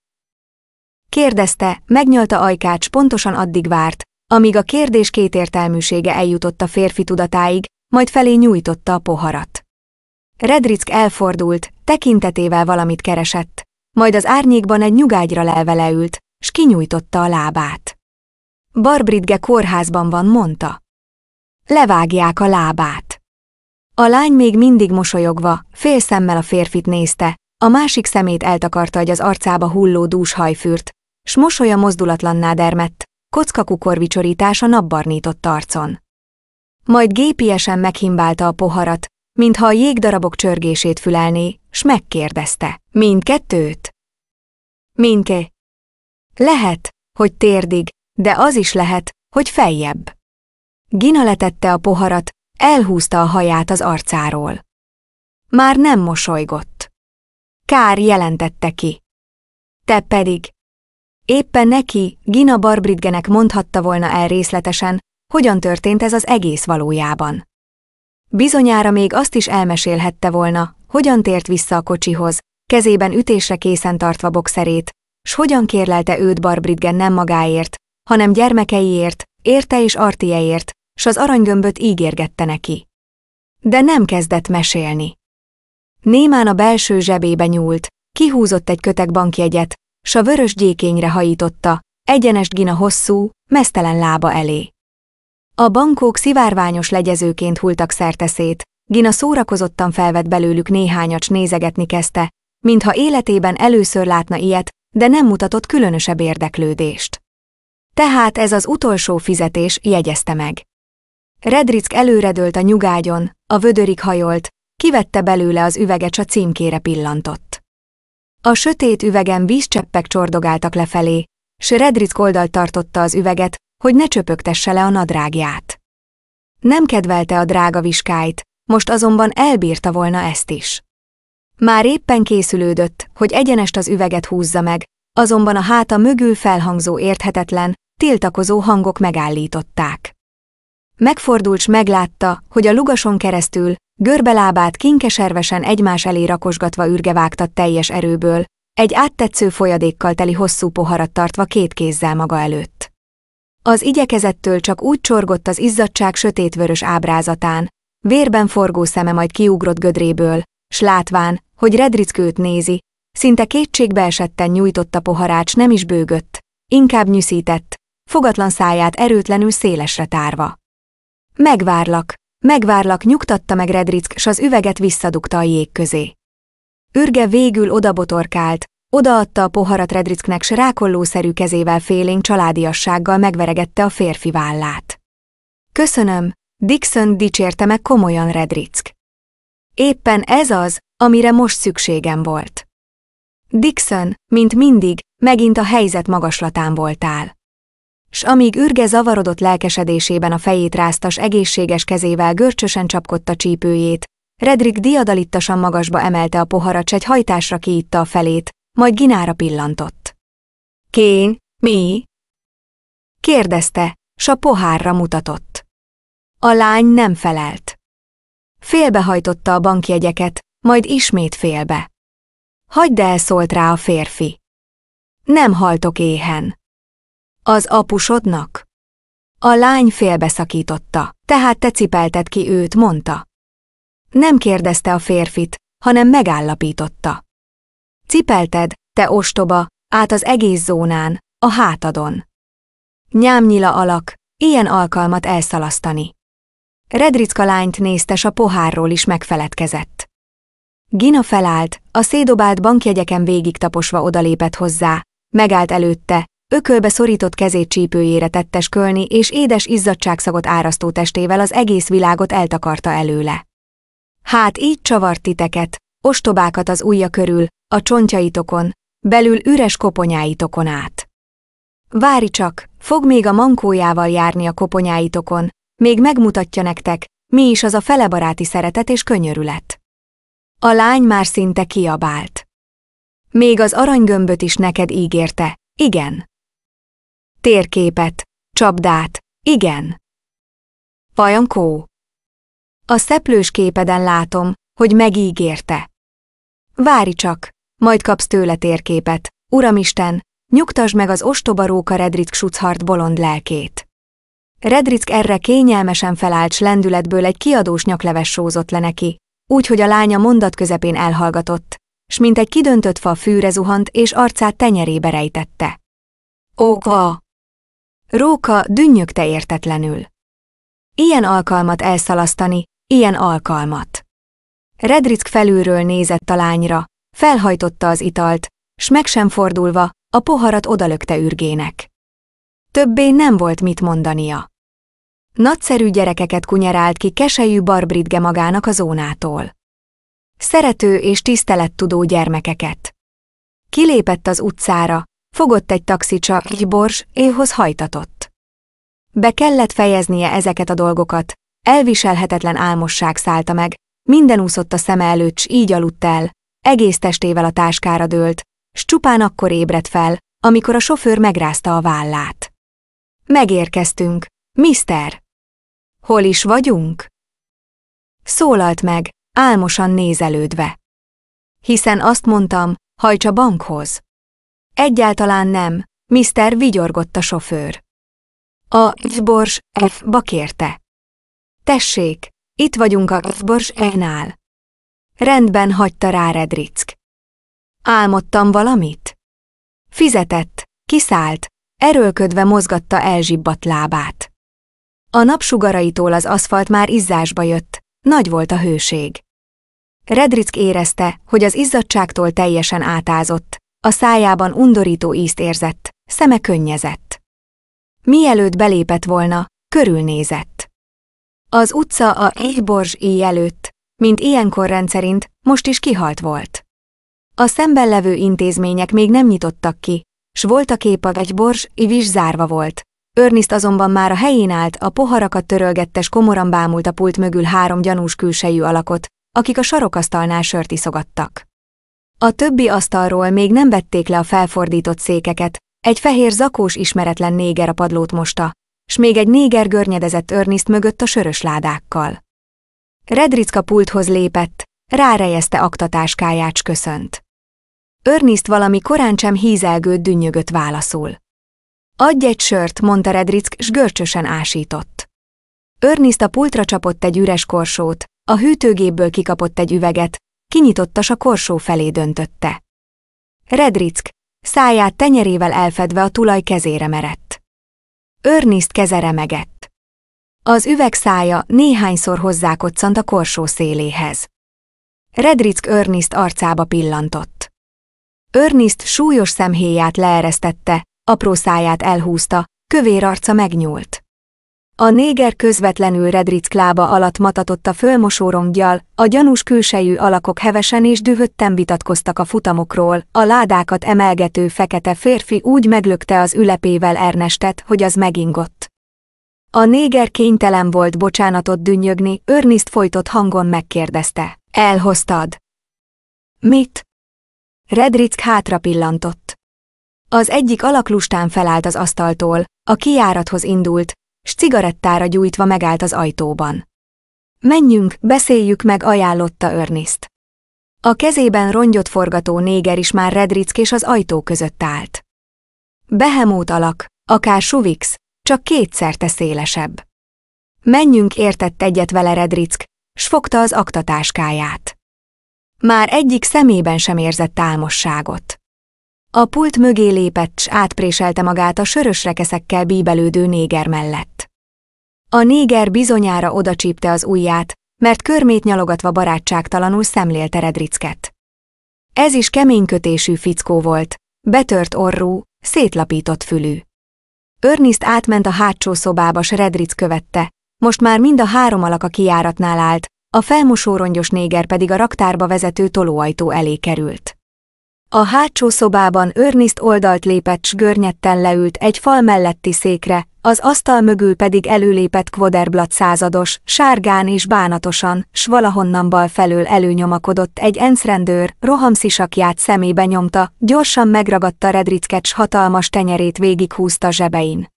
Kérdezte, megnyalta ajkát, pontosan addig várt, amíg a kérdés kétértelműsége eljutott a férfi tudatáig, majd felé nyújtotta a poharat. Redrick elfordult, tekintetével valamit keresett, majd az árnyékban egy nyugágyra lelve leült, s kinyújtotta a lábát. Barbridge kórházban van, mondta. Levágják a lábát. A lány még mindig mosolyogva, fél szemmel a férfit nézte, a másik szemét eltakarta, hogy az arcába hulló dús hajfürt, s mosolya mozdulatlanná dermett, kocka a napbarnított arcon. Majd gépiesen meghimbálta a poharat, mintha a jégdarabok csörgését fülelné, s megkérdezte. Mindkettőt? Minké? Lehet, hogy térdig, de az is lehet, hogy feljebb. Gina letette a poharat, Elhúzta a haját az arcáról. Már nem mosolygott. Kár jelentette ki. Te pedig. Éppen neki, Gina Barbridgenek mondhatta volna el részletesen, hogyan történt ez az egész valójában. Bizonyára még azt is elmesélhette volna, hogyan tért vissza a kocsihoz, kezében ütésre készen tartva boxerét, s hogyan kérlelte őt Barbridgen nem magáért, hanem gyermekeiért, érte és Artieért, s az aranygömböt ígérgette neki. De nem kezdett mesélni. Némán a belső zsebébe nyúlt, kihúzott egy kötek bankjegyet, s a vörös gyékényre hajította, egyenes gina hosszú, mesztelen lába elé. A bankók szivárványos legyezőként hultak szerteszét, Gina szórakozottan felvett belőlük néhányacs nézegetni kezdte, mintha életében először látna ilyet, de nem mutatott különösebb érdeklődést. Tehát ez az utolsó fizetés jegyezte meg. Redrick előredőlt a nyugágyon, a vödörig hajolt, kivette belőle az üveget, a címkére pillantott. A sötét üvegen vízcseppek csordogáltak lefelé, s Redrick oldalt tartotta az üveget, hogy ne csöpögtesse le a nadrágját. Nem kedvelte a drága viskáit, most azonban elbírta volna ezt is. Már éppen készülődött, hogy egyenest az üveget húzza meg, azonban a háta mögül felhangzó érthetetlen, tiltakozó hangok megállították. Megfordults meglátta, hogy a lugason keresztül, görbelábát kinkeservesen egymás elé rakosgatva ürge vágtat teljes erőből, egy áttetsző folyadékkal teli hosszú poharat tartva két kézzel maga előtt. Az igyekezettől csak úgy csorgott az izzadság sötétvörös ábrázatán, vérben forgó szeme majd kiugrott gödréből, s látván, hogy Redrickőt nézi, szinte kétségbe esetten nyújtotta poharács nem is bőgött, inkább nyűszített, fogatlan száját erőtlenül szélesre tárva. Megvárlak, megvárlak, nyugtatta meg Redrick, s az üveget visszadugta a jég közé. Ürge végül odabotorkált, odaadta a poharat Redricknek, s rákollószerű kezével félénk családiassággal megveregette a férfi vállát. Köszönöm, Dixon dicsérte meg komolyan Redrick. Éppen ez az, amire most szükségem volt. Dixon, mint mindig, megint a helyzet magaslatán voltál. S amíg ürge zavarodott lelkesedésében a fejét ráztas egészséges kezével görcsösen csapkodta csípőjét, Redrik diadalittasan magasba emelte a poharat, egy hajtásra kiitta a felét, majd Ginára pillantott. Kén, mi? Kérdezte, s a pohárra mutatott. A lány nem felelt. Félbehajtotta a bankjegyeket, majd ismét félbe. Hagyd el, szólt rá a férfi. Nem haltok éhen. Az apusodnak? A lány félbeszakította, tehát te cipelted ki őt, mondta. Nem kérdezte a férfit, hanem megállapította. Cipelted, te ostoba, át az egész zónán, a hátadon. Nyámnyila alak, ilyen alkalmat elszalasztani. Redricka lányt nézte, a pohárról is megfeledkezett. Gina felállt, a szédobált bankjegyeken végig taposva odalépett hozzá, megállt előtte, Ökölbe szorított kezét csípőjére tettes kölni, és édes izzadságszagot árasztó testével az egész világot eltakarta előle. Hát így csavart titeket, ostobákat az ujja körül, a csontjaitokon, belül üres koponyáitokon át. Várj csak, fog még a mankójával járni a koponyáitokon, még megmutatja nektek, mi is az a felebaráti szeretet és könyörület. A lány már szinte kiabált. Még az aranygömböt is neked ígérte, igen. Térképet. Csapdát. Igen. Pajankó. A szeplős képeden látom, hogy megígérte. Várj csak, majd kapsz tőle térképet. Uramisten, nyugtasd meg az ostoba róka Redrick Schutzhart bolond lelkét. Redrick erre kényelmesen felállt lendületből egy kiadós nyakleves sózott le neki, úgyhogy a lánya mondat közepén elhallgatott, s mint egy kidöntött fa fűre zuhant és arcát tenyerébe rejtette. Óka! Róka dünnyögte értetlenül. Ilyen alkalmat elszalasztani, ilyen alkalmat. Redrick felülről nézett a lányra, felhajtotta az italt, s meg sem fordulva a poharat odalökte ürgének. Többé nem volt mit mondania. Nagyszerű gyerekeket kunyerált ki keselyű barbridge magának a zónától. Szerető és tisztelettudó gyermekeket. Kilépett az utcára, Fogott egy taxicsa, így bors, éhoz hajtatott. Be kellett fejeznie ezeket a dolgokat, elviselhetetlen álmosság szállta meg, minden úszott a szeme előtt, s így aludt el, egész testével a táskára dőlt, s csupán akkor ébredt fel, amikor a sofőr megrázta a vállát. Megérkeztünk, mister! Hol is vagyunk? Szólalt meg, álmosan nézelődve. Hiszen azt mondtam, hajtsa bankhoz. Egyáltalán nem, Mr. vigyorgott a sofőr. A Xbors F-ba kérte. Tessék, itt vagyunk a Xbors E-nál. Rendben hagyta rá Redrick. Álmodtam valamit? Fizetett, kiszállt, erőlködve mozgatta elzsibbat lábát. A napsugaraitól az aszfalt már izzásba jött, nagy volt a hőség. Redrick érezte, hogy az izzadságtól teljesen átázott, a szájában undorító ízt érzett, szeme könnyezett. Mielőtt belépett volna, körülnézett. Az utca a Egyborzs íj előtt, mint ilyenkor rendszerint, most is kihalt volt. A szemben levő intézmények még nem nyitottak ki, s volt a kép a Egyborzs is zárva volt. Örniszt azonban már a helyén állt, a poharakat törölgettes komoran bámult a pult mögül három gyanús külsejű alakot, akik a sarokasztalnál sört iszogattak. A többi asztalról még nem vették le a felfordított székeket, egy fehér zakós ismeretlen néger a padlót mosta, s még egy néger görnyedezett örniszt mögött a sörös ládákkal. Redricka pulthoz lépett, rárejezte aktatáskáját s köszönt. Örniszt valami korán sem hízelgő dünnyögött válaszul. Adj egy sört, mondta Redrick, s görcsösen ásított. Örniszt a pultra csapott egy üres korsót, a hűtőgépből kikapott egy üveget, kinyitottas a korsó felé döntötte. Redrick, száját tenyerével elfedve a tulaj kezére merett. Örniszt kezere megett. Az üveg szája néhányszor hozzákoccant a korsó széléhez. Redrick Örniszt arcába pillantott. Örniszt súlyos szemhéját leeresztette, apró száját elhúzta, kövér arca megnyúlt. A néger közvetlenül Redric lába alatt matatott a fölmosórongyal, a gyanús külsejű alakok hevesen és dühötten vitatkoztak a futamokról, a ládákat emelgető fekete férfi úgy meglökte az ülepével Ernestet, hogy az megingott. A néger kénytelen volt bocsánatot dünnyögni, Örniszt folytott hangon megkérdezte. Elhoztad? Mit? Redrick hátra pillantott. Az egyik alaklustán felállt az asztaltól, a kiárathoz indult, s cigarettára gyújtva megállt az ajtóban. Menjünk, beszéljük meg, ajánlotta Örniszt. A kezében rongyot forgató néger is már Redrick és az ajtó között állt. Behemót alak, akár suvix, csak kétszerte szélesebb. Menjünk értett egyet vele Redrick, s fogta az aktatáskáját. Már egyik szemében sem érzett álmosságot. A pult mögé lépett, s átpréselte magát a sörös rekeszekkel bíbelődő néger mellett. A néger bizonyára odacsípte az ujját, mert körmét nyalogatva barátságtalanul szemlélte Redricket. Ez is kemény kötésű fickó volt, betört orrú, szétlapított fülű. Örniszt átment a hátsó szobába, s Redric követte, most már mind a három alak a kiáratnál állt, a felmosórongyos néger pedig a raktárba vezető tolóajtó elé került. A hátsó szobában Örniszt oldalt lépett s görnyetten leült egy fal melletti székre, az asztal mögül pedig előlépett Quaderblatt százados, sárgán és bánatosan, s valahonnan bal felől előnyomakodott egy encrendőr, rohamszisakját szemébe nyomta, gyorsan megragadta Redricket s hatalmas tenyerét végighúzta zsebein.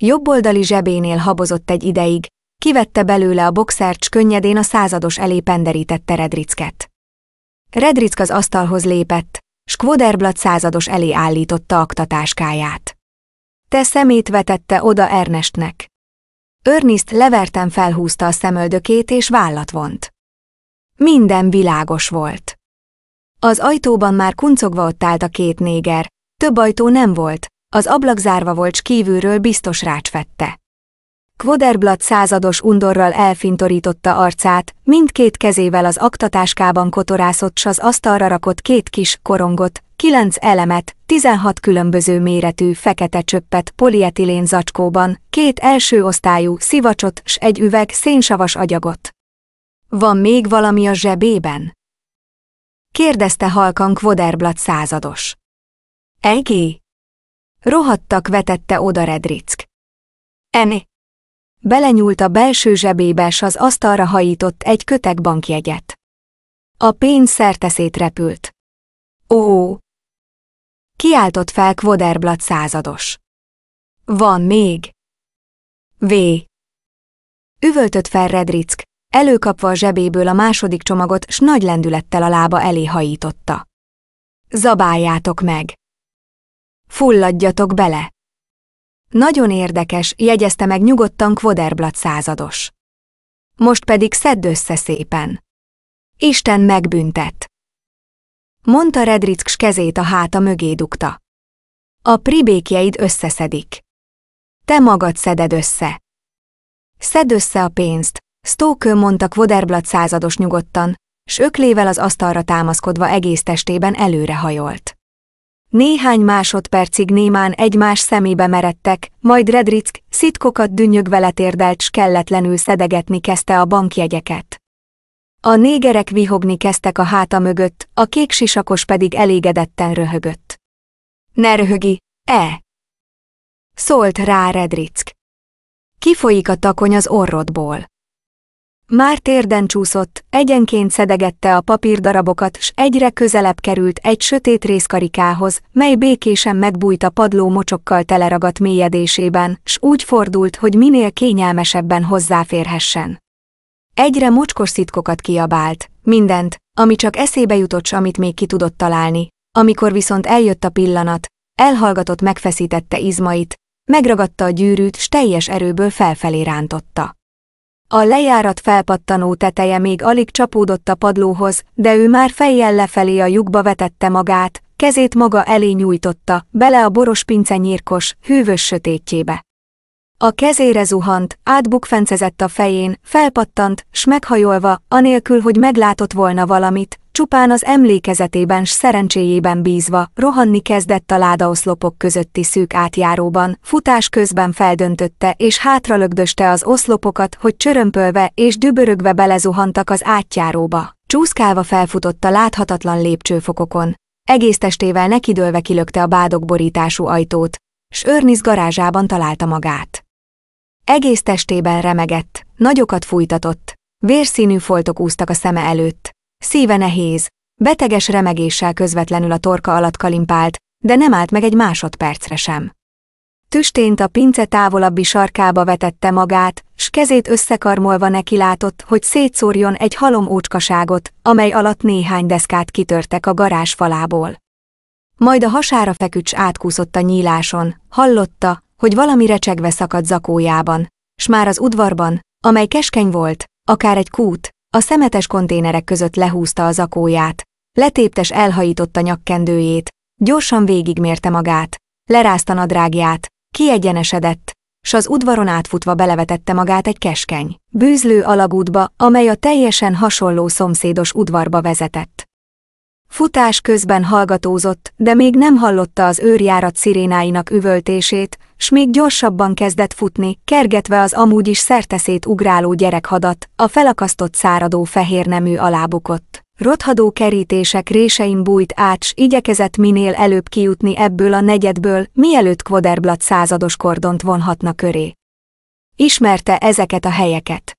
Jobboldali zsebénél habozott egy ideig, kivette belőle a boxercs könnyedén a százados elé penderítette Redricket. Redrick az asztalhoz lépett, Skvoderblat százados elé állította aktatáskáját. Te szemét vetette oda Ernestnek. Örniszt leverten felhúzta a szemöldökét és vállat vont. Minden világos volt. Az ajtóban már kuncogva ott állt a két néger, több ajtó nem volt, az ablak zárva volt, s kívülről biztos rácsvette. Quaderblatt százados undorral elfintorította arcát, mindkét kezével az aktatáskában kotorászott s az asztalra rakott két kis korongot, kilenc elemet, tizenhat különböző méretű fekete csöppet polietilén zacskóban, két első osztályú szivacsot s egy üveg szénsavas agyagot. Van még valami a zsebében? Kérdezte halkan Quaderblatt százados. Egé? Rohadtak vetette oda Redrick. Eni, Belenyúlt a belső zsebébe, s az asztalra hajított egy kötek bankjegyet. A pénz szerteszét repült. Ó! Kiáltott fel Kvoderblad százados. Van még? V. Üvöltött fel Redrick, előkapva a zsebéből a második csomagot, s nagy lendülettel a lába elé hajította. Zabáljátok meg! Fulladjatok bele! Nagyon érdekes, jegyezte meg nyugodtan Kvoderblat százados. Most pedig szedd össze szépen. Isten megbüntet. Mondta Redricks kezét a háta mögé dugta. A pribékjeid összeszedik. Te magad szeded össze. Szedd össze a pénzt, Stoker mondta Kvoderblat százados nyugodtan, s öklével az asztalra támaszkodva egész testében előrehajolt. Néhány másodpercig némán egymás szemébe meredtek, majd Redrick szitkokat dünnyögve letérdelt s kelletlenül szedegetni kezdte a bankjegyeket. A négerek vihogni kezdtek a háta mögött, a kék sisakos pedig elégedetten röhögött. Ne röhögi, e! Szólt rá Redrick. Kifolyik a takony az orrodból. Már térden csúszott, egyenként szedegette a papírdarabokat, s egyre közelebb került egy sötét részkarikához, mely békésen megbújt a padló mocsokkal teleragadt mélyedésében, s úgy fordult, hogy minél kényelmesebben hozzáférhessen. Egyre mocskos szitkokat kiabált, mindent, ami csak eszébe jutott, s amit még ki tudott találni. Amikor viszont eljött a pillanat, elhallgatott megfeszítette izmait, megragadta a gyűrűt, s teljes erőből felfelé rántotta. A lejárat felpattanó teteje még alig csapódott a padlóhoz, de ő már fejjel lefelé a lyukba vetette magát, kezét maga elé nyújtotta, bele a boros pince nyírkos, hűvös sötétjébe. A kezére zuhant, átbukfencezett a fején, felpattant, s meghajolva, anélkül, hogy meglátott volna valamit, csupán az emlékezetében s szerencséjében bízva, rohanni kezdett a ládaoszlopok közötti szűk átjáróban, futás közben feldöntötte és hátralögdöste az oszlopokat, hogy csörömpölve és dübörögve belezuhantak az átjáróba. Csúszkálva felfutott a láthatatlan lépcsőfokokon. Egész testével nekidőlve kilökte a bádok borítású ajtót, s Örnis garázsában találta magát. Egész testében remegett, nagyokat fújtatott, vérszínű foltok úztak a szeme előtt, Szíve nehéz, beteges remegéssel közvetlenül a torka alatt kalimpált, de nem állt meg egy másodpercre sem. Tüstént a pince távolabbi sarkába vetette magát, s kezét összekarmolva neki látott, hogy szétszórjon egy halom ócskaságot, amely alatt néhány deszkát kitörtek a garázs falából. Majd a hasára fekücs átkúszott a nyíláson, hallotta, hogy valami recsegve szakadt zakójában, s már az udvarban, amely keskeny volt, akár egy kút, a szemetes konténerek között lehúzta az akóját, letéptes elhajította nyakkendőjét, gyorsan végigmérte magát, lerázta nadrágját, kiegyenesedett, s az udvaron átfutva belevetette magát egy keskeny, bűzlő alagútba, amely a teljesen hasonló szomszédos udvarba vezetett. Futás közben hallgatózott, de még nem hallotta az őrjárat szirénáinak üvöltését, s még gyorsabban kezdett futni, kergetve az amúgy is szerteszét ugráló gyerekhadat, a felakasztott száradó fehér nemű alábukott. Rothadó kerítések résein bújt át, s igyekezett minél előbb kijutni ebből a negyedből, mielőtt Quaderblatt százados kordont vonhatna köré. Ismerte ezeket a helyeket.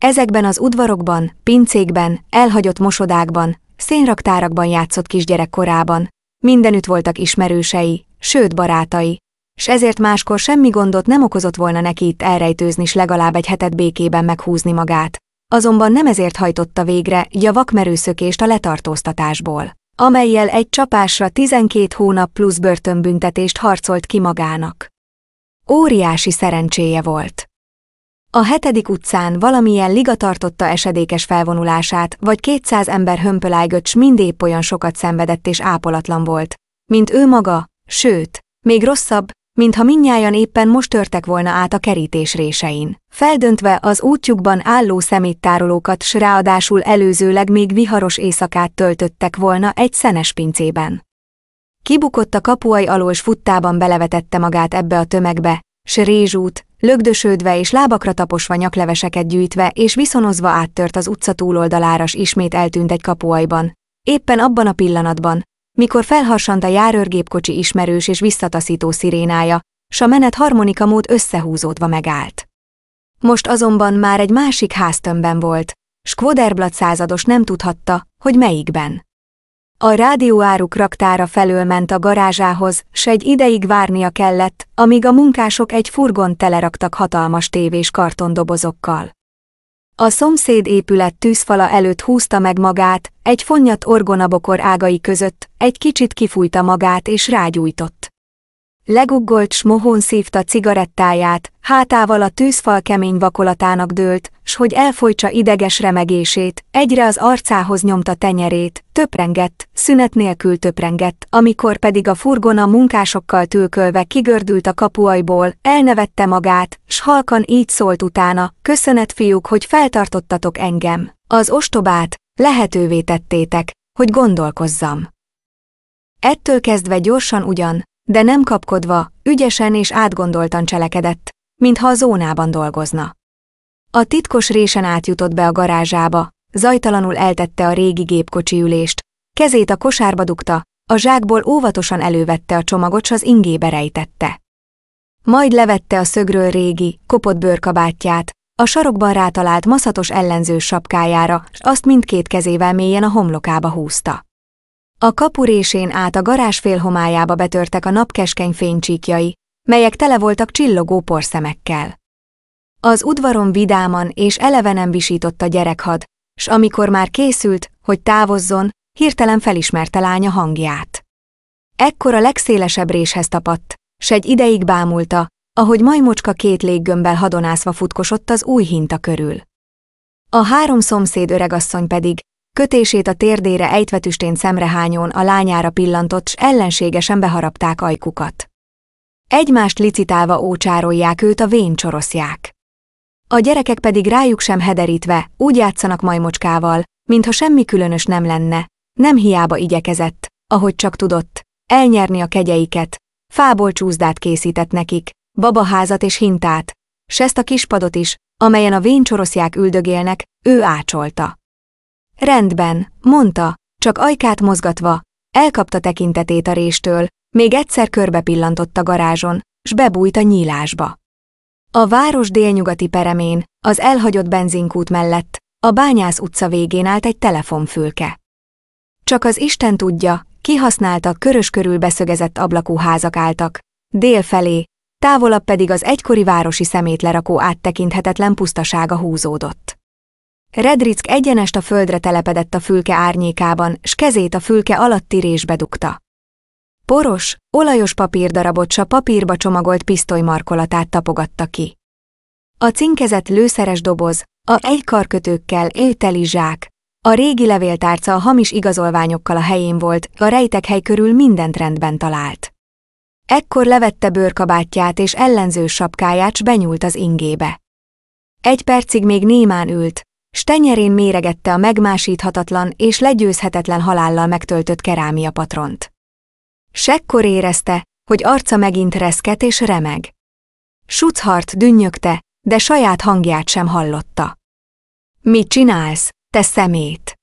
Ezekben az udvarokban, pincékben, elhagyott mosodákban, Szénraktárakban játszott kisgyerek korában, mindenütt voltak ismerősei, sőt barátai, s ezért máskor semmi gondot nem okozott volna neki itt elrejtőzni s legalább egy hetet békében meghúzni magát. Azonban nem ezért hajtotta végre javakmerő szökést a letartóztatásból, amelyel egy csapásra 12 hónap plusz börtönbüntetést harcolt ki magának. Óriási szerencséje volt. A hetedik utcán valamilyen liga tartotta esedékes felvonulását, vagy 200 ember hömpölájgöcs mind épp olyan sokat szenvedett és ápolatlan volt, mint ő maga, sőt, még rosszabb, mintha minnyájan éppen most törtek volna át a kerítés résein. Feldöntve az útjukban álló szeméttárolókat s ráadásul előzőleg még viharos éjszakát töltöttek volna egy szenes pincében. Kibukott a kapuai alól s futtában belevetette magát ebbe a tömegbe, s rézsút, lögdösödve és lábakra taposva nyakleveseket gyűjtve és viszonozva áttört az utca túloldalára, s ismét eltűnt egy kapuajban. Éppen abban a pillanatban, mikor felharsant a járőrgépkocsi ismerős és visszataszító szirénája, s a menet harmonika mód összehúzódva megállt. Most azonban már egy másik háztömbben volt, Skvoderblat százados nem tudhatta, hogy melyikben. A rádióáruk raktára felől ment a garázsához, s egy ideig várnia kellett, amíg a munkások egy furgon teleraktak hatalmas tévés kartondobozokkal. A szomszéd épület tűzfala előtt húzta meg magát, egy fonnyat orgonabokor ágai között, egy kicsit kifújta magát és rágyújtott. Leguggolt s mohón szívta cigarettáját, hátával a tűzfal kemény vakolatának dőlt, s hogy elfolytsa ideges remegését, egyre az arcához nyomta tenyerét, töprengett, szünet nélkül töprengett, amikor pedig a furgona munkásokkal tülkölve kigördült a kapuajból, elnevette magát, s halkan így szólt utána, köszönet fiúk, hogy feltartottatok engem. Az ostobát lehetővé tettétek, hogy gondolkozzam. Ettől kezdve gyorsan ugyan, de nem kapkodva, ügyesen és átgondoltan cselekedett, mintha a zónában dolgozna. A titkos résen átjutott be a garázsába, zajtalanul eltette a régi gépkocsi ülést, kezét a kosárba dugta, a zsákból óvatosan elővette a csomagot, s az ingébe rejtette. Majd levette a szögről régi, kopott bőrkabátját, a sarokban rátalált maszatos ellenző sapkájára, s azt mindkét kezével mélyen a homlokába húzta. A kapurésén át a garázs félhomályába betörtek a napkeskeny fénycsíkjai, melyek tele voltak csillogó porszemekkel. Az udvaron vidáman és elevenen visított a gyerekhad, s amikor már készült, hogy távozzon, hirtelen felismerte lánya hangját. Ekkor a legszélesebb réshez tapadt, s egy ideig bámulta, ahogy majmocska két léggömbbel hadonászva futkosott az új hinta körül. A három szomszéd öregasszony pedig, Kötését a térdére ejtvetüstén szemrehányón a lányára pillantott, s ellenségesen beharapták ajkukat. Egymást licitálva ócsárolják őt a vén csoroszják. A gyerekek pedig rájuk sem hederítve, úgy játszanak majmocskával, mintha semmi különös nem lenne, nem hiába igyekezett, ahogy csak tudott, elnyerni a kegyeiket, fából csúzdát készített nekik, babaházat és hintát, s ezt a kispadot is, amelyen a vén csoroszják üldögélnek, ő ácsolta. Rendben, mondta, csak ajkát mozgatva, elkapta tekintetét a réstől, még egyszer körbe pillantott a garázson, s bebújt a nyílásba. A város délnyugati peremén, az elhagyott benzinkút mellett, a Bányász utca végén állt egy telefonfülke. Csak az Isten tudja, használta körös körül beszögezett ablakú házak álltak, dél felé, távolabb pedig az egykori városi szemétlerakó áttekinthetetlen pusztasága húzódott. Redrick egyenest a földre telepedett a fülke árnyékában, s kezét a fülke alatti résbe dugta. Poros, olajos papírdarabot s a papírba csomagolt pisztolymarkolatát tapogatta ki. A cinkezett lőszeres doboz, a egykarkötőkkel élteli zsák, a régi levéltárca a hamis igazolványokkal a helyén volt, a rejtek hely körül mindent rendben talált. Ekkor levette bőrkabátját és ellenző sapkáját s benyúlt az ingébe. Egy percig még némán ült, Stenyerén méregette a megmásíthatatlan és legyőzhetetlen halállal megtöltött kerámia patront. Sekkor érezte, hogy arca megint reszket és remeg. Suchart dünnyögte, de saját hangját sem hallotta. Mit csinálsz, te szemét?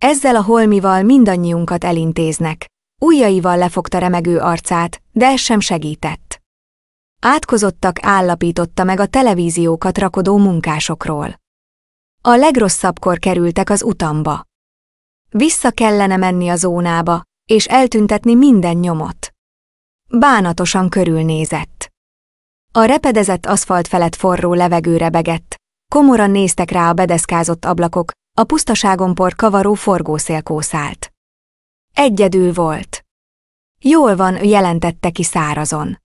Ezzel a holmival mindannyiunkat elintéznek. Újjaival lefogta remegő arcát, de ez sem segített. Átkozottak állapította meg a televíziókat rakodó munkásokról. A legrosszabbkor kerültek az utamba. Vissza kellene menni a zónába, és eltüntetni minden nyomot. Bánatosan körülnézett. A repedezett aszfalt felett forró levegő rebegett, komoran néztek rá a bedeszkázott ablakok, a por kavaró forgószél kószált. Egyedül volt. Jól van, jelentette ki szárazon.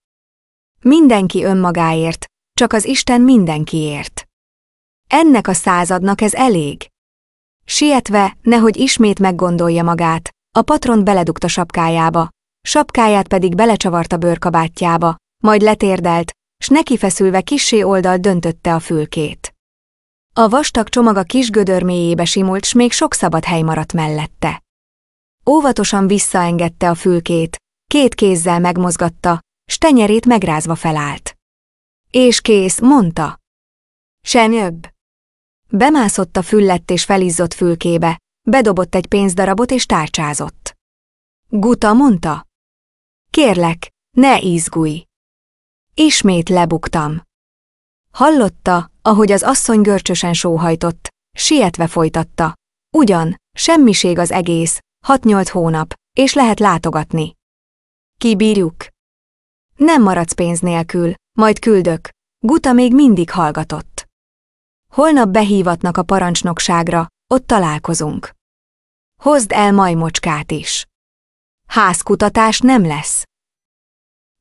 Mindenki önmagáért, csak az Isten mindenkiért. Ennek a századnak ez elég. Sietve, nehogy ismét meggondolja magát, a patron beledugta sapkájába, sapkáját pedig belecsavarta bőrkabátjába, majd letérdelt, s feszülve kissé oldal döntötte a fülkét. A vastag csomag a kis gödör mélyébe simult, s még sok szabad hely maradt mellette. Óvatosan visszaengedte a fülkét, két kézzel megmozgatta, s tenyerét megrázva felállt. És kész, mondta. Se Bemászott a füllett és felizzott fülkébe, bedobott egy pénzdarabot és tárcsázott. Guta mondta. Kérlek, ne izgulj. Ismét lebuktam. Hallotta, ahogy az asszony görcsösen sóhajtott, sietve folytatta. Ugyan, semmiség az egész, hat-nyolc hónap, és lehet látogatni. Kibírjuk. Nem maradsz pénz nélkül, majd küldök. Guta még mindig hallgatott. Holnap behívatnak a parancsnokságra, ott találkozunk. Hozd el majmocskát is. Házkutatás nem lesz.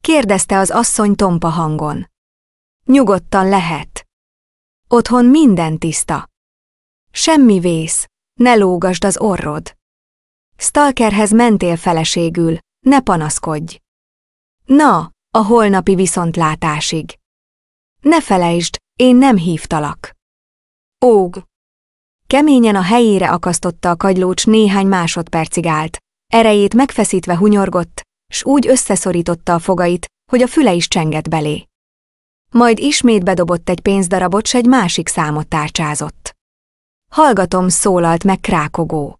Kérdezte az asszony tompa hangon. Nyugodtan lehet. Otthon minden tiszta. Semmi vész, ne lógasd az orrod. Stalkerhez mentél feleségül, ne panaszkodj. Na, a holnapi viszontlátásig. Ne felejtsd, én nem hívtalak. Óg! Keményen a helyére akasztotta a kagylócs néhány másodpercig állt. Erejét megfeszítve hunyorgott, s úgy összeszorította a fogait, hogy a füle is csengett belé. Majd ismét bedobott egy pénzdarabot, s egy másik számot tárcsázott. Hallgatom, szólalt meg krákogó.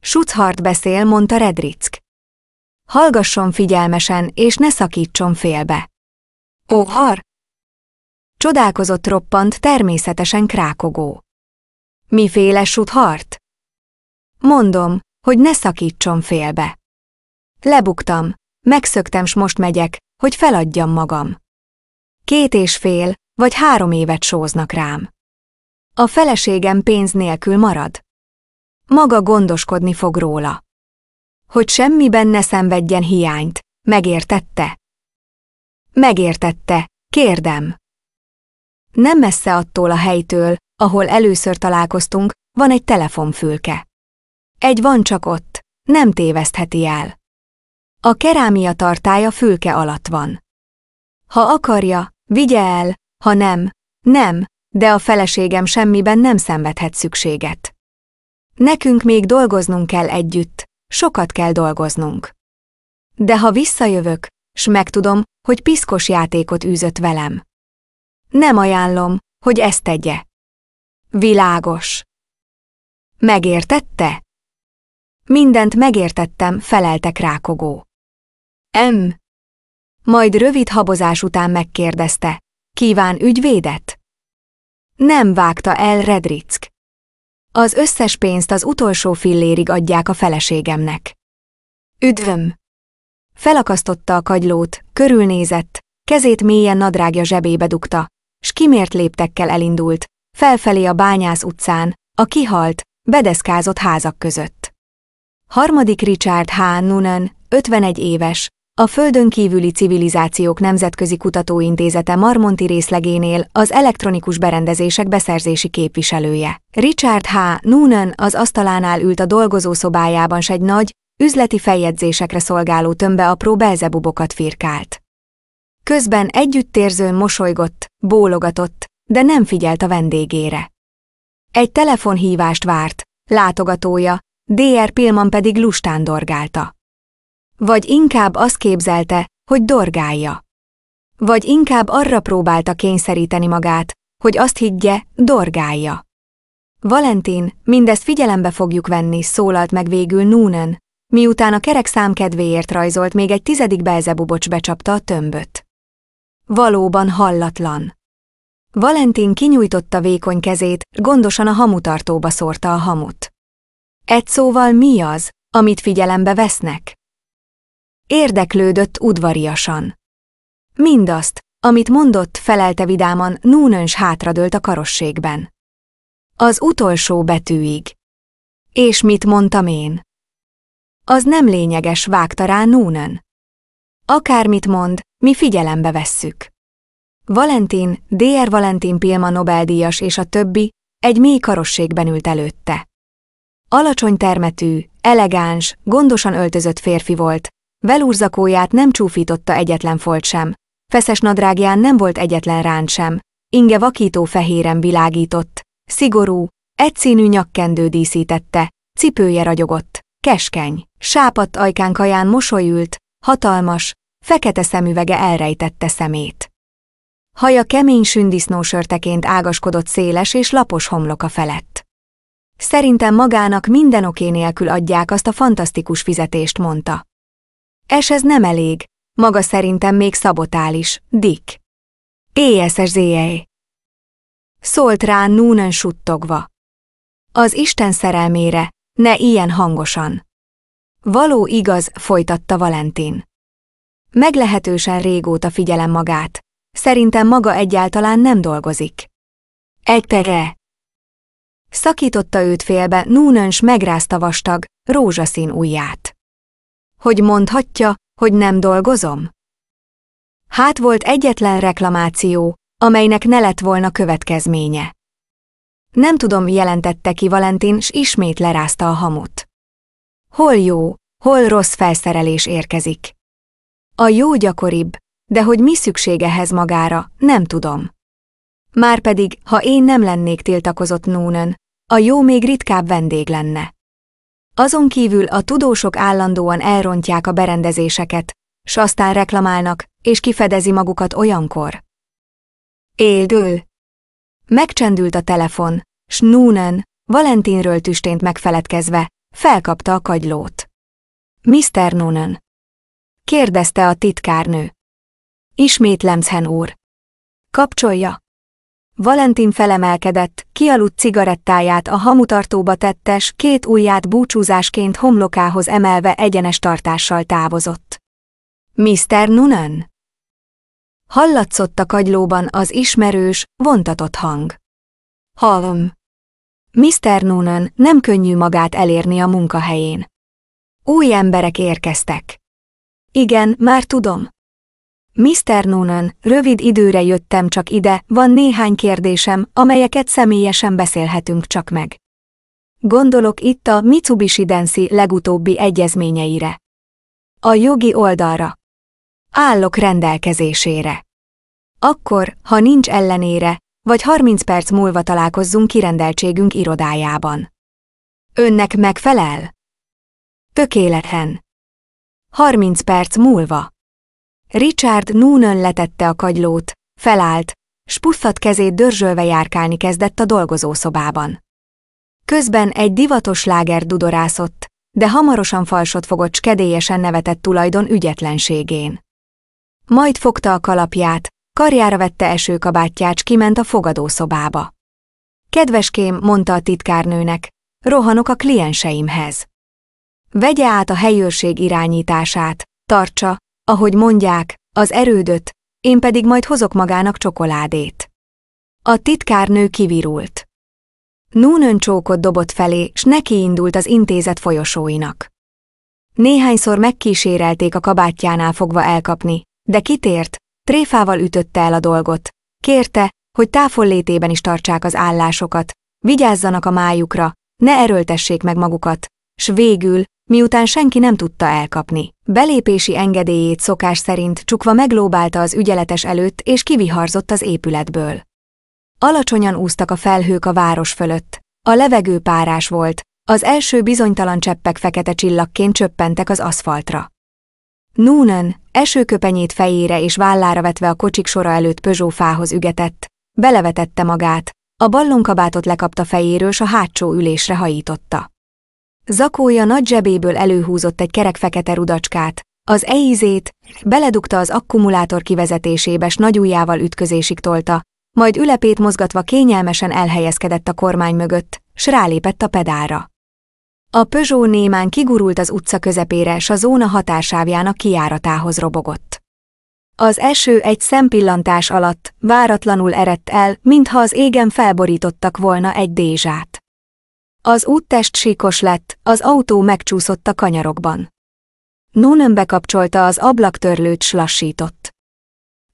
Suchart beszél, mondta Redrick. Hallgasson figyelmesen, és ne szakítson félbe. Ó, har, Csodálkozott roppant természetesen krákogó. Miféle suthart? Mondom, hogy ne szakítson félbe. Lebuktam, megszöktem s most megyek, hogy feladjam magam. Két és fél, vagy három évet sóznak rám. A feleségem pénz nélkül marad. Maga gondoskodni fog róla. Hogy semmiben ne szenvedjen hiányt, megértette? Megértette, kérdem. Nem messze attól a helytől, ahol először találkoztunk, van egy telefonfülke. Egy van csak ott, nem tévesztheti el. A kerámia tartája fülke alatt van. Ha akarja, vigye el, ha nem, nem, de a feleségem semmiben nem szenvedhet szükséget. Nekünk még dolgoznunk kell együtt, sokat kell dolgoznunk. De ha visszajövök, s megtudom, hogy piszkos játékot űzött velem. Nem ajánlom, hogy ezt tegye. Világos. Megértette? Mindent megértettem, feleltek rákogó. M. Majd rövid habozás után megkérdezte. Kíván ügyvédet? Nem vágta el Redrick. Az összes pénzt az utolsó fillérig adják a feleségemnek. Üdvöm! Felakasztotta a kagylót, körülnézett, kezét mélyen nadrágja zsebébe dugta, s kimért léptekkel elindult, felfelé a bányász utcán, a kihalt, bedeszkázott házak között. Harmadik Richard H. Noonan, 51 éves, a Földön kívüli civilizációk nemzetközi kutatóintézete Marmonti részlegénél az elektronikus berendezések beszerzési képviselője. Richard H. Noonan az asztalánál ült a dolgozószobájában s egy nagy, üzleti feljegyzésekre szolgáló tömbe apró belzebubokat firkált. Közben együttérzőn mosolygott, bólogatott, de nem figyelt a vendégére. Egy telefonhívást várt, látogatója, D.R. Pilman pedig lustán dorgálta. Vagy inkább azt képzelte, hogy dorgálja. Vagy inkább arra próbálta kényszeríteni magát, hogy azt higgye, dorgálja. Valentin, mindezt figyelembe fogjuk venni, szólalt meg végül Núnen, miután a kerek szám kedvéért rajzolt még egy tizedik belzebubocs becsapta a tömböt valóban hallatlan. Valentin kinyújtotta vékony kezét, gondosan a hamutartóba szórta a hamut. Egy szóval mi az, amit figyelembe vesznek? Érdeklődött udvariasan. Mindazt, amit mondott, felelte vidáman, Núnöns hátradőlt a karosségben. Az utolsó betűig. És mit mondtam én? Az nem lényeges, vágta rá Núnön. Akármit mond, mi figyelembe vesszük. Valentin, D.R. Valentin Pilma Nobel-díjas és a többi egy mély karosségben ült előtte. Alacsony termetű, elegáns, gondosan öltözött férfi volt, velúrzakóját nem csúfította egyetlen folt sem, feszes nadrágján nem volt egyetlen ránt sem, inge vakító fehéren világított, szigorú, egyszínű nyakkendő díszítette, cipője ragyogott, keskeny, sápadt kaján mosolyült, hatalmas, fekete szemüvege elrejtette szemét. Haja kemény sündisznósörteként ágaskodott széles és lapos homloka felett. Szerintem magának minden oké nélkül adják azt a fantasztikus fizetést, mondta. És ez nem elég, maga szerintem még szabotál is, Dick. ESSZJ. Szólt rá Núnen suttogva. Az Isten szerelmére, ne ilyen hangosan. Való igaz, folytatta Valentin. Meglehetősen régóta figyelem magát. Szerintem maga egyáltalán nem dolgozik. Egy tere. Szakította őt félbe, Núnöns megrázta vastag, rózsaszín ujját. Hogy mondhatja, hogy nem dolgozom? Hát volt egyetlen reklamáció, amelynek ne lett volna következménye. Nem tudom, jelentette ki Valentin, s ismét lerázta a hamut. Hol jó, hol rossz felszerelés érkezik. A jó gyakoribb, de hogy mi szükség ehhez magára, nem tudom. Márpedig, ha én nem lennék tiltakozott Núnön, a jó még ritkább vendég lenne. Azon kívül a tudósok állandóan elrontják a berendezéseket, s aztán reklamálnak, és kifedezi magukat olyankor. Éldől! Megcsendült a telefon, s Noonan, Valentinről tüstént megfeledkezve, felkapta a kagylót. Mr. Noonan, kérdezte a titkárnő. Ismét Lemshen úr. Kapcsolja. Valentin felemelkedett, kialudt cigarettáját a hamutartóba tettes, két ujját búcsúzásként homlokához emelve egyenes tartással távozott. Mr. Nunan? Hallatszott a kagylóban az ismerős, vontatott hang. Hallom. Mr. Nunan nem könnyű magát elérni a munkahelyén. Új emberek érkeztek. Igen, már tudom. Mr. Noonan, rövid időre jöttem csak ide, van néhány kérdésem, amelyeket személyesen beszélhetünk csak meg. Gondolok itt a Mitsubishi Densi legutóbbi egyezményeire. A jogi oldalra. Állok rendelkezésére. Akkor, ha nincs ellenére, vagy 30 perc múlva találkozzunk kirendeltségünk irodájában. Önnek megfelel? Tökéleten. Harminc perc múlva. Richard Noonan letette a kagylót, felállt, spuffat kezét dörzsölve járkálni kezdett a dolgozószobában. Közben egy divatos láger dudorászott, de hamarosan falsot fogott skedélyesen nevetett tulajdon ügyetlenségén. Majd fogta a kalapját, karjára vette esőkabátját, kiment a fogadószobába. Kedveském, mondta a titkárnőnek, rohanok a klienseimhez. Vegye át a helyőrség irányítását, tartsa, ahogy mondják, az erődöt, én pedig majd hozok magának csokoládét. A titkárnő kivirult. Núnön csókot dobott felé, s neki indult az intézet folyosóinak. Néhányszor megkísérelték a kabátjánál fogva elkapni, de kitért, tréfával ütötte el a dolgot, kérte, hogy távollétében is tartsák az állásokat, vigyázzanak a májukra, ne erőltessék meg magukat, s végül Miután senki nem tudta elkapni, belépési engedélyét szokás szerint csukva meglóbálta az ügyeletes előtt és kiviharzott az épületből. Alacsonyan úztak a felhők a város fölött, a levegő párás volt, az első bizonytalan cseppek fekete csillagként csöppentek az aszfaltra. Noonan, esőköpenyét fejére és vállára vetve a kocsik sora előtt Peugeot fához ügetett, belevetette magát, a ballonkabátot lekapta fejéről s a hátsó ülésre hajította. Zakója nagy zsebéből előhúzott egy kerek fekete rudacskát, az eízét, beledugta az akkumulátor kivezetésébe s nagyújjával ütközésig tolta, majd ülepét mozgatva kényelmesen elhelyezkedett a kormány mögött, s rálépett a pedálra. A Peugeot némán kigurult az utca közepére, s a zóna határsávjának kiáratához robogott. Az eső egy szempillantás alatt váratlanul eredt el, mintha az égen felborítottak volna egy dézsát. Az úttest síkos lett, az autó megcsúszott a kanyarokban. Noonan bekapcsolta az ablaktörlőt s lassított.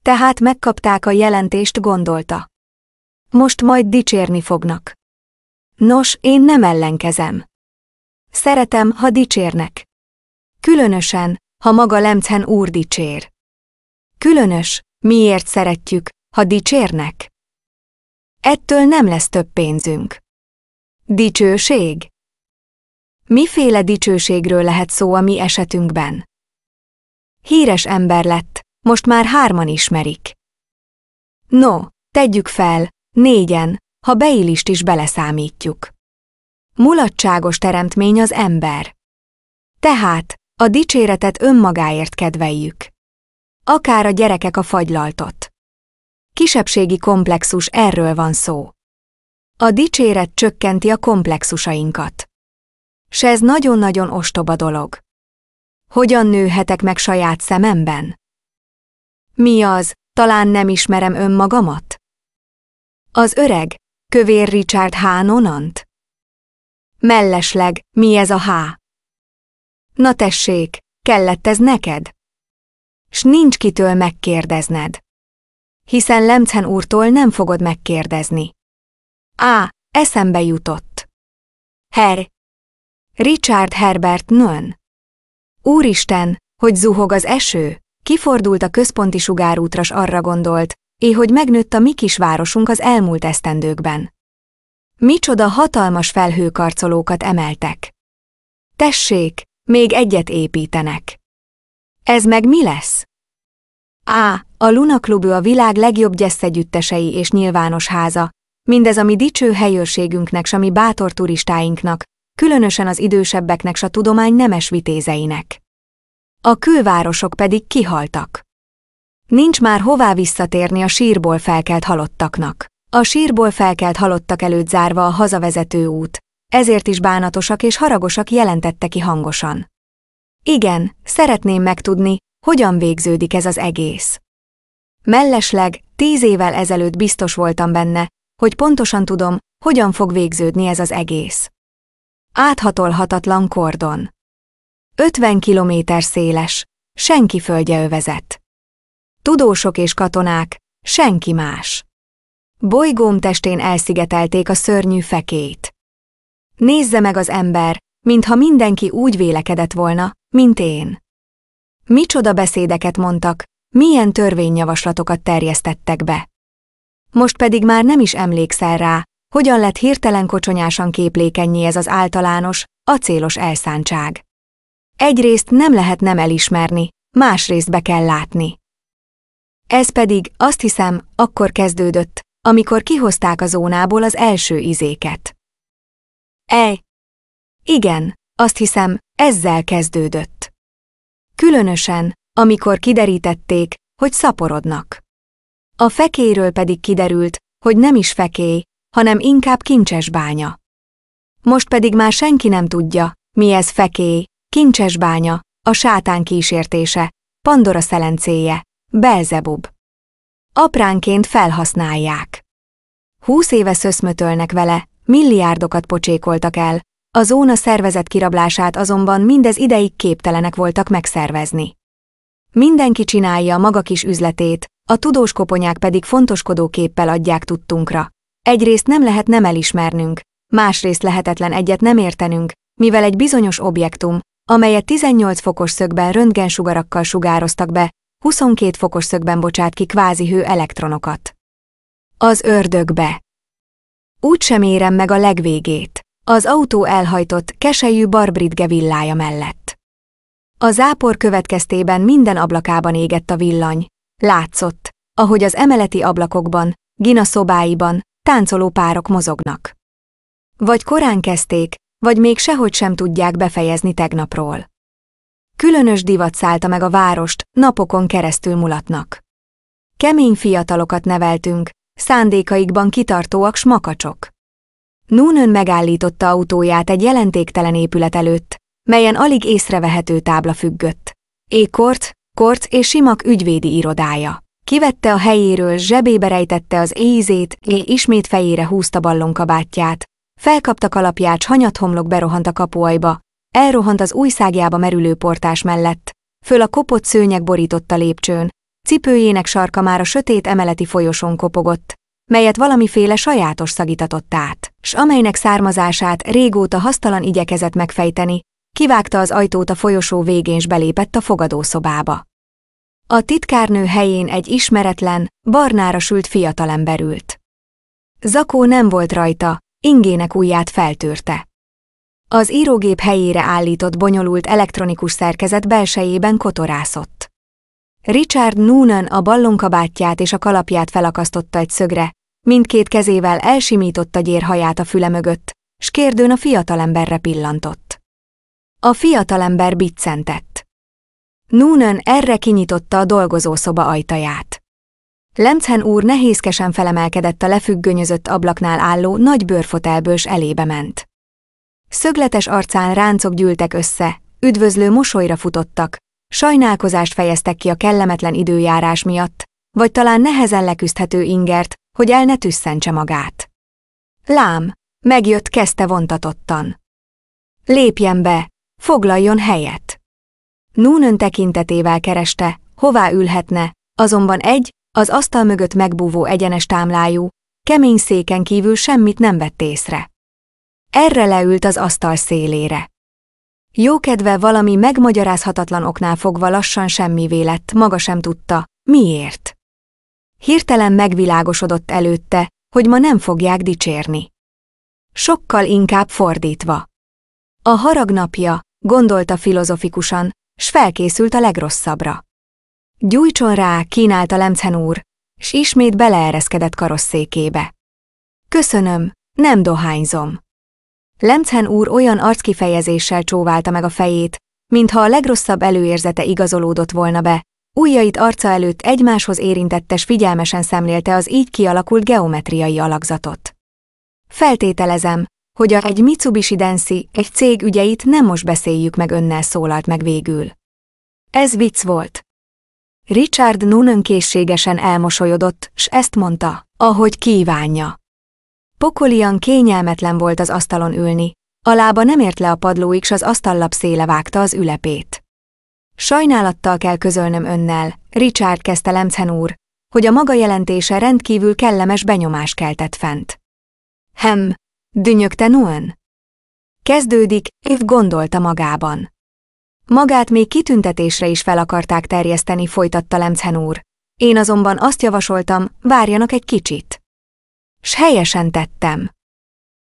Tehát megkapták a jelentést gondolta. Most majd dicsérni fognak. Nos, én nem ellenkezem. Szeretem, ha dicsérnek. Különösen, ha maga Lemcen úr dicsér. Különös, miért szeretjük, ha dicsérnek? Ettől nem lesz több pénzünk. Dicsőség? Miféle dicsőségről lehet szó a mi esetünkben? Híres ember lett, most már hárman ismerik. No, tegyük fel, négyen, ha beillist is beleszámítjuk. Mulatságos teremtmény az ember. Tehát, a dicséretet önmagáért kedveljük. Akár a gyerekek a fagylaltot. Kisebbségi komplexus erről van szó. A dicséret csökkenti a komplexusainkat. S ez nagyon-nagyon ostoba dolog. Hogyan nőhetek meg saját szememben? Mi az, talán nem ismerem önmagamat? Az öreg, kövér Richard H. Nonant? Mellesleg, mi ez a H? Na tessék, kellett ez neked? S nincs kitől megkérdezned. Hiszen Lemcen úrtól nem fogod megkérdezni. Á, eszembe jutott. Her. Richard Herbert Nön. Úristen, hogy zuhog az eső, kifordult a központi sugárútras arra gondolt, éh hogy megnőtt a mi kisvárosunk az elmúlt esztendőkben. Micsoda hatalmas felhőkarcolókat emeltek. Tessék, még egyet építenek. Ez meg mi lesz? Á, a Luna Klub a világ legjobb gyeszegyüttesei és nyilvános háza, Mindez a mi dicső helyőrségünknek, s a mi bátor turistáinknak, különösen az idősebbeknek, s a tudomány nemes vitézeinek. A külvárosok pedig kihaltak. Nincs már hová visszatérni a sírból felkelt halottaknak. A sírból felkelt halottak előtt zárva a hazavezető út, ezért is bánatosak és haragosak jelentette ki hangosan. Igen, szeretném megtudni, hogyan végződik ez az egész. Mellesleg, tíz évvel ezelőtt biztos voltam benne, hogy pontosan tudom, hogyan fog végződni ez az egész. Áthatolhatatlan kordon. 50 kilométer széles, senki földje övezett. Tudósok és katonák, senki más. Bolygóm testén elszigetelték a szörnyű fekét. Nézze meg az ember, mintha mindenki úgy vélekedett volna, mint én. Micsoda beszédeket mondtak, milyen törvényjavaslatokat terjesztettek be. Most pedig már nem is emlékszel rá, hogyan lett hirtelen kocsonyásan képlékenyé ez az általános, acélos elszántság. Egyrészt nem lehet nem elismerni, másrészt be kell látni. Ez pedig, azt hiszem, akkor kezdődött, amikor kihozták a zónából az első izéket. Ej! Igen, azt hiszem, ezzel kezdődött. Különösen, amikor kiderítették, hogy szaporodnak. A fekéről pedig kiderült, hogy nem is fekély, hanem inkább kincses bánya. Most pedig már senki nem tudja, mi ez fekély, kincses bánya, a sátán kísértése, Pandora szelencéje, Belzebub. Apránként felhasználják. Húsz éve szöszmötölnek vele, milliárdokat pocsékoltak el, a zóna szervezet kirablását azonban mindez ideig képtelenek voltak megszervezni. Mindenki csinálja maga kis üzletét, a tudós koponyák pedig fontoskodó képpel adják tudtunkra. Egyrészt nem lehet nem elismernünk, másrészt lehetetlen egyet nem értenünk, mivel egy bizonyos objektum, amelyet 18 fokos szögben röntgensugarakkal sugároztak be, 22 fokos szögben bocsát ki kvázi hő elektronokat. Az ördögbe. Úgy sem érem meg a legvégét. Az autó elhajtott, keselyű barbridge villája mellett. A zápor következtében minden ablakában égett a villany, Látszott, ahogy az emeleti ablakokban, Gina szobáiban, táncoló párok mozognak. Vagy korán kezdték, vagy még sehogy sem tudják befejezni tegnapról. Különös divat szállta meg a várost, napokon keresztül mulatnak. Kemény fiatalokat neveltünk, szándékaikban kitartóak makacsok. Núnön megállította autóját egy jelentéktelen épület előtt, melyen alig észrevehető tábla függött. Ékort, Korc és Simak ügyvédi irodája. Kivette a helyéről, zsebébe rejtette az éjzét, és ismét fejére húzta ballonkabátját. Felkapta kalapját, hanyat homlok berohant a kapuajba, elrohant az újszágjába merülő portás mellett, föl a kopott szőnyeg borította lépcsőn, cipőjének sarka már a sötét emeleti folyosón kopogott, melyet valamiféle sajátos szagítatott át, s amelynek származását régóta hasztalan igyekezett megfejteni, kivágta az ajtót a folyosó végén s belépett a fogadószobába. A titkárnő helyén egy ismeretlen, barnára sült fiatalember ült. Zakó nem volt rajta, ingének ujját feltörte. Az írógép helyére állított bonyolult elektronikus szerkezet belsejében kotorászott. Richard Noonan a ballonkabátját és a kalapját felakasztotta egy szögre, mindkét kezével elsimította gyérhaját a füle mögött, s kérdőn a fiatalemberre pillantott. A fiatalember biccentett. Noonan erre kinyitotta a dolgozószoba ajtaját. Lemchen úr nehézkesen felemelkedett a lefüggönyözött ablaknál álló nagy bőrfotelbős elébe ment. Szögletes arcán ráncok gyűltek össze, üdvözlő mosolyra futottak, sajnálkozást fejeztek ki a kellemetlen időjárás miatt, vagy talán nehezen leküzdhető ingert, hogy el ne tüsszentse magát. Lám, megjött kezdte vontatottan. Lépjen be, foglaljon helyet. Núnön tekintetével kereste, hová ülhetne, azonban egy, az asztal mögött megbúvó egyenes támlájú, kemény széken kívül semmit nem vett észre. Erre leült az asztal szélére. Jókedve valami megmagyarázhatatlan oknál fogva lassan semmivé lett, maga sem tudta, miért. Hirtelen megvilágosodott előtte, hogy ma nem fogják dicsérni. Sokkal inkább fordítva. A harag napja, gondolta filozofikusan, s felkészült a legrosszabbra. Gyújtson rá, kínálta Lemcen úr, s ismét beleereszkedett karosszékébe. Köszönöm, nem dohányzom. Lemcen úr olyan arckifejezéssel csóválta meg a fejét, mintha a legrosszabb előérzete igazolódott volna be, ujjait arca előtt egymáshoz érintettes figyelmesen szemlélte az így kialakult geometriai alakzatot. Feltételezem, hogy a egy Mitsubishi Densi, egy cég ügyeit nem most beszéljük meg önnel szólalt meg végül. Ez vicc volt. Richard Nunn készségesen elmosolyodott, s ezt mondta, ahogy kívánja. Pokolian kényelmetlen volt az asztalon ülni, a lába nem ért le a padlóig, s az asztallap széle vágta az ülepét. Sajnálattal kell közölnöm önnel, Richard kezdte Lemcen úr, hogy a maga jelentése rendkívül kellemes benyomás keltett fent. Hem, Dünyögte Nuen. Kezdődik, év gondolta magában. Magát még kitüntetésre is fel akarták terjeszteni, folytatta Lemcen úr. Én azonban azt javasoltam, várjanak egy kicsit. S helyesen tettem.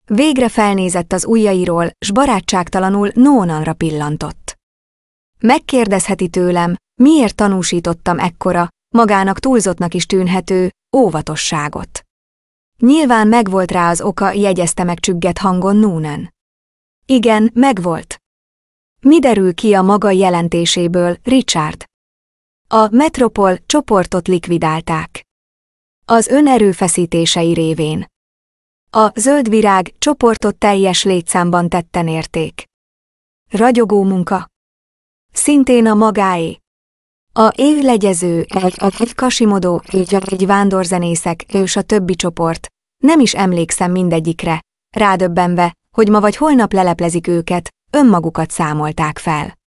Végre felnézett az ujjairól, s barátságtalanul Nónanra pillantott. Megkérdezheti tőlem, miért tanúsítottam ekkora, magának túlzottnak is tűnhető, óvatosságot. Nyilván megvolt rá az oka, jegyezte meg csügget hangon Núnen. Igen, megvolt. Mi derül ki a maga jelentéséből, Richard? A Metropol csoportot likvidálták. Az önerőfeszítései révén. A zöld virág csoportot teljes létszámban tetten érték. Ragyogó munka. Szintén a magáé. A él legyező, egy, egy kasimodó, egy, egy vándorzenészek, és a többi csoport. Nem is emlékszem mindegyikre. Rádöbbenve, hogy ma vagy holnap leleplezik őket, önmagukat számolták fel.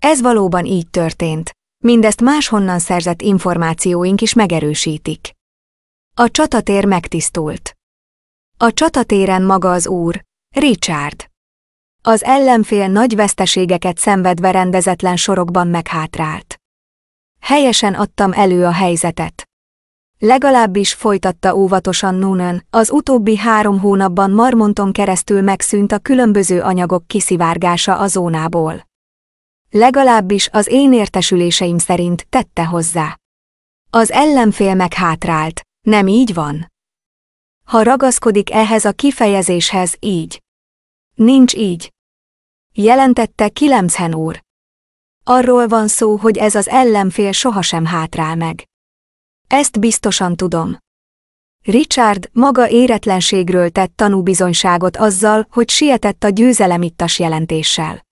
Ez valóban így történt. Mindezt máshonnan szerzett információink is megerősítik. A csatatér megtisztult. A csatatéren maga az úr, Richard. Az ellenfél nagy veszteségeket szenvedve rendezetlen sorokban meghátrált. Helyesen adtam elő a helyzetet. Legalábbis folytatta óvatosan Noonan, az utóbbi három hónapban marmonton keresztül megszűnt a különböző anyagok kiszivárgása a zónából. Legalábbis az én értesüléseim szerint tette hozzá. Az ellenfél meghátrált, nem így van? Ha ragaszkodik ehhez a kifejezéshez, így. Nincs így. Jelentette Kilemcen úr. Arról van szó, hogy ez az ellenfél sohasem hátrál meg. Ezt biztosan tudom. Richard maga éretlenségről tett tanúbizonyságot azzal, hogy sietett a győzelemittas jelentéssel.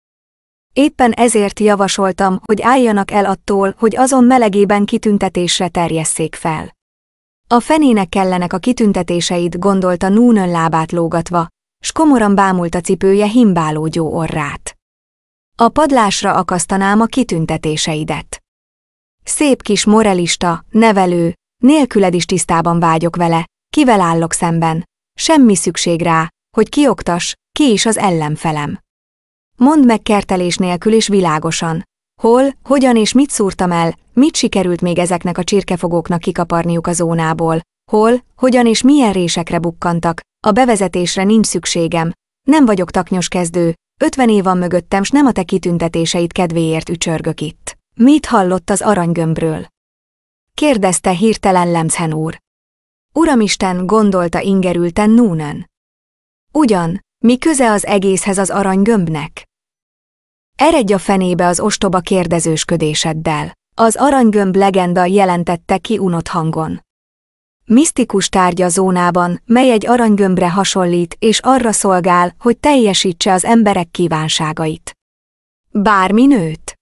Éppen ezért javasoltam, hogy álljanak el attól, hogy azon melegében kitüntetésre terjesszék fel. A fenének kellenek a kitüntetéseid, gondolta Núnön lábát lógatva, s komoran bámult a cipője himbálógyó orrát. A padlásra akasztanám a kitüntetéseidet. Szép kis moralista, nevelő, nélküled is tisztában vágyok vele, kivel állok szemben. Semmi szükség rá, hogy kioktas, ki is az ellenfelem. Mondd meg kertelés nélkül és világosan. Hol, hogyan és mit szúrtam el, mit sikerült még ezeknek a csirkefogóknak kikaparniuk a zónából, hol, hogyan és milyen résekre bukkantak, a bevezetésre nincs szükségem, nem vagyok taknyos kezdő, Ötven év van mögöttem, s nem a te kitüntetéseid kedvéért ücsörgök itt. Mit hallott az aranygömbről? Kérdezte hirtelen Lemshen úr. Uramisten, gondolta ingerülten Núnen. Ugyan, mi köze az egészhez az aranygömbnek? Eredj a fenébe az ostoba kérdezősködéseddel. Az aranygömb legenda jelentette ki unott hangon. Misztikus tárgya zónában, mely egy aranygömbre hasonlít és arra szolgál, hogy teljesítse az emberek kívánságait. Bármi nőt.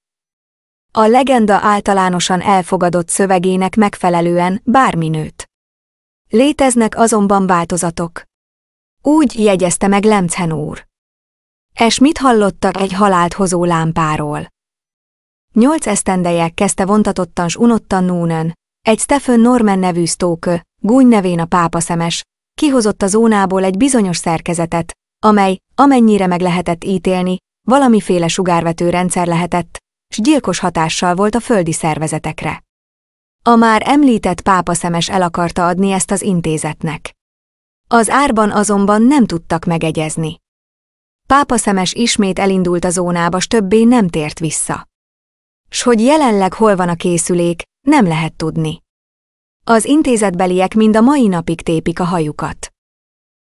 A legenda általánosan elfogadott szövegének megfelelően bármi nőt. Léteznek azonban változatok. Úgy jegyezte meg Lemcen úr. És mit hallottak egy halált hozó lámpáról? Nyolc esztendejek kezdte vontatottan s unottan Noonan, egy Stephen Norman nevű stókö, Gúny nevén a pápa szemes, kihozott a zónából egy bizonyos szerkezetet, amely, amennyire meg lehetett ítélni, valamiféle sugárvető rendszer lehetett, s gyilkos hatással volt a földi szervezetekre. A már említett pápa szemes el akarta adni ezt az intézetnek. Az árban azonban nem tudtak megegyezni. Pápa szemes ismét elindult a zónába, s többé nem tért vissza. S hogy jelenleg hol van a készülék, nem lehet tudni. Az intézetbeliek mind a mai napig tépik a hajukat.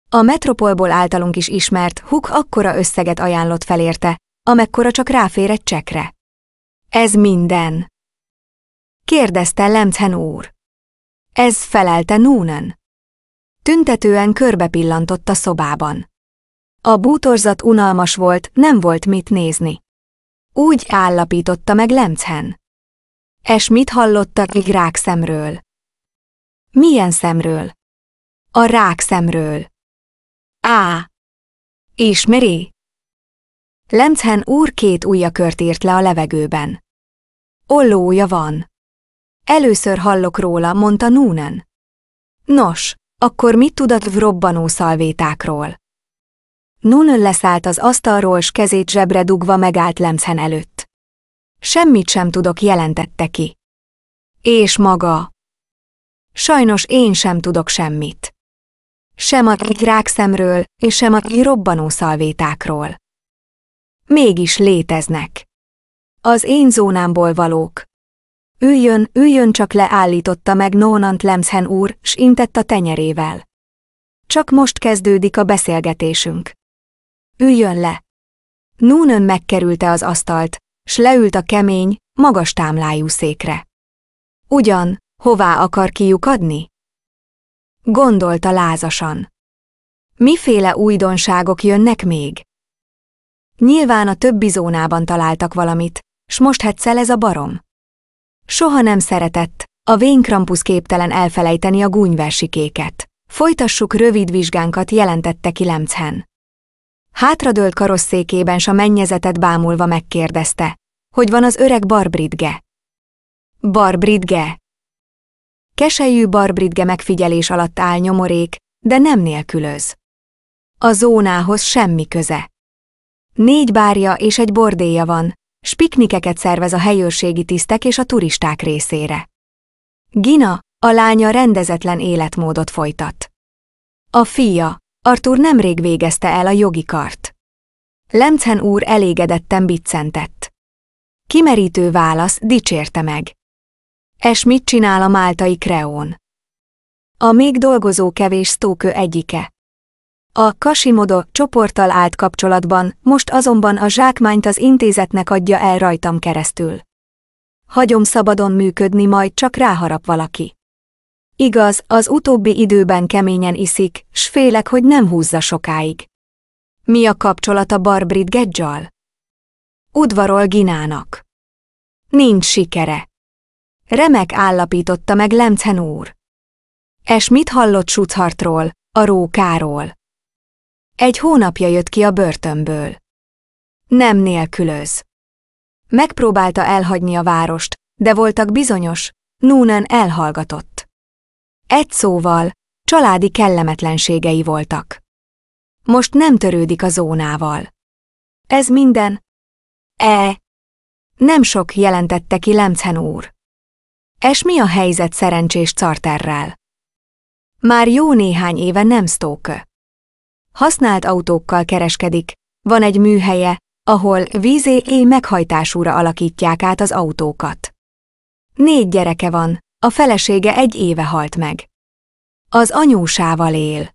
A Metropolból általunk is ismert Huk akkora összeget ajánlott felérte, amekkora csak ráfér egy csekre. Ez minden. Kérdezte Lemcen úr. Ez felelte Núnen. Tüntetően körbepillantott a szobában. A bútorzat unalmas volt, nem volt mit nézni. Úgy állapította meg Lemcen. Es mit hallottak Igrák szemről? Milyen szemről? A rák szemről. Á! Ismeri? Lemchen úr két ujjakört írt le a levegőben. Ollója van. Először hallok róla, mondta Núnen. Nos, akkor mit tudat Vrobbanó szalvétákról? Núnen leszállt az asztalról, s kezét zsebre dugva megállt Lemchen előtt. Semmit sem tudok, jelentette ki. És maga, Sajnos én sem tudok semmit. Sem a rákszemről, és sem a robbanó szalvétákról. Mégis léteznek. Az én zónámból valók. Üljön, üljön csak leállította meg Nónant Lemshen úr, s intett a tenyerével. Csak most kezdődik a beszélgetésünk. Üljön le. Núnön megkerülte az asztalt, s leült a kemény, magas támlájú székre. Ugyan, Hová akar kiukadni? Gondolta lázasan. Miféle újdonságok jönnek még? Nyilván a többi zónában találtak valamit, s most hetszel ez a barom. Soha nem szeretett, a vénykrampusz képtelen elfelejteni a gúnyversikéket. Folytassuk rövid vizsgánkat, jelentette Kilemchen. Hátradőlt karosszékében s a mennyezetet bámulva megkérdezte, hogy van az öreg Barbridge. Barbridge, Keselyű Barbridge megfigyelés alatt áll nyomorék, de nem nélkülöz. A zónához semmi köze. Négy bárja és egy bordéja van, spiknikeket szervez a helyőrségi tisztek és a turisták részére. Gina, a lánya rendezetlen életmódot folytat. A fia, Artur nemrég végezte el a jogi kart. Lemcen úr elégedetten biccentett. Kimerítő válasz dicsérte meg. Es mit csinál a máltai kreón? A még dolgozó kevés sztókő egyike. A Kasimodo csoporttal állt kapcsolatban, most azonban a zsákmányt az intézetnek adja el rajtam keresztül. Hagyom szabadon működni, majd csak ráharap valaki. Igaz, az utóbbi időben keményen iszik, s félek, hogy nem húzza sokáig. Mi a kapcsolata Barbrit Gedzsal? Udvarol Ginának. Nincs sikere. Remek állapította meg Lemcen úr. Es mit hallott Sucartról, a rókáról? Egy hónapja jött ki a börtönből. Nem nélkülöz. Megpróbálta elhagyni a várost, de voltak bizonyos, Núnen elhallgatott. Egy szóval, családi kellemetlenségei voltak. Most nem törődik a zónával. Ez minden. E. Nem sok jelentette ki Lemcen úr. Es mi a helyzet szerencsés carterrel? Már jó néhány éve nem Stoke. Használt autókkal kereskedik, van egy műhelye, ahol vízé éj meghajtásúra alakítják át az autókat. Négy gyereke van, a felesége egy éve halt meg. Az anyósával él.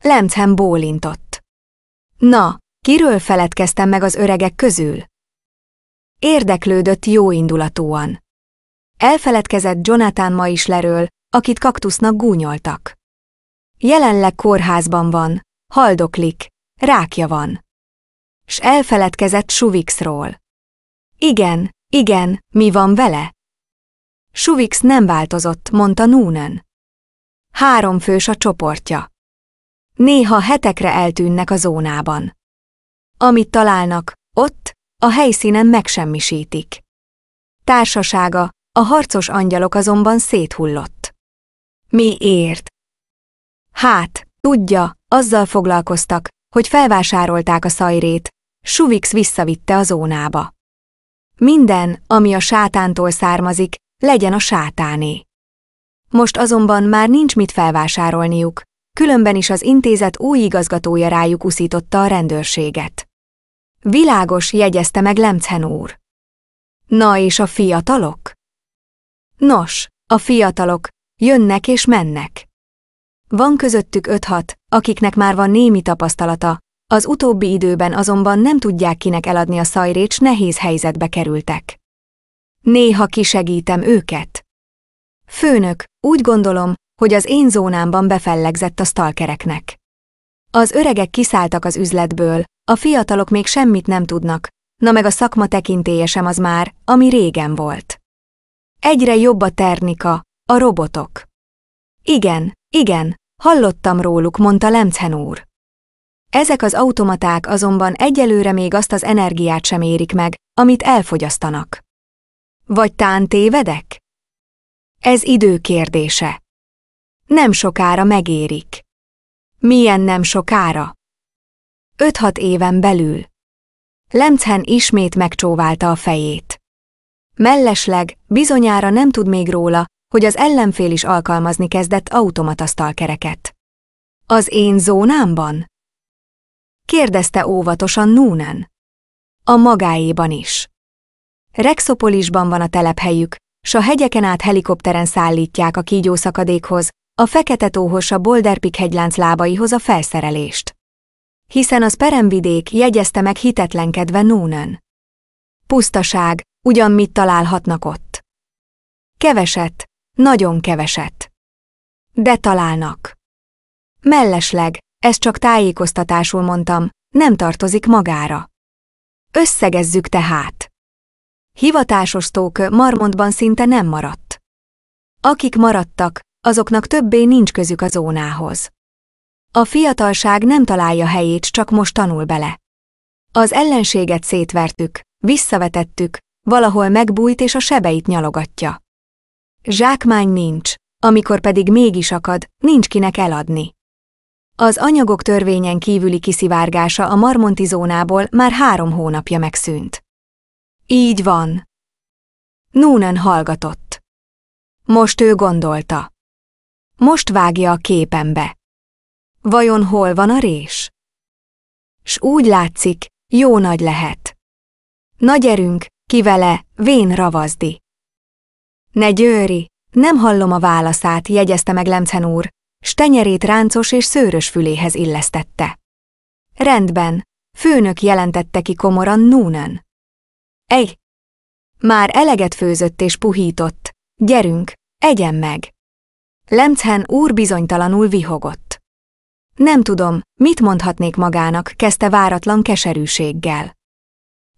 Lemchem bólintott. Na, kiről feledkeztem meg az öregek közül? Érdeklődött jóindulatúan. Elfeledkezett Jonathan ma is leről, akit kaktusznak gúnyoltak. Jelenleg kórházban van, haldoklik, rákja van. S elfeledkezett Suvixról. Igen, igen, mi van vele? Suvix nem változott, mondta Noonan. Háromfős a csoportja. Néha hetekre eltűnnek a zónában. Amit találnak, ott, a helyszínen megsemmisítik. Társasága, a harcos angyalok azonban széthullott. Miért? Hát, tudja, azzal foglalkoztak, hogy felvásárolták a szajrét, Suvix visszavitte a zónába. Minden, ami a sátántól származik, legyen a sátáné. Most azonban már nincs mit felvásárolniuk, különben is az intézet új igazgatója rájuk uszította a rendőrséget. Világos, jegyezte meg Lemcen úr. Na és a fiatalok? Nos, a fiatalok, jönnek és mennek. Van közöttük öt-hat, akiknek már van némi tapasztalata, az utóbbi időben azonban nem tudják kinek eladni a szajrécs, nehéz helyzetbe kerültek. Néha kisegítem őket. Főnök, úgy gondolom, hogy az én zónámban befellegzett a stalkereknek. Az öregek kiszálltak az üzletből, a fiatalok még semmit nem tudnak, na meg a szakma tekintélyesem az már, ami régen volt. Egyre jobb a ternika, a robotok. Igen, igen, hallottam róluk, mondta Lemchen úr. Ezek az automaták azonban egyelőre még azt az energiát sem érik meg, amit elfogyasztanak. Vagy tán tévedek? Ez idő kérdése. Nem sokára megérik. Milyen nem sokára? 5-6 éven belül. Lemchen ismét megcsóválta a fejét. Mellesleg bizonyára nem tud még róla, hogy az ellenfél is alkalmazni kezdett automatasztalkereket. Az én zónámban? Kérdezte óvatosan Núnen. A magáéban is. Rexopolisban van a telephelyük, s a hegyeken át helikopteren szállítják a kígyószakadékhoz, a fekete tóhoz a Bolderpik hegylánc lábaihoz a felszerelést. Hiszen az peremvidék jegyezte meg hitetlenkedve Núnen. Pusztaság, ugyan mit találhatnak ott. Keveset, nagyon keveset. De találnak. Mellesleg, ezt csak tájékoztatásul mondtam, nem tartozik magára. Összegezzük tehát. Hivatásos tók Marmontban szinte nem maradt. Akik maradtak, azoknak többé nincs közük a zónához. A fiatalság nem találja helyét, csak most tanul bele. Az ellenséget szétvertük, visszavetettük, valahol megbújt és a sebeit nyalogatja. Zsákmány nincs, amikor pedig mégis akad, nincs kinek eladni. Az anyagok törvényen kívüli kiszivárgása a marmonti zónából már három hónapja megszűnt. Így van. Noonan hallgatott. Most ő gondolta. Most vágja a képembe. Vajon hol van a rés? S úgy látszik, jó nagy lehet. Nagy erünk, kivele vén ravazdi. Ne győri, nem hallom a válaszát, jegyezte meg Lemcen úr, stenyerét ráncos és szőrös füléhez illesztette. Rendben, főnök jelentette ki komoran Núnen. Egy! Már eleget főzött és puhított. Gyerünk, egyen meg! Lemcen úr bizonytalanul vihogott. Nem tudom, mit mondhatnék magának, kezdte váratlan keserűséggel.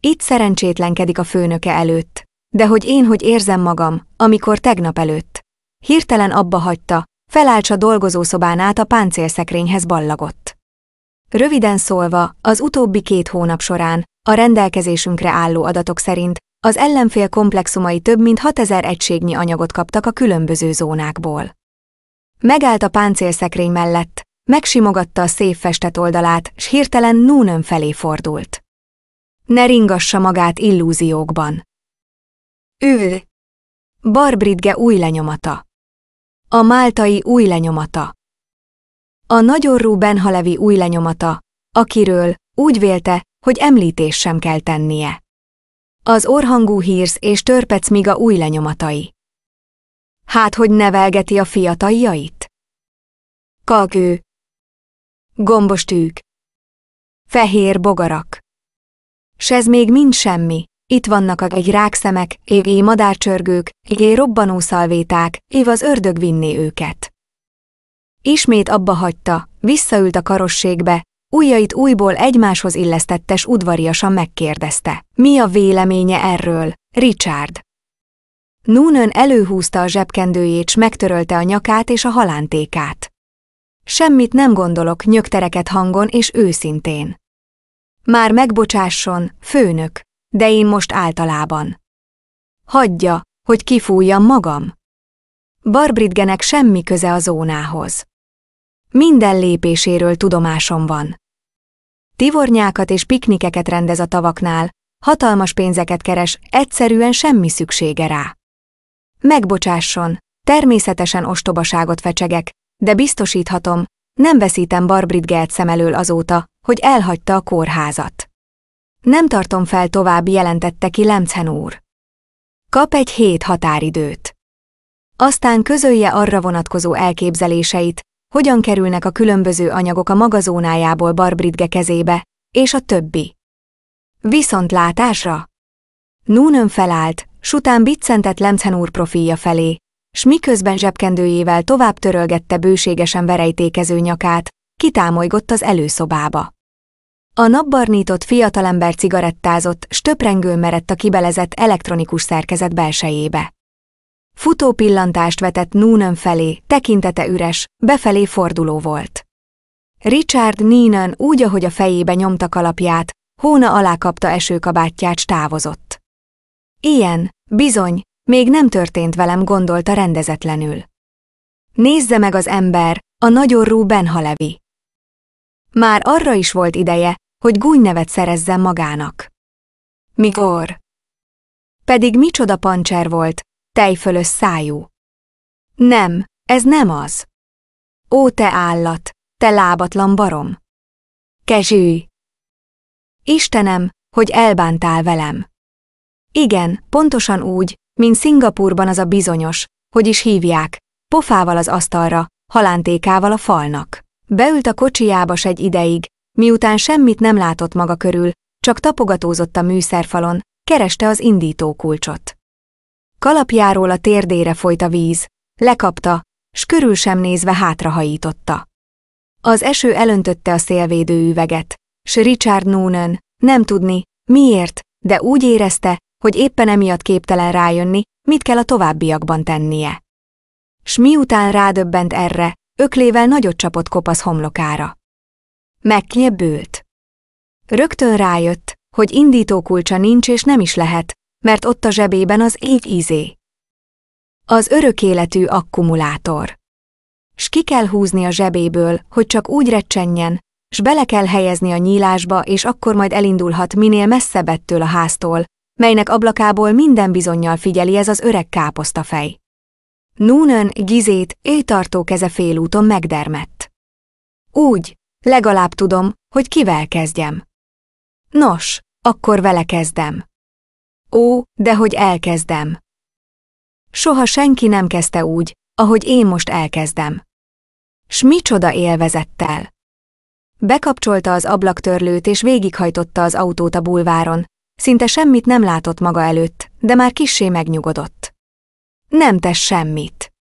Itt szerencsétlenkedik a főnöke előtt. De hogy én hogy érzem magam, amikor tegnap előtt. Hirtelen abba hagyta, felállt a dolgozószobán át a páncélszekrényhez ballagott. Röviden szólva, az utóbbi két hónap során, a rendelkezésünkre álló adatok szerint, az ellenfél komplexumai több mint 6000 egységnyi anyagot kaptak a különböző zónákból. Megállt a páncélszekrény mellett, megsimogatta a szép festett oldalát, s hirtelen Núnön felé fordult. Ne ringassa magát illúziókban. Ő, Barbridge új lenyomata. A máltai új lenyomata. A nagyorrú Benhalevi új lenyomata, akiről úgy vélte, hogy említés sem kell tennie. Az orhangú hírsz és törpec a új lenyomatai. Hát, hogy nevelgeti a fiataljait? Kalkő. Gombostűk. Fehér bogarak. S ez még mind semmi. Itt vannak a egy rákszemek, égé madárcsörgők, égé robbanó szalvéták, év az ördög vinni őket. Ismét abba hagyta, visszaült a karosségbe, ujjait újból egymáshoz illesztettes udvariasan megkérdezte. Mi a véleménye erről, Richard? Noonan előhúzta a zsebkendőjét, s megtörölte a nyakát és a halántékát. Semmit nem gondolok, nyögtereket hangon és őszintén. Már megbocsásson, főnök, de én most általában. Hagyja, hogy kifújjam magam. Barbridgenek semmi köze a zónához. Minden lépéséről tudomásom van. Tivornyákat és piknikeket rendez a tavaknál, hatalmas pénzeket keres, egyszerűen semmi szüksége rá. Megbocsásson, természetesen ostobaságot fecsegek, de biztosíthatom, nem veszítem Barbridgelt szem elől azóta, hogy elhagyta a kórházat. Nem tartom fel tovább, jelentette ki Lemcen úr. Kap egy hét határidőt. Aztán közölje arra vonatkozó elképzeléseit, hogyan kerülnek a különböző anyagok a magazónájából Barbridge kezébe, és a többi. Viszont látásra? Noonan felállt, s biccentett Lemcen úr profilja felé, s miközben zsebkendőjével tovább törölgette bőségesen verejtékező nyakát, kitámolygott az előszobába. A napbarnított fiatalember cigarettázott, stöprengő merett a kibelezett elektronikus szerkezet belsejébe. Futó pillantást vetett Noonan felé, tekintete üres, befelé forduló volt. Richard Noonan úgy, ahogy a fejébe nyomta kalapját, hóna alá kapta esőkabátját, s távozott. Ilyen, bizony, még nem történt velem, gondolta rendezetlenül. Nézze meg az ember, a nagyorrú Benhalevi. Már arra is volt ideje, hogy gúnynevet szerezzen magának. Mikor? Pedig micsoda pancser volt, tejfölös szájú. Nem, ez nem az. Ó, te állat, te lábatlan barom! Kezsű! Istenem, hogy elbántál velem! Igen, pontosan úgy, mint Szingapurban az a bizonyos, hogy is hívják, pofával az asztalra, halántékával a falnak. Beült a kocsijába egy ideig, miután semmit nem látott maga körül, csak tapogatózott a műszerfalon, kereste az indítókulcsot. Kalapjáról a térdére folyt a víz, lekapta, s körül sem nézve hátrahajította. Az eső elöntötte a szélvédő üveget, s Richard Noonan, nem tudni, miért, de úgy érezte, hogy éppen emiatt képtelen rájönni, mit kell a továbbiakban tennie. S miután rádöbbent erre, öklével nagyot csapott kopasz homlokára. Megknyebbült. Rögtön rájött, hogy indítókulcsa nincs és nem is lehet, mert ott a zsebében az így ízé. Az életű akkumulátor. S ki kell húzni a zsebéből, hogy csak úgy recsenjen, s bele kell helyezni a nyílásba, és akkor majd elindulhat minél messzebb ettől a háztól, melynek ablakából minden bizonyal figyeli ez az öreg káposztafej. Noonan Gizét éjtartó keze félúton megdermett. Úgy, legalább tudom, hogy kivel kezdjem. Nos, akkor vele kezdem. Ó, de hogy elkezdem. Soha senki nem kezdte úgy, ahogy én most elkezdem. S micsoda élvezettel! Bekapcsolta az ablaktörlőt és végighajtotta az autót a bulváron, Szinte semmit nem látott maga előtt, de már kissé megnyugodott. Nem tesz semmit.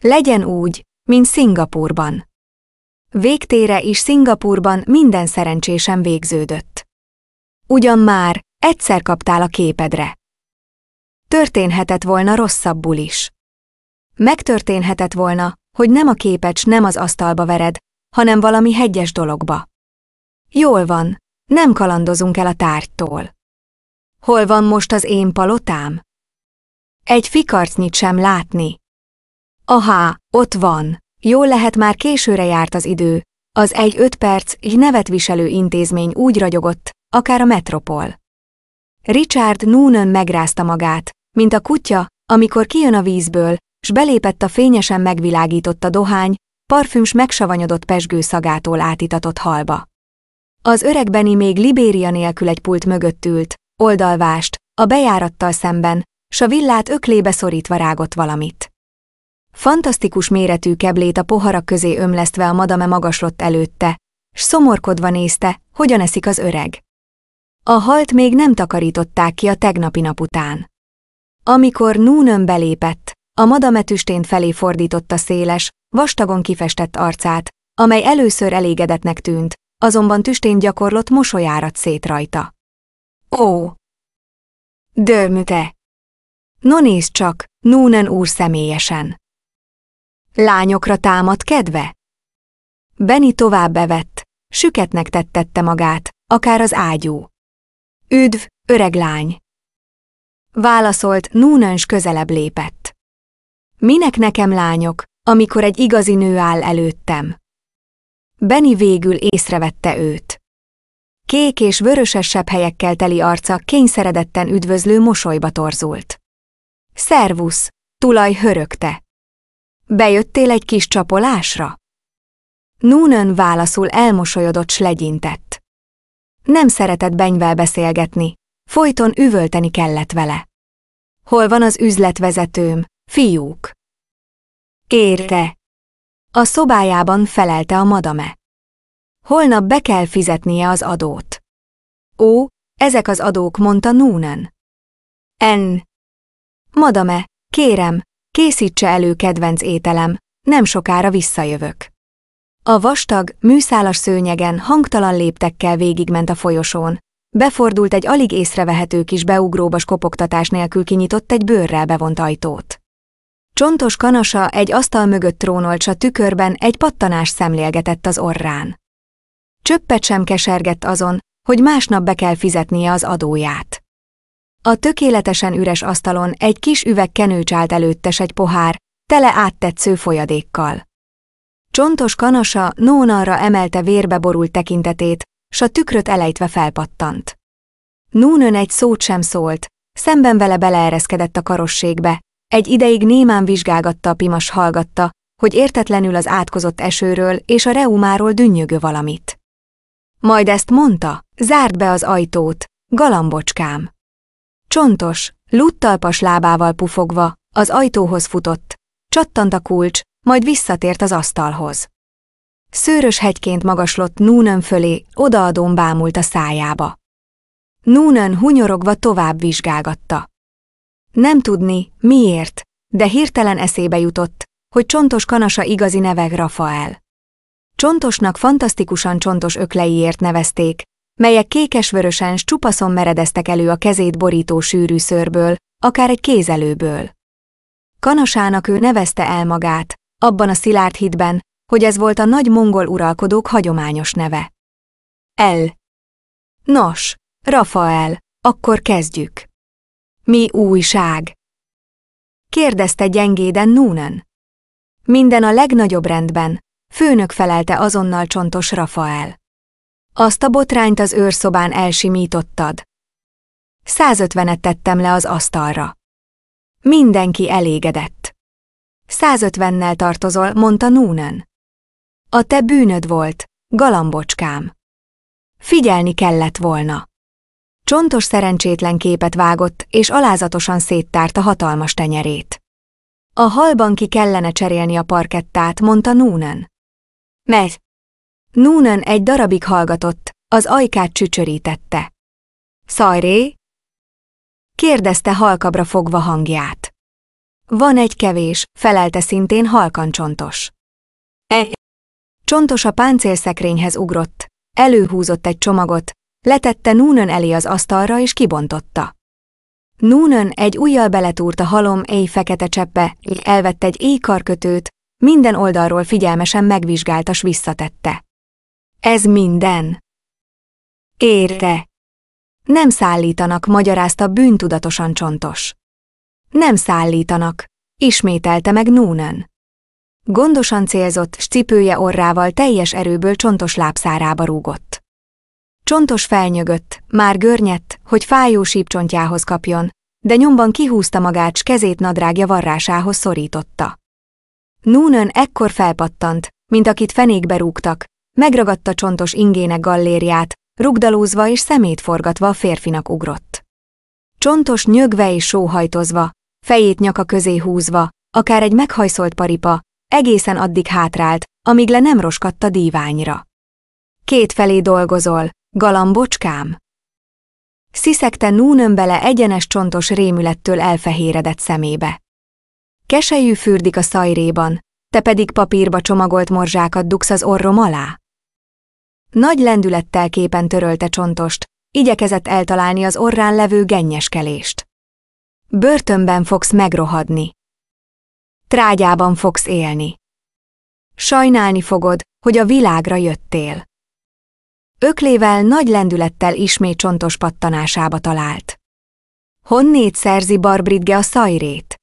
Legyen úgy, mint Szingapurban. Végtére is Szingapurban minden szerencsésen végződött. Ugyan már egyszer kaptál a képedre. Történhetett volna rosszabbul is. Megtörténhetett volna, hogy nem a képecs nem az asztalba vered, hanem valami hegyes dologba. Jól van, nem kalandozunk el a tárgytól. Hol van most az én palotám? Egy fikarcnyit sem látni. Aha, ott van. Jól lehet már későre járt az idő. Az egy öt perc, egy nevetviselő intézmény úgy ragyogott, akár a metropol. Richard Noonan megrázta magát, mint a kutya, amikor kijön a vízből, s belépett a fényesen megvilágított a dohány, parfüms megsavanyodott pesgő szagától átitatott halba. Az öreg Benny még Libéria nélkül egy pult mögött ült, oldalvást, a bejárattal szemben, s a villát öklébe szorítva rágott valamit. Fantasztikus méretű keblét a poharak közé ömlesztve a madame magaslott előtte, s szomorkodva nézte, hogyan eszik az öreg. A halt még nem takarították ki a tegnapi nap után. Amikor Núnön belépett, a madame tüstén felé fordította széles, vastagon kifestett arcát, amely először elégedetnek tűnt, azonban tüstén gyakorlott mosolyárat szét rajta. Ó! Dörmüte! No nézd csak, Núnen úr személyesen. Lányokra támad kedve? Benny tovább bevett, süketnek tettette magát, akár az ágyú. Üdv, öreg lány! Válaszolt, Núnens közelebb lépett. Minek nekem lányok, amikor egy igazi nő áll előttem? Benny végül észrevette őt kék és vörösesebb helyekkel teli arca kényszeredetten üdvözlő mosolyba torzult. Szervusz, tulaj hörögte. Bejöttél egy kis csapolásra? Noonan válaszul elmosolyodott s legyintett. Nem szeretett benyvel beszélgetni, folyton üvölteni kellett vele. Hol van az üzletvezetőm, fiúk? Érte! A szobájában felelte a madame. Holnap be kell fizetnie az adót. Ó, ezek az adók, mondta Núnen. En. Madame, kérem, készítse elő kedvenc ételem, nem sokára visszajövök. A vastag, műszálas szőnyegen hangtalan léptekkel végigment a folyosón. Befordult egy alig észrevehető kis beugróbas kopogtatás nélkül kinyitott egy bőrrel bevont ajtót. Csontos kanasa egy asztal mögött trónolt, a tükörben egy pattanás szemlélgetett az orrán. Csöppet sem kesergett azon, hogy másnap be kell fizetnie az adóját. A tökéletesen üres asztalon egy kis üveg kenőcs állt előttes egy pohár, tele áttetsző folyadékkal. Csontos kanasa Nónarra emelte vérbe borult tekintetét, s a tükröt elejtve felpattant. Núnön egy szót sem szólt, szemben vele beleereszkedett a karosségbe, egy ideig némán vizsgálgatta a pimas hallgatta, hogy értetlenül az átkozott esőről és a reumáról dünnyögő valamit. Majd ezt mondta, zárd be az ajtót, galambocskám. Csontos, luttalpas lábával pufogva, az ajtóhoz futott, csattant a kulcs, majd visszatért az asztalhoz. Szőrös hegyként magaslott Núnön fölé, odaadón bámult a szájába. Núnön hunyorogva tovább vizsgálgatta. Nem tudni, miért, de hirtelen eszébe jutott, hogy csontos kanasa igazi neve Rafael. Csontosnak fantasztikusan csontos ökleiért nevezték, melyek kékesvörösen s csupaszon meredeztek elő a kezét borító sűrű szörből, akár egy kézelőből. Kanasának ő nevezte el magát, abban a szilárd hitben, hogy ez volt a nagy mongol uralkodók hagyományos neve. El. Nos, Rafael, akkor kezdjük. Mi újság? Kérdezte gyengéden Núnen. Minden a legnagyobb rendben, Főnök felelte azonnal csontos Rafael. Azt a botrányt az őrszobán elsimítottad. 150-et tettem le az asztalra. Mindenki elégedett. 150-nel tartozol, mondta Núnen. A te bűnöd volt, galambocskám. Figyelni kellett volna. Csontos szerencsétlen képet vágott, és alázatosan széttárta hatalmas tenyerét. A halban ki kellene cserélni a parkettát, mondta Núnen. Mert. Noonan egy darabig hallgatott, az ajkát csücsörítette. Szajré? Kérdezte halkabra fogva hangját. Van egy kevés, felelte szintén halkan csontos. E. Csontos a páncélszekrényhez ugrott, előhúzott egy csomagot, letette Noonan elé az asztalra és kibontotta. Noonan egy ujjal beletúrt a halom éj fekete cseppe, elvett egy éjkarkötőt, minden oldalról figyelmesen megvizsgálta s visszatette. Ez minden. Érte. Nem szállítanak, magyarázta bűntudatosan csontos. Nem szállítanak, ismételte meg Noonan. Gondosan célzott, s cipője orrával teljes erőből csontos lábszárába rúgott. Csontos felnyögött, már görnyett, hogy fájó sípcsontjához kapjon, de nyomban kihúzta magát, s kezét nadrágja varrásához szorította. Noonan ekkor felpattant, mint akit fenékbe rúgtak, megragadta csontos ingének gallériát, rugdalózva és szemét forgatva a férfinak ugrott. Csontos nyögve és sóhajtozva, fejét nyaka közé húzva, akár egy meghajszolt paripa, egészen addig hátrált, amíg le nem roskadt a díványra. Két felé dolgozol, galambocskám! Sziszegte Noonan bele egyenes csontos rémülettől elfehéredett szemébe. Keselyű fürdik a szajréban, te pedig papírba csomagolt morzsákat dugsz az orrom alá. Nagy lendülettel képen törölte csontost, igyekezett eltalálni az orrán levő gennyeskelést. Börtönben fogsz megrohadni. Trágyában fogsz élni. Sajnálni fogod, hogy a világra jöttél. Öklével nagy lendülettel ismét csontos pattanásába talált. Honnét szerzi Barbridge a szajrét?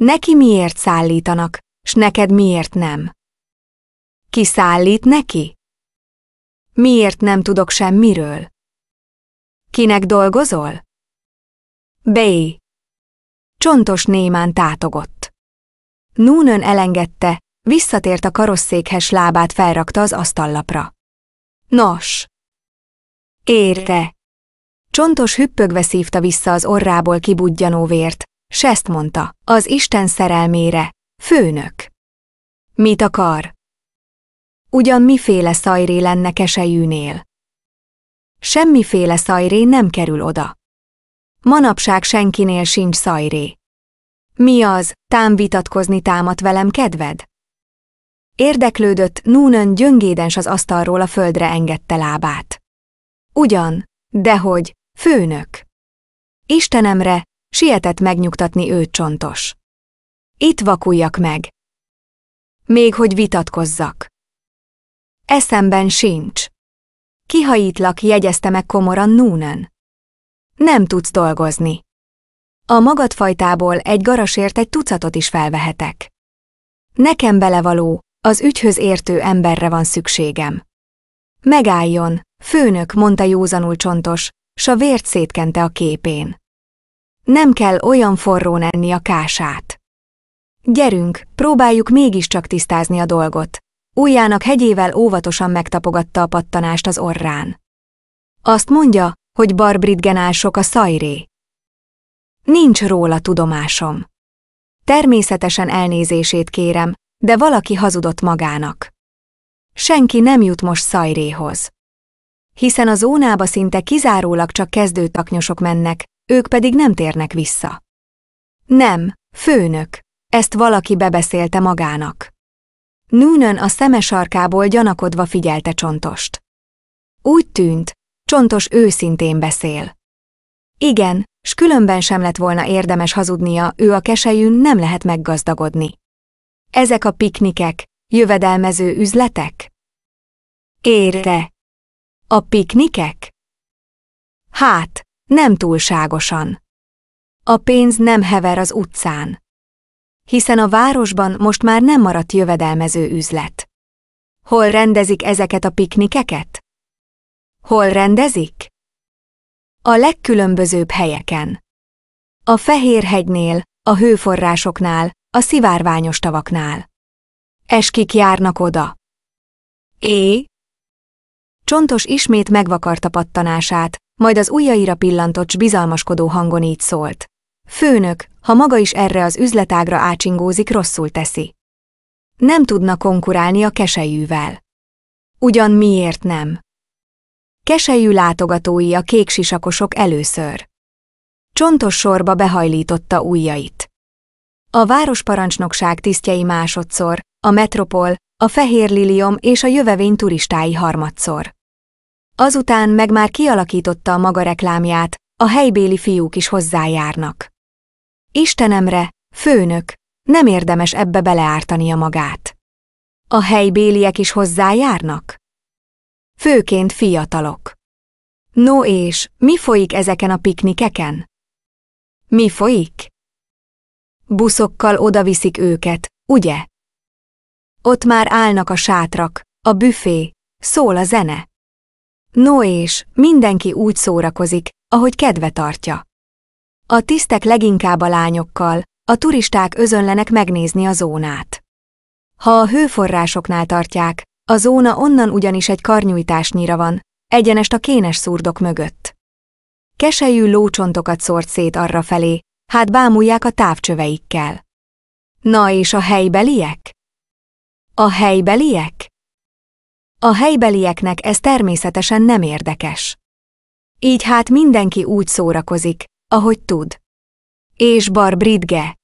Neki miért szállítanak, s neked miért nem? Ki szállít neki? Miért nem tudok semmiről? Kinek dolgozol? Bé. Csontos némán tátogott. Núnön elengedte, visszatért a karosszékhes lábát felrakta az asztallapra. Nos! Érte! Csontos hüppögve szívta vissza az orrából kibudjanó vért, s ezt mondta, az Isten szerelmére, főnök. Mit akar? Ugyan miféle szajré lenne kesejűnél? Semmiféle szajré nem kerül oda. Manapság senkinél sincs szajré. Mi az, tám vitatkozni támat velem kedved? Érdeklődött, Núnön gyöngédens az asztalról a földre engedte lábát. Ugyan, dehogy, főnök. Istenemre, Sietett megnyugtatni őt csontos. Itt vakuljak meg. Még hogy vitatkozzak. Eszemben sincs. Kihajítlak, jegyezte meg komoran Núnen. Nem tudsz dolgozni. A fajtából egy garasért egy tucatot is felvehetek. Nekem belevaló, az ügyhöz értő emberre van szükségem. Megálljon, főnök, mondta józanul csontos, s a vért szétkente a képén. Nem kell olyan forrón enni a kását. Gyerünk, próbáljuk mégiscsak tisztázni a dolgot. Újjának hegyével óvatosan megtapogatta a pattanást az orrán. Azt mondja, hogy sok a szajré. Nincs róla tudomásom. Természetesen elnézését kérem, de valaki hazudott magának. Senki nem jut most szajréhoz. Hiszen a zónába szinte kizárólag csak kezdőtaknyosok mennek, ők pedig nem térnek vissza. Nem, főnök, ezt valaki bebeszélte magának. Noonan a szeme sarkából gyanakodva figyelte csontost. Úgy tűnt, csontos őszintén beszél. Igen, s különben sem lett volna érdemes hazudnia, ő a kesejűn nem lehet meggazdagodni. Ezek a piknikek, jövedelmező üzletek? Érte! A piknikek? Hát, nem túlságosan. A pénz nem hever az utcán. Hiszen a városban most már nem maradt jövedelmező üzlet. Hol rendezik ezeket a piknikeket? Hol rendezik? A legkülönbözőbb helyeken. A Fehérhegynél, a hőforrásoknál, a szivárványos tavaknál. Eskik járnak oda. É? Csontos ismét megvakarta pattanását, majd az ujjaira pillantott bizalmaskodó hangon így szólt. Főnök, ha maga is erre az üzletágra ácsingózik, rosszul teszi. Nem tudna konkurálni a keselyűvel. Ugyan miért nem? Keselyű látogatói a kék sisakosok először. Csontos sorba behajlította ujjait. A városparancsnokság tisztjei másodszor, a metropol, a fehér liliom és a jövevény turistái harmadszor. Azután meg már kialakította a maga reklámját, a helybéli fiúk is hozzájárnak. Istenemre, főnök, nem érdemes ebbe beleártania magát. A helybéliek is hozzájárnak? Főként fiatalok. No és, mi folyik ezeken a piknikeken? Mi folyik? Buszokkal odaviszik őket, ugye? Ott már állnak a sátrak, a büfé, szól a zene. No és, mindenki úgy szórakozik, ahogy kedve tartja. A tisztek leginkább a lányokkal, a turisták özönlenek megnézni a zónát. Ha a hőforrásoknál tartják, a zóna onnan ugyanis egy karnyújtásnyira van, egyenest a kénes szurdok mögött. Keselyű lócsontokat szórt szét arra felé, hát bámulják a távcsöveikkel. Na és a helybeliek? A helybeliek? A helybelieknek ez természetesen nem érdekes. Így hát mindenki úgy szórakozik, ahogy tud. És Barbridge.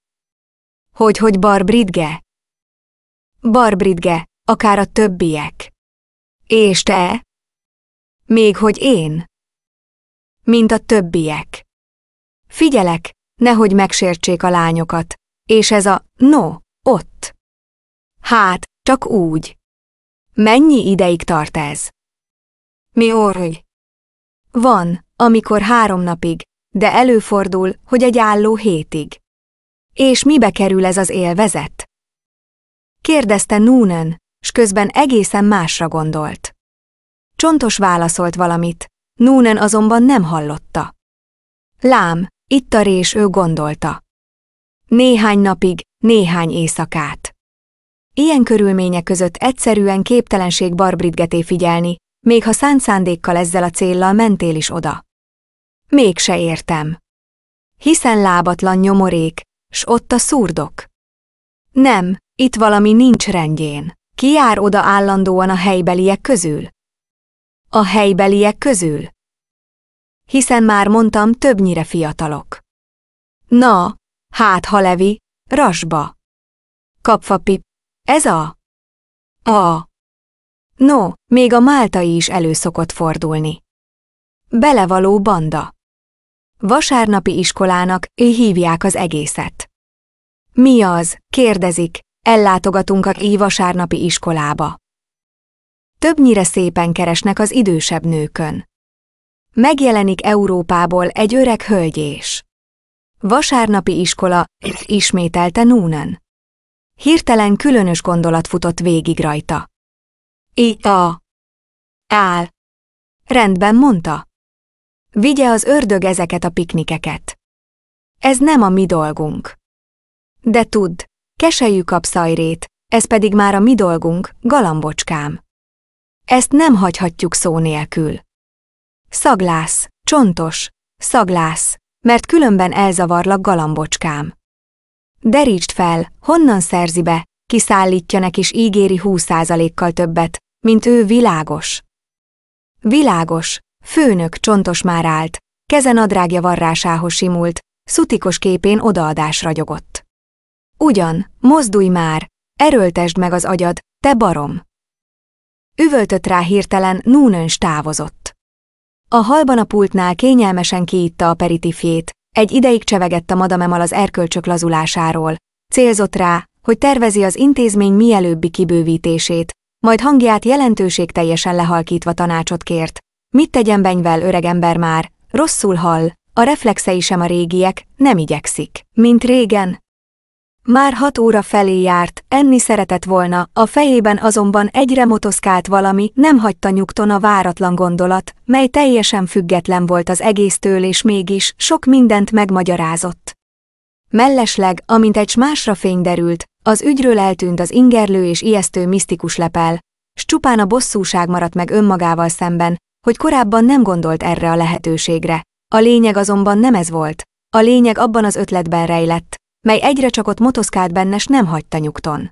Hogy, hogy Barbridge? Barbridge, akár a többiek. És te? Még hogy én? Mint a többiek. Figyelek, nehogy megsértsék a lányokat, és ez a no, ott. Hát, csak úgy. Mennyi ideig tart ez? Mi orrúj? Van, amikor három napig, de előfordul, hogy egy álló hétig. És mibe kerül ez az élvezet? Kérdezte Noonan, s közben egészen másra gondolt. Csontos válaszolt valamit, Noonan azonban nem hallotta. Lám, itt a rés ő gondolta. Néhány napig, néhány éjszakát. Ilyen körülmények között egyszerűen képtelenség barbridgeté figyelni, még ha szánt szándékkal ezzel a céllal mentél is oda. Mégse értem. Hiszen lábatlan nyomorék, s ott a szurdok. Nem, itt valami nincs rendjén. Ki jár oda állandóan a helybeliek közül? A helybeliek közül? Hiszen már mondtam, többnyire fiatalok. Na, hát ha levi, rasba. Kapfa pip, ez a... A... No, még a máltai is elő szokott fordulni. Belevaló banda. Vasárnapi iskolának hívják az egészet. Mi az? kérdezik, ellátogatunk a így vasárnapi iskolába. Többnyire szépen keresnek az idősebb nőkön. Megjelenik Európából egy öreg hölgyés. Vasárnapi iskola, ismételte Núnen. Hirtelen különös gondolat futott végig rajta. Ita. Áll. Rendben mondta. Vigye az ördög ezeket a piknikeket. Ez nem a mi dolgunk. De tudd, keselyű kapszajrét, ez pedig már a mi dolgunk, galambocskám. Ezt nem hagyhatjuk szó nélkül. Szaglász, csontos, szaglász, mert különben elzavarlak galambocskám. Derítsd fel, honnan szerzi be, kiszállítja neki és ígéri 20%-kal többet, mint ő világos. Világos, főnök csontos már állt, keze nadrágja varrásához simult, szutikos képén odaadás ragyogott. Ugyan, mozdulj már, erőltesd meg az agyad, te barom! Üvöltött rá hirtelen, Núnöns távozott. A halban a pultnál kényelmesen kiitta a peritifjét, egy ideig csevegett a madamemal az erkölcsök lazulásáról. Célzott rá, hogy tervezi az intézmény mielőbbi kibővítését, majd hangját jelentőségteljesen lehalkítva tanácsot kért. Mit tegyen benyvel ember már? Rosszul hall, a reflexei sem a régiek, nem igyekszik. Mint régen, már hat óra felé járt, enni szeretett volna, a fejében azonban egyre motoszkált valami, nem hagyta nyugton a váratlan gondolat, mely teljesen független volt az egésztől és mégis sok mindent megmagyarázott. Mellesleg, amint egy másra fény derült, az ügyről eltűnt az ingerlő és ijesztő misztikus lepel, s csupán a bosszúság maradt meg önmagával szemben, hogy korábban nem gondolt erre a lehetőségre. A lényeg azonban nem ez volt. A lényeg abban az ötletben rejlett, mely egyre csak ott motoszkált benne, s nem hagyta nyugton.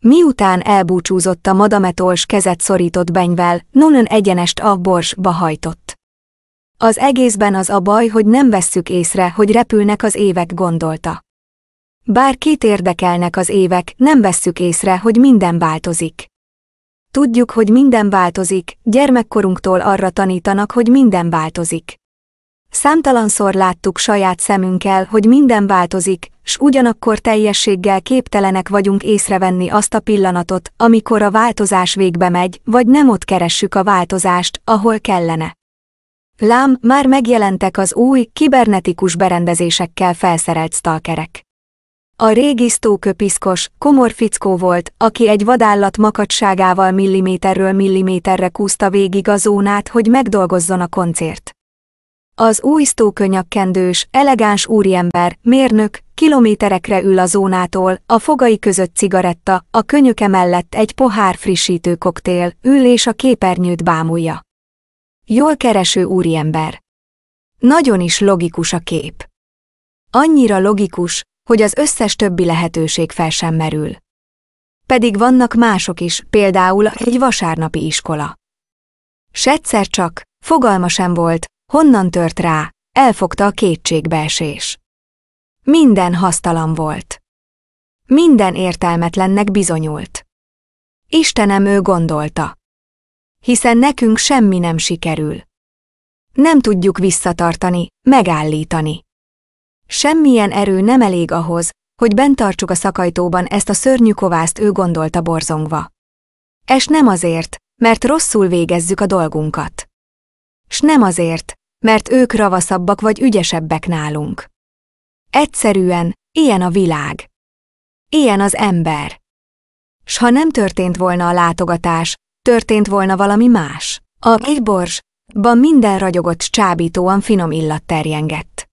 Miután elbúcsúzott a madametols kezet szorított benyvel, Nonon egyenest a borsba hajtott. Az egészben az a baj, hogy nem vesszük észre, hogy repülnek az évek gondolta. Bár két érdekelnek az évek, nem vesszük észre, hogy minden változik. Tudjuk, hogy minden változik, gyermekkorunktól arra tanítanak, hogy minden változik. Számtalanszor láttuk saját szemünkkel, hogy minden változik, s ugyanakkor teljességgel képtelenek vagyunk észrevenni azt a pillanatot, amikor a változás végbe megy, vagy nem ott keressük a változást, ahol kellene. Lám, már megjelentek az új, kibernetikus berendezésekkel felszerelt stalkerek. A régi Stókö komor fickó volt, aki egy vadállat makacságával milliméterről milliméterre kúszta végig a zónát, hogy megdolgozzon a koncert. Az új sztókönyakkendős, elegáns úriember, mérnök, kilométerekre ül a zónától, a fogai között cigaretta, a könyöke mellett egy pohár frissítő koktél, ül és a képernyőt bámulja. Jól kereső úriember. Nagyon is logikus a kép. Annyira logikus, hogy az összes többi lehetőség fel sem merül. Pedig vannak mások is, például egy vasárnapi iskola. S csak, fogalma sem volt, Honnan tört rá, elfogta a kétségbeesés. Minden hasztalan volt. Minden értelmetlennek bizonyult. Istenem ő gondolta. Hiszen nekünk semmi nem sikerül. Nem tudjuk visszatartani, megállítani. Semmilyen erő nem elég ahhoz, hogy bentartsuk a szakajtóban ezt a szörnyű kovászt ő gondolta borzongva. És nem azért, mert rosszul végezzük a dolgunkat. S nem azért, mert ők ravaszabbak vagy ügyesebbek nálunk. Egyszerűen, ilyen a világ. Ilyen az ember. S ha nem történt volna a látogatás, történt volna valami más. A kékborsban minden ragyogott csábítóan finom illat terjengett.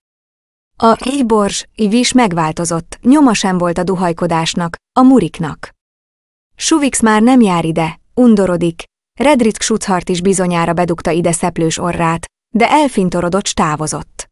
A kékbors ivis megváltozott, nyoma sem volt a duhajkodásnak, a muriknak. Suvix már nem jár ide, undorodik, Redrick Schutzhart is bizonyára bedugta ide szeplős orrát, de elfintorodott távozott.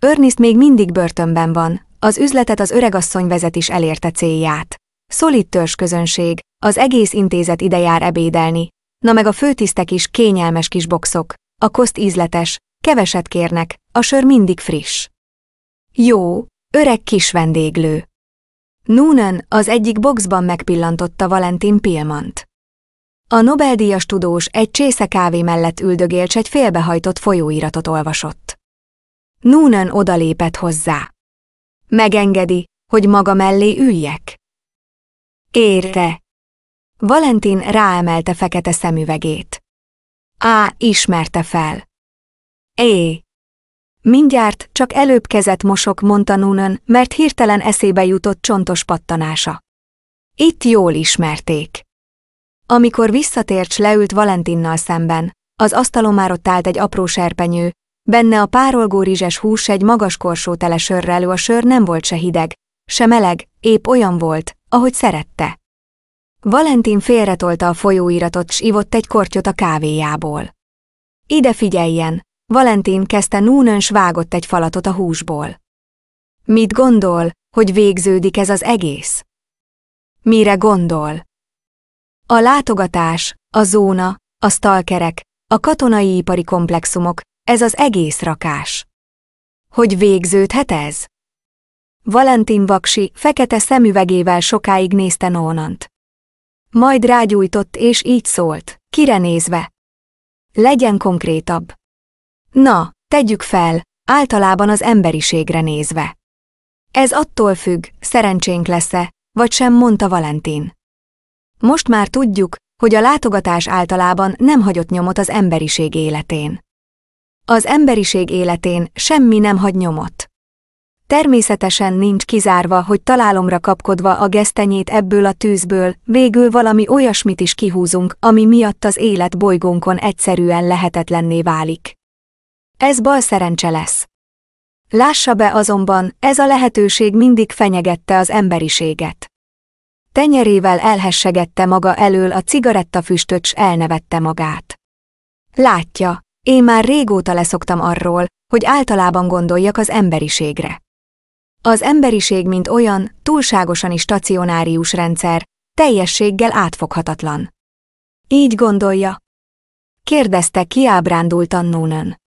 Örniszt még mindig börtönben van, az üzletet az öregasszony vezet is elérte célját. Szolid közönség, az egész intézet ide jár ebédelni, na meg a főtisztek is kényelmes kis boxok, a koszt ízletes, keveset kérnek, a sör mindig friss. Jó, öreg kis vendéglő. Noonan az egyik boxban megpillantotta Valentin Pilmant. A Nobel-díjas tudós egy csésze kávé mellett üldögélt, egy félbehajtott folyóiratot olvasott. Noonan odalépett hozzá. Megengedi, hogy maga mellé üljek? Érte. Valentin ráemelte fekete szemüvegét. Á, ismerte fel. É. Mindjárt csak előbb kezet mosok, mondta Noonan, mert hirtelen eszébe jutott csontos pattanása. Itt jól ismerték. Amikor visszatért, leült Valentinnal szemben. Az asztalon már ott állt egy apró serpenyő, benne a párolgó rizses hús egy magas korsó tele sörrel. a sör nem volt se hideg, se meleg, épp olyan volt, ahogy szerette. Valentin félretolta a folyóiratot, s ivott egy kortyot a kávéjából. Ide figyeljen! Valentin kezdte núnön vágott egy falatot a húsból. Mit gondol, hogy végződik ez az egész? Mire gondol? A látogatás, a zóna, a stalkerek, a katonai ipari komplexumok, ez az egész rakás. Hogy végződhet ez? Valentin Vaksi fekete szemüvegével sokáig nézte Nónant. Majd rágyújtott és így szólt, kire nézve. Legyen konkrétabb. Na, tegyük fel, általában az emberiségre nézve. Ez attól függ, szerencsénk lesz-e, vagy sem mondta Valentin. Most már tudjuk, hogy a látogatás általában nem hagyott nyomot az emberiség életén. Az emberiség életén semmi nem hagy nyomot. Természetesen nincs kizárva, hogy találomra kapkodva a gesztenyét ebből a tűzből, végül valami olyasmit is kihúzunk, ami miatt az élet bolygónkon egyszerűen lehetetlenné válik. Ez bal szerencse lesz. Lássa be azonban, ez a lehetőség mindig fenyegette az emberiséget. Tenyerével elhessegette maga elől a cigarettafüstöt, s elnevette magát. Látja, én már régóta leszoktam arról, hogy általában gondoljak az emberiségre. Az emberiség, mint olyan, túlságosan is stacionárius rendszer, teljességgel átfoghatatlan. Így gondolja? Kérdezte kiábrándultan Noonan.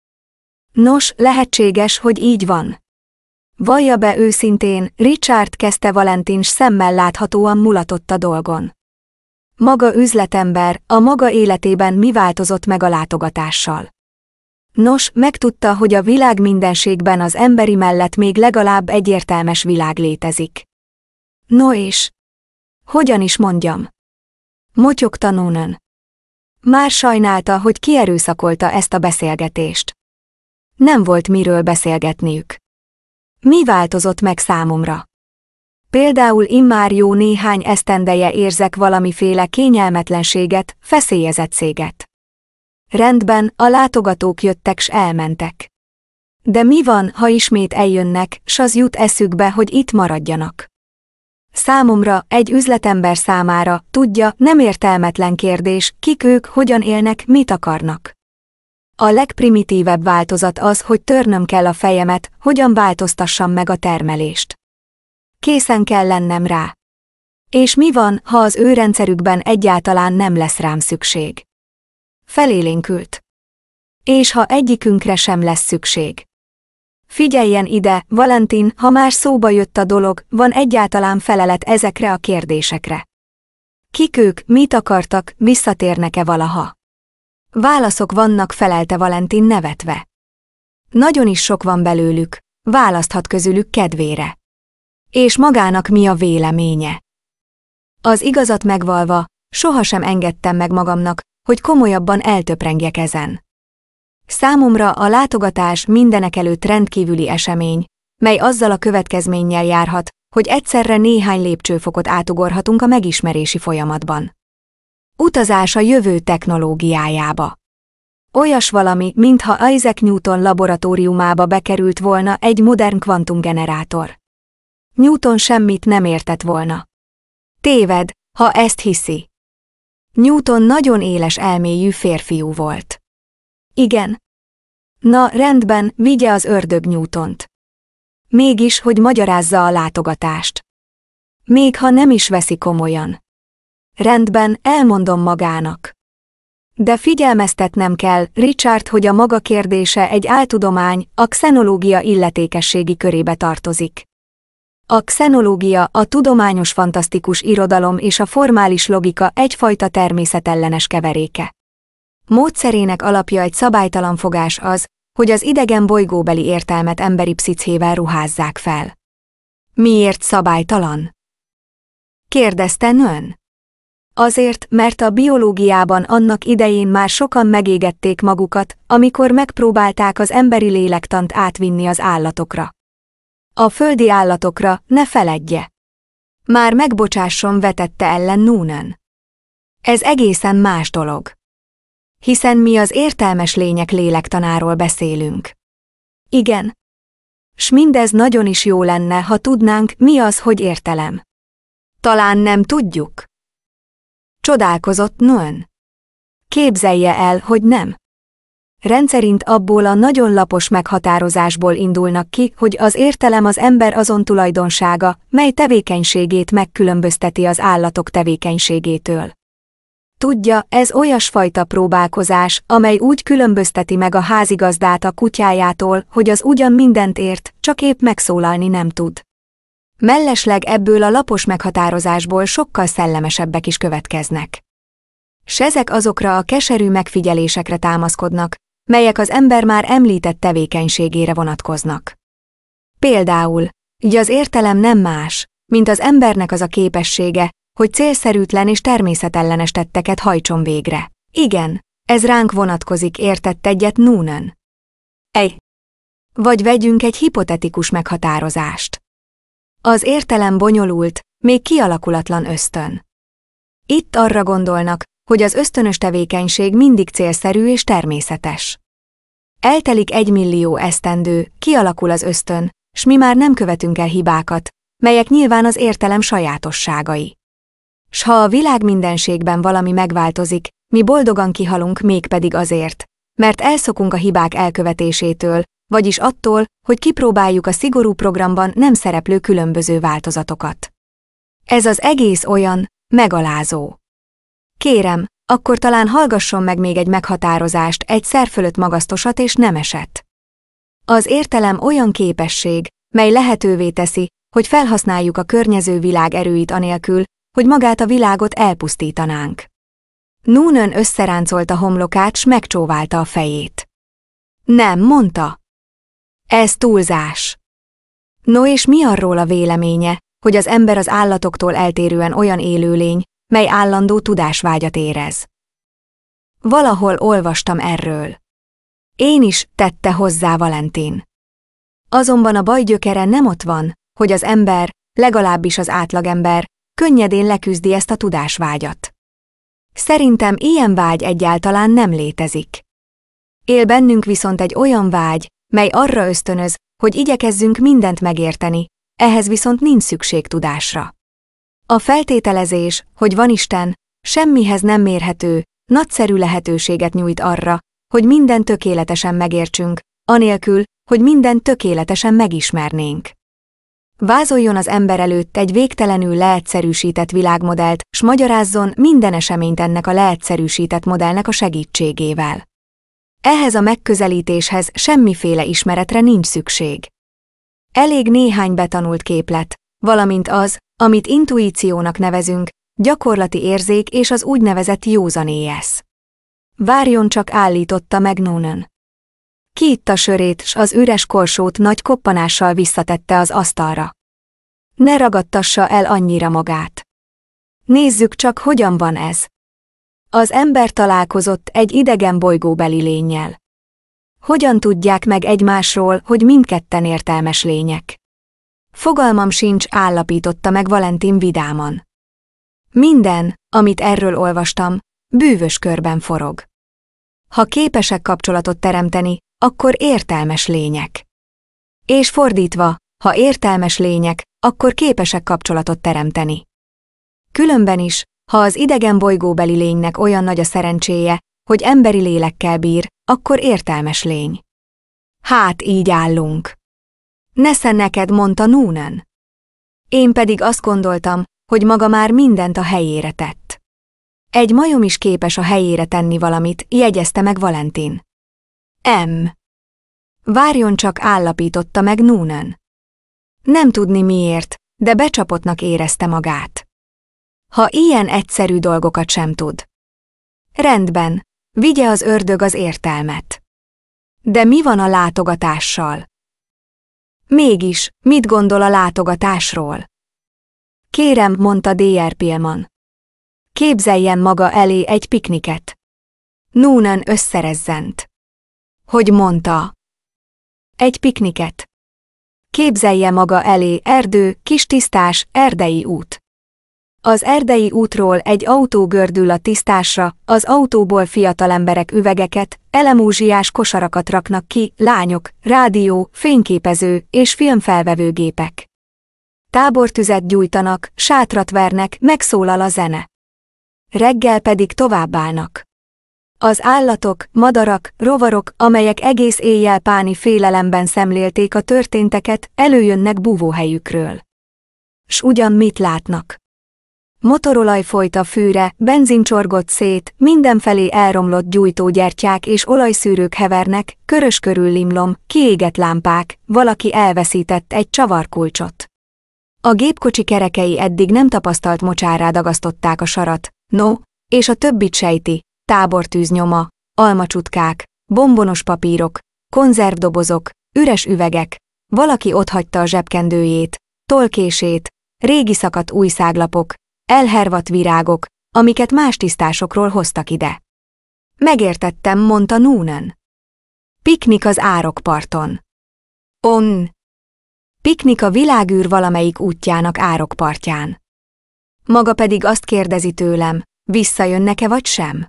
Nos, lehetséges, hogy így van. Vallja be őszintén, Richard kezdte Valentin szemmel láthatóan mulatott a dolgon. Maga üzletember, a maga életében mi változott meg a látogatással. Nos, megtudta, hogy a világ mindenségben az emberi mellett még legalább egyértelmes világ létezik. No és? Hogyan is mondjam? Motyog tanúnön. Már sajnálta, hogy kierőszakolta ezt a beszélgetést. Nem volt miről beszélgetniük. Mi változott meg számomra? Például immár jó néhány esztendeje érzek valamiféle kényelmetlenséget, feszélyezettséget. Rendben, a látogatók jöttek s elmentek. De mi van, ha ismét eljönnek, s az jut eszükbe, hogy itt maradjanak? Számomra, egy üzletember számára, tudja, nem értelmetlen kérdés, kik ők, hogyan élnek, mit akarnak. A legprimitívebb változat az, hogy törnöm kell a fejemet, hogyan változtassam meg a termelést. Készen kell lennem rá. És mi van, ha az ő rendszerükben egyáltalán nem lesz rám szükség? Felélénkült. És ha egyikünkre sem lesz szükség? Figyeljen ide, Valentin, ha más szóba jött a dolog, van egyáltalán felelet ezekre a kérdésekre. Kik ők, mit akartak, visszatérnek-e valaha? Válaszok vannak, felelte Valentin nevetve. Nagyon is sok van belőlük, választhat közülük kedvére. És magának mi a véleménye? Az igazat megvalva, sohasem engedtem meg magamnak, hogy komolyabban eltöprengjek ezen. Számomra a látogatás mindenek előtt rendkívüli esemény, mely azzal a következménnyel járhat, hogy egyszerre néhány lépcsőfokot átugorhatunk a megismerési folyamatban. Utazás a jövő technológiájába. Olyas valami, mintha Isaac Newton laboratóriumába bekerült volna egy modern kvantumgenerátor. Newton semmit nem értett volna. Téved, ha ezt hiszi. Newton nagyon éles elméjű férfiú volt. Igen. Na, rendben, vigye az ördög Newtont. Mégis, hogy magyarázza a látogatást. Még ha nem is veszi komolyan. Rendben, elmondom magának. De figyelmeztetnem kell, Richard, hogy a maga kérdése egy áltudomány, a xenológia illetékességi körébe tartozik. A xenológia, a tudományos fantasztikus irodalom és a formális logika egyfajta természetellenes keveréke. Módszerének alapja egy szabálytalan fogás az, hogy az idegen bolygóbeli értelmet emberi pszichével ruházzák fel. Miért szabálytalan? Kérdezte ön. Azért, mert a biológiában annak idején már sokan megégették magukat, amikor megpróbálták az emberi lélektant átvinni az állatokra. A földi állatokra, ne feledje! Már megbocsásson vetette ellen Núnen. Ez egészen más dolog. Hiszen mi az értelmes lények lélektanáról beszélünk. Igen. S mindez nagyon is jó lenne, ha tudnánk, mi az, hogy értelem. Talán nem tudjuk. Csodálkozott Noen. Képzelje el, hogy nem. Rendszerint abból a nagyon lapos meghatározásból indulnak ki, hogy az értelem az ember azon tulajdonsága, mely tevékenységét megkülönbözteti az állatok tevékenységétől. Tudja, ez olyasfajta próbálkozás, amely úgy különbözteti meg a házigazdát a kutyájától, hogy az ugyan mindent ért, csak épp megszólalni nem tud. Mellesleg ebből a lapos meghatározásból sokkal szellemesebbek is következnek. S ezek azokra a keserű megfigyelésekre támaszkodnak, melyek az ember már említett tevékenységére vonatkoznak. Például, így az értelem nem más, mint az embernek az a képessége, hogy célszerűtlen és természetellenes tetteket hajtson végre. Igen, ez ránk vonatkozik, értett egyet Noonan. Ej. Vagy vegyünk egy hipotetikus meghatározást. Az értelem bonyolult, még kialakulatlan ösztön. Itt arra gondolnak, hogy az ösztönös tevékenység mindig célszerű és természetes. Eltelik egy millió esztendő, kialakul az ösztön, s mi már nem követünk el hibákat, melyek nyilván az értelem sajátosságai. S ha a világ mindenségben valami megváltozik, mi boldogan kihalunk mégpedig azért, mert elszokunk a hibák elkövetésétől, vagyis attól, hogy kipróbáljuk a szigorú programban nem szereplő különböző változatokat. Ez az egész olyan, megalázó. Kérem, akkor talán hallgasson meg még egy meghatározást, egy szer fölött magasztosat és nem esett. Az értelem olyan képesség, mely lehetővé teszi, hogy felhasználjuk a környező világ erőit anélkül, hogy magát a világot elpusztítanánk. Núnön összeráncolta homlokát, s megcsóválta a fejét. Nem, mondta, ez túlzás. No és mi arról a véleménye, hogy az ember az állatoktól eltérően olyan élőlény, mely állandó tudásvágyat érez? Valahol olvastam erről. Én is tette hozzá Valentin. Azonban a baj gyökere nem ott van, hogy az ember, legalábbis az átlagember, könnyedén leküzdi ezt a tudásvágyat. Szerintem ilyen vágy egyáltalán nem létezik. Él bennünk viszont egy olyan vágy, mely arra ösztönöz, hogy igyekezzünk mindent megérteni, ehhez viszont nincs szükség tudásra. A feltételezés, hogy van Isten, semmihez nem mérhető, nagyszerű lehetőséget nyújt arra, hogy minden tökéletesen megértsünk, anélkül, hogy minden tökéletesen megismernénk. Vázoljon az ember előtt egy végtelenül leegyszerűsített világmodellt, s magyarázzon minden eseményt ennek a leegyszerűsített modellnek a segítségével. Ehhez a megközelítéshez semmiféle ismeretre nincs szükség. Elég néhány betanult képlet, valamint az, amit intuíciónak nevezünk, gyakorlati érzék és az úgynevezett józanéjesz. Várjon csak állította meg Noonan. a sörét, s az üres korsót nagy koppanással visszatette az asztalra. Ne ragadtassa el annyira magát. Nézzük csak, hogyan van ez. Az ember találkozott egy idegen bolygóbeli lényel. Hogyan tudják meg egymásról, hogy mindketten értelmes lények? Fogalmam sincs, állapította meg Valentin vidáman. Minden, amit erről olvastam, bűvös körben forog. Ha képesek kapcsolatot teremteni, akkor értelmes lények. És fordítva, ha értelmes lények, akkor képesek kapcsolatot teremteni. Különben is, ha az idegen bolygóbeli lénynek olyan nagy a szerencséje, hogy emberi lélekkel bír, akkor értelmes lény. Hát így állunk. Nesze neked, mondta Núnen. Én pedig azt gondoltam, hogy maga már mindent a helyére tett. Egy majom is képes a helyére tenni valamit, jegyezte meg Valentin. M. Várjon csak állapította meg Núnen. Nem tudni miért, de becsapottnak érezte magát ha ilyen egyszerű dolgokat sem tud. Rendben, vigye az ördög az értelmet. De mi van a látogatással? Mégis, mit gondol a látogatásról? Kérem, mondta D.R. Pilman. Képzeljen maga elé egy pikniket. Noonan összerezzent. Hogy mondta? Egy pikniket. Képzelje maga elé erdő, kis tisztás, erdei út. Az erdei útról egy autó gördül a tisztásra, az autóból fiatalemberek üvegeket, elemúzsiás kosarakat raknak ki, lányok, rádió, fényképező és filmfelvevőgépek. Tábortüzet gyújtanak, sátrat vernek, megszólal a zene. Reggel pedig állnak. Az állatok, madarak, rovarok, amelyek egész éjjel páni félelemben szemlélték a történteket, előjönnek búvóhelyükről. S ugyan mit látnak? Motorolaj folyt a fűre, benzin csorgott szét, mindenfelé elromlott gyújtógyertyák és olajszűrők hevernek, körös körül limlom, kiégett lámpák, valaki elveszített egy csavarkulcsot. A gépkocsi kerekei eddig nem tapasztalt mocsárá dagasztották a sarat, no, és a többit sejti, tábortűznyoma, almacsutkák, bombonos papírok, konzervdobozok, üres üvegek, valaki otthagyta a zsebkendőjét, tolkését, régi szakadt újszáglapok, elhervat virágok, amiket más tisztásokról hoztak ide. Megértettem, mondta Noonan. Piknik az árokparton. On. Piknik a világűr valamelyik útjának árokpartján. Maga pedig azt kérdezi tőlem, visszajönnek-e vagy sem?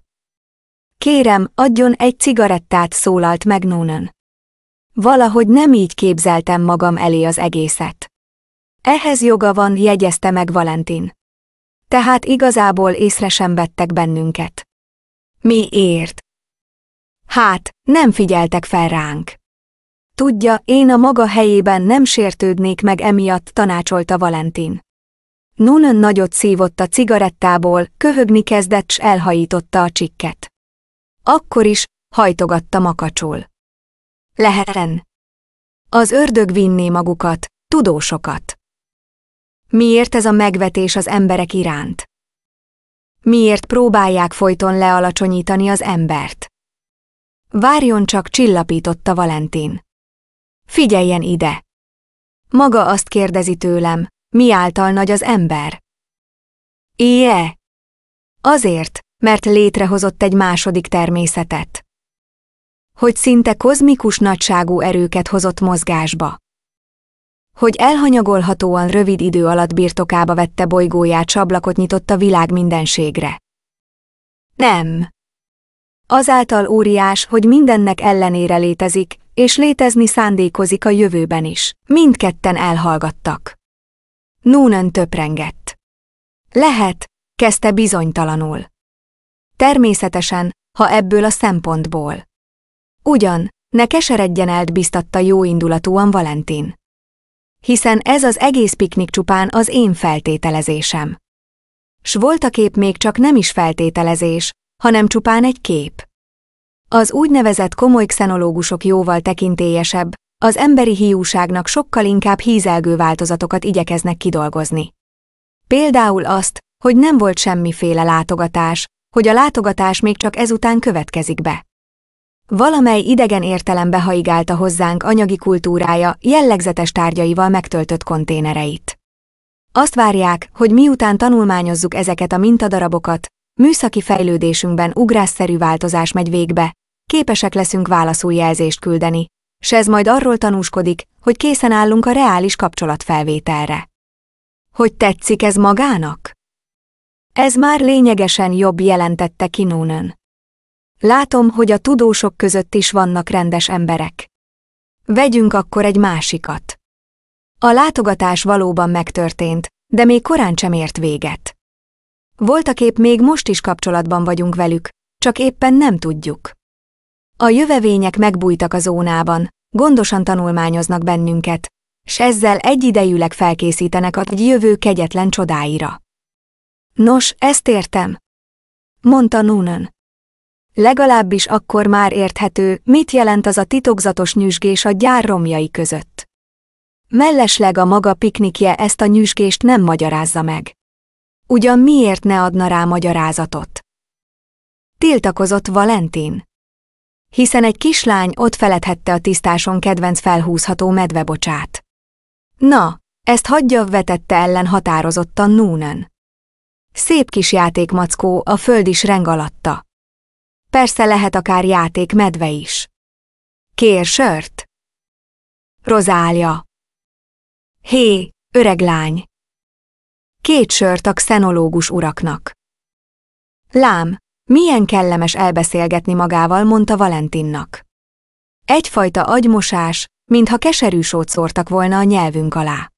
Kérem, adjon egy cigarettát, szólalt meg Noonan. Valahogy nem így képzeltem magam elé az egészet. Ehhez joga van, jegyezte meg Valentin tehát igazából észre sem vettek bennünket. Miért? Hát, nem figyeltek fel ránk. Tudja, én a maga helyében nem sértődnék meg emiatt, tanácsolta Valentin. Nunn nagyot szívott a cigarettából, köhögni kezdett s elhajította a csikket. Akkor is hajtogatta makacsul. Leheten. Az ördög vinné magukat, tudósokat. Miért ez a megvetés az emberek iránt? Miért próbálják folyton lealacsonyítani az embert? Várjon csak, csillapította Valentin. Figyeljen ide! Maga azt kérdezi tőlem, mi által nagy az ember? Ie! Azért, mert létrehozott egy második természetet. Hogy szinte kozmikus nagyságú erőket hozott mozgásba hogy elhanyagolhatóan rövid idő alatt birtokába vette bolygóját, csablakot nyitott a világ mindenségre. Nem. Azáltal óriás, hogy mindennek ellenére létezik, és létezni szándékozik a jövőben is. Mindketten elhallgattak. Núnön töprengett. Lehet, kezdte bizonytalanul. Természetesen, ha ebből a szempontból. Ugyan, ne keseredjen el, biztatta jóindulatúan Valentin hiszen ez az egész piknik csupán az én feltételezésem. S volt a kép még csak nem is feltételezés, hanem csupán egy kép. Az úgynevezett komoly xenológusok jóval tekintélyesebb, az emberi hiúságnak sokkal inkább hízelgő változatokat igyekeznek kidolgozni. Például azt, hogy nem volt semmiféle látogatás, hogy a látogatás még csak ezután következik be. Valamely idegen értelembe haigálta hozzánk anyagi kultúrája jellegzetes tárgyaival megtöltött konténereit. Azt várják, hogy miután tanulmányozzuk ezeket a mintadarabokat, műszaki fejlődésünkben ugrásszerű változás megy végbe, képesek leszünk válaszuljelzést küldeni, s ez majd arról tanúskodik, hogy készen állunk a reális kapcsolatfelvételre. Hogy tetszik ez magának? Ez már lényegesen jobb jelentette Kinónön. Látom, hogy a tudósok között is vannak rendes emberek. Vegyünk akkor egy másikat. A látogatás valóban megtörtént, de még korán sem ért véget. Voltaképp még most is kapcsolatban vagyunk velük, csak éppen nem tudjuk. A jövevények megbújtak a zónában, gondosan tanulmányoznak bennünket, s ezzel egyidejűleg felkészítenek a jövő kegyetlen csodáira. Nos, ezt értem, mondta Noonan. Legalábbis akkor már érthető, mit jelent az a titokzatos nyüzsgés a gyár romjai között. Mellesleg a maga piknikje ezt a nyüzsgést nem magyarázza meg. Ugyan miért ne adna rá magyarázatot? Tiltakozott Valentin. Hiszen egy kislány ott feledhette a tisztáson kedvenc felhúzható medvebocsát. Na, ezt hagyja vetette ellen határozottan Núnen. Szép kis játékmackó a föld is reng alatta. Persze lehet akár játék medve is. Kér sört? Rozália. Hé, öreg lány! Két sört a xenológus uraknak. Lám, milyen kellemes elbeszélgetni magával, mondta Valentinnak. Egyfajta agymosás, mintha keserű sót szórtak volna a nyelvünk alá.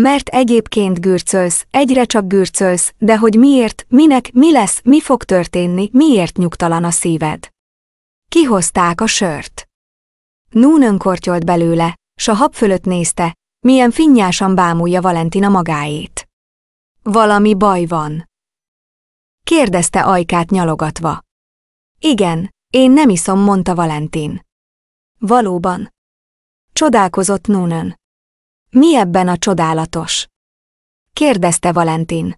Mert egyébként gürcölsz, egyre csak gürcölsz, de hogy miért, minek, mi lesz, mi fog történni, miért nyugtalan a szíved. Kihozták a sört. Nún önkortyolt belőle, s a hab fölött nézte, milyen finnyásan bámulja Valentina magáét. Valami baj van. Kérdezte ajkát nyalogatva. Igen, én nem iszom, mondta Valentin. Valóban. Csodálkozott Noonan. Mi ebben a csodálatos? kérdezte Valentin.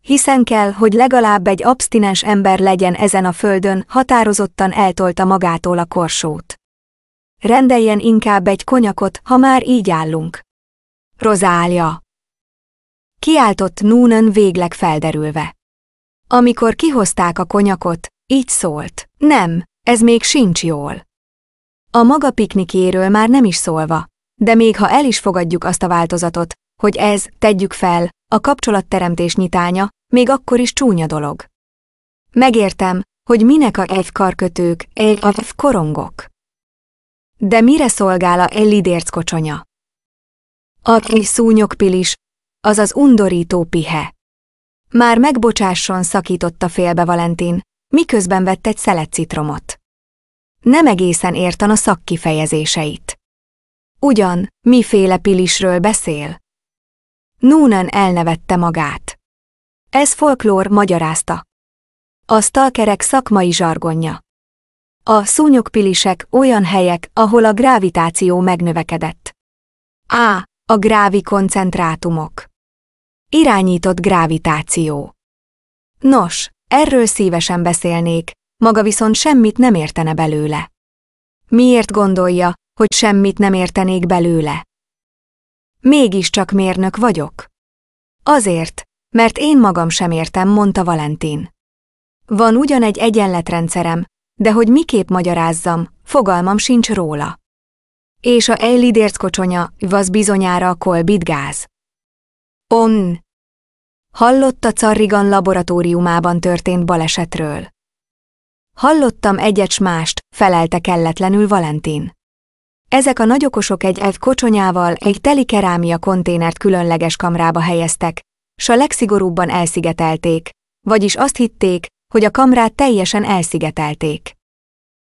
Hiszen kell, hogy legalább egy abstinens ember legyen ezen a földön, határozottan eltolta magától a korsót. Rendeljen inkább egy konyakot, ha már így állunk. Rozália! Kiáltott Núnen végleg felderülve. Amikor kihozták a konyakot, így szólt. Nem, ez még sincs jól. A maga piknikéről már nem is szólva, de még ha el is fogadjuk azt a változatot, hogy ez, tegyük fel, a kapcsolatteremtés nyitánya, még akkor is csúnya dolog. Megértem, hogy minek a egy karkötők, egy a f korongok. De mire szolgál a Lidérc kocsonya? A egy szúnyogpilis, az az undorító pihe. Már megbocsásson szakította félbe Valentin, miközben vett egy szelet citromot. Nem egészen értan a szakkifejezéseit. Ugyan, miféle pilisről beszél? Noonan elnevette magát. Ez folklór magyarázta. A stalkerek szakmai zsargonja. A szúnyogpilisek olyan helyek, ahol a gravitáció megnövekedett. A, a grávi koncentrátumok. Irányított gravitáció. Nos, erről szívesen beszélnék, maga viszont semmit nem értene belőle. Miért gondolja, hogy semmit nem értenék belőle. Mégiscsak mérnök vagyok. Azért, mert én magam sem értem, mondta Valentin. Van ugyan egy egyenletrendszerem, de hogy miképp magyarázzam, fogalmam sincs róla. És a Eili kocsonya, vaz bizonyára a kolbit gáz. On! Hallott a Carrigan laboratóriumában történt balesetről. Hallottam egyet mást, felelte kelletlenül Valentin. Ezek a nagyokosok egy egy kocsonyával egy teli kerámia konténert különleges kamrába helyeztek, s a legszigorúbban elszigetelték, vagyis azt hitték, hogy a kamrát teljesen elszigetelték.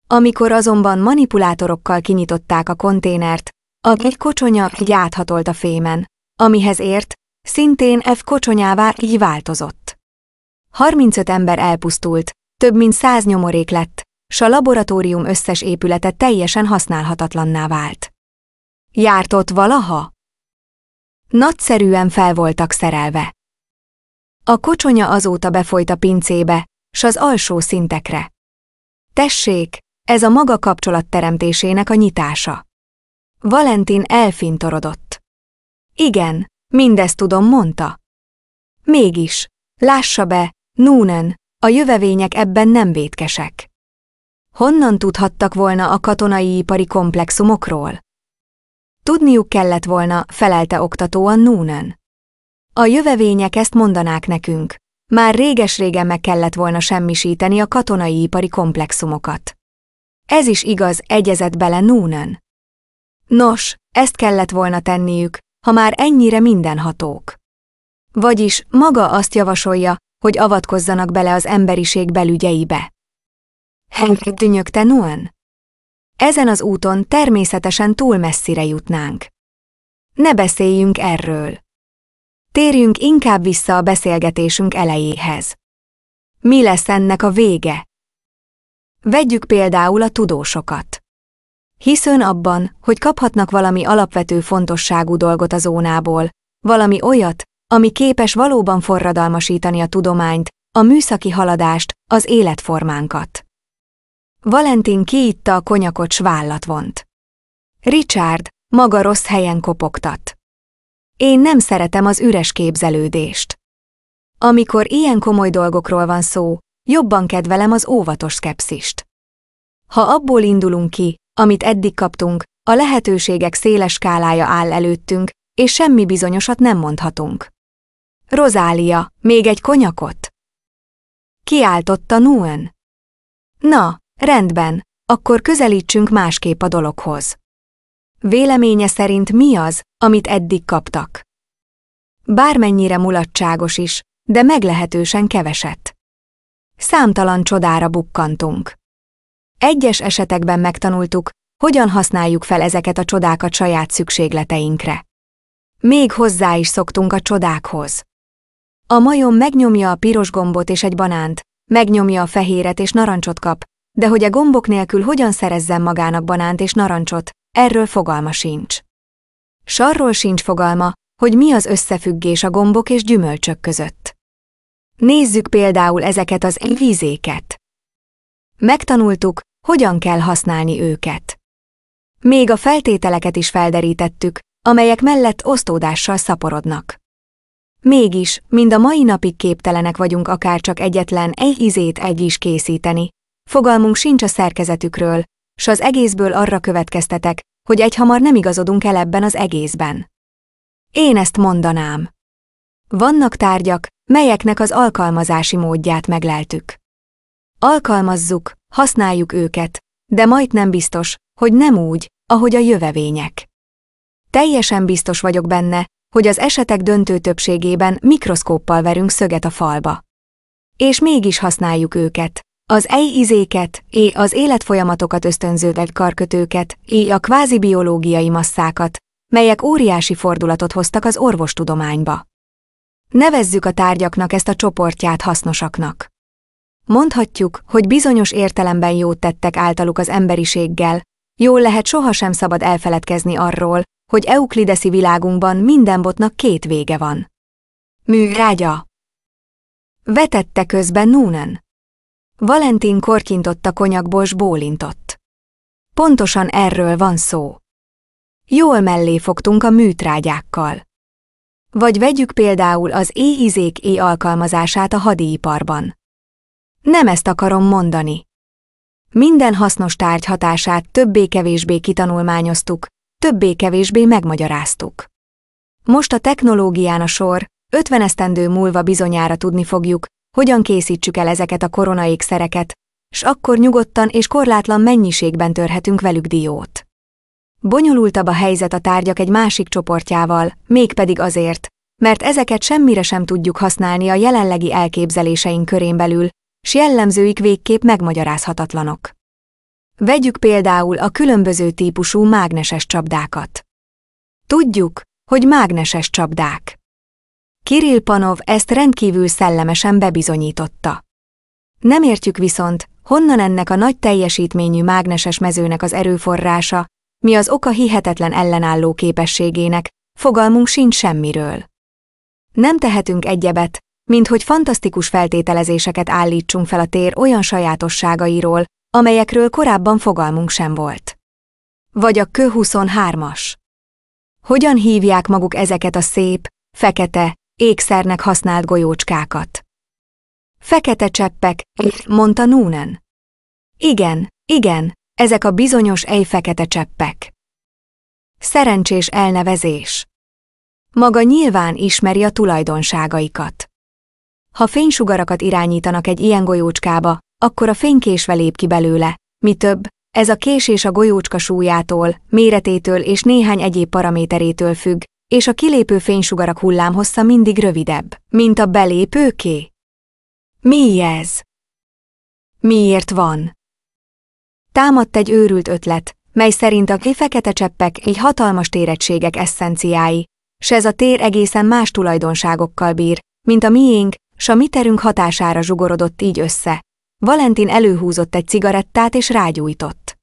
Amikor azonban manipulátorokkal kinyitották a konténert, a egy kocsonya így áthatolt a fémen, amihez ért, szintén F kocsonyává így változott. 35 ember elpusztult, több mint száz nyomorék lett, s a laboratórium összes épülete teljesen használhatatlanná vált. Járt ott valaha? Nagyszerűen fel voltak szerelve. A kocsonya azóta befolyt a pincébe, s az alsó szintekre. Tessék, ez a maga kapcsolat teremtésének a nyitása. Valentin elfintorodott. Igen, mindezt tudom, mondta. Mégis, lássa be, Núnen, a jövevények ebben nem vétkesek honnan tudhattak volna a katonai ipari komplexumokról? Tudniuk kellett volna, felelte oktatóan Núnen. A jövevények ezt mondanák nekünk. Már réges-régen meg kellett volna semmisíteni a katonai ipari komplexumokat. Ez is igaz, egyezett bele Núnen. Nos, ezt kellett volna tenniük, ha már ennyire mindenhatók. Vagyis maga azt javasolja, hogy avatkozzanak bele az emberiség belügyeibe. Henk dünyögte Nuan. Ezen az úton természetesen túl messzire jutnánk. Ne beszéljünk erről. Térjünk inkább vissza a beszélgetésünk elejéhez. Mi lesz ennek a vége? Vegyük például a tudósokat. Hiszön abban, hogy kaphatnak valami alapvető fontosságú dolgot a zónából, valami olyat, ami képes valóban forradalmasítani a tudományt, a műszaki haladást, az életformánkat. Valentin kiitta a konyakot vállat vont. Richard maga rossz helyen kopogtat. Én nem szeretem az üres képzelődést. Amikor ilyen komoly dolgokról van szó, jobban kedvelem az óvatos szkepszist. Ha abból indulunk ki, amit eddig kaptunk, a lehetőségek széles skálája áll előttünk, és semmi bizonyosat nem mondhatunk. Rozália, még egy konyakot? Kiáltotta Nuen. Na, Rendben, akkor közelítsünk másképp a dologhoz. Véleménye szerint mi az, amit eddig kaptak? Bármennyire mulatságos is, de meglehetősen keveset. Számtalan csodára bukkantunk. Egyes esetekben megtanultuk, hogyan használjuk fel ezeket a csodákat saját szükségleteinkre. Még hozzá is szoktunk a csodákhoz. A majom megnyomja a piros gombot és egy banánt, megnyomja a fehéret és narancsot kap, de hogy a gombok nélkül hogyan szerezzen magának banánt és narancsot, erről fogalma sincs. Sarról sincs fogalma, hogy mi az összefüggés a gombok és gyümölcsök között. Nézzük például ezeket az vízéket. Megtanultuk, hogyan kell használni őket. Még a feltételeket is felderítettük, amelyek mellett osztódással szaporodnak. Mégis, mind a mai napig képtelenek vagyunk akár csak egyetlen egy ízét egy is készíteni, Fogalmunk sincs a szerkezetükről, s az egészből arra következtetek, hogy egyhamar nem igazodunk el ebben az egészben. Én ezt mondanám. Vannak tárgyak, melyeknek az alkalmazási módját megleltük. Alkalmazzuk, használjuk őket, de majd nem biztos, hogy nem úgy, ahogy a jövevények. Teljesen biztos vagyok benne, hogy az esetek döntő többségében mikroszkóppal verünk szöget a falba. És mégis használjuk őket, az ej izéket, é az életfolyamatokat ösztönző karkötőket, é a kvázi biológiai masszákat, melyek óriási fordulatot hoztak az orvostudományba. Nevezzük a tárgyaknak ezt a csoportját hasznosaknak. Mondhatjuk, hogy bizonyos értelemben jót tettek általuk az emberiséggel, jól lehet sohasem szabad elfeledkezni arról, hogy Euklideszi világunkban minden botnak két vége van. Műrágya. Vetette közben Núnen Valentin korkintott a konyakból s bólintott. Pontosan erről van szó. Jól mellé fogtunk a műtrágyákkal. Vagy vegyük például az éhizék éj alkalmazását a hadiiparban. Nem ezt akarom mondani. Minden hasznos tárgy hatását többé-kevésbé kitanulmányoztuk, többé-kevésbé megmagyaráztuk. Most a technológián a sor, 50 esztendő múlva bizonyára tudni fogjuk, hogyan készítsük el ezeket a koronaékszereket, s akkor nyugodtan és korlátlan mennyiségben törhetünk velük diót. Bonyolultabb a helyzet a tárgyak egy másik csoportjával, mégpedig azért, mert ezeket semmire sem tudjuk használni a jelenlegi elképzeléseink körén belül, s jellemzőik végképp megmagyarázhatatlanok. Vegyük például a különböző típusú mágneses csapdákat. Tudjuk, hogy mágneses csapdák. Kirill Panov ezt rendkívül szellemesen bebizonyította. Nem értjük viszont, honnan ennek a nagy teljesítményű mágneses mezőnek az erőforrása, mi az oka hihetetlen ellenálló képességének, fogalmunk sincs semmiről. Nem tehetünk egyebet, mint hogy fantasztikus feltételezéseket állítsunk fel a tér olyan sajátosságairól, amelyekről korábban fogalmunk sem volt. Vagy a Kö 23-as. Hogyan hívják maguk ezeket a szép, fekete, ékszernek használt golyócskákat. Fekete cseppek, mondta Núnen. Igen, igen, ezek a bizonyos ejfekete cseppek. Szerencsés elnevezés. Maga nyilván ismeri a tulajdonságaikat. Ha fénysugarakat irányítanak egy ilyen golyócskába, akkor a fénykésve lép ki belőle, mi több, ez a késés a golyócska súlyától, méretétől és néhány egyéb paraméterétől függ, és a kilépő fénysugarak hullámhossza mindig rövidebb, mint a belépőké. Mi ez? Miért van? Támadt egy őrült ötlet, mely szerint a kifekete cseppek így hatalmas térettségek eszenciái, s ez a tér egészen más tulajdonságokkal bír, mint a miénk, s a mi terünk hatására zsugorodott így össze. Valentin előhúzott egy cigarettát és rágyújtott.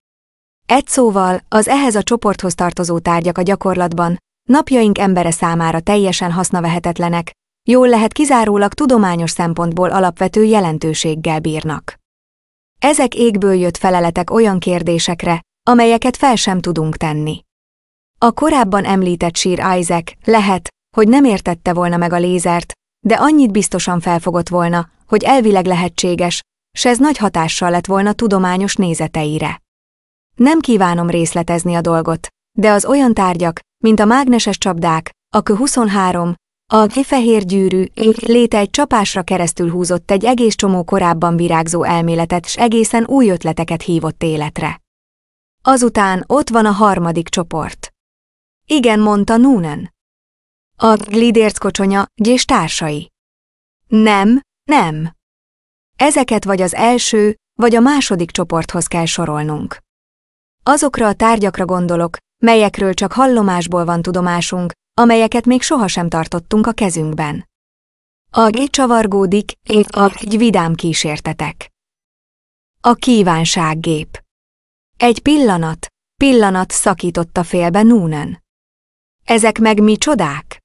Egy szóval, az ehhez a csoporthoz tartozó tárgyak a gyakorlatban, napjaink embere számára teljesen hasznavehetetlenek, jól lehet kizárólag tudományos szempontból alapvető jelentőséggel bírnak. Ezek égből jött feleletek olyan kérdésekre, amelyeket fel sem tudunk tenni. A korábban említett sír Isaac lehet, hogy nem értette volna meg a lézert, de annyit biztosan felfogott volna, hogy elvileg lehetséges, s ez nagy hatással lett volna tudományos nézeteire. Nem kívánom részletezni a dolgot, de az olyan tárgyak, mint a mágneses csapdák, a K23, a fehér gyűrű léte egy csapásra keresztül húzott egy egész csomó korábban virágzó elméletet s egészen új ötleteket hívott életre. Azután ott van a harmadik csoport. Igen, mondta Núnen. A glidérc kocsonya, gyés társai. Nem, nem. Ezeket vagy az első, vagy a második csoporthoz kell sorolnunk. Azokra a tárgyakra gondolok, melyekről csak hallomásból van tudomásunk, amelyeket még sohasem tartottunk a kezünkben. A G csavargódik, a egy vidám kísértetek. A kívánsággép. Egy pillanat, pillanat szakította félbe Núnen. Ezek meg mi csodák?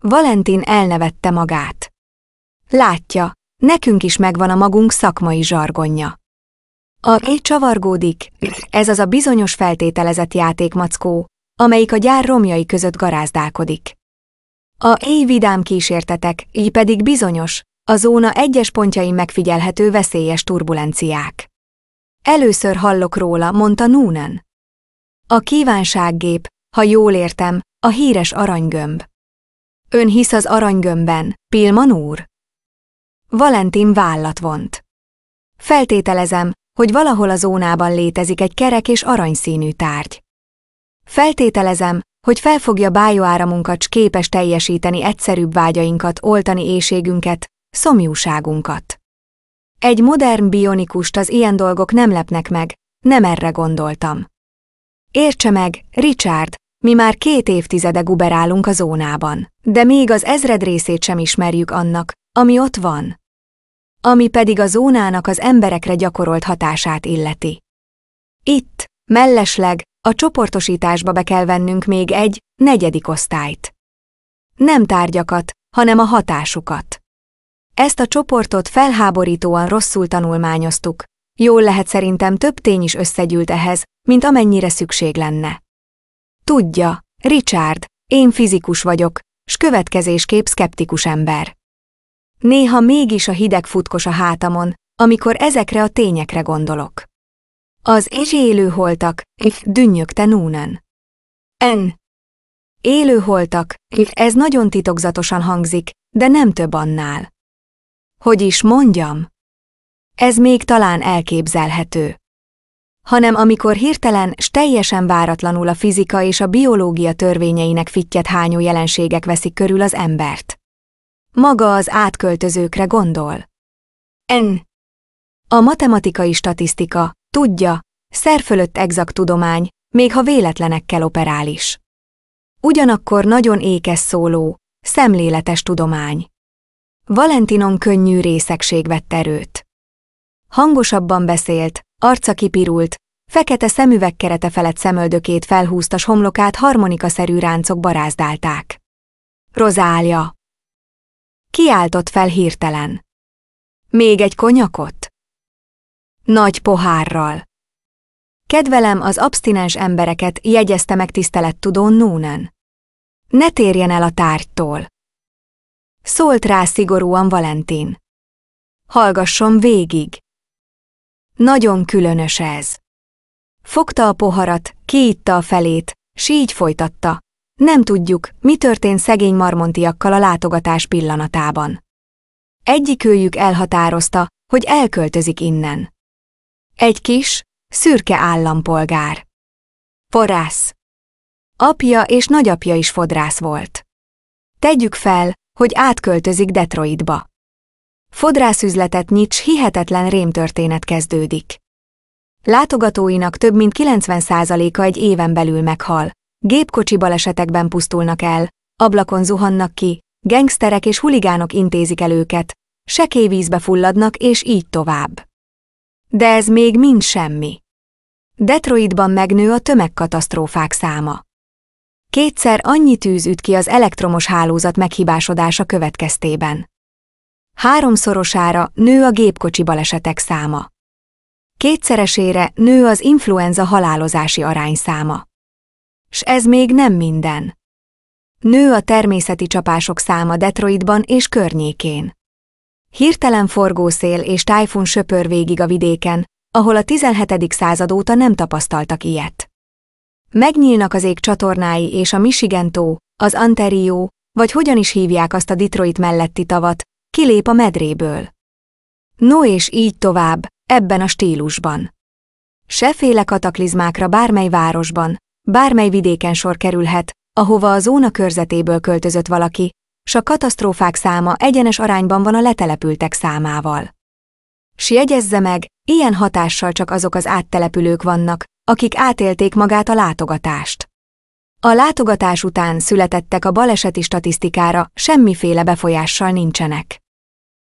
Valentin elnevette magát. Látja, nekünk is megvan a magunk szakmai zsargonja. A egy csavargódik, ez az a bizonyos feltételezett játékmackó, amelyik a gyár romjai között garázdálkodik. A éj vidám kísértetek, így pedig bizonyos, a zóna egyes pontjain megfigyelhető veszélyes turbulenciák. Először hallok róla, mondta Núnen. A kívánsággép, ha jól értem, a híres aranygömb. Ön hisz az aranygömbben, Pilman úr? Valentin vállat vont. Feltételezem, hogy valahol a zónában létezik egy kerek és aranyszínű tárgy. Feltételezem, hogy felfogja bájóáramunkat, s képes teljesíteni egyszerűbb vágyainkat, oltani éjségünket, szomjúságunkat. Egy modern bionikust az ilyen dolgok nem lepnek meg, nem erre gondoltam. Értse meg, Richard, mi már két évtizede guberálunk a zónában, de még az ezred részét sem ismerjük annak, ami ott van ami pedig a zónának az emberekre gyakorolt hatását illeti. Itt, mellesleg, a csoportosításba be kell vennünk még egy, negyedik osztályt. Nem tárgyakat, hanem a hatásukat. Ezt a csoportot felháborítóan rosszul tanulmányoztuk, jól lehet szerintem több tény is összegyűlt ehhez, mint amennyire szükség lenne. Tudja, Richard, én fizikus vagyok, s következésképp szkeptikus ember. Néha mégis a hideg futkos a hátamon, amikor ezekre a tényekre gondolok. Az és élőholtak, dünnyögte Núnen. En. Élőholtak, ez nagyon titokzatosan hangzik, de nem több annál. Hogy is mondjam? Ez még talán elképzelhető. Hanem amikor hirtelen s teljesen váratlanul a fizika és a biológia törvényeinek fittyet hányó jelenségek veszik körül az embert maga az átköltözőkre gondol. N. A matematikai statisztika, tudja, szerfölött exakt tudomány, még ha véletlenekkel operál is. Ugyanakkor nagyon ékes szóló, szemléletes tudomány. Valentinon könnyű részegség vett erőt. Hangosabban beszélt, arca kipirult, fekete szemüveg kerete felett szemöldökét felhúztas homlokát harmonikaszerű ráncok barázdálták. Rozália, Kiáltott fel hirtelen. Még egy konyakot? Nagy pohárral. Kedvelem az abstinens embereket, jegyezte meg tisztelettudón Núnen. Ne térjen el a tárgytól. Szólt rá szigorúan Valentin. Hallgasson végig. Nagyon különös ez. Fogta a poharat, kiitta a felét, s így folytatta. Nem tudjuk, mi történt szegény marmontiakkal a látogatás pillanatában. Egyikőjük elhatározta, hogy elköltözik innen. Egy kis, szürke állampolgár. Forrász. Apja és nagyapja is fodrász volt. Tegyük fel, hogy átköltözik Detroitba. Fodrászüzletet nyits hihetetlen rémtörténet kezdődik. Látogatóinak több mint 90%-a egy éven belül meghal, Gépkocsi balesetekben pusztulnak el, ablakon zuhannak ki, gengszterek és huligánok intézik el őket, vízbe fulladnak és így tovább. De ez még mind semmi. Detroitban megnő a tömegkatasztrófák száma. Kétszer annyi tűz üt ki az elektromos hálózat meghibásodása következtében. Háromszorosára nő a gépkocsi balesetek száma. Kétszeresére nő az influenza halálozási arányszáma. S ez még nem minden. Nő a természeti csapások száma Detroitban és környékén. Hirtelen forgószél és tájfun söpör végig a vidéken, ahol a 17. század óta nem tapasztaltak ilyet. Megnyílnak az ég csatornái és a Michigan tó, az anterio, vagy hogyan is hívják azt a Detroit melletti tavat, kilép a medréből. No és így tovább, ebben a stílusban. Seféle kataklizmákra bármely városban, bármely vidéken sor kerülhet, ahova a zóna körzetéből költözött valaki, s a katasztrófák száma egyenes arányban van a letelepültek számával. S jegyezze meg, ilyen hatással csak azok az áttelepülők vannak, akik átélték magát a látogatást. A látogatás után születettek a baleseti statisztikára semmiféle befolyással nincsenek.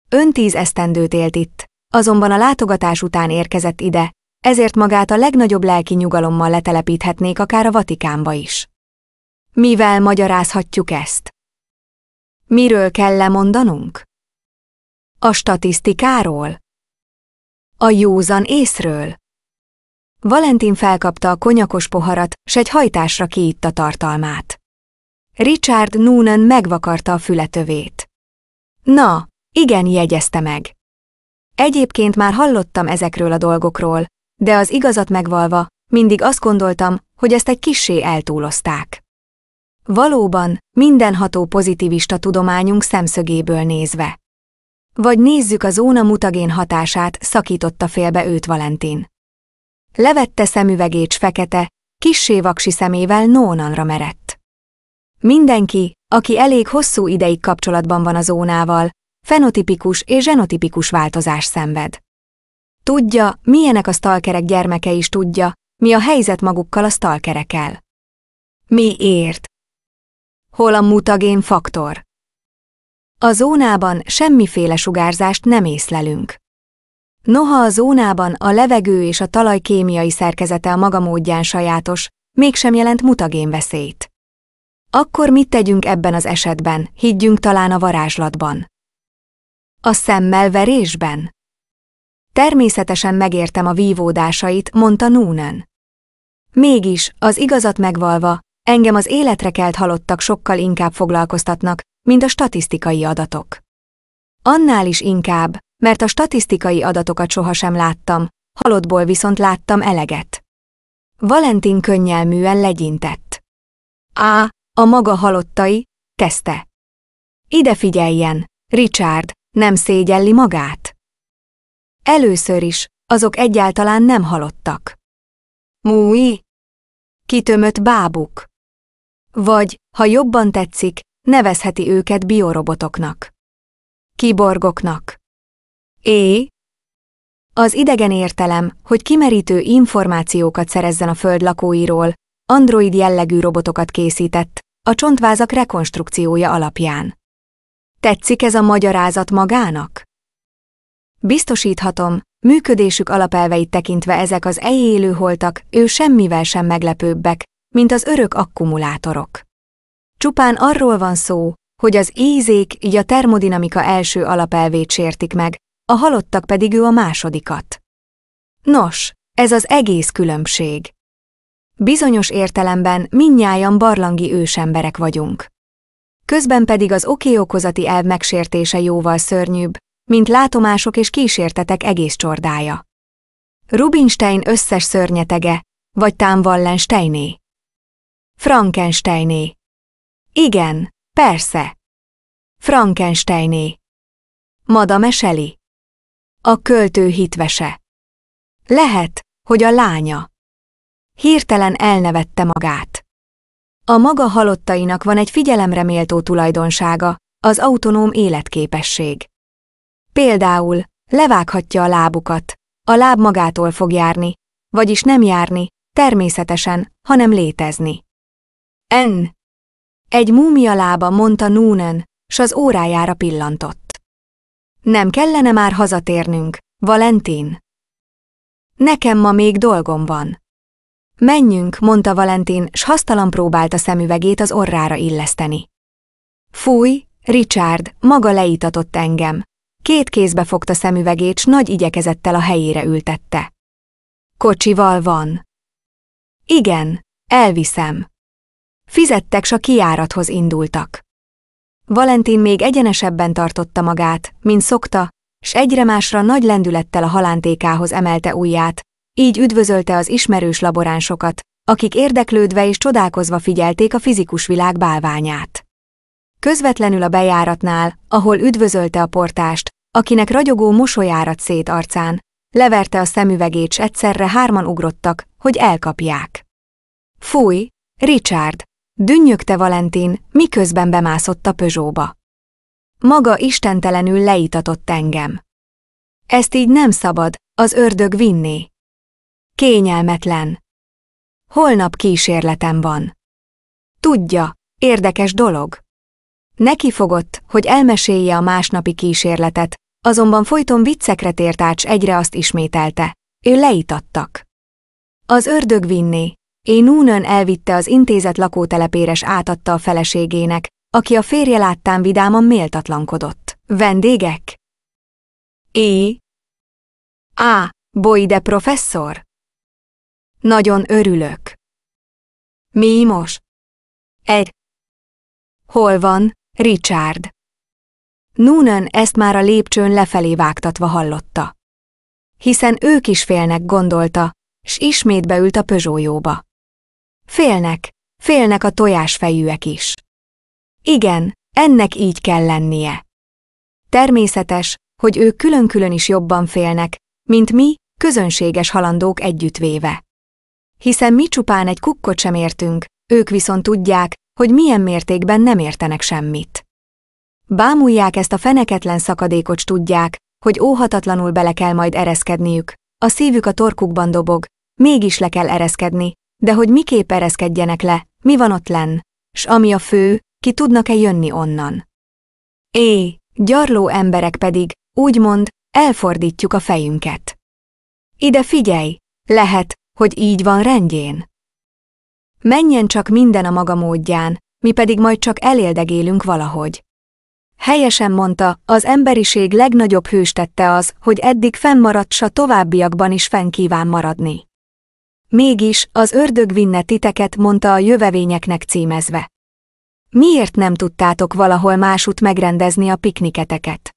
Ön tíz esztendőt élt itt, azonban a látogatás után érkezett ide, ezért magát a legnagyobb lelki nyugalommal letelepíthetnék akár a Vatikánba is. Mivel magyarázhatjuk ezt? Miről kell lemondanunk? A statisztikáról? A józan észről? Valentin felkapta a konyakos poharat, s egy hajtásra kiitta tartalmát. Richard Noonan megvakarta a fületövét. Na, igen, jegyezte meg. Egyébként már hallottam ezekről a dolgokról, de az igazat megvalva, mindig azt gondoltam, hogy ezt egy kissé eltúlozták. Valóban, mindenható pozitivista tudományunk szemszögéből nézve. Vagy nézzük a zóna mutagén hatását, szakította félbe őt Valentin. Levette szemüvegét fekete, kissé vaksi szemével nónanra merett. Mindenki, aki elég hosszú ideig kapcsolatban van a zónával, fenotipikus és zenotipikus változás szenved. Tudja, milyenek a stalkerek gyermeke is tudja, mi a helyzet magukkal a stalkerekkel. Miért? Hol a mutagén faktor? A zónában semmiféle sugárzást nem észlelünk. Noha a zónában a levegő és a talaj kémiai szerkezete a maga módján sajátos, mégsem jelent mutagén veszélyt. Akkor mit tegyünk ebben az esetben, higgyünk talán a varázslatban? A szemmel verésben? Természetesen megértem a vívódásait, mondta Núnen. Mégis, az igazat megvalva, engem az életre kelt halottak sokkal inkább foglalkoztatnak, mint a statisztikai adatok. Annál is inkább, mert a statisztikai adatokat sohasem láttam, halottból viszont láttam eleget. Valentin könnyelműen legyintett. Á, a maga halottai, kezdte. Ide figyeljen, Richard, nem szégyelli magát. Először is, azok egyáltalán nem halottak. Múi! Kitömött bábuk. Vagy, ha jobban tetszik, nevezheti őket biorobotoknak. Kiborgoknak. É, az idegen értelem, hogy kimerítő információkat szerezzen a föld lakóiról, android jellegű robotokat készített, a csontvázak rekonstrukciója alapján. Tetszik ez a magyarázat magának? Biztosíthatom, működésük alapelveit tekintve ezek az ejélő holtak, ő semmivel sem meglepőbbek, mint az örök akkumulátorok. Csupán arról van szó, hogy az ízék így a termodinamika első alapelvét sértik meg, a halottak pedig ő a másodikat. Nos, ez az egész különbség. Bizonyos értelemben minnyájan barlangi ősemberek vagyunk. Közben pedig az oké-okozati elv megsértése jóval szörnyűbb, mint látomások és kísértetek egész csordája. Rubinstein összes szörnyetege, vagy tám Wallensteiné. Frankensteiné. Igen, persze. Frankensteiné. Madame Shelley. A költő hitvese. Lehet, hogy a lánya. Hirtelen elnevette magát. A maga halottainak van egy figyelemre méltó tulajdonsága, az autonóm életképesség. Például, levághatja a lábukat. A láb magától fog járni, vagyis nem járni, természetesen, hanem létezni. En. Egy múmia lába mondta Núnen, s az órájára pillantott. Nem kellene már hazatérnünk, Valentin. Nekem ma még dolgom van. Menjünk, mondta Valentin, s hasztalan próbálta szemüvegét az orrára illeszteni. Fúj, Richard, maga leítatott engem, Két kézbe fogta szemüvegét, s nagy igyekezettel a helyére ültette. Kocsival van. Igen, elviszem. Fizettek, s a kiárathoz indultak. Valentin még egyenesebben tartotta magát, mint szokta, s egyre másra nagy lendülettel a halántékához emelte ujját, így üdvözölte az ismerős laboránsokat, akik érdeklődve és csodálkozva figyelték a fizikus világ bálványát. Közvetlenül a bejáratnál, ahol üdvözölte a portást, akinek ragyogó mosolyárat szét arcán, leverte a szemüvegét, s egyszerre hárman ugrottak, hogy elkapják. Fúj, Richard, dünnyögte Valentin, miközben bemászott a Peugeotba. Maga istentelenül leítatott engem. Ezt így nem szabad, az ördög vinni. Kényelmetlen. Holnap kísérletem van. Tudja, érdekes dolog. Neki fogott, hogy elmesélje a másnapi kísérletet, azonban folyton viccekre tért ács egyre azt ismételte. Ő leítattak. Az ördög vinné, én únön elvitte az intézet lakótelepéres átadta a feleségének, aki a férje láttán vidáman méltatlankodott. Vendégek? É? Á, bojde professzor? Nagyon örülök. Mi most? Egy. Hol van, Richard? Noonan ezt már a lépcsőn lefelé vágtatva hallotta. Hiszen ők is félnek, gondolta, s ismét beült a pözsójóba. Félnek, félnek a tojásfejűek is. Igen, ennek így kell lennie. Természetes, hogy ők külön-külön is jobban félnek, mint mi, közönséges halandók együttvéve. Hiszen mi csupán egy kukkot sem értünk, ők viszont tudják, hogy milyen mértékben nem értenek semmit. Bámulják ezt a feneketlen szakadékot, tudják, hogy óhatatlanul bele kell majd ereszkedniük. A szívük a torkukban dobog, mégis le kell ereszkedni, de hogy miképp ereszkedjenek le, mi van ott lenn, s ami a fő, ki tudnak-e jönni onnan. É, gyarló emberek pedig, úgymond, elfordítjuk a fejünket. Ide figyelj, lehet, hogy így van rendjén. Menjen csak minden a maga módján, mi pedig majd csak eléldegélünk valahogy. Helyesen mondta, az emberiség legnagyobb hőstette az, hogy eddig fennmaradt s a továbbiakban is fenn kíván maradni. Mégis, az ördög vinne titeket, mondta a jövevényeknek címezve. Miért nem tudtátok valahol másút megrendezni a pikniketeket?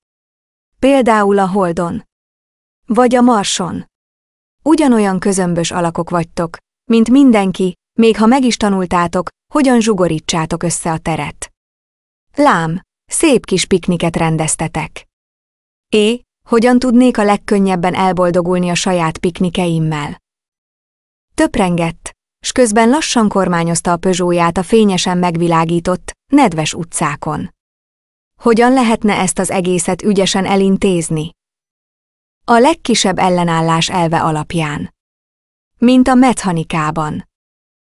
Például a Holdon. Vagy a Marson. Ugyanolyan közömbös alakok vagytok, mint mindenki, még ha meg is tanultátok, hogyan zsugorítsátok össze a teret. Lám, Szép kis pikniket rendeztetek. É, hogyan tudnék a legkönnyebben elboldogulni a saját piknikeimmel? Töprengett, s közben lassan kormányozta a pözsóját a fényesen megvilágított, nedves utcákon. Hogyan lehetne ezt az egészet ügyesen elintézni? A legkisebb ellenállás elve alapján. Mint a mechanikában.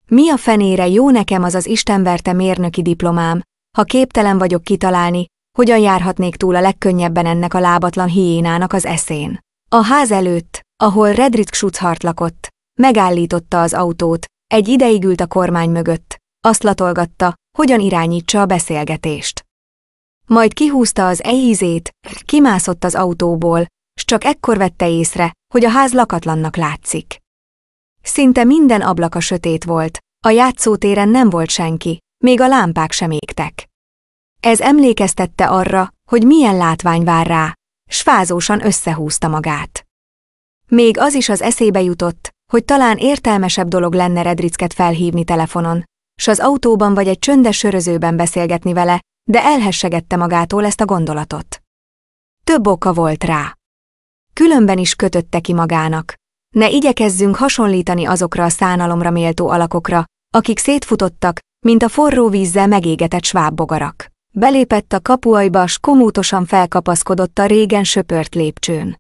Mi a fenére jó nekem az az istenverte mérnöki diplomám, ha képtelen vagyok kitalálni, hogyan járhatnék túl a legkönnyebben ennek a lábatlan hiénának az eszén. A ház előtt, ahol Redrick Schutzhart lakott, megállította az autót, egy ideig ült a kormány mögött, azt latolgatta, hogyan irányítsa a beszélgetést. Majd kihúzta az ehízét, kimászott az autóból, s csak ekkor vette észre, hogy a ház lakatlannak látszik. Szinte minden ablaka sötét volt, a játszótéren nem volt senki, még a lámpák sem égtek. Ez emlékeztette arra, hogy milyen látvány vár rá, s fázósan összehúzta magát. Még az is az eszébe jutott, hogy talán értelmesebb dolog lenne Redricket felhívni telefonon, s az autóban vagy egy csöndes sörözőben beszélgetni vele, de elhessegette magától ezt a gondolatot. Több oka volt rá. Különben is kötötte ki magának. Ne igyekezzünk hasonlítani azokra a szánalomra méltó alakokra, akik szétfutottak, mint a forró vízzel megégetett svábbogarak. Belépett a kapuajba, s komótosan felkapaszkodott a régen söpört lépcsőn.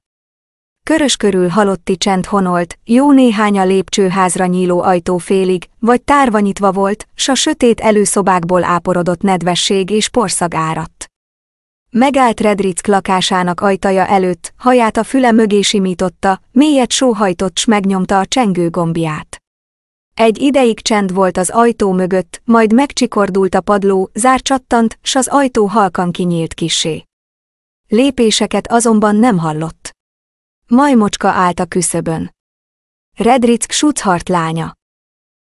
Körös körül halotti csend honolt, jó néhány a lépcsőházra nyíló ajtó félig, vagy tárva nyitva volt, s a sötét előszobákból áporodott nedvesség és porszag áradt. Megállt Redrick lakásának ajtaja előtt, haját a füle mögé simította, mélyet sóhajtott s megnyomta a csengő gombját. Egy ideig csend volt az ajtó mögött, majd megcsikordult a padló, zár csattant, s az ajtó halkan kinyílt kisé. Lépéseket azonban nem hallott. Majmocska állt a küszöbön. Redrick Schutzhart lánya.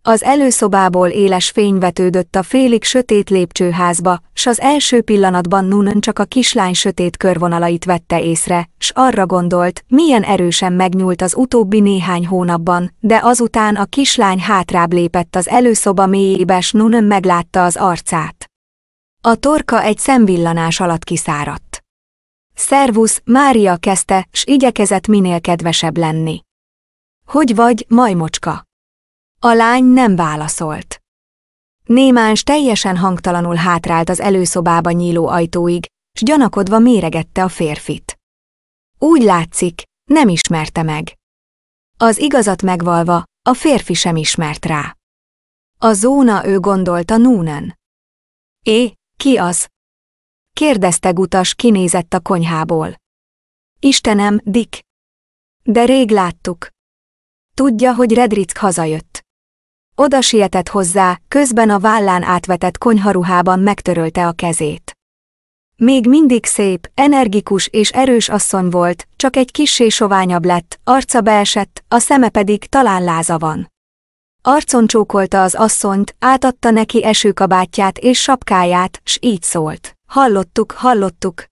Az előszobából éles fény vetődött a félig sötét lépcsőházba, s az első pillanatban Nunn csak a kislány sötét körvonalait vette észre, s arra gondolt, milyen erősen megnyúlt az utóbbi néhány hónapban, de azután a kislány hátrább lépett az előszoba mélyébe, s Nunn meglátta az arcát. A torka egy szemvillanás alatt kiszáradt. Szervusz, Mária kezdte, s igyekezett minél kedvesebb lenni. Hogy vagy, majmocska? A lány nem válaszolt. Némáns teljesen hangtalanul hátrált az előszobába nyíló ajtóig, s gyanakodva méregette a férfit. Úgy látszik, nem ismerte meg. Az igazat megvalva, a férfi sem ismert rá. A zóna ő gondolta Núnen. É, ki az? Kérdezte utas kinézett a konyhából. Istenem, Dick. De rég láttuk. Tudja, hogy Redrick hazajött. Oda sietett hozzá, közben a vállán átvetett konyharuhában megtörölte a kezét. Még mindig szép, energikus és erős asszony volt, csak egy kissé soványabb lett, arca beesett, a szeme pedig talán láza van. Arcon csókolta az asszonyt, átadta neki esőkabátját és sapkáját, s így szólt. Hallottuk, hallottuk.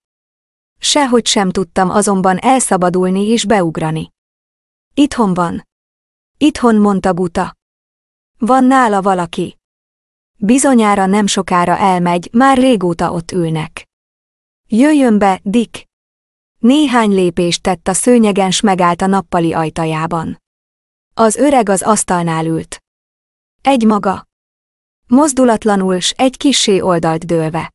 Sehogy sem tudtam azonban elszabadulni és beugrani. Itthon van. Itthon, mondta Guta. Van nála valaki. Bizonyára nem sokára elmegy, már régóta ott ülnek. Jöjjön be, Dick! Néhány lépést tett a szőnyegen, s megállt a nappali ajtajában. Az öreg az asztalnál ült. Egy maga. Mozdulatlanul s egy kissé oldalt dőlve.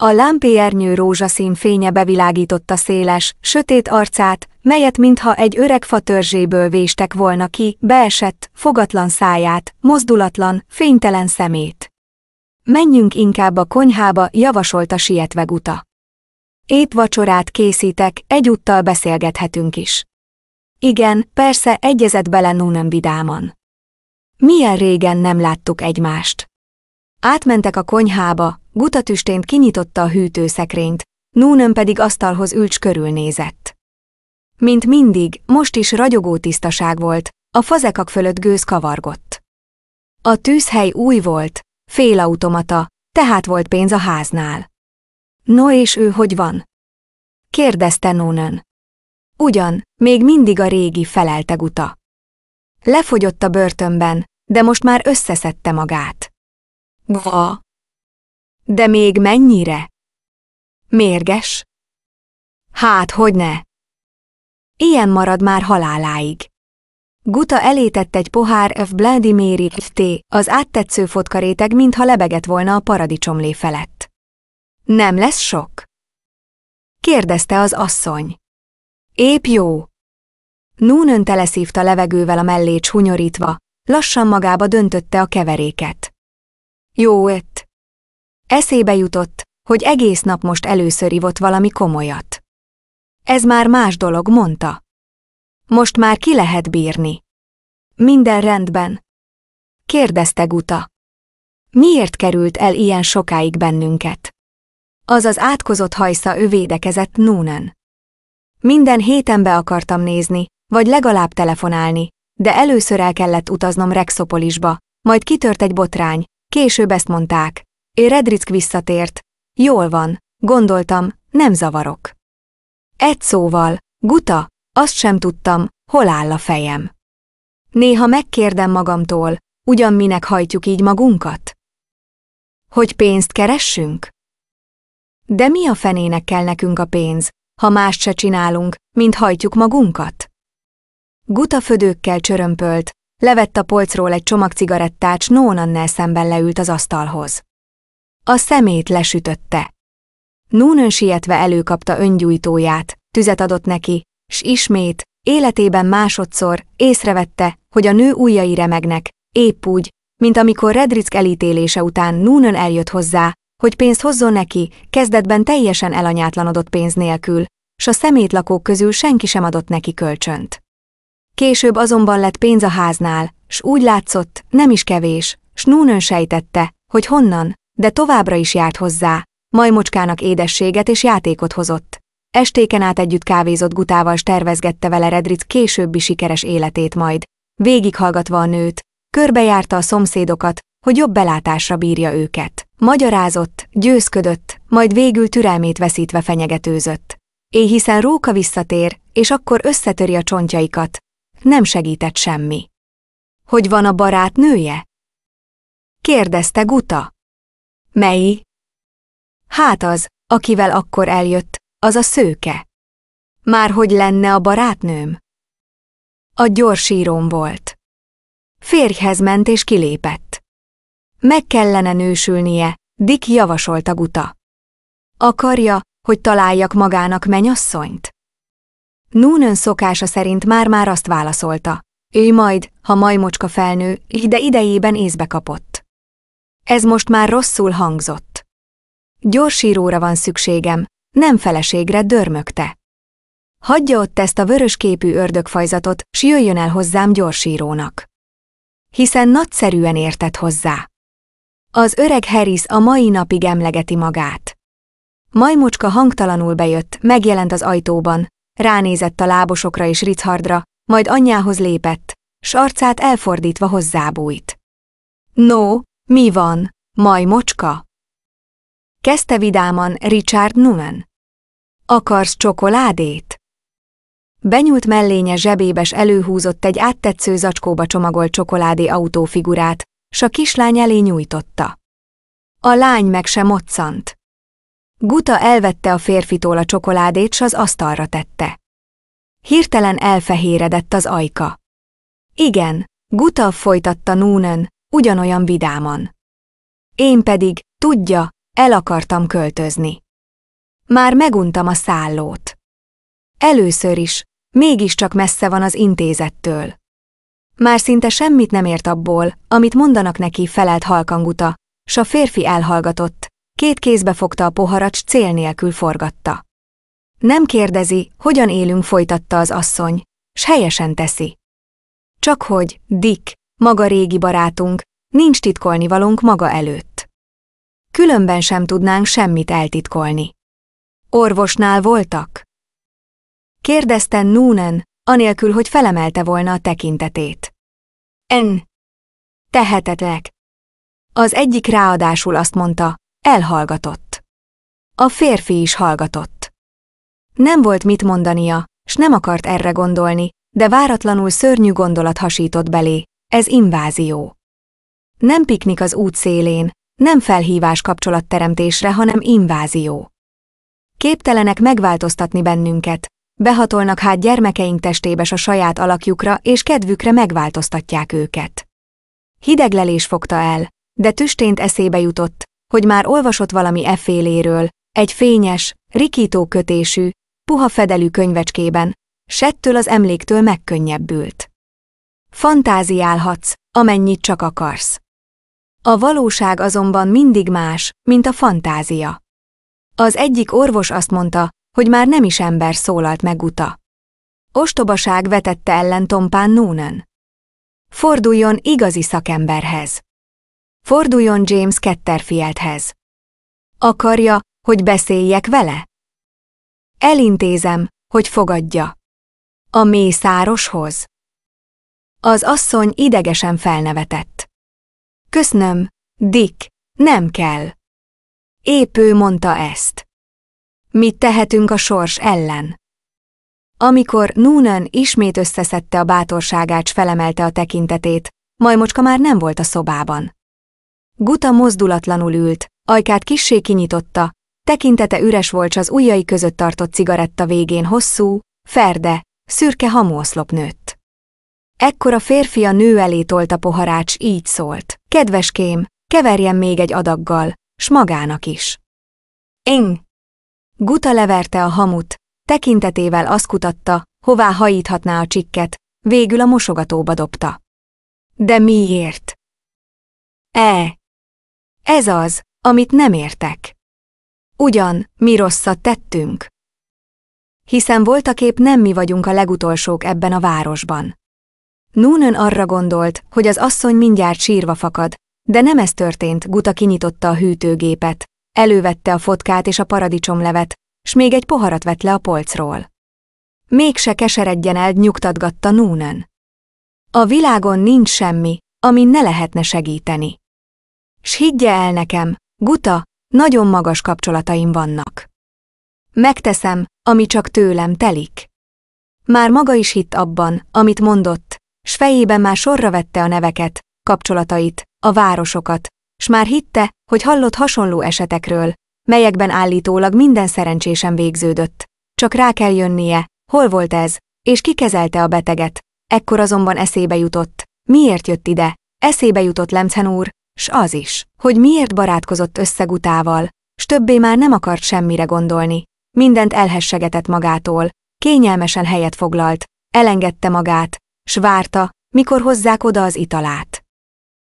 A lámpéernyő rózsaszín fénye bevilágította széles, sötét arcát, melyet mintha egy öreg fa törzséből véstek volna ki, beesett, fogatlan száját, mozdulatlan, fénytelen szemét. Menjünk inkább a konyhába, javasolta sietve guta. Épp vacsorát készítek, egyúttal beszélgethetünk is. Igen, persze, egyezett bele nem vidáman. Milyen régen nem láttuk egymást. Átmentek a konyhába, gutatüstént kinyitotta a hűtőszekrényt, Núnön pedig asztalhoz ülcs körülnézett. Mint mindig, most is ragyogó tisztaság volt, a fazekak fölött gőz kavargott. A tűzhely új volt, félautomata, tehát volt pénz a háznál. No és ő hogy van? Kérdezte Núnön. Ugyan, még mindig a régi felelteguta. Lefogyott a börtönben, de most már összeszedte magát. Va. De még mennyire? Mérges? Hát, hogy ne? Ilyen marad már haláláig. Guta elétett egy pohár F. Vladimiri T. az áttetsző fotkaréteg, mintha lebegett volna a paradicsomlé felett. Nem lesz sok? Kérdezte az asszony. Épp jó. Núnön teleszívta levegővel a mellét hunyorítva, lassan magába döntötte a keveréket. Jó ett. Eszébe jutott, hogy egész nap most először ivott valami komolyat. Ez már más dolog, mondta. Most már ki lehet bírni. Minden rendben. Kérdezte Guta. Miért került el ilyen sokáig bennünket? Az az átkozott hajsza övédekezett Núnen. Minden héten be akartam nézni, vagy legalább telefonálni, de először el kellett utaznom Rexopolisba, majd kitört egy botrány, Később ezt mondták. Én Redrick visszatért. Jól van, gondoltam, nem zavarok. Egy szóval, guta, azt sem tudtam, hol áll a fejem. Néha megkérdem magamtól, ugyan minek hajtjuk így magunkat? Hogy pénzt keressünk? De mi a fenének kell nekünk a pénz, ha mást se csinálunk, mint hajtjuk magunkat? födőkkel csörömpölt, Levett a polcról egy csomag cigarettát, s Nónannel szemben leült az asztalhoz. A szemét lesütötte. Núnön sietve előkapta öngyújtóját, tüzet adott neki, s ismét, életében másodszor észrevette, hogy a nő ujjai remegnek, épp úgy, mint amikor Redrick elítélése után Núnön eljött hozzá, hogy pénzt hozzon neki, kezdetben teljesen elanyátlanodott pénz nélkül, s a szemétlakók közül senki sem adott neki kölcsönt. Később azonban lett pénz a háznál, s úgy látszott, nem is kevés, s Núnön sejtette, hogy honnan, de továbbra is járt hozzá, majmocskának édességet és játékot hozott. Estéken át együtt kávézott gutával s tervezgette vele Redric későbbi sikeres életét majd. Végighallgatva a nőt, körbejárta a szomszédokat, hogy jobb belátásra bírja őket. Magyarázott, győzködött, majd végül türelmét veszítve fenyegetőzött. É hiszen Róka visszatér, és akkor összetöri a csontjaikat, nem segített semmi. Hogy van a barátnője? Kérdezte Guta. Mely? Hát az, akivel akkor eljött, az a szőke. Már hogy lenne a barátnőm? A gyorsírom volt. Férjhez ment és kilépett. Meg kellene nősülnie, Dick javasolta Guta. Akarja, hogy találjak magának menyasszonyt? Noonan szokása szerint már-már azt válaszolta. Ő majd, ha majmocska felnő, de idejében észbe kapott. Ez most már rosszul hangzott. Gyors íróra van szükségem, nem feleségre dörmögte. Hagyja ott ezt a vörösképű ördögfajzatot, s jöjjön el hozzám gyorsírónak. Hiszen nagyszerűen értett hozzá. Az öreg Harris a mai napig emlegeti magát. Majmocska hangtalanul bejött, megjelent az ajtóban, ránézett a lábosokra és Richardra, majd anyjához lépett, s arcát elfordítva hozzábújt. No, mi van, maj mocska? Kezdte vidáman Richard Numen. Akarsz csokoládét? Benyúlt mellénye zsebébes előhúzott egy áttetsző zacskóba csomagolt csokoládé autófigurát, s a kislány elé nyújtotta. A lány meg sem moccant. Guta elvette a férfitól a csokoládét, s az asztalra tette. Hirtelen elfehéredett az ajka. Igen, Guta folytatta Núnen, ugyanolyan vidáman. Én pedig, tudja, el akartam költözni. Már meguntam a szállót. Először is, mégiscsak messze van az intézettől. Már szinte semmit nem ért abból, amit mondanak neki, felelt halkanguta, s a férfi elhallgatott, két kézbe fogta a poharat, cél nélkül forgatta. Nem kérdezi, hogyan élünk, folytatta az asszony, s helyesen teszi. Csak hogy, Dick, maga régi barátunk, nincs titkolnivalónk maga előtt. Különben sem tudnánk semmit eltitkolni. Orvosnál voltak? Kérdezte Núnen, anélkül, hogy felemelte volna a tekintetét. En. Tehetetek. Az egyik ráadásul azt mondta, Elhallgatott. A férfi is hallgatott. Nem volt mit mondania, s nem akart erre gondolni, de váratlanul szörnyű gondolat hasított belé. Ez invázió. Nem piknik az út szélén, nem felhívás kapcsolatteremtésre, hanem invázió. Képtelenek megváltoztatni bennünket, behatolnak hát gyermekeink testébe a saját alakjukra, és kedvükre megváltoztatják őket. Hideglelés fogta el, de tüstént eszébe jutott, hogy már olvasott valami féléről, egy fényes, rikító kötésű, puha fedelű könyvecskében, settől az emléktől megkönnyebbült. Fantáziálhatsz, amennyit csak akarsz. A valóság azonban mindig más, mint a fantázia. Az egyik orvos azt mondta, hogy már nem is ember szólalt meg uta. Ostobaság vetette ellen Tompán Nónen. Forduljon igazi szakemberhez. Forduljon James Ketterfieldhez. Akarja, hogy beszéljek vele? Elintézem, hogy fogadja. A mészároshoz. Az asszony idegesen felnevetett. Kösznöm, Dick, nem kell. Épő mondta ezt. Mit tehetünk a sors ellen? Amikor Noonan ismét összeszedte a bátorságát, felemelte a tekintetét, majmocska már nem volt a szobában. Guta mozdulatlanul ült, ajkát kissé kinyitotta, tekintete üres volt, az ujjai között tartott cigaretta végén hosszú, ferde, szürke hamuoszlop nőtt. Ekkor a férfi a nő elé tolta poharács, így szólt. Kedveském, keverjen még egy adaggal, s magának is. Én! Guta leverte a hamut, tekintetével azt kutatta, hová hajíthatná a csikket, végül a mosogatóba dobta. De miért? E, ez az, amit nem értek. Ugyan, mi rosszat tettünk. Hiszen voltaképp nem mi vagyunk a legutolsók ebben a városban. Núnön arra gondolt, hogy az asszony mindjárt sírva fakad, de nem ez történt, Guta kinyitotta a hűtőgépet, elővette a fotkát és a paradicsomlevet, s még egy poharat vett le a polcról. Mégse keseredjen el, nyugtatgatta Núnön. A világon nincs semmi, amin ne lehetne segíteni. S higgye el nekem, Guta, nagyon magas kapcsolataim vannak. Megteszem, ami csak tőlem telik. Már maga is hitt abban, amit mondott, s fejében már sorra vette a neveket, kapcsolatait, a városokat, s már hitte, hogy hallott hasonló esetekről, melyekben állítólag minden szerencsésen végződött. Csak rá kell jönnie, hol volt ez, és kezelte a beteget. Ekkor azonban eszébe jutott. Miért jött ide? Eszébe jutott Lemcen úr, s az is, hogy miért barátkozott összegutával, s többé már nem akart semmire gondolni, mindent elhessegetett magától, kényelmesen helyet foglalt, elengedte magát, s várta, mikor hozzák oda az italát.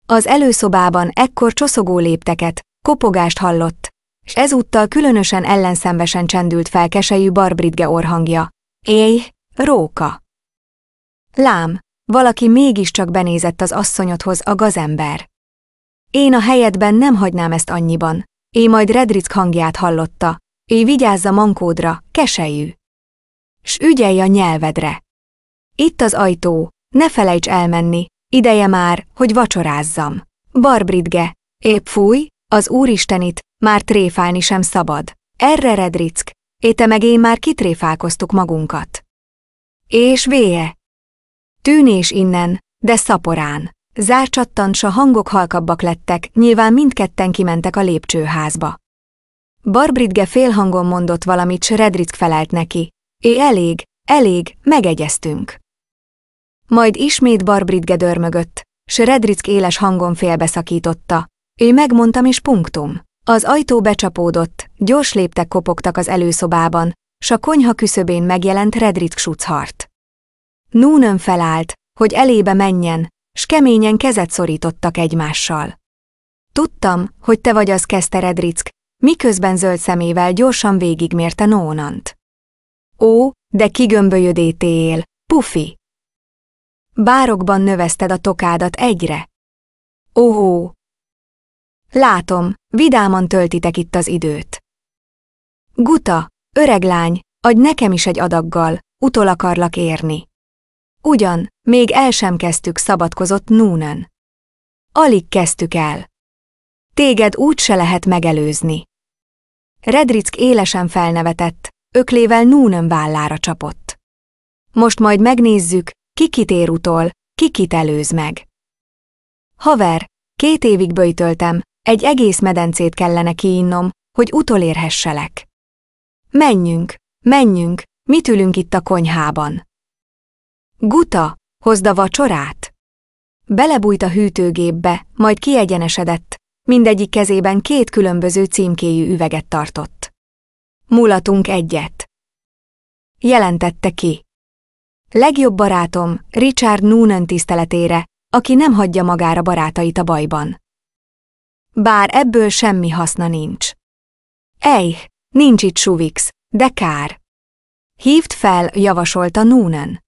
Az előszobában ekkor csoszogó lépteket, kopogást hallott, s ezúttal különösen ellenszenvesen csendült fel keselyű Barbridge orhangja. Éj, róka! Lám, valaki mégiscsak benézett az asszonyodhoz a gazember. Én a helyedben nem hagynám ezt annyiban. Én majd Redrick hangját hallotta. Éj vigyázza mankódra, keselyű. S ügyelj a nyelvedre. Itt az ajtó, ne felejts elmenni, ideje már, hogy vacsorázzam. Barbridge, épp fúj, az úristenit, már tréfálni sem szabad. Erre Redrick, éte meg én már kitréfálkoztuk magunkat. És véje! Tűnés innen, de szaporán. Zárcsattant s a hangok halkabbak lettek, nyilván mindketten kimentek a lépcsőházba. Barbridge félhangon mondott valamit, s Redrick felelt neki. É elég, elég, megegyeztünk. Majd ismét Barbridge dörmögött, s Redrick éles hangon félbeszakította. Ő megmondtam is punktum. Az ajtó becsapódott, gyors léptek kopogtak az előszobában, s a konyha küszöbén megjelent Redrick Schutzhart. Núnön felállt, hogy elébe menjen, s keményen kezet szorítottak egymással. Tudtam, hogy te vagy az Kesztered Rick, miközben zöld szemével gyorsan végigmérte Nónant. Ó, de kigömbölyödétél, pufi! Bárokban növeszted a tokádat egyre. Óhó! Látom, vidáman töltitek itt az időt. Guta, öreg lány, adj nekem is egy adaggal, utol akarlak érni. Ugyan, még el sem kezdtük, szabadkozott Núnen. Alig kezdtük el. Téged úgy se lehet megelőzni. Redrick élesen felnevetett, öklével Núnen vállára csapott. Most majd megnézzük, ki kit ér utol, ki kit előz meg. Haver, két évig böjtöltem, egy egész medencét kellene kiinnom, hogy utolérhesselek. Menjünk, menjünk, mit ülünk itt a konyhában? Guta, hozd a vacsorát! Belebújt a hűtőgépbe, majd kiegyenesedett, mindegyik kezében két különböző címkéjű üveget tartott. Mulatunk egyet. Jelentette ki. Legjobb barátom Richard Noonan tiszteletére, aki nem hagyja magára barátait a bajban. Bár ebből semmi haszna nincs. Ej, nincs itt Suvix, de kár. Hívd fel, javasolta Noonan.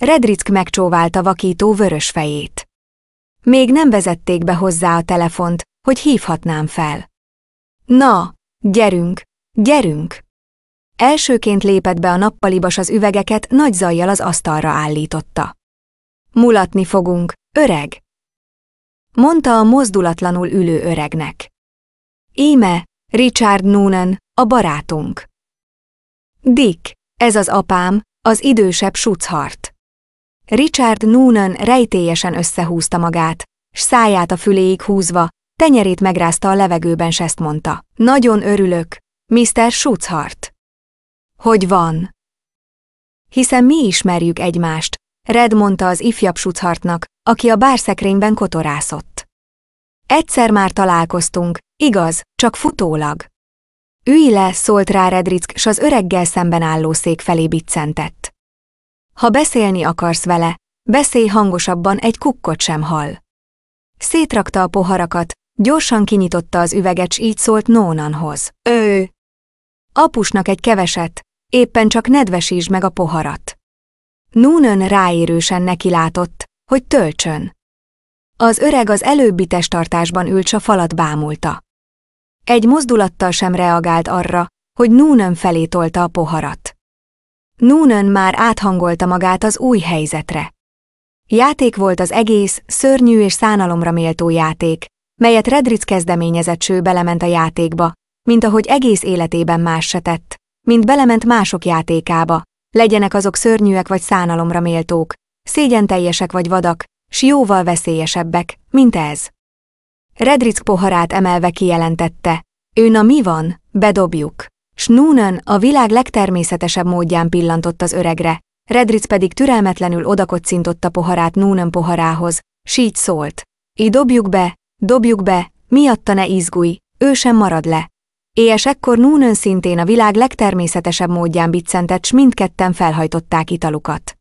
Redrick megcsóválta vakító vörös fejét. Még nem vezették be hozzá a telefont, hogy hívhatnám fel. Na, gyerünk, gyerünk! Elsőként lépett be a nappalibas az üvegeket, nagy zajjal az asztalra állította. Mulatni fogunk, öreg! Mondta a mozdulatlanul ülő öregnek. Íme, Richard Noonan, a barátunk. Dick, ez az apám, az idősebb suchart. Richard Noonan rejtélyesen összehúzta magát, s száját a füléig húzva, tenyerét megrázta a levegőben, s ezt mondta. Nagyon örülök, Mr. Schutzhart. Hogy van? Hiszen mi ismerjük egymást, Red mondta az ifjabb Schutzhartnak, aki a bárszekrényben kotorászott. Egyszer már találkoztunk, igaz, csak futólag. Ülj le, szólt rá Redrick, s az öreggel szemben álló szék felé biccentett. Ha beszélni akarsz vele, beszélj hangosabban, egy kukkot sem hall. Szétrakta a poharakat, gyorsan kinyitotta az üveget, s így szólt Nónanhoz. Ő! Apusnak egy keveset, éppen csak nedvesítsd meg a poharat. Núnön ráérősen nekilátott, hogy töltsön. Az öreg az előbbi testtartásban ült, a falat bámulta. Egy mozdulattal sem reagált arra, hogy Núnön felé tolta a poharat. Noonan már áthangolta magát az új helyzetre. Játék volt az egész, szörnyű és szánalomra méltó játék, melyet Redric kezdeményezett ső belement a játékba, mint ahogy egész életében más se tett, mint belement mások játékába, legyenek azok szörnyűek vagy szánalomra méltók, szégyenteljesek vagy vadak, s jóval veszélyesebbek, mint ez. Redric poharát emelve kijelentette, na mi van, bedobjuk. Snúnan a világ legtermészetesebb módján pillantott az öregre, Redric pedig türelmetlenül a poharát Núnan poharához, s így szólt. Így dobjuk be, dobjuk be, miatta ne izgulj, ő sem marad le. Éjes ekkor Núnön szintén a világ legtermészetesebb módján biccentett, s mindketten felhajtották italukat.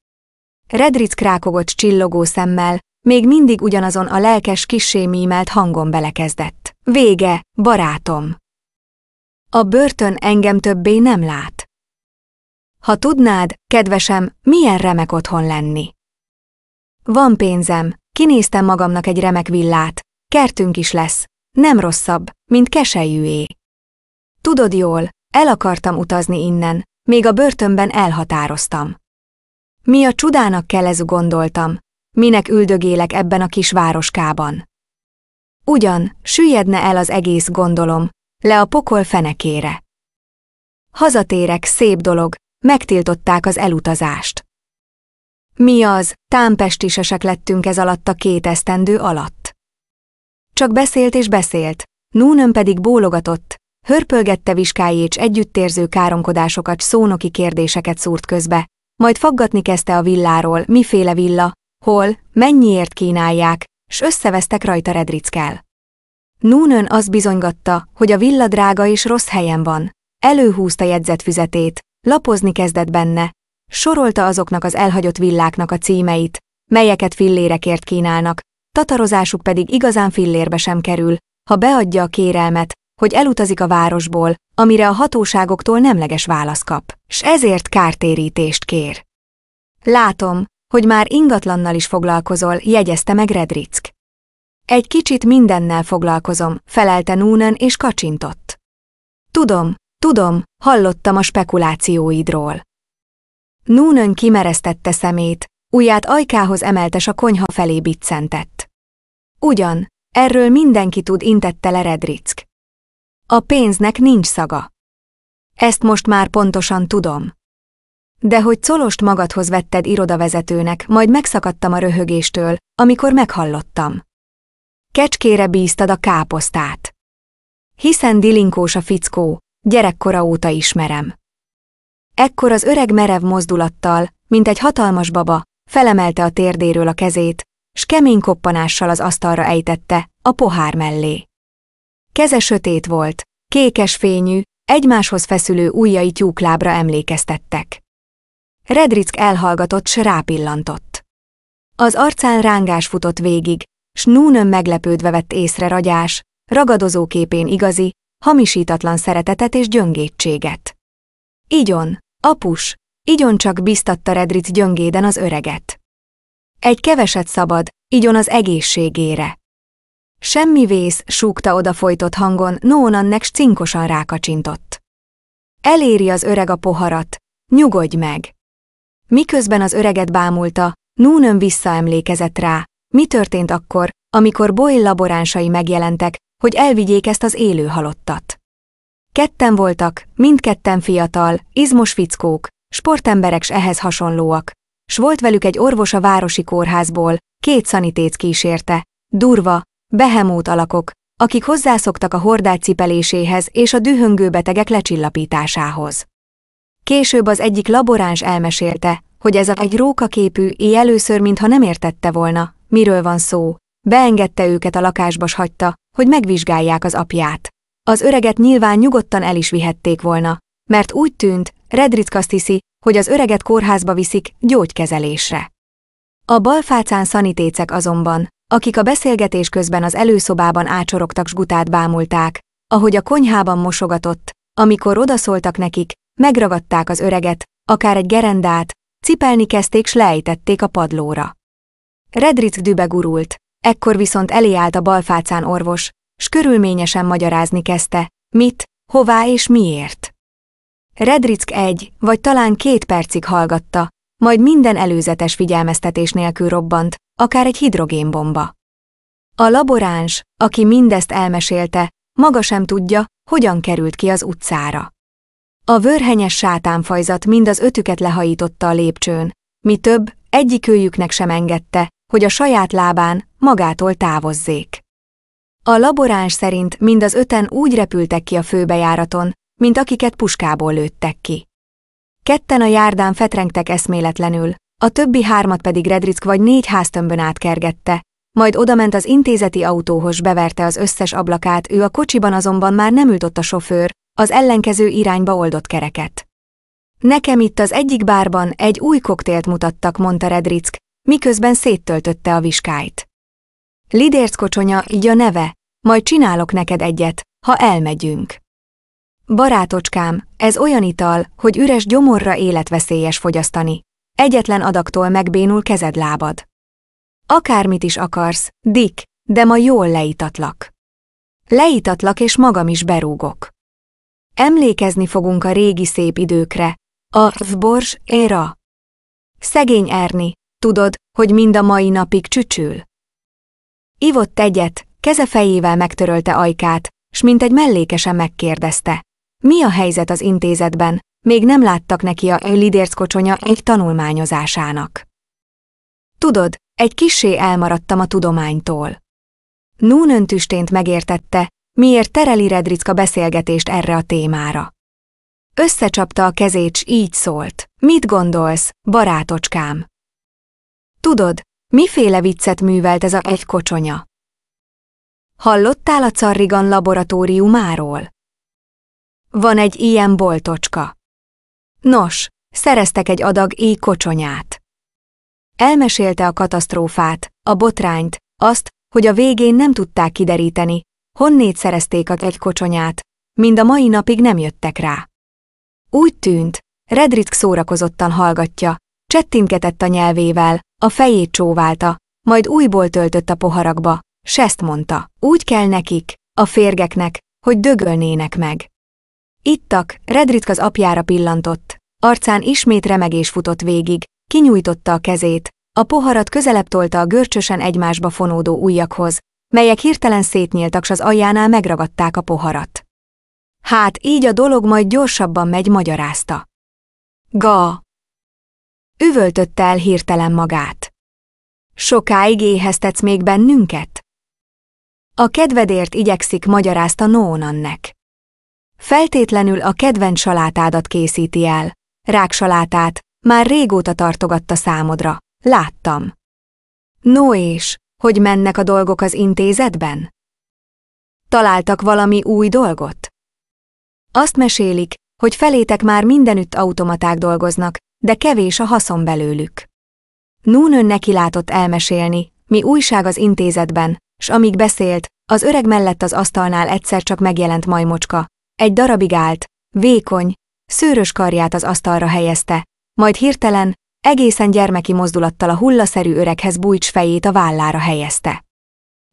Redric krákogott csillogó szemmel, még mindig ugyanazon a lelkes kissé mímelt hangon belekezdett. Vége, barátom! a börtön engem többé nem lát. Ha tudnád, kedvesem, milyen remek otthon lenni. Van pénzem, kinéztem magamnak egy remek villát, kertünk is lesz, nem rosszabb, mint keselyűé. Tudod jól, el akartam utazni innen, még a börtönben elhatároztam. Mi a csudának kell ez gondoltam, minek üldögélek ebben a kis városkában. Ugyan, süllyedne el az egész gondolom, le a pokol fenekére. Hazatérek, szép dolog, megtiltották az elutazást. Mi az, támpestisesek lettünk ez alatt a két esztendő alatt. Csak beszélt és beszélt, Núnön pedig bólogatott, hörpölgette viskájécs együttérző káromkodásokat, szónoki kérdéseket szúrt közbe, majd faggatni kezdte a villáról, miféle villa, hol, mennyiért kínálják, s összevesztek rajta Redrickel. Núnön azt bizonygatta, hogy a villa drága és rossz helyen van. Előhúzta jegyzetfüzetét, lapozni kezdett benne, sorolta azoknak az elhagyott villáknak a címeit, melyeket fillérekért kínálnak, tatarozásuk pedig igazán fillérbe sem kerül, ha beadja a kérelmet, hogy elutazik a városból, amire a hatóságoktól nemleges válasz kap, s ezért kártérítést kér. Látom, hogy már ingatlannal is foglalkozol, jegyezte meg Redrick. Egy kicsit mindennel foglalkozom, felelte Noonan és kacsintott. Tudom, tudom, hallottam a spekulációidról. Noonan kimeresztette szemét, ujját ajkához emeltes a konyha felé biccentett. Ugyan, erről mindenki tud intette le Redrick. A pénznek nincs szaga. Ezt most már pontosan tudom. De hogy colost magadhoz vetted irodavezetőnek, majd megszakadtam a röhögéstől, amikor meghallottam kecskére bíztad a káposztát. Hiszen dilinkós a fickó, gyerekkora óta ismerem. Ekkor az öreg merev mozdulattal, mint egy hatalmas baba, felemelte a térdéről a kezét, s kemény koppanással az asztalra ejtette, a pohár mellé. Keze sötét volt, kékes fényű, egymáshoz feszülő ujjai tyúklábra emlékeztettek. Redrick elhallgatott s rápillantott. Az arcán rángás futott végig, Snúnön meglepődve vett észre ragyás, ragadozó képén igazi, hamisítatlan szeretetet és gyöngétséget. Igyon, apus, igyon csak biztatta Redric gyöngéden az öreget. Egy keveset szabad, igyon az egészségére. Semmi vész, súgta odafolytott hangon, Nónannek cinkosan rákacsintott. Eléri az öreg a poharat, nyugodj meg! Miközben az öreget bámulta, Núnön visszaemlékezett rá, mi történt akkor, amikor Boyle laboránsai megjelentek, hogy elvigyék ezt az élő halottat? Ketten voltak, mindketten fiatal, izmos fickók, sportemberek s ehhez hasonlóak, s volt velük egy orvos a városi kórházból, két szanitéc kísérte, durva, behemót alakok, akik hozzászoktak a hordát cipeléséhez és a dühöngő betegek lecsillapításához. Később az egyik laboráns elmesélte, hogy ez a egy rókaképű éj először, mintha nem értette volna, miről van szó, beengedte őket a lakásba s hagyta, hogy megvizsgálják az apját. Az öreget nyilván nyugodtan el is vihették volna, mert úgy tűnt, Redrick azt hiszi, hogy az öreget kórházba viszik gyógykezelésre. A balfácán szanitécek azonban, akik a beszélgetés közben az előszobában ácsorogtak s gutát bámulták, ahogy a konyhában mosogatott, amikor odaszóltak nekik, megragadták az öreget, akár egy gerendát, cipelni kezdték s lejtették a padlóra. Redric dübegurult, ekkor viszont elé állt a balfácán orvos, s körülményesen magyarázni kezdte, mit, hová és miért. Redrick egy, vagy talán két percig hallgatta, majd minden előzetes figyelmeztetés nélkül robbant, akár egy hidrogénbomba. A laboráns, aki mindezt elmesélte, maga sem tudja, hogyan került ki az utcára. A vörhenyes sátánfajzat mind az ötüket lehajította a lépcsőn, mi több, egyikőjüknek sem engedte, hogy a saját lábán magától távozzék. A laboráns szerint mind az öten úgy repültek ki a főbejáraton, mint akiket puskából lőttek ki. Ketten a járdán fetrengtek eszméletlenül, a többi hármat pedig Redrick vagy négy háztömbön átkergette, majd odament az intézeti autóhoz beverte az összes ablakát, ő a kocsiban azonban már nem ült ott a sofőr, az ellenkező irányba oldott kereket. Nekem itt az egyik bárban egy új koktélt mutattak, mondta Redrick, miközben széttöltötte a viskáit. Lidérc kocsonya, így a neve, majd csinálok neked egyet, ha elmegyünk. Barátocskám, ez olyan ital, hogy üres gyomorra életveszélyes fogyasztani. Egyetlen adaktól megbénul kezed lábad. Akármit is akarsz, Dick, de ma jól leítatlak. Leítatlak és magam is berúgok. Emlékezni fogunk a régi szép időkre, a vbors éra. Szegény Erni, Tudod, hogy mind a mai napig csücsül? Ivott egyet, keze fejével megtörölte ajkát, s mint egy mellékesen megkérdezte. Mi a helyzet az intézetben? Még nem láttak neki a lidérc kocsonya egy tanulmányozásának. Tudod, egy kissé elmaradtam a tudománytól. Nún öntüstént megértette, miért tereli Redricka beszélgetést erre a témára. Összecsapta a kezét, s így szólt. Mit gondolsz, barátocskám? Tudod, miféle viccet művelt ez a egy kocsonya? Hallottál a Carrigan laboratóriumáról? Van egy ilyen boltocska. Nos, szereztek egy adag éj kocsonyát. Elmesélte a katasztrófát, a botrányt, azt, hogy a végén nem tudták kideríteni, honnét szerezték a egy kocsonyát, mind a mai napig nem jöttek rá. Úgy tűnt, Redrick szórakozottan hallgatja, csettingetett a nyelvével, a fejét csóválta, majd újból töltött a poharakba, s ezt mondta, úgy kell nekik, a férgeknek, hogy dögölnének meg. Ittak, Redritk az apjára pillantott, arcán ismét remegés futott végig, kinyújtotta a kezét, a poharat közelebb tolta a görcsösen egymásba fonódó ujjakhoz, melyek hirtelen szétnyíltak, s az aljánál megragadták a poharat. Hát, így a dolog majd gyorsabban megy, magyarázta. Ga! Üvöltötte el hirtelen magát. Sokáig éheztetsz még bennünket? A kedvedért igyekszik magyarázta Nóonannek. Feltétlenül a kedvenc salátádat készíti el. Ráksalátát már régóta tartogatta számodra. Láttam. No és, hogy mennek a dolgok az intézetben? Találtak valami új dolgot? Azt mesélik, hogy felétek már mindenütt automaták dolgoznak, de kevés a haszon belőlük. Núnön neki látott elmesélni, mi újság az intézetben, s amíg beszélt, az öreg mellett az asztalnál egyszer csak megjelent majmocska. Egy darabig állt, vékony, szőrös karját az asztalra helyezte, majd hirtelen, egészen gyermeki mozdulattal a hullaszerű öreghez bújts fejét a vállára helyezte.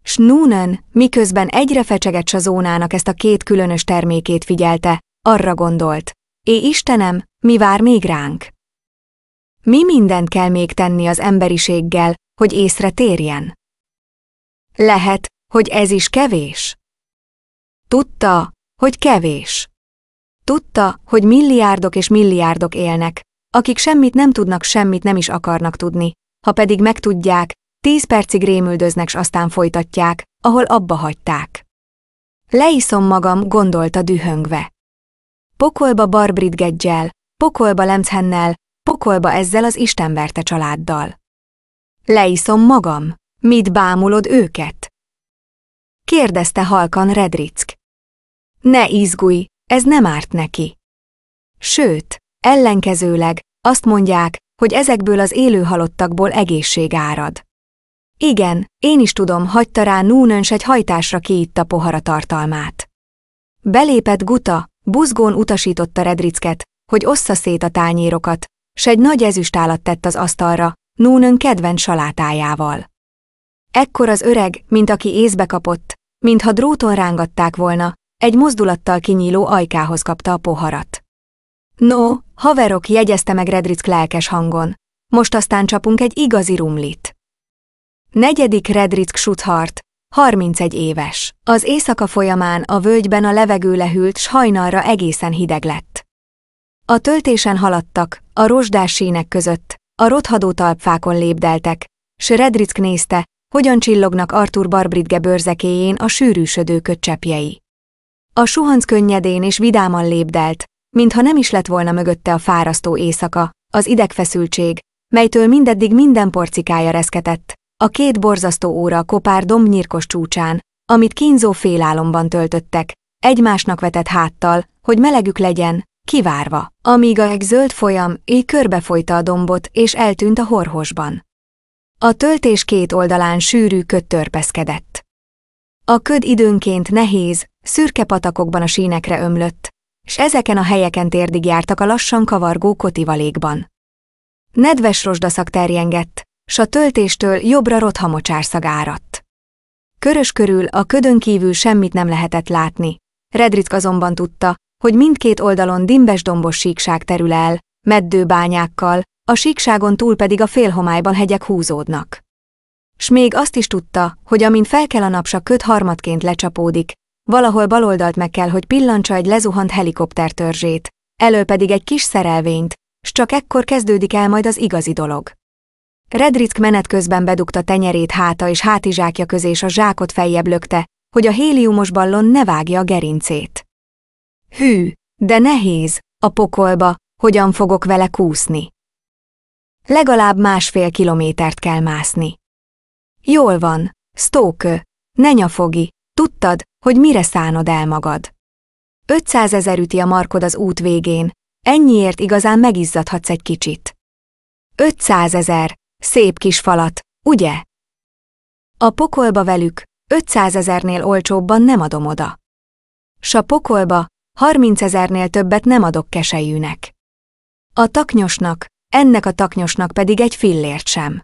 S Noonan, miközben egyre fecsegett zónának ezt a két különös termékét figyelte, arra gondolt, é Istenem, mi vár még ránk? Mi mindent kell még tenni az emberiséggel, hogy észre térjen? Lehet, hogy ez is kevés. Tudta, hogy kevés. Tudta, hogy milliárdok és milliárdok élnek, akik semmit nem tudnak, semmit nem is akarnak tudni. Ha pedig megtudják, tíz percig rémüldöznek s aztán folytatják, ahol abba hagyták. Leiszom magam, gondolta dühöngve. Pokolba Barbrit Gedgyel, pokolba Lemchennel, Pokolba ezzel az istenverte családdal. Leiszom magam. Mit bámulod őket? Kérdezte halkan Redrick. Ne izgulj, ez nem árt neki. Sőt, ellenkezőleg azt mondják, hogy ezekből az élő halottakból egészség árad. Igen, én is tudom, hagyta rá Núnöns egy hajtásra kiitta pohara tartalmát. Belépett Guta, buzgón utasította Redricket, hogy ossza szét a tányérokat, s egy nagy ezüstálat tett az asztalra, Núnön kedvenc salátájával. Ekkor az öreg, mint aki észbe kapott, mintha dróton rángatták volna, egy mozdulattal kinyíló ajkához kapta a poharat. No, haverok, jegyezte meg Redrick lelkes hangon. Most aztán csapunk egy igazi rumlit. Negyedik Redrick Schutthart, 31 éves. Az éjszaka folyamán a völgyben a levegő lehűlt, s hajnalra egészen hideg lett. A töltésen haladtak, a rozsdás sínek között, a rothadó talpfákon lépdeltek, s Redrick nézte, hogyan csillognak Arthur Barbridge bőrzekéjén a sűrűsödő köcsepjei. A suhanc könnyedén és vidáman lépdelt, mintha nem is lett volna mögötte a fárasztó éjszaka, az idegfeszültség, melytől mindeddig minden porcikája reszketett, a két borzasztó óra a kopár domnyírkos csúcsán, amit kínzó félálomban töltöttek, egymásnak vetett háttal, hogy melegük legyen, Kivárva, amíg a zöld folyam így körbefolyta a dombot és eltűnt a horhosban. A töltés két oldalán sűrű köd törpeszkedett. A köd időnként nehéz, szürke patakokban a sínekre ömlött, s ezeken a helyeken térdig jártak a lassan kavargó kotivalékban. Nedves rozsdaszak terjengett, s a töltéstől jobbra szag áradt. Körös körül a ködön kívül semmit nem lehetett látni. Redrick azonban tudta, hogy mindkét oldalon dimbes-dombos síkság terül el, bányákkal, a síkságon túl pedig a félhomályban hegyek húzódnak. S még azt is tudta, hogy amint fel kell a napsa köt harmadként lecsapódik, valahol baloldalt meg kell, hogy pillantsa egy lezuhant helikopter törzsét, elő pedig egy kis szerelvényt, s csak ekkor kezdődik el majd az igazi dolog. Redrick menet közben bedugta tenyerét háta és hátizsákja közé és a zsákot feljebb lökte, hogy a héliumos ballon ne vágja a gerincét. Hű, de nehéz, a pokolba, hogyan fogok vele kúszni. Legalább másfél kilométert kell mászni. Jól van, Stoke, ne nyafogi, tudtad, hogy mire szánod el magad. 500 ezer üti a markod az út végén, ennyiért igazán megizzadhatsz egy kicsit. 500 ezer, szép kis falat, ugye? A pokolba velük, 500 ezernél olcsóbban nem adom oda. S a pokolba, 30 ezernél többet nem adok kesejűnek. A taknyosnak, ennek a taknyosnak pedig egy fillért sem.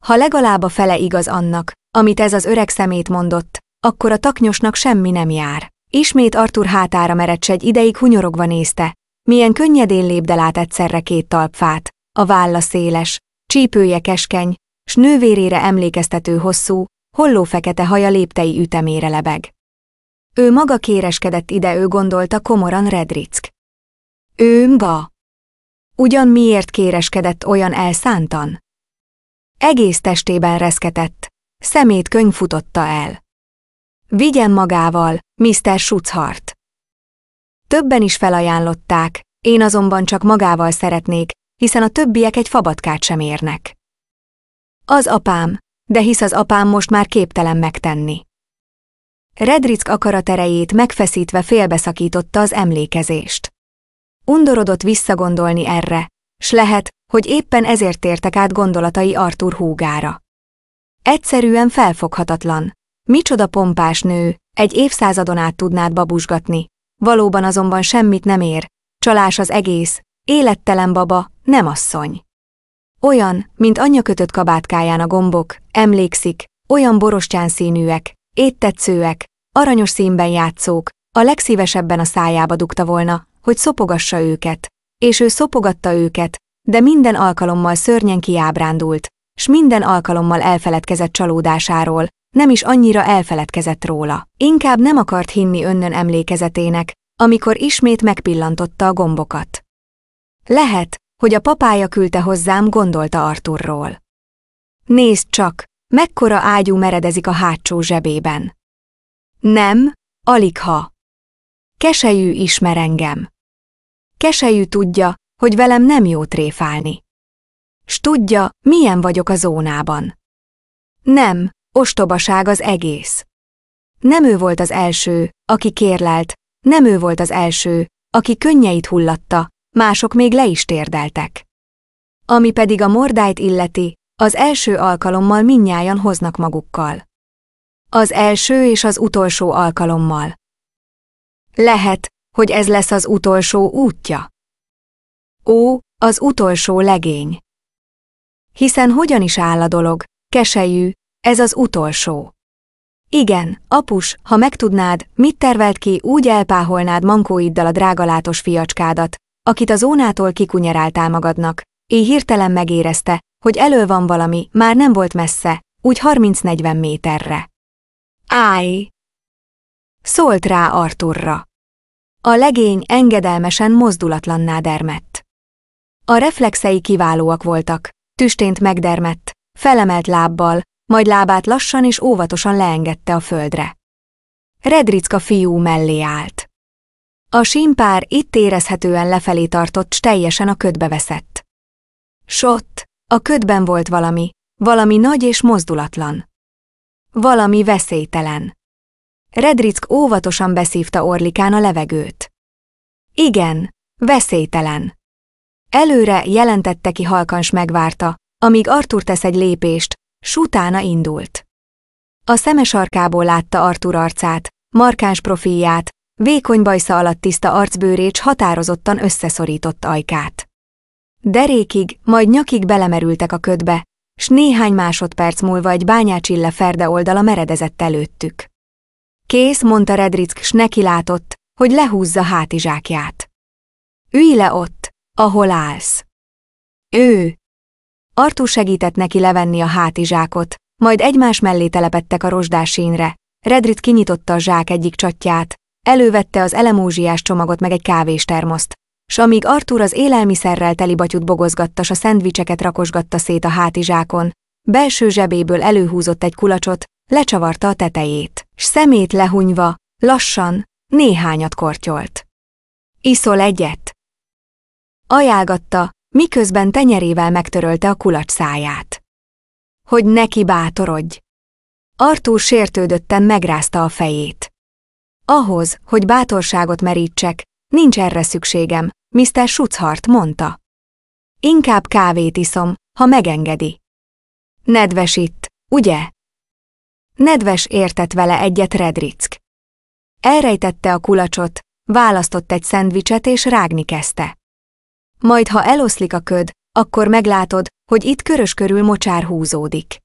Ha legalább a fele igaz annak, amit ez az öreg szemét mondott, akkor a taknyosnak semmi nem jár. Ismét Artur hátára meredt egy ideig hunyorogva nézte, milyen könnyedén lépdel át egyszerre két talpfát, a válla széles, csípője keskeny, s nővérére emlékeztető hosszú, holló fekete haja léptei ütemére lebeg. Ő maga kéreskedett ide, ő gondolta komoran Redrick. Ő mba. Ugyan miért kéreskedett olyan elszántan? Egész testében reszketett, szemét könyv futotta el. Vigyen magával, Mr. Schutzhart. Többen is felajánlották, én azonban csak magával szeretnék, hiszen a többiek egy fabatkát sem érnek. Az apám, de hisz az apám most már képtelen megtenni. Redrick akaraterejét megfeszítve félbeszakította az emlékezést. Undorodott visszagondolni erre, s lehet, hogy éppen ezért tértek át gondolatai Arthur húgára. Egyszerűen felfoghatatlan. Micsoda pompás nő, egy évszázadon át tudnád babusgatni. Valóban azonban semmit nem ér. Csalás az egész, élettelen baba, nem asszony. Olyan, mint anyja kötött kabátkáján a gombok, emlékszik, olyan borostyán színűek, éttetszőek, aranyos színben játszók, a legszívesebben a szájába dugta volna, hogy szopogassa őket. És ő szopogatta őket, de minden alkalommal szörnyen kiábrándult, s minden alkalommal elfeledkezett csalódásáról, nem is annyira elfeledkezett róla. Inkább nem akart hinni önnön emlékezetének, amikor ismét megpillantotta a gombokat. Lehet, hogy a papája küldte hozzám, gondolta Arturról. Nézd csak, Mekkora ágyú meredezik a hátsó zsebében? Nem, aligha. Keselyű ismer engem. Keselyű tudja, hogy velem nem jó tréfálni. S tudja, milyen vagyok a zónában. Nem, ostobaság az egész. Nem ő volt az első, aki kérlelt, nem ő volt az első, aki könnyeit hullatta, mások még le is térdeltek. Ami pedig a mordájt illeti, az első alkalommal minnyájan hoznak magukkal. Az első és az utolsó alkalommal. Lehet, hogy ez lesz az utolsó útja. Ó, az utolsó legény. Hiszen hogyan is áll a dolog, keselyű, ez az utolsó. Igen, apus, ha megtudnád, mit tervelt ki, úgy elpáholnád mankóiddal a drágalátos fiacskádat, akit az ónától kikunyeráltál magadnak. Így hirtelen megérezte, hogy elő van valami, már nem volt messze, úgy 30-40 méterre. Áj! Szólt rá Arturra. A legény engedelmesen mozdulatlanná dermett. A reflexei kiválóak voltak, tüstént megdermett, felemelt lábbal, majd lábát lassan és óvatosan leengedte a földre. Redricka fiú mellé állt. A simpár itt érezhetően lefelé tartott, teljesen a ködbe veszett. Sott, a ködben volt valami, valami nagy és mozdulatlan. Valami veszélytelen. Redrick óvatosan beszívta Orlikán a levegőt. Igen, veszélytelen. Előre jelentette ki halkans megvárta, amíg Artur tesz egy lépést, s utána indult. A szemes arkából látta Artur arcát, markáns profilját, vékony bajsza alatt tiszta arcbőrécs határozottan összeszorított ajkát. Derékig, majd nyakig belemerültek a ködbe, s néhány másodperc múlva egy bányácsille ferde oldala meredezett előttük. Kész, mondta Redrick, s neki látott, hogy lehúzza hátizsákját. Ülj le ott, ahol állsz. Ő! Artú segített neki levenni a hátizsákot, majd egymás mellé telepettek a rozsdásínre. Redrit kinyitotta a zsák egyik csatját, elővette az elemúziás csomagot meg egy kávéstermoszt, s amíg Artur az élelmiszerrel teli batyut bogozgatta, s a szendvicseket rakosgatta szét a hátizsákon, belső zsebéből előhúzott egy kulacsot, lecsavarta a tetejét, s szemét lehunyva, lassan, néhányat kortyolt. Iszol egyet. Ajálgatta, miközben tenyerével megtörölte a kulacs száját. Hogy neki bátorodj. Artúr sértődötten megrázta a fejét. Ahhoz, hogy bátorságot merítsek, nincs erre szükségem, Mr. Schutzhart mondta. Inkább kávét iszom, ha megengedi. Nedves itt, ugye? Nedves értett vele egyet Redrick. Elrejtette a kulacsot, választott egy szendvicset és rágni kezdte. Majd ha eloszlik a köd, akkor meglátod, hogy itt körös körül mocsár húzódik.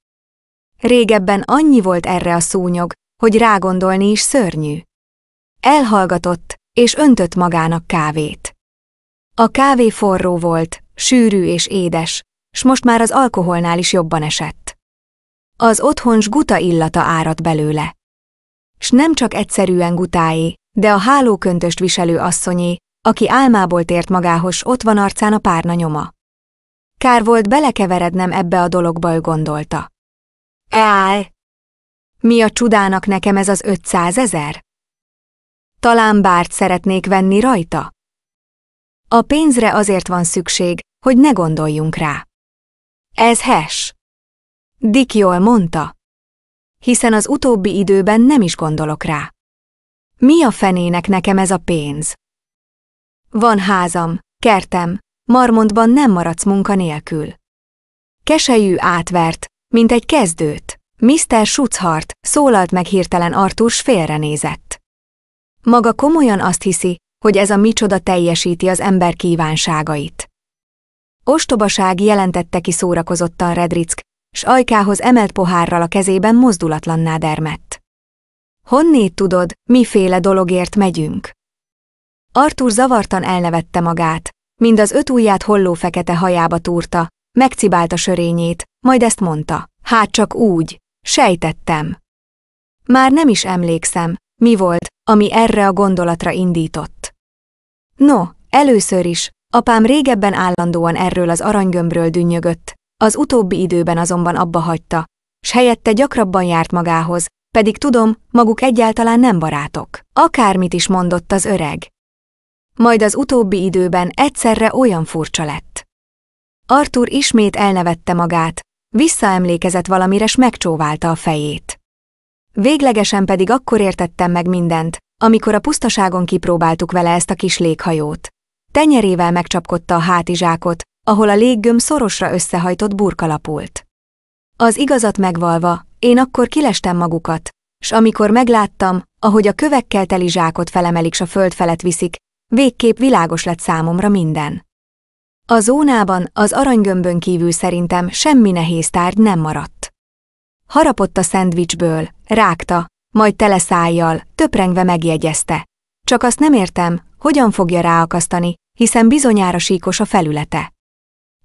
Régebben annyi volt erre a szúnyog, hogy rágondolni is szörnyű. Elhallgatott, és öntött magának kávét. A kávé forró volt, sűrű és édes, s most már az alkoholnál is jobban esett. Az otthons guta illata árat belőle. S nem csak egyszerűen gutáé, de a hálóköntöst viselő asszonyé, aki álmából tért magához, ott van arcán a párna nyoma. Kár volt belekeverednem ebbe a dologba, ő gondolta. Eáj! Mi a csudának nekem ez az ötszázezer? Talán bárt szeretnék venni rajta? A pénzre azért van szükség, hogy ne gondoljunk rá. Ez Hes. Dick jól mondta. Hiszen az utóbbi időben nem is gondolok rá. Mi a fenének nekem ez a pénz? Van házam, kertem, marmontban nem maradsz munka nélkül. Keselyű átvert, mint egy kezdőt. Mr. Schutzhart szólalt meg hirtelen Artus félrenézett. Maga komolyan azt hiszi, hogy ez a micsoda teljesíti az ember kívánságait. Ostobaság jelentette ki szórakozottan Redrick, s ajkához emelt pohárral a kezében mozdulatlanná dermett. Honnét tudod, miféle dologért megyünk? Artur zavartan elnevette magát, mind az öt ujját holló fekete hajába túrta, megcibálta sörényét, majd ezt mondta. Hát csak úgy, sejtettem. Már nem is emlékszem, mi volt, ami erre a gondolatra indított? No, először is, apám régebben állandóan erről az aranygömbről dünnyögött, az utóbbi időben azonban abba hagyta, s helyette gyakrabban járt magához, pedig tudom, maguk egyáltalán nem barátok. Akármit is mondott az öreg. Majd az utóbbi időben egyszerre olyan furcsa lett. Arthur ismét elnevette magát, visszaemlékezett valamire s megcsóválta a fejét. Véglegesen pedig akkor értettem meg mindent, amikor a pusztaságon kipróbáltuk vele ezt a kis léghajót. Tenyerével megcsapkodta a hátizsákot, ahol a léggöm szorosra összehajtott burkalapult. Az igazat megvalva, én akkor kilestem magukat, s amikor megláttam, ahogy a kövekkel teli zsákot felemelik s a föld felett viszik, végképp világos lett számomra minden. A zónában, az aranygömbön kívül szerintem semmi nehéz tárgy nem maradt harapott a szendvicsből, rágta, majd tele szájjal töprengve megjegyezte. Csak azt nem értem, hogyan fogja ráakasztani, hiszen bizonyára síkos a felülete.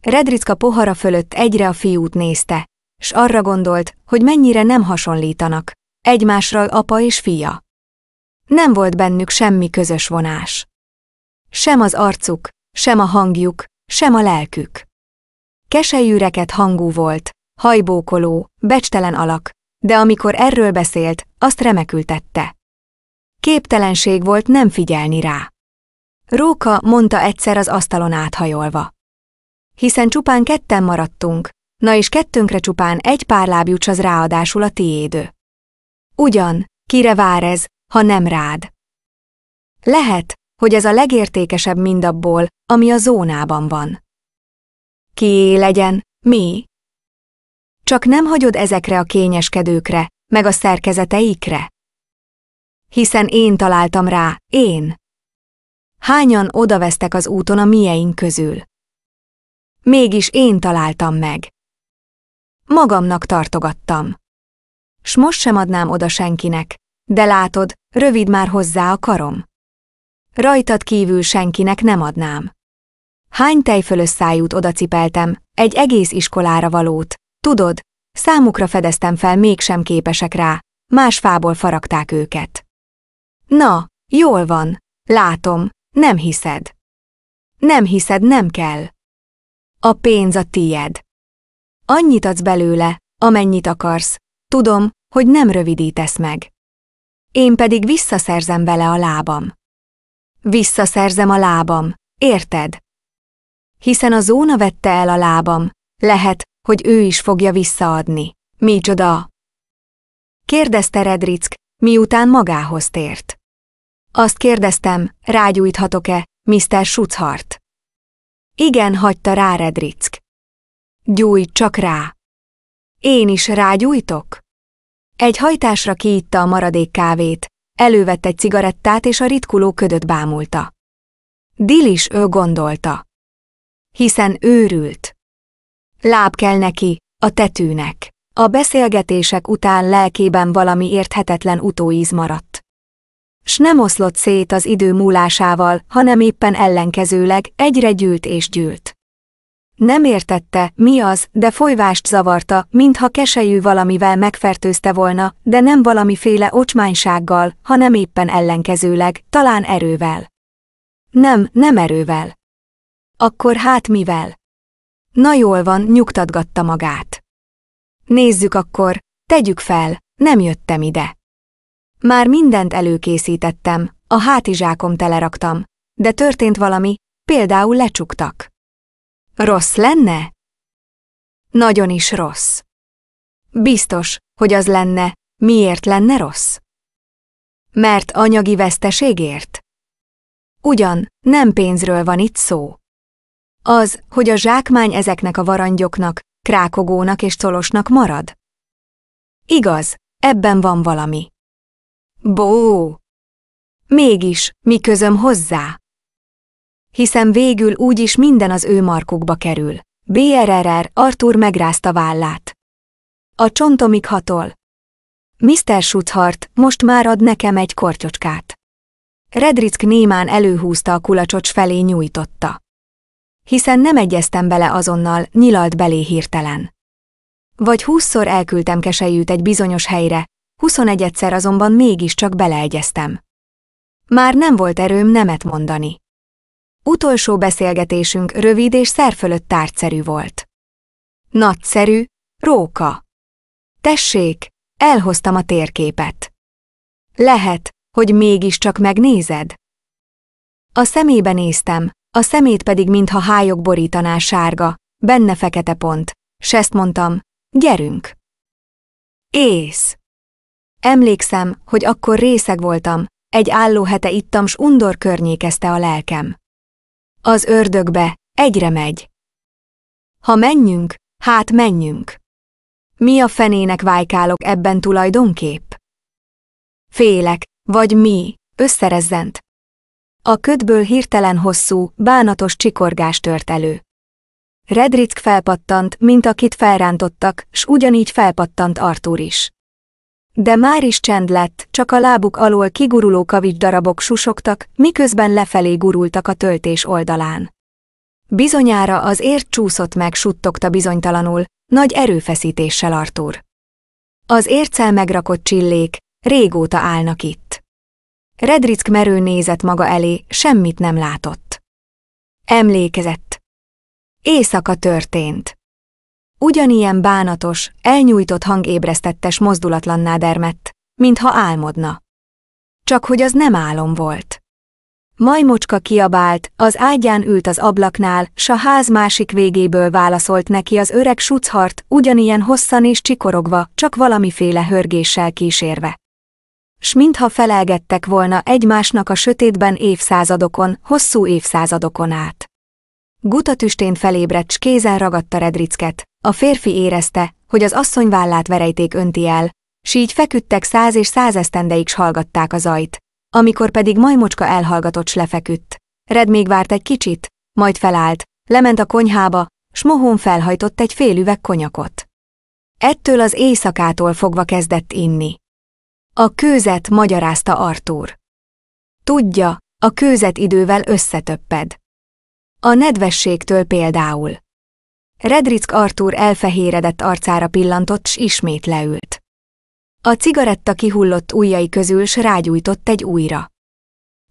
Redricka pohara fölött egyre a fiút nézte, s arra gondolt, hogy mennyire nem hasonlítanak. Egymásról apa és fia. Nem volt bennük semmi közös vonás. Sem az arcuk, sem a hangjuk, sem a lelkük. Keselyűreket hangú volt, hajbókoló, becstelen alak, de amikor erről beszélt, azt remekül tette. Képtelenség volt nem figyelni rá. Róka mondta egyszer az asztalon áthajolva. Hiszen csupán ketten maradtunk, na és kettőnkre csupán egy pár lábjucs az ráadásul a tiédő. Ugyan, kire vár ez, ha nem rád? Lehet, hogy ez a legértékesebb mindabból, ami a zónában van. Kié legyen, mi? Csak nem hagyod ezekre a kényeskedőkre, meg a szerkezeteikre. Hiszen én találtam rá, én. Hányan odavesztek az úton a mieink közül? Mégis én találtam meg. Magamnak tartogattam. S most sem adnám oda senkinek, de látod, rövid már hozzá a karom. Rajtad kívül senkinek nem adnám. Hány tejfölös szájút odacipeltem, egy egész iskolára valót, Tudod, számukra fedeztem fel, mégsem képesek rá, más fából faragták őket. Na, jól van, látom, nem hiszed. Nem hiszed, nem kell. A pénz a tied. Annyit adsz belőle, amennyit akarsz, tudom, hogy nem rövidítesz meg. Én pedig visszaszerzem vele a lábam. Visszaszerzem a lábam, érted? Hiszen a zóna vette el a lábam, lehet, hogy ő is fogja visszaadni. Micsoda? Kérdezte Redrick, miután magához tért. Azt kérdeztem, rágyújthatok-e, Mr. Schutzhart? Igen, hagyta rá Redrick. Gyújt csak rá. Én is rágyújtok? Egy hajtásra kiitta a maradék kávét, elővette egy cigarettát és a ritkuló ködöt bámulta. Dilis ő gondolta. Hiszen őrült. Láb kell neki, a tetőnek. A beszélgetések után lelkében valami érthetetlen utóíz maradt. S nem oszlott szét az idő múlásával, hanem éppen ellenkezőleg egyre gyűlt és gyűlt. Nem értette, mi az, de folyvást zavarta, mintha keselyű valamivel megfertőzte volna, de nem valamiféle ocsmánysággal, hanem éppen ellenkezőleg, talán erővel. Nem, nem erővel. Akkor hát mivel? Na jól van, nyugtatgatta magát. Nézzük akkor, tegyük fel, nem jöttem ide. Már mindent előkészítettem, a hátizsákom teleraktam, de történt valami, például lecsuktak. Rossz lenne? Nagyon is rossz. Biztos, hogy az lenne, miért lenne rossz? Mert anyagi veszteségért? Ugyan, nem pénzről van itt szó. Az, hogy a zsákmány ezeknek a varangyoknak, krákogónak és colosnak marad? Igaz, ebben van valami. Bó! Mégis, mi közöm hozzá? Hiszen végül úgyis minden az ő markukba kerül. BRRR Artur megrázta vállát. A csontomig hatol. Mr. Schutthart, most már ad nekem egy kortyocskát. Redrick némán előhúzta a kulacsot felé nyújtotta hiszen nem egyeztem bele azonnal, nyilalt belé hirtelen. Vagy húszszor elküldtem keselyűt egy bizonyos helyre, huszonegyedszer azonban mégiscsak beleegyeztem. Már nem volt erőm nemet mondani. Utolsó beszélgetésünk rövid és szerfölött tárgyszerű volt. Nagyszerű, róka. Tessék, elhoztam a térképet. Lehet, hogy mégiscsak megnézed? A szemébe néztem, a szemét pedig mintha hájok borítaná sárga, benne fekete pont, s ezt mondtam, gyerünk! Ész! Emlékszem, hogy akkor részeg voltam, egy álló hete ittam, s undor környékezte a lelkem. Az ördögbe, egyre megy. Ha menjünk, hát menjünk. Mi a fenének vájkálok ebben tulajdonképp? Félek, vagy mi, összerezzent, a ködből hirtelen hosszú, bánatos csikorgás tört elő. Redrick felpattant, mint akit felrántottak, s ugyanígy felpattant Artur is. De már is csend lett, csak a lábuk alól kiguruló kavics darabok susogtak, miközben lefelé gurultak a töltés oldalán. Bizonyára az ért csúszott meg, suttogta bizonytalanul, nagy erőfeszítéssel Artur. Az ércel megrakott csillék, régóta állnak itt. Redrick merő nézett maga elé, semmit nem látott. Emlékezett. Éjszaka történt. Ugyanilyen bánatos, elnyújtott hang ébresztettes mozdulatlanná dermett, mintha álmodna. Csak hogy az nem álom volt. Majmocska kiabált, az ágyán ült az ablaknál, s a ház másik végéből válaszolt neki az öreg sucharc, ugyanilyen hosszan és csikorogva, csak valamiféle hörgéssel kísérve s mintha felelgettek volna egymásnak a sötétben évszázadokon, hosszú évszázadokon át. Gutatüstén felébredt, s kézen ragadta Redricket. A férfi érezte, hogy az asszony vállát verejték önti el, s így feküdtek száz és esztendeig s hallgatták az zajt. Amikor pedig majmocska elhallgatott s lefeküdt. Red még várt egy kicsit, majd felállt, lement a konyhába, s mohón felhajtott egy fél üveg konyakot. Ettől az éjszakától fogva kezdett inni. A kőzet, magyarázta Artúr. Tudja, a kőzet idővel összetöpped. A nedvességtől például. Redrick Artúr elfehéredett arcára pillantott, s ismét leült. A cigaretta kihullott ujjai közül s rágyújtott egy újra.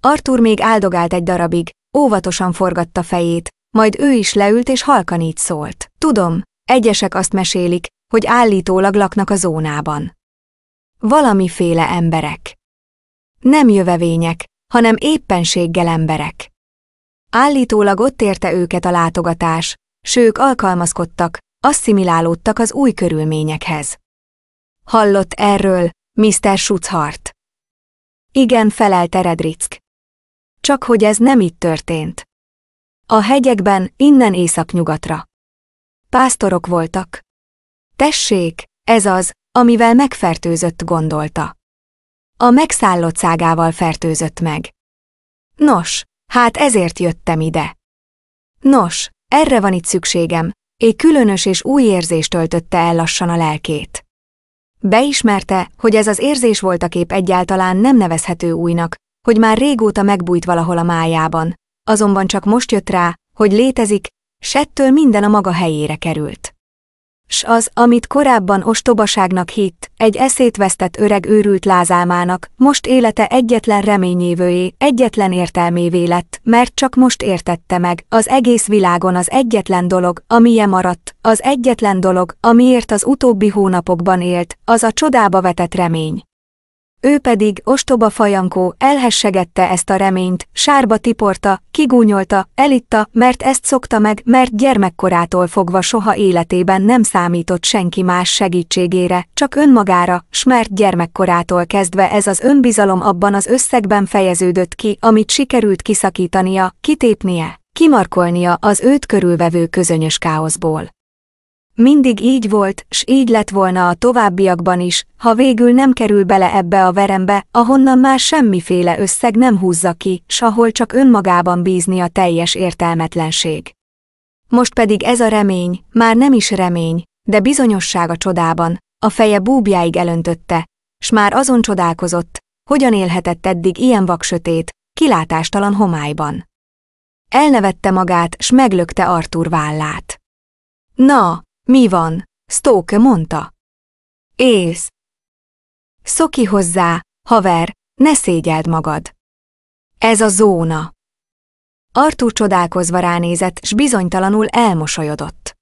Artúr még áldogált egy darabig, óvatosan forgatta fejét, majd ő is leült és halkan így szólt. Tudom, egyesek azt mesélik, hogy állítólag laknak a zónában valamiféle emberek. Nem jövevények, hanem éppenséggel emberek. Állítólag ott érte őket a látogatás, sők alkalmazkodtak, asszimilálódtak az új körülményekhez. Hallott erről Mr. Schutzhart. Igen, felelt Redrick. Csak hogy ez nem itt történt. A hegyekben, innen északnyugatra. Pásztorok voltak. Tessék, ez az, amivel megfertőzött gondolta. A megszállott szágával fertőzött meg. Nos, hát ezért jöttem ide. Nos, erre van itt szükségem, és különös és új érzés töltötte el lassan a lelkét. Beismerte, hogy ez az érzés volt a kép egyáltalán nem nevezhető újnak, hogy már régóta megbújt valahol a májában, azonban csak most jött rá, hogy létezik, settől minden a maga helyére került. S az, amit korábban ostobaságnak hitt, egy eszét vesztett öreg őrült lázámának, most élete egyetlen reményévőé, egyetlen értelmévé lett, mert csak most értette meg, az egész világon az egyetlen dolog, amilyen maradt, az egyetlen dolog, amiért az utóbbi hónapokban élt, az a csodába vetett remény. Ő pedig, ostoba fajankó, elhessegette ezt a reményt, sárba tiporta, kigúnyolta, elitta, mert ezt szokta meg, mert gyermekkorától fogva soha életében nem számított senki más segítségére, csak önmagára, s mert gyermekkorától kezdve ez az önbizalom abban az összegben fejeződött ki, amit sikerült kiszakítania, kitépnie, kimarkolnia az őt körülvevő közönyös káoszból. Mindig így volt, s így lett volna a továbbiakban is, ha végül nem kerül bele ebbe a verembe, ahonnan már semmiféle összeg nem húzza ki, s ahol csak önmagában bízni a teljes értelmetlenség. Most pedig ez a remény, már nem is remény, de bizonyosság a csodában, a feje búbjáig elöntötte, s már azon csodálkozott, hogyan élhetett eddig ilyen vaksötét, kilátástalan homályban. Elnevette magát, s meglökte Artur vállát. Na, mi van? Stoke mondta. Élsz. Szoki hozzá, haver, ne szégyeld magad. Ez a zóna. Artúr csodálkozva ránézett, s bizonytalanul elmosolyodott.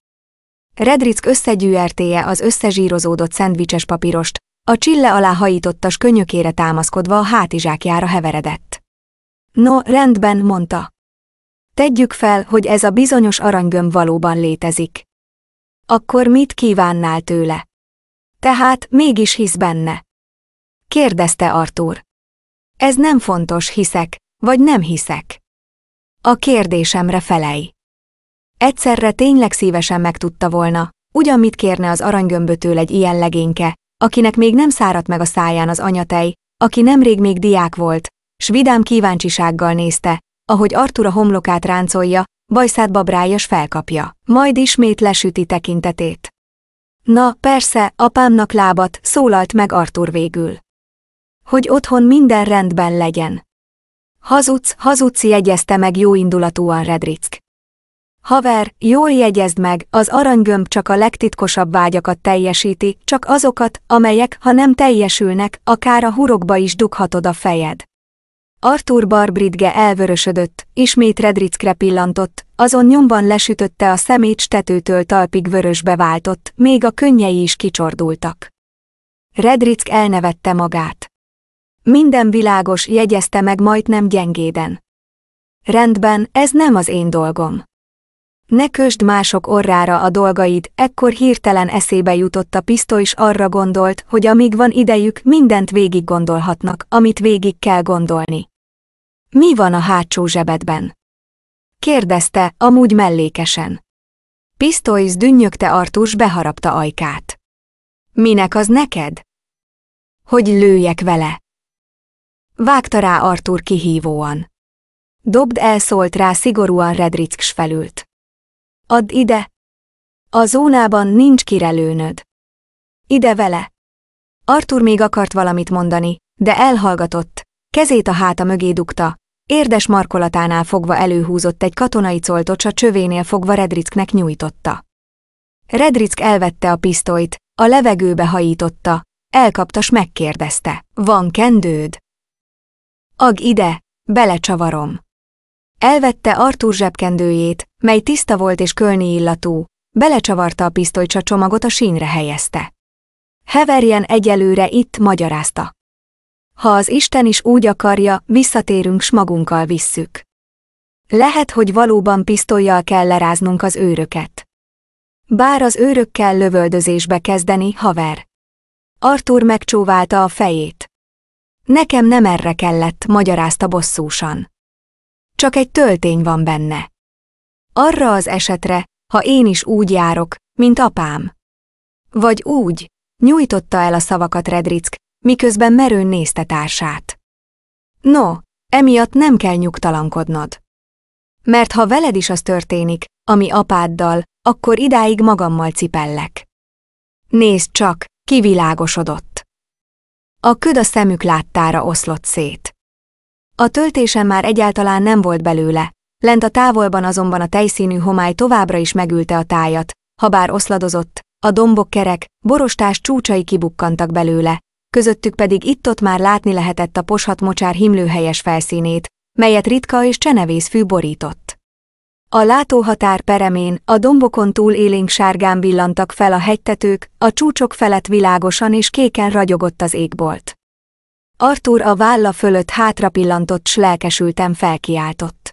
Redrick összegyűertéje az összezsírozódott szendvicses papírost, a csille alá hajítottas könyökére támaszkodva a hátizsákjára heveredett. No, rendben, mondta. Tegyük fel, hogy ez a bizonyos aranygömb valóban létezik. Akkor mit kívánnál tőle? Tehát mégis hisz benne. Kérdezte Artur. Ez nem fontos, hiszek, vagy nem hiszek. A kérdésemre felej. Egyszerre tényleg szívesen megtudta volna, ugyan mit kérne az aranygömbötől egy ilyen legényke, akinek még nem száradt meg a száján az anyatej, aki nemrég még diák volt, s vidám kíváncsisággal nézte, ahogy Artur a homlokát ráncolja, Bajszát babrájas felkapja, majd ismét lesüti tekintetét. Na, persze, apámnak lábat, szólalt meg Artur végül. Hogy otthon minden rendben legyen. Hazudsz, hazudsz jegyezte meg jóindulatúan Redrick. Haver, jól jegyezd meg, az aranygömb csak a legtitkosabb vágyakat teljesíti, csak azokat, amelyek, ha nem teljesülnek, akár a hurokba is dughatod a fejed. Arthur Barbridge elvörösödött, ismét Redrickre pillantott, azon nyomban lesütötte a szemét tetőtől talpig vörösbe váltott, még a könnyei is kicsordultak. Redrick elnevette magát. Minden világos, jegyezte meg majdnem gyengéden. Rendben, ez nem az én dolgom. Ne kösd mások orrára a dolgaid, ekkor hirtelen eszébe jutott a pisztoly is arra gondolt, hogy amíg van idejük, mindent végig gondolhatnak, amit végig kell gondolni. Mi van a hátsó zsebedben? Kérdezte, amúgy mellékesen. Pisztolysz dünnyögte Artus beharapta ajkát. Minek az neked? Hogy lőjek vele. Vágta rá Artur kihívóan. Dobd elszólt rá szigorúan Redrick felült. Add ide. A zónában nincs kirelőnöd. Ide vele. Artur még akart valamit mondani, de elhallgatott, Kezét a háta mögé dugta, érdes markolatánál fogva előhúzott egy katonai coltot, a csövénél fogva Redricknek nyújtotta. Redrick elvette a pisztolyt, a levegőbe hajította, elkapta s megkérdezte, van kendőd? Ag ide, belecsavarom. Elvette Artur zsebkendőjét, mely tiszta volt és kölni illatú, belecsavarta a pisztolycsacsomagot a sínre helyezte. Heverjen egyelőre itt magyarázta ha az Isten is úgy akarja, visszatérünk s magunkkal visszük. Lehet, hogy valóban pisztolyjal kell leráznunk az őröket. Bár az őrökkel lövöldözésbe kezdeni, haver. Arthur megcsóválta a fejét. Nekem nem erre kellett, magyarázta bosszúsan. Csak egy töltény van benne. Arra az esetre, ha én is úgy járok, mint apám. Vagy úgy, nyújtotta el a szavakat Redrick, miközben merőn nézte társát. No, emiatt nem kell nyugtalankodnod. Mert ha veled is az történik, ami apáddal, akkor idáig magammal cipellek. Nézd csak, kivilágosodott. A köd a szemük láttára oszlott szét. A töltésen már egyáltalán nem volt belőle, lent a távolban azonban a tejszínű homály továbbra is megülte a tájat, habár oszladozott, a dombok kerek, borostás csúcsai kibukkantak belőle, közöttük pedig itt-ott már látni lehetett a poshat mocsár himlőhelyes felszínét, melyet ritka és csenevész fű borított. A látóhatár peremén, a dombokon túl élénk sárgán villantak fel a hegytetők, a csúcsok felett világosan és kéken ragyogott az égbolt. Arthur a válla fölött hátra pillantott s lelkesültem felkiáltott.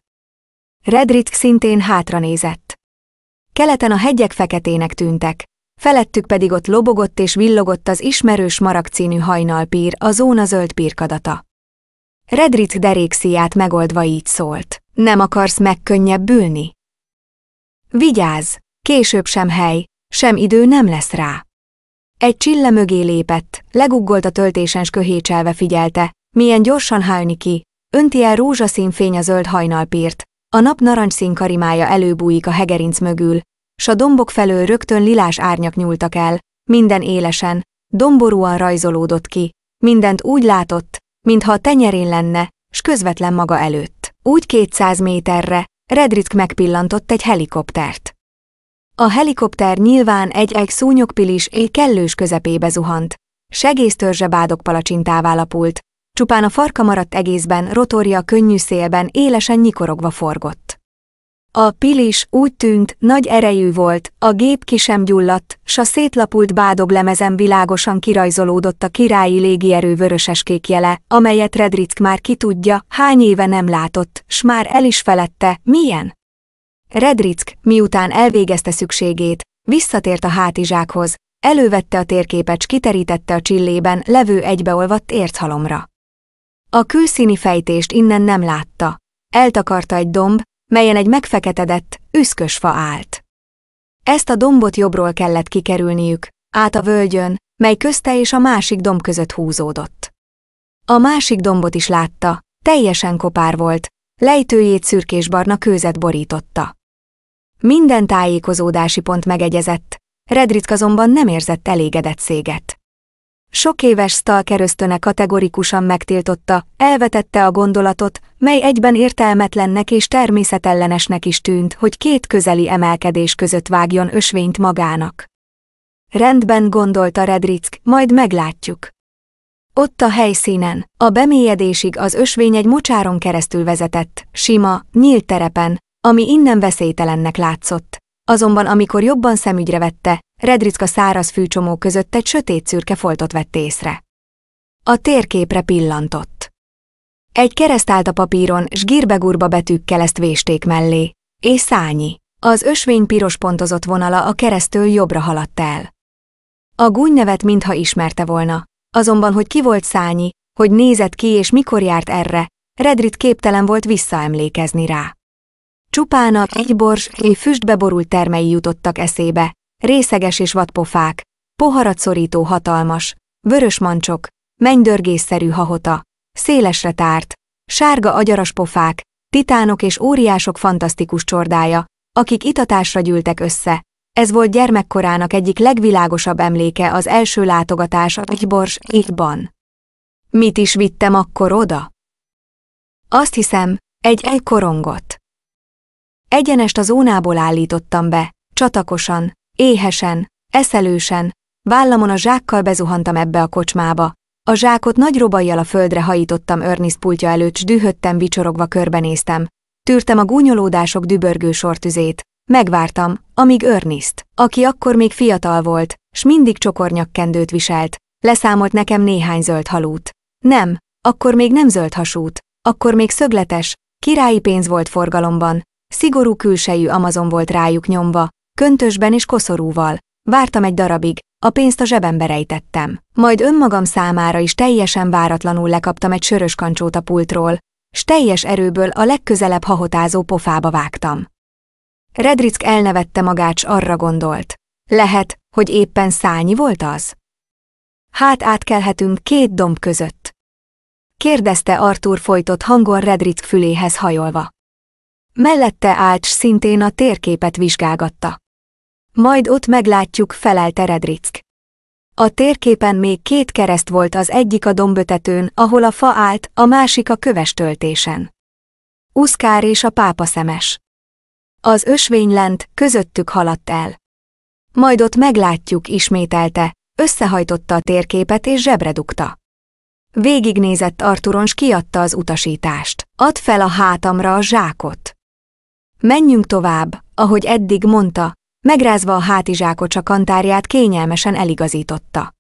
Redrick szintén hátra nézett. Keleten a hegyek feketének tűntek, felettük pedig ott lobogott és villogott az ismerős marakcínű hajnalpír, a zóna zöld pirkadata. Redrit derékszíját megoldva így szólt. Nem akarsz megkönnyebbülni? Vigyázz, később sem hely, sem idő nem lesz rá. Egy csille mögé lépett, leguggolt a töltésen köhécselve figyelte, milyen gyorsan hálni ki, önti el rózsaszín fény a zöld hajnalpírt, a nap narancsszín karimája előbújik a hegerinc mögül, s a dombok felől rögtön lilás árnyak nyúltak el, minden élesen, domborúan rajzolódott ki, mindent úgy látott, mintha a tenyerén lenne, s közvetlen maga előtt. Úgy 200 méterre, Redrick megpillantott egy helikoptert. A helikopter nyilván egy-egy szúnyogpilis éj kellős közepébe zuhant. Segésztörzse bádok palacsintává lapult, csupán a farka maradt egészben, rotorja könnyű szélben élesen nyikorogva forgott. A pilis, úgy tűnt, nagy erejű volt, a gép ki sem gyulladt, s a szétlapult bádoglemezen világosan kirajzolódott a királyi légierő kék jele, amelyet Redrick már ki tudja, hány éve nem látott, s már el is felette, milyen. Redrick, miután elvégezte szükségét, visszatért a hátizsákhoz, elővette a térképet, s kiterítette a csillében levő egybeolvadt érthalomra. A külszíni fejtést innen nem látta. Eltakarta egy domb, melyen egy megfeketedett, üszkös fa állt. Ezt a dombot jobbról kellett kikerülniük, át a völgyön, mely közte és a másik domb között húzódott. A másik dombot is látta, teljesen kopár volt, lejtőjét szürkésbarna kőzet borította. Minden tájékozódási pont megegyezett, Redrick azonban nem érzett elégedett széget. Sok éves Stalker ösztöne kategorikusan megtiltotta, elvetette a gondolatot, mely egyben értelmetlennek és természetellenesnek is tűnt, hogy két közeli emelkedés között vágjon ösvényt magának. Rendben gondolta Redrick, majd meglátjuk. Ott a helyszínen, a bemélyedésig az ösvény egy mocsáron keresztül vezetett, sima, nyílt terepen, ami innen veszélytelennek látszott. Azonban amikor jobban szemügyre vette, Redricka száraz fűcsomó között egy sötét szürke foltot vett észre. A térképre pillantott. Egy kereszt állt a papíron, s gírbegurba betűkkel ezt vésték mellé, és szányi. Az ösvény piros pontozott vonala a keresztől jobbra haladt el. A gúny nevet mintha ismerte volna, azonban hogy ki volt szányi, hogy nézett ki és mikor járt erre, Redrit képtelen volt visszaemlékezni rá. Csupán a egy bors, egy füstbe borult termei jutottak eszébe, részeges és vadpofák, poharat szorító hatalmas, vörös mancsok, mennydörgésszerű hahota, szélesre tárt, sárga agyaras pofák, titánok és óriások fantasztikus csordája, akik itatásra gyűltek össze. Ez volt gyermekkorának egyik legvilágosabb emléke az első látogatás a Bors égban. Mit is vittem akkor oda? Azt hiszem, egy egy korongot. Egyenest a zónából állítottam be, csatakosan, éhesen, eszelősen, vállamon a zsákkal bezuhantam ebbe a kocsmába. A zsákot nagy robajjal a földre hajítottam Ernest pultja előtt, s dühöttem, vicsorogva körbenéztem. Tűrtem a gúnyolódások dübörgő sortüzét. Megvártam, amíg Ernest, aki akkor még fiatal volt, s mindig csokornyakkendőt viselt, leszámolt nekem néhány zöld halút. Nem, akkor még nem zöld hasút, akkor még szögletes, királyi pénz volt forgalomban, Szigorú külsejű Amazon volt rájuk nyomva, köntösben és koszorúval. Vártam egy darabig, a pénzt a zsebembe rejtettem. Majd önmagam számára is teljesen váratlanul lekaptam egy sörös kancsót a pultról, s teljes erőből a legközelebb hahotázó pofába vágtam. Redrick elnevette magát, s arra gondolt. Lehet, hogy éppen szányi volt az? Hát átkelhetünk két domb között. Kérdezte Arthur folytott hangon Redrick füléhez hajolva. Mellette Ács szintén a térképet vizsgálgatta. Majd ott meglátjuk, felelte Redrick. A térképen még két kereszt volt az egyik a dombötetőn, ahol a fa állt, a másik a köves töltésen. Uszkár és a pápa szemes. Az ösvény lent, közöttük haladt el. Majd ott meglátjuk, ismételte, összehajtotta a térképet és zsebre dugta. Végignézett Arturons kiadta az utasítást. Add fel a hátamra a zsákot. Menjünk tovább, ahogy eddig mondta, megrázva a hátizsákocsa kantárját kényelmesen eligazította.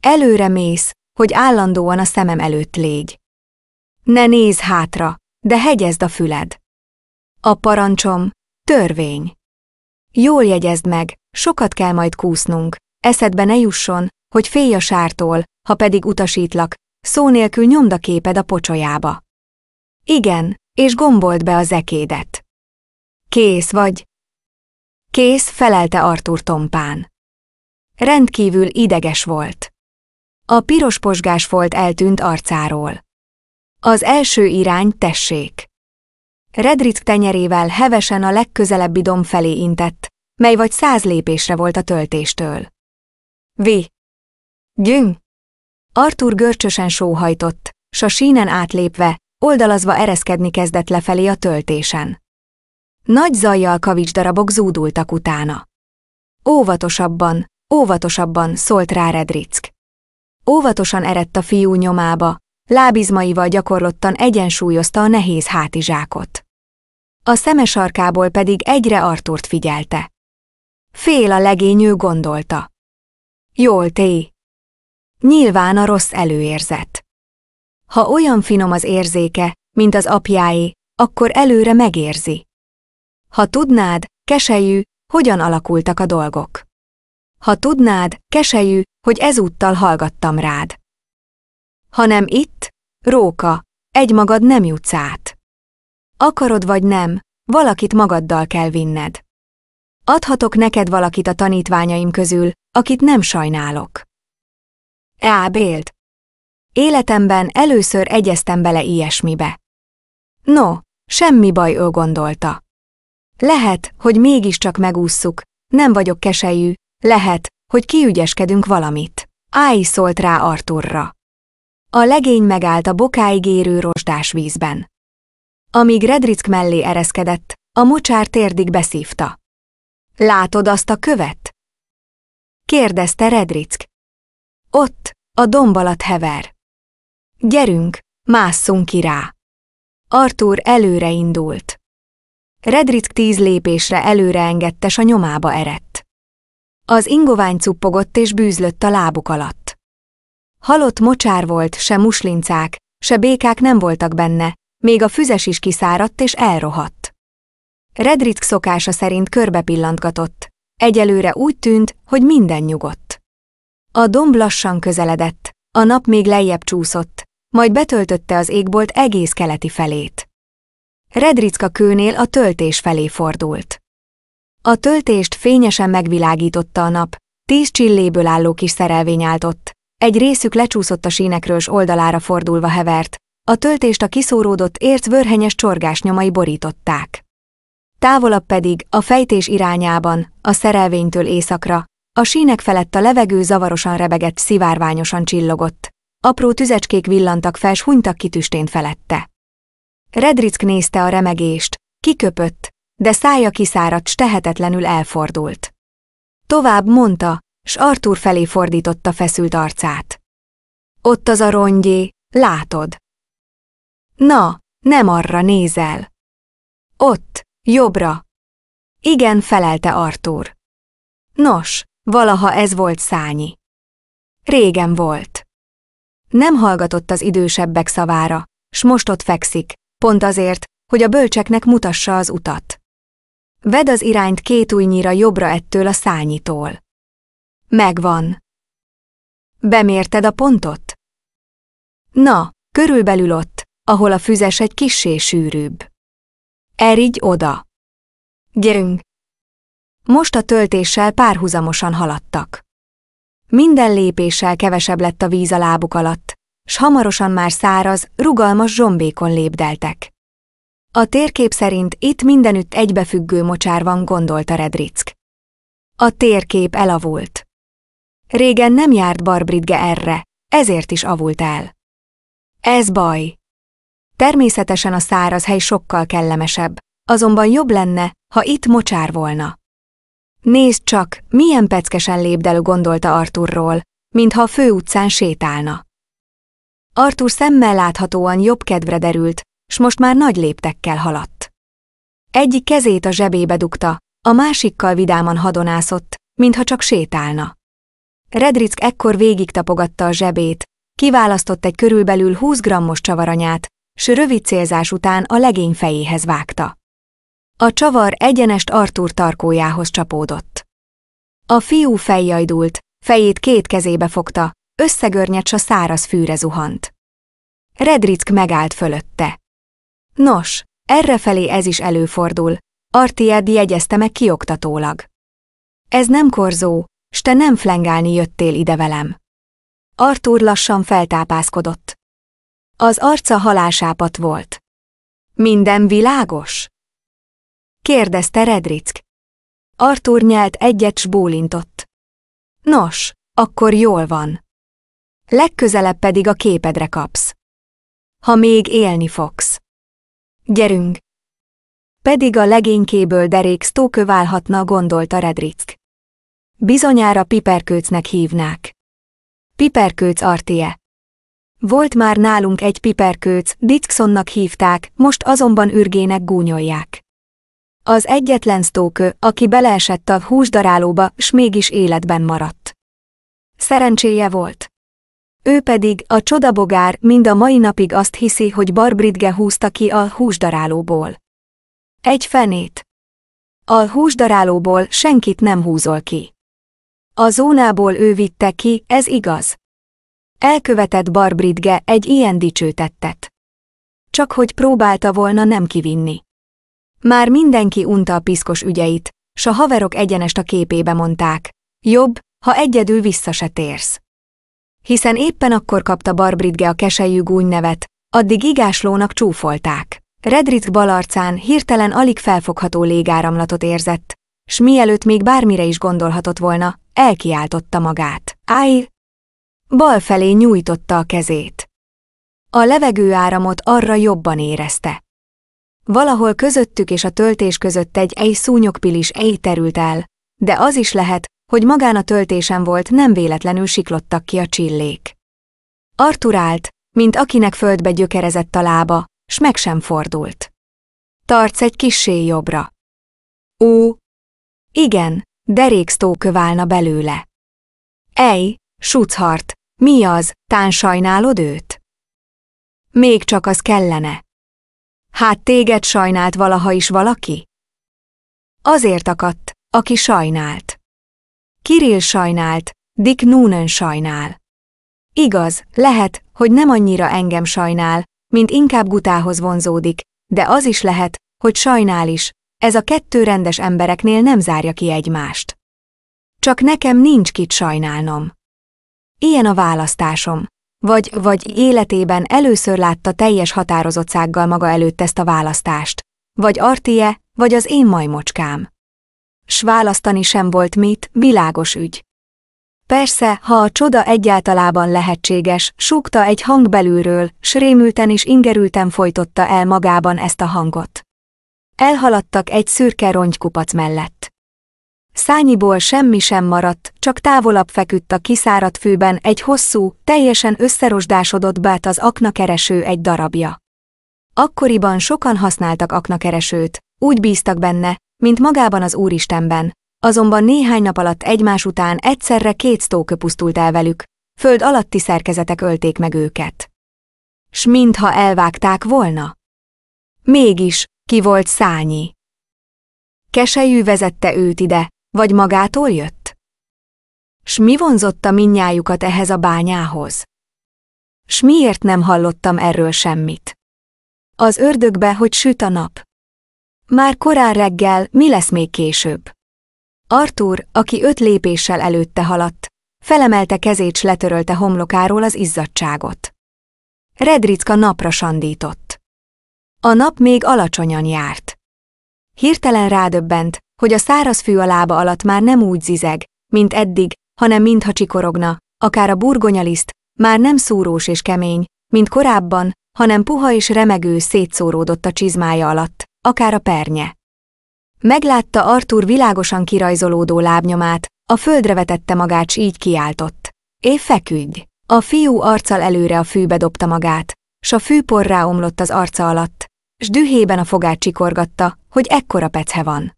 Előre mész, hogy állandóan a szemem előtt légy. Ne néz hátra, de hegyezd a füled. A parancsom, törvény. Jól jegyezd meg, sokat kell majd kúsznunk, eszedbe ne jusson, hogy félj a sártól, ha pedig utasítlak, szó nélkül nyomd a képed a pocsolyába. Igen, és gombold be a zekédet. Kész vagy? Kész felelte Artur tompán. Rendkívül ideges volt. A piros posgás volt eltűnt arcáról. Az első irány tessék. Redrick tenyerével hevesen a legközelebbi dom felé intett, mely vagy száz lépésre volt a töltéstől. Vi! Gyüng. Artur görcsösen sóhajtott, s a sínen átlépve, oldalazva ereszkedni kezdett lefelé a töltésen. Nagy zajjal kavicsdarabok zúdultak utána. Óvatosabban, óvatosabban szólt rá Redrick. Óvatosan eredt a fiú nyomába, lábizmaival gyakorlottan egyensúlyozta a nehéz hátizsákot. A szeme sarkából pedig egyre Artúrt figyelte. Fél a legényő gondolta. Jól té. Nyilván a rossz előérzet. Ha olyan finom az érzéke, mint az apjáé, akkor előre megérzi. Ha tudnád, keselyű, hogyan alakultak a dolgok. Ha tudnád, keselyű, hogy ezúttal hallgattam rád. Hanem itt, róka, egymagad nem jutsz át. Akarod vagy nem, valakit magaddal kell vinned. Adhatok neked valakit a tanítványaim közül, akit nem sajnálok. Ábélt. E Életemben először egyeztem bele ilyesmibe. No, semmi baj, ő gondolta. Lehet, hogy mégiscsak megússzuk. Nem vagyok keselyű. Lehet, hogy kiügyeskedünk valamit. Áj szólt rá Arturra. A legény megállt a bokáig érő rostás vízben. Amíg Redrick mellé ereszkedett, a mocsár térdig beszívta. Látod azt a követ? Kérdezte Redrick. Ott, a domb alatt hever. Gyerünk, másszunk ki rá. Artur előre indult. Redrick tíz lépésre előre engedte, s a nyomába erett. Az ingovány cuppogott és bűzlött a lábuk alatt. Halott mocsár volt, se muslincák, se békák nem voltak benne, még a füzes is kiszáradt és elrohadt. Redrick szokása szerint körbe pillantgatott. Egyelőre úgy tűnt, hogy minden nyugodt. A domb lassan közeledett, a nap még lejjebb csúszott, majd betöltötte az égbolt egész keleti felét. Redricka kőnél a töltés felé fordult. A töltést fényesen megvilágította a nap, tíz csilléből álló kis szerelvény állt ott, egy részük lecsúszott a sínekről s oldalára fordulva hevert, a töltést a kiszóródott ért vörhenyes csorgás nyomai borították. Távolabb pedig, a fejtés irányában, a szerelvénytől északra, a sínek felett a levegő zavarosan rebegett, szivárványosan csillogott. Apró tüzecskék villantak fel, s hunytak kitüstént felette. Redrick nézte a remegést, kiköpött, de szája kiszáradt, s tehetetlenül elfordult. Tovább mondta, s Arthur felé fordította feszült arcát. Ott az a rongyé, látod. Na, nem arra nézel. Ott, jobbra. Igen, felelte Arthur. Nos, valaha ez volt Szányi. Régen volt. Nem hallgatott az idősebbek szavára, s most ott fekszik, pont azért, hogy a bölcseknek mutassa az utat. Vedd az irányt két ujjnyira jobbra ettől a szányitól. Megvan. Bemérted a pontot? Na, körülbelül ott, ahol a füzes egy kissé sűrűbb. Erigy oda. Gyerünk! Most a töltéssel párhuzamosan haladtak. Minden lépéssel kevesebb lett a víz a lábuk alatt, s hamarosan már száraz, rugalmas zsombékon lépdeltek. A térkép szerint itt mindenütt egybefüggő mocsár van, gondolta Redrick. A térkép elavult. Régen nem járt Barbridge erre, ezért is avult el. Ez baj. Természetesen a száraz hely sokkal kellemesebb, azonban jobb lenne, ha itt mocsár volna. Nézd csak, milyen peckesen lépdelő gondolta Arturról, mintha a főutcán sétálna. Arthur szemmel láthatóan jobb kedvre derült, s most már nagy léptekkel haladt. Egyik kezét a zsebébe dugta, a másikkal vidáman hadonászott, mintha csak sétálna. Redrick ekkor végig tapogatta a zsebét, kiválasztott egy körülbelül 20 grammos csavaranyát, s rövid célzás után a legény fejéhez vágta. A csavar egyenest Arthur tarkójához csapódott. A fiú feljajdult, fejét két kezébe fogta, összegörnyedt a száraz fűre zuhant. Redrick megállt fölötte. Nos, errefelé ez is előfordul, Artied jegyezte meg kioktatólag. Ez nem korzó, s te nem flengálni jöttél ide velem. Artur lassan feltápászkodott. Az arca halásápat volt. Minden világos? kérdezte Redrick. Artur nyelt egyet s bólintott. Nos, akkor jól van legközelebb pedig a képedre kapsz. Ha még élni fogsz. Gyerünk! Pedig a legénykéből derék stóköválhatna, gondolta Redrick. Bizonyára piperkőcnek hívnák. Piperkőc artie. Volt már nálunk egy piperkőc, Dicksonnak hívták, most azonban ürgének gúnyolják. Az egyetlen stókö, aki beleesett a húsdarálóba, s mégis életben maradt. Szerencséje volt. Ő pedig, a csodabogár, mind a mai napig azt hiszi, hogy Barbridge húzta ki a húsdarálóból. Egy fenét. A húsdarálóból senkit nem húzol ki. A zónából ő vitte ki, ez igaz. Elkövetett Barbridge egy ilyen dicsőtettet. Csak hogy próbálta volna nem kivinni. Már mindenki unta a piszkos ügyeit, s a haverok egyenest a képébe mondták. Jobb, ha egyedül vissza se térsz hiszen éppen akkor kapta Barbridge a keselyű gúny nevet, addig igáslónak csúfolták. Redrick balarcán hirtelen alig felfogható légáramlatot érzett, s mielőtt még bármire is gondolhatott volna, elkiáltotta magát. Áj! Bal felé nyújtotta a kezét. A levegő áramot arra jobban érezte. Valahol közöttük és a töltés között egy egy szúnyogpilis ej terült el, de az is lehet, hogy magán a töltésem volt, nem véletlenül siklottak ki a csillék. Artur állt, mint akinek földbe gyökerezett a lába, s meg sem fordult. Tarts egy kissé jobbra. Ó, igen, deréksztó köválna belőle. Ej, suchart, mi az, tán sajnálod őt? Még csak az kellene. Hát téged sajnált valaha is valaki? Azért akadt, aki sajnált. Kirill sajnált, Dick Noonan sajnál. Igaz, lehet, hogy nem annyira engem sajnál, mint inkább gutához vonzódik, de az is lehet, hogy sajnál is, ez a kettő rendes embereknél nem zárja ki egymást. Csak nekem nincs kit sajnálnom. Ilyen a választásom. Vagy, vagy életében először látta teljes határozottsággal maga előtt ezt a választást. Vagy Artie, vagy az én majmocskám s választani sem volt mit, világos ügy. Persze, ha a csoda egyáltalában lehetséges, súgta egy hang belülről, s rémülten és ingerülten folytotta el magában ezt a hangot. Elhaladtak egy szürke rongykupac mellett. Szányiból semmi sem maradt, csak távolabb feküdt a kiszáradt fűben egy hosszú, teljesen összerosdásodott bát az aknakereső egy darabja. Akkoriban sokan használtak aknakeresőt, úgy bíztak benne, mint magában az Úristenben, azonban néhány nap alatt egymás után egyszerre két stókö pusztult el velük, föld alatti szerkezetek ölték meg őket. S mintha elvágták volna. Mégis, ki volt Szányi? Keselyű vezette őt ide, vagy magától jött? S mi vonzotta minnyájukat ehhez a bányához? S miért nem hallottam erről semmit? Az ördögbe, hogy süt a nap. Már korán reggel, mi lesz még később? Artúr, aki öt lépéssel előtte haladt, felemelte kezét s letörölte homlokáról az izzadságot. Redricka napra sandított. A nap még alacsonyan járt. Hirtelen rádöbbent, hogy a száraz fű a lába alatt már nem úgy zizeg, mint eddig, hanem mintha csikorogna, akár a burgonyaliszt, már nem szúrós és kemény, mint korábban, hanem puha és remegő szétszóródott a csizmája alatt, akár a pernye. Meglátta Artur világosan kirajzolódó lábnyomát, a földre vetette magát, s így kiáltott. Év feküdj! A fiú arccal előre a fűbe dobta magát, s a fűpor ráomlott az arca alatt, s dühében a fogát csikorgatta, hogy ekkora pece van.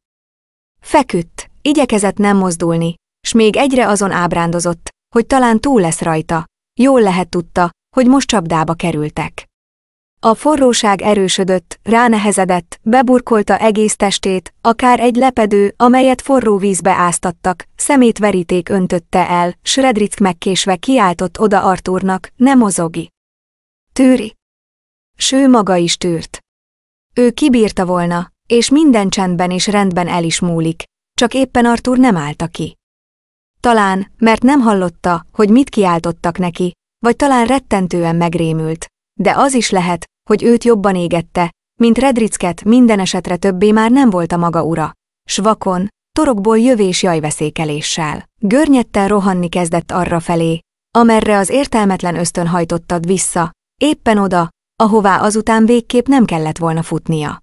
Feküdt, igyekezett nem mozdulni, s még egyre azon ábrándozott, hogy talán túl lesz rajta. Jól lehet tudta, hogy most csapdába kerültek. A forróság erősödött, ránehezedett, beburkolta egész testét, akár egy lepedő, amelyet forró vízbe áztattak, szemét veríték öntötte el, Sredrick megkésve kiáltott oda Artúrnak, ne mozogi. Tűri. Ső maga is tűrt. Ő kibírta volna, és minden csendben és rendben el is múlik, csak éppen Artúr nem állta ki. Talán, mert nem hallotta, hogy mit kiáltottak neki, vagy talán rettentően megrémült, de az is lehet, hogy őt jobban égette, mint Redricket minden esetre többé már nem volt a maga ura. Svakon, torokból jövés jajveszékeléssel. Görnyettel rohanni kezdett arra felé, amerre az értelmetlen ösztön hajtottad vissza, éppen oda, ahová azután végképp nem kellett volna futnia.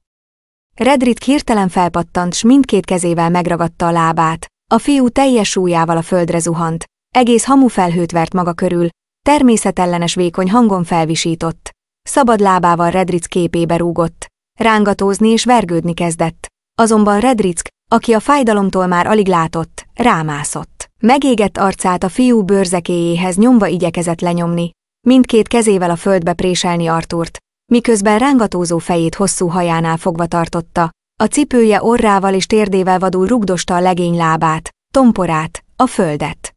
Redrit hirtelen felpattant, s mindkét kezével megragadta a lábát, a fiú teljes súlyával a földre zuhant, egész hamufelhőt vert maga körül, természetellenes vékony hangon felvisított. Szabad lábával Redric képébe rúgott. Rángatózni és vergődni kezdett. Azonban Redrick, aki a fájdalomtól már alig látott, rámászott. Megégett arcát a fiú bőrzekéjéhez nyomva igyekezett lenyomni, mindkét kezével a földbe préselni Artúrt, miközben rángatózó fejét hosszú hajánál fogva tartotta, a cipője orrával és térdével vadul rugdosta a legény lábát, tomporát, a földet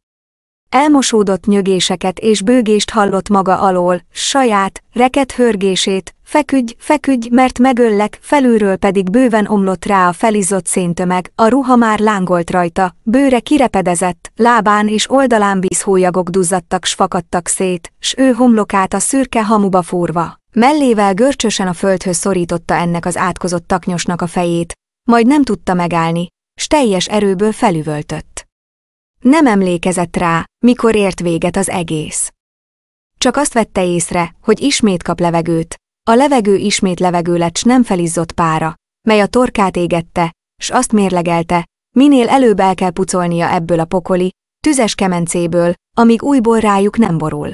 elmosódott nyögéseket és bőgést hallott maga alól, saját, reket hörgését, feküdj, feküdj, mert megöllek, felülről pedig bőven omlott rá a felizott széntömeg, a ruha már lángolt rajta, bőre kirepedezett, lábán és oldalán vízhólyagok duzzadtak s fakadtak szét, s ő homlokát a szürke hamuba fúrva. Mellével görcsösen a földhöz szorította ennek az átkozott taknyosnak a fejét, majd nem tudta megállni, s teljes erőből felüvöltött. Nem emlékezett rá, mikor ért véget az egész. Csak azt vette észre, hogy ismét kap levegőt, a levegő ismét levegő lett s nem felizzott pára, mely a torkát égette, s azt mérlegelte, minél előbb el kell pucolnia ebből a pokoli, tüzes kemencéből, amíg újból rájuk nem borul.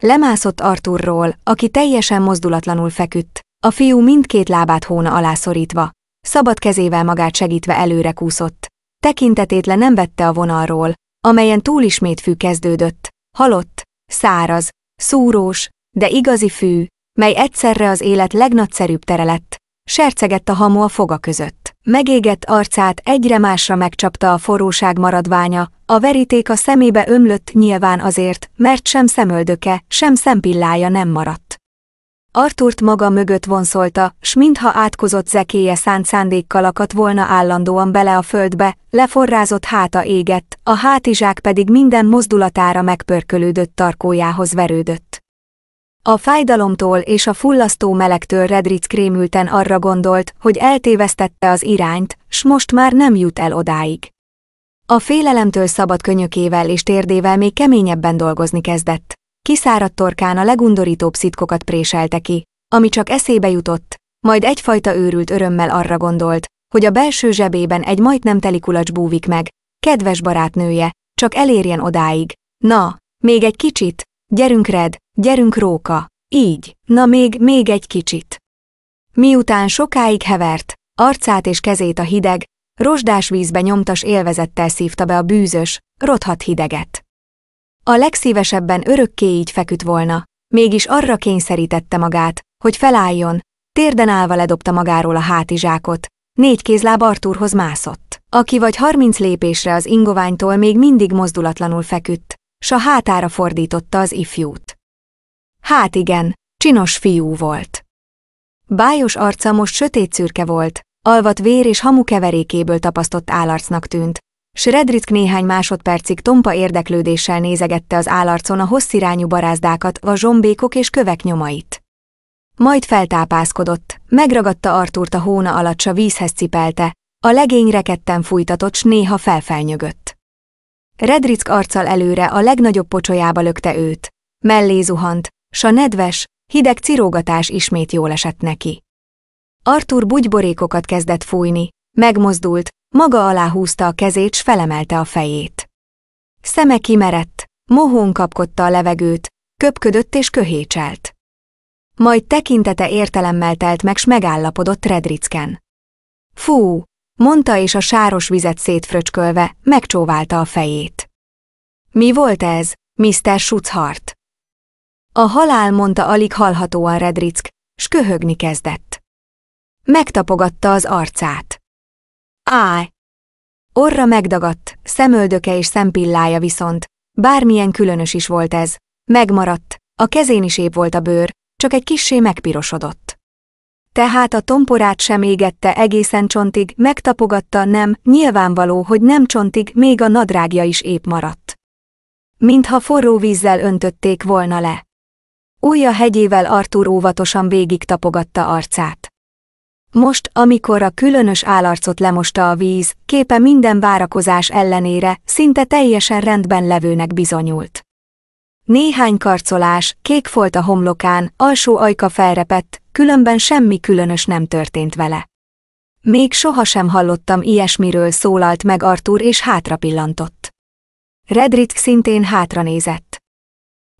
Lemászott Arturról, aki teljesen mozdulatlanul feküdt, a fiú mindkét lábát hóna alá szorítva, szabad kezével magát segítve előre kúszott, tekintetét le nem vette a vonalról, amelyen ismét fű kezdődött, halott, száraz, szúrós, de igazi fű, mely egyszerre az élet legnagyszerűbb tere lett, sercegett a hamu a foga között. Megégett arcát egyre másra megcsapta a forróság maradványa, a veríték a szemébe ömlött nyilván azért, mert sem szemöldöke, sem szempillája nem maradt. Artúrt maga mögött vonszolta, s mintha átkozott zekéje szánt szándékkal akadt volna állandóan bele a földbe, leforrázott háta égett, a hátizsák pedig minden mozdulatára megpörkölődött tarkójához verődött. A fájdalomtól és a fullasztó melegtől Redric krémülten arra gondolt, hogy eltévesztette az irányt, s most már nem jut el odáig. A félelemtől szabad könyökével és térdével még keményebben dolgozni kezdett kiszáradt torkán a legundorítóbb szitkokat préselte ki, ami csak eszébe jutott, majd egyfajta őrült örömmel arra gondolt, hogy a belső zsebében egy majdnem teli kulacs búvik meg, kedves barátnője, csak elérjen odáig. Na, még egy kicsit, gyerünk red, gyerünk róka, így, na még, még egy kicsit. Miután sokáig hevert, arcát és kezét a hideg, rozsdás vízbe nyomtas élvezettel szívta be a bűzös, rothat hideget. A legszívesebben örökké így feküdt volna, mégis arra kényszerítette magát, hogy felálljon, térden állva ledobta magáról a hátizsákot, négy kézláb Artúrhoz mászott, aki vagy harminc lépésre az ingoványtól még mindig mozdulatlanul feküdt, s a hátára fordította az ifjút. Hát igen, csinos fiú volt. Bájos arca most sötét szürke volt, alvat vér és hamu keverékéből tapasztott állarcnak tűnt, Sredrick néhány másodpercig tompa érdeklődéssel nézegette az állarcon a hosszirányú barázdákat, a zsombékok és kövek nyomait. Majd feltápászkodott, megragadta Artúrt a hóna alatt, s a vízhez cipelte, a legény reketten fújtatott, s néha felfelnyögött. Redrick arccal előre a legnagyobb pocsolyába lökte őt, mellé zuhant, s a nedves, hideg cirógatás ismét jól esett neki. Artúr bugyborékokat kezdett fújni, megmozdult, maga alá húzta a kezét s felemelte a fejét. Szeme kimerett, mohón kapkodta a levegőt, köpködött és köhécselt. Majd tekintete értelemmel telt meg, s megállapodott Redricken. Fú, mondta és a sáros vizet szétfröcskölve, megcsóválta a fejét. Mi volt ez, Mr. Schutzhart? A halál mondta alig hallhatóan Redrick, s köhögni kezdett. Megtapogatta az arcát. Áj! Orra megdagadt, szemöldöke és szempillája viszont, bármilyen különös is volt ez, megmaradt, a kezén is épp volt a bőr, csak egy kissé megpirosodott. Tehát a tomporát sem égette egészen csontig, megtapogatta, nem, nyilvánvaló, hogy nem csontig, még a nadrágja is épp maradt. Mintha forró vízzel öntötték volna le. Újja hegyével Artur óvatosan végig tapogatta arcát. Most, amikor a különös állarcot lemosta a víz, képe minden várakozás ellenére szinte teljesen rendben levőnek bizonyult. Néhány karcolás, kék folt a homlokán, alsó ajka felrepett, különben semmi különös nem történt vele. Még sohasem hallottam ilyesmiről szólalt meg Artur és hátra pillantott. Redrick szintén hátranézett.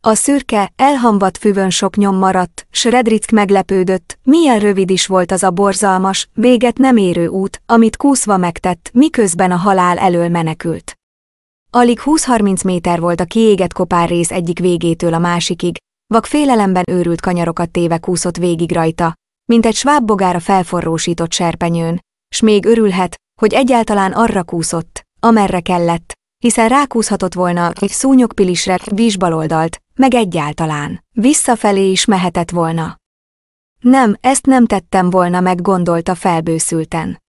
A szürke, elhamvat füvön sok nyom maradt, s Redrick meglepődött, milyen rövid is volt az a borzalmas, véget nem érő út, amit kúszva megtett, miközben a halál elől menekült. Alig 20-30 méter volt a kiégett kopár rész egyik végétől a másikig, vak félelemben őrült kanyarokat téve kúszott végig rajta, mint egy svábbogára felforrósított serpenyőn, s még örülhet, hogy egyáltalán arra kúszott, amerre kellett, hiszen rákúzhatott volna egy szúnyogpilisre víz baloldalt, meg egyáltalán. Visszafelé is mehetett volna. Nem, ezt nem tettem volna meg, gondolta felbőszülten.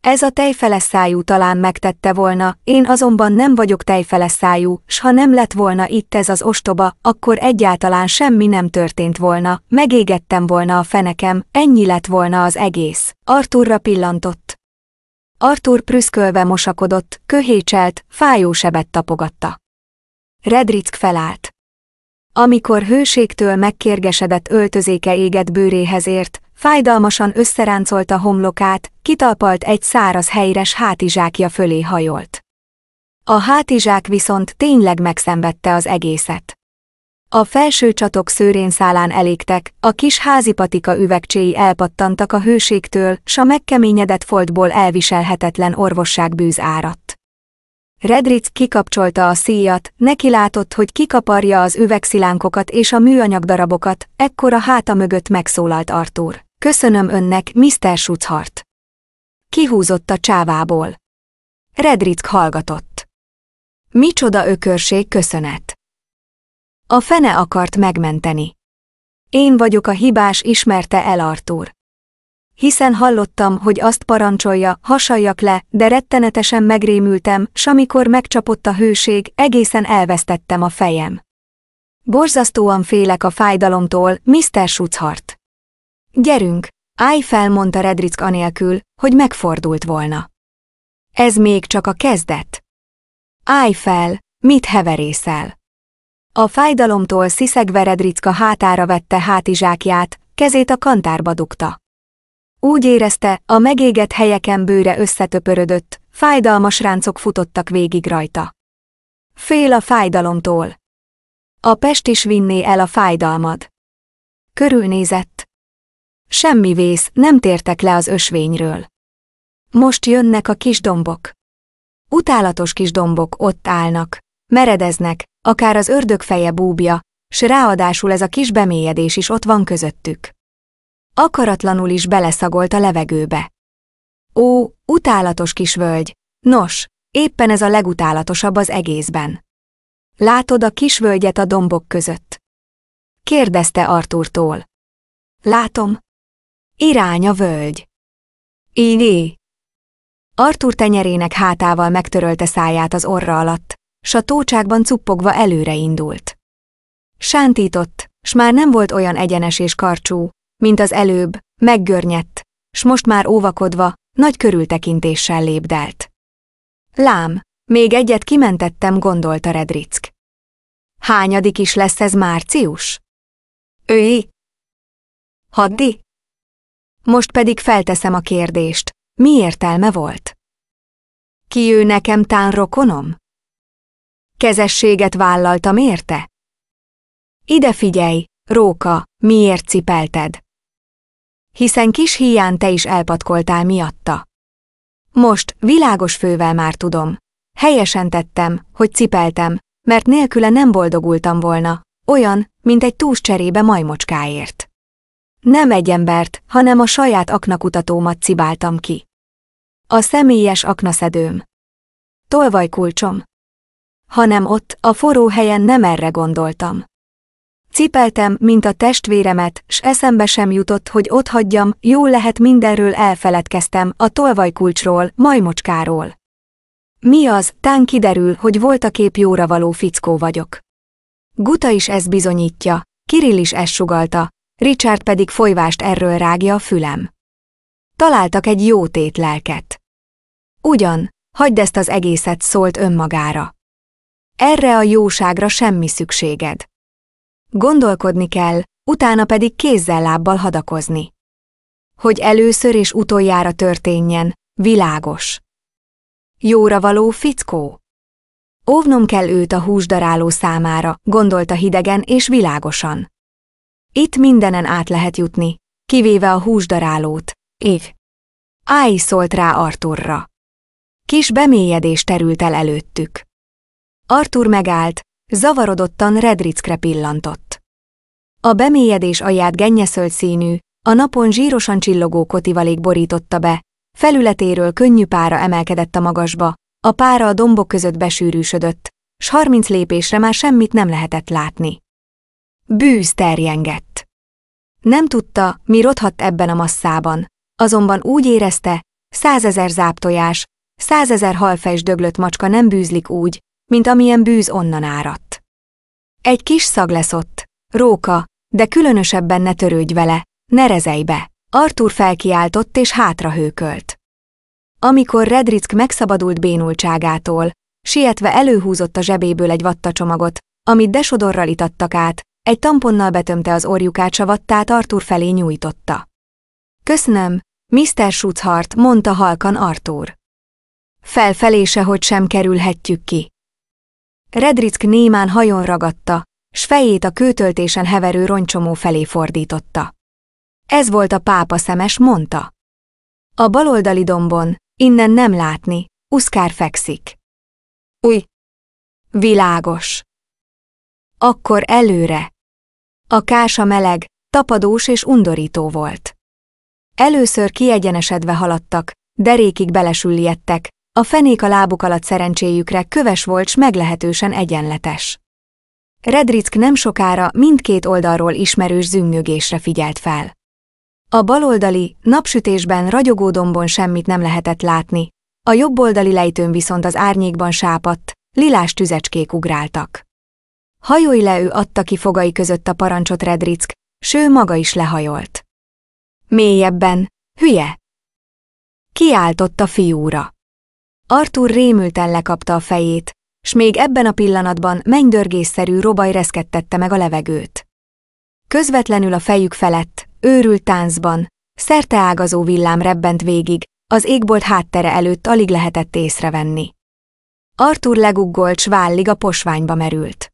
Ez a tejfeles szájú talán megtette volna, én azonban nem vagyok tejfeles szájú, s ha nem lett volna itt ez az ostoba, akkor egyáltalán semmi nem történt volna, megégettem volna a fenekem, ennyi lett volna az egész. Arturra pillantott. Arthur prüszkölve mosakodott, köhécselt, fájó sebet tapogatta. Redrick felállt. Amikor hőségtől megkérgesedett öltözéke égett bőréhez ért, fájdalmasan összeráncolta homlokát, kitalpalt egy száraz helyres hátizsákja fölé hajolt. A hátizsák viszont tényleg megszenvedte az egészet. A felső csatok szőrén szálán elégtek, a kis házipatika üvegcséi elpattantak a hőségtől, s a megkeményedett foltból elviselhetetlen orvosság bűz áradt. Redric kikapcsolta a szíjat, neki látott, hogy kikaparja az üvegszilánkokat és a műanyag darabokat, ekkor a háta mögött megszólalt Artur. Köszönöm önnek, Mr. Schutzhart. Kihúzott a csávából. Redric hallgatott. Micsoda ökörség köszönet. A fene akart megmenteni. Én vagyok a hibás, ismerte el Artur. Hiszen hallottam, hogy azt parancsolja, hasaljak le, de rettenetesen megrémültem, s amikor megcsapott a hőség, egészen elvesztettem a fejem. Borzasztóan félek a fájdalomtól, Mr. Schutzhart. Gyerünk, állj fel, mondta Redrick anélkül, hogy megfordult volna. Ez még csak a kezdet. Állj fel, mit heverészel? A fájdalomtól sziszegve hátára vette hátizsákját, kezét a kantárba dugta. Úgy érezte, a megégett helyeken bőre összetöpörödött, fájdalmas ráncok futottak végig rajta. Fél a fájdalomtól. A pest is vinné el a fájdalmad. Körülnézett. Semmi vész, nem tértek le az ösvényről. Most jönnek a kis dombok. Utálatos kis dombok ott állnak, Meredeznek, akár az ördög feje búbja, s ráadásul ez a kis bemélyedés is ott van közöttük. Akaratlanul is beleszagolt a levegőbe. Ó, utálatos kis völgy! Nos, éppen ez a legutálatosabb az egészben. Látod a kis völgyet a dombok között? Kérdezte Artúrtól. Látom. Irány a völgy. Így. Artúr tenyerének hátával megtörölte száját az orra alatt, s a tócsákban cuppogva előre indult. Sántított, s már nem volt olyan egyenes és karcsú, mint az előbb, meggörnyett, s most már óvakodva, nagy körültekintéssel lépdelt. Lám, még egyet kimentettem, gondolta Redrick. Hányadik is lesz ez március? Őj! Haddi? Most pedig felteszem a kérdést, mi értelme volt? Ki ő nekem tán rokonom? Kezességet vállaltam érte? Ide figyelj, Róka, miért cipelted? Hiszen kis hián te is elpatkoltál miatta. Most, világos fővel már tudom. Helyesen tettem, hogy cipeltem, mert nélküle nem boldogultam volna, olyan, mint egy túsz cserébe majmocskáért. Nem egy embert, hanem a saját aknakutatómat cibáltam ki. A személyes aknaszedőm. Tolvajkulcsom hanem ott, a forró helyen nem erre gondoltam. Cipeltem, mint a testvéremet, s eszembe sem jutott, hogy ott hagyjam, jó lehet mindenről elfeledkeztem, a tolvajkulcsról, majmocskáról. Mi az, tán kiderül, hogy kép jóra való fickó vagyok. Guta is ez bizonyítja, Kirill is ezt sugalta, Richard pedig folyvást erről rágja a fülem. Találtak egy jó lelket. Ugyan, hagyd ezt az egészet szólt önmagára. Erre a jóságra semmi szükséged. Gondolkodni kell, utána pedig kézzel-lábbal hadakozni. Hogy először és utoljára történjen, világos. Jóra való fickó. Óvnom kell őt a húsdaráló számára, gondolta hidegen és világosan. Itt mindenen át lehet jutni, kivéve a húsdarálót, év. Áj szólt rá Arturra. Kis bemélyedés terült el előttük. Arthur megállt, zavarodottan Redrickre pillantott. A bemélyedés aját gennyeszölt színű, a napon zsírosan csillogó kotivalék borította be, felületéről könnyű pára emelkedett a magasba, a pára a dombok között besűrűsödött, s harminc lépésre már semmit nem lehetett látni. Bűz terjengett. Nem tudta, mi rothadt ebben a masszában, azonban úgy érezte, százezer záptojás, százezer halfejs döglött macska nem bűzlik úgy, mint amilyen bűz onnan áradt. Egy kis szag lesz ott, róka, de különösebben ne törődj vele, ne rezelj be. Arthur felkiáltott és hátrahőkölt. Amikor Redrick megszabadult bénultságától, sietve előhúzott a zsebéből egy vattacsomagot, amit desodorral itattak át, egy tamponnal betömte az orjukát savattát Arthur felé nyújtotta. Köszönöm, Mr. Schutzhart, mondta halkan Arthur. Felfelése, hogy sem kerülhetjük ki. Redrick némán hajon ragadta, s fejét a kőtöltésen heverő roncsomó felé fordította. Ez volt a pápa szemes, mondta. A baloldali dombon, innen nem látni, Uszkár fekszik. Új! Világos! Akkor előre! A kása meleg, tapadós és undorító volt. Először kiegyenesedve haladtak, derékig belesüllyedtek, a fenék a lábuk alatt szerencséjükre köves volt s meglehetősen egyenletes. Redrick nem sokára mindkét oldalról ismerős züngögésre figyelt fel. A baloldali, napsütésben ragyogó dombon semmit nem lehetett látni, a jobboldali lejtőn viszont az árnyékban sápadt, lilás tüzecskék ugráltak. Hajói le ő adta ki fogai között a parancsot Redrick, ső maga is lehajolt. Mélyebben, hülye! Kiáltott a fiúra. Arthur rémülten lekapta a fejét, s még ebben a pillanatban mennydörgésszerű robaj reszkettette meg a levegőt. Közvetlenül a fejük felett, őrült táncban, ágazó villám rebbent végig, az égbolt háttere előtt alig lehetett észrevenni. Arthur leguggolt, s vállig a posványba merült.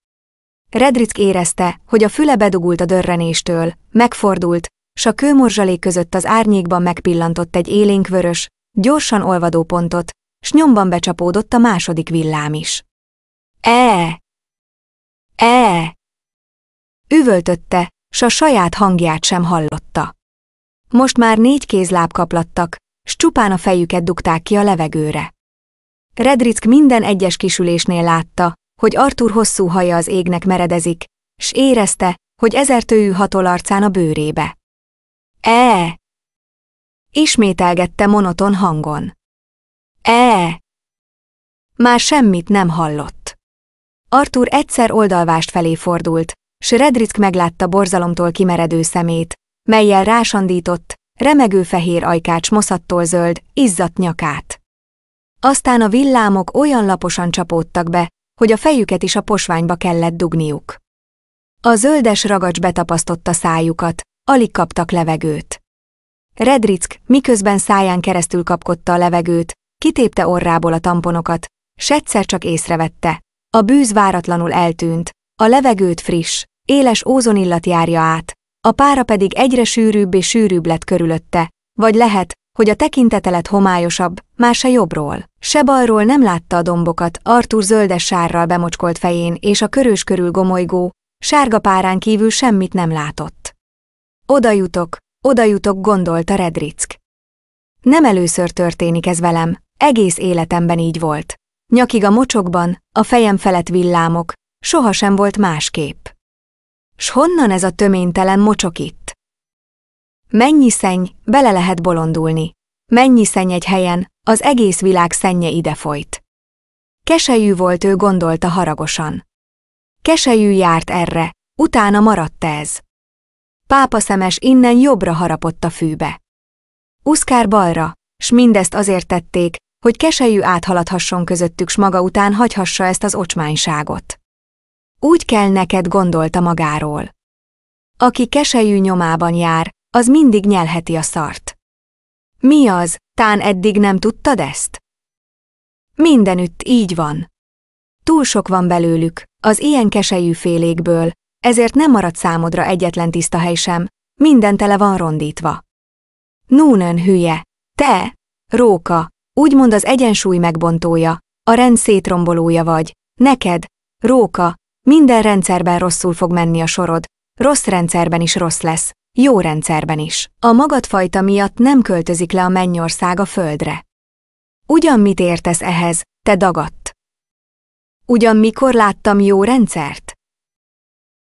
Redrick érezte, hogy a füle bedugult a dörrenéstől, megfordult, s a kőmorzsalék között az árnyékban megpillantott egy élénkvörös, gyorsan olvadó pontot, s nyomban becsapódott a második villám is. E! E! Üvöltötte, s a saját hangját sem hallotta. Most már négy kézláb kaplattak, s csupán a fejüket dugták ki a levegőre. Redrick minden egyes kisülésnél látta, hogy Arthur hosszú haja az égnek meredezik, s érezte, hogy ezertőű hatol arcán a bőrébe. E! Ismételgette monoton hangon. E! Már semmit nem hallott. Arthur egyszer oldalvást felé fordult, s Redrick meglátta borzalomtól kimeredő szemét, melyel rásandított, remegő fehér ajkács moszattól zöld, izzadt nyakát. Aztán a villámok olyan laposan csapódtak be, hogy a fejüket is a posványba kellett dugniuk. A zöldes ragacs betapasztotta szájukat, alig kaptak levegőt. Redrick miközben száján keresztül kapkodta a levegőt, Kitépte orrából a tamponokat, s egyszer csak észrevette. A bűz váratlanul eltűnt, a levegőt friss, éles ózonillat járja át, a pára pedig egyre sűrűbb és sűrűbb lett körülötte, vagy lehet, hogy a tekintete lett homályosabb, már se jobbról, se balról nem látta a dombokat Artur zöldes sárral bemocskolt fején és a körös körül gomolygó, sárga párán kívül semmit nem látott. Oda jutok, oda jutok, gondolta Redrick. Nem először történik ez velem, egész életemben így volt. Nyakig a mocsokban, a fejem felett villámok, sohasem volt másképp. S honnan ez a töménytelen mocsok itt? Mennyi szenny, bele lehet bolondulni. Mennyi szenny egy helyen, az egész világ szennye folyt. Keselyű volt ő gondolta haragosan. Keselyű járt erre, utána maradt ez. szemes innen jobbra harapott a fűbe. Uszkár balra, s mindezt azért tették, hogy keselyű áthaladhasson közöttük, s maga után hagyhassa ezt az ocsmányságot. Úgy kell neked gondolta magáról. Aki keselyű nyomában jár, az mindig nyelheti a szart. Mi az, tán eddig nem tudtad ezt? Mindenütt így van. Túl sok van belőlük, az ilyen keselyű félékből, ezért nem marad számodra egyetlen tiszta hely sem, minden tele van rondítva. Núnön hülye, te, róka, Úgymond az egyensúly megbontója, a rend szétrombolója vagy. Neked, róka, minden rendszerben rosszul fog menni a sorod, rossz rendszerben is rossz lesz, jó rendszerben is. A magadfajta miatt nem költözik le a mennyország a földre. Ugyan mit értesz ehhez, te dagadt? Ugyan mikor láttam jó rendszert?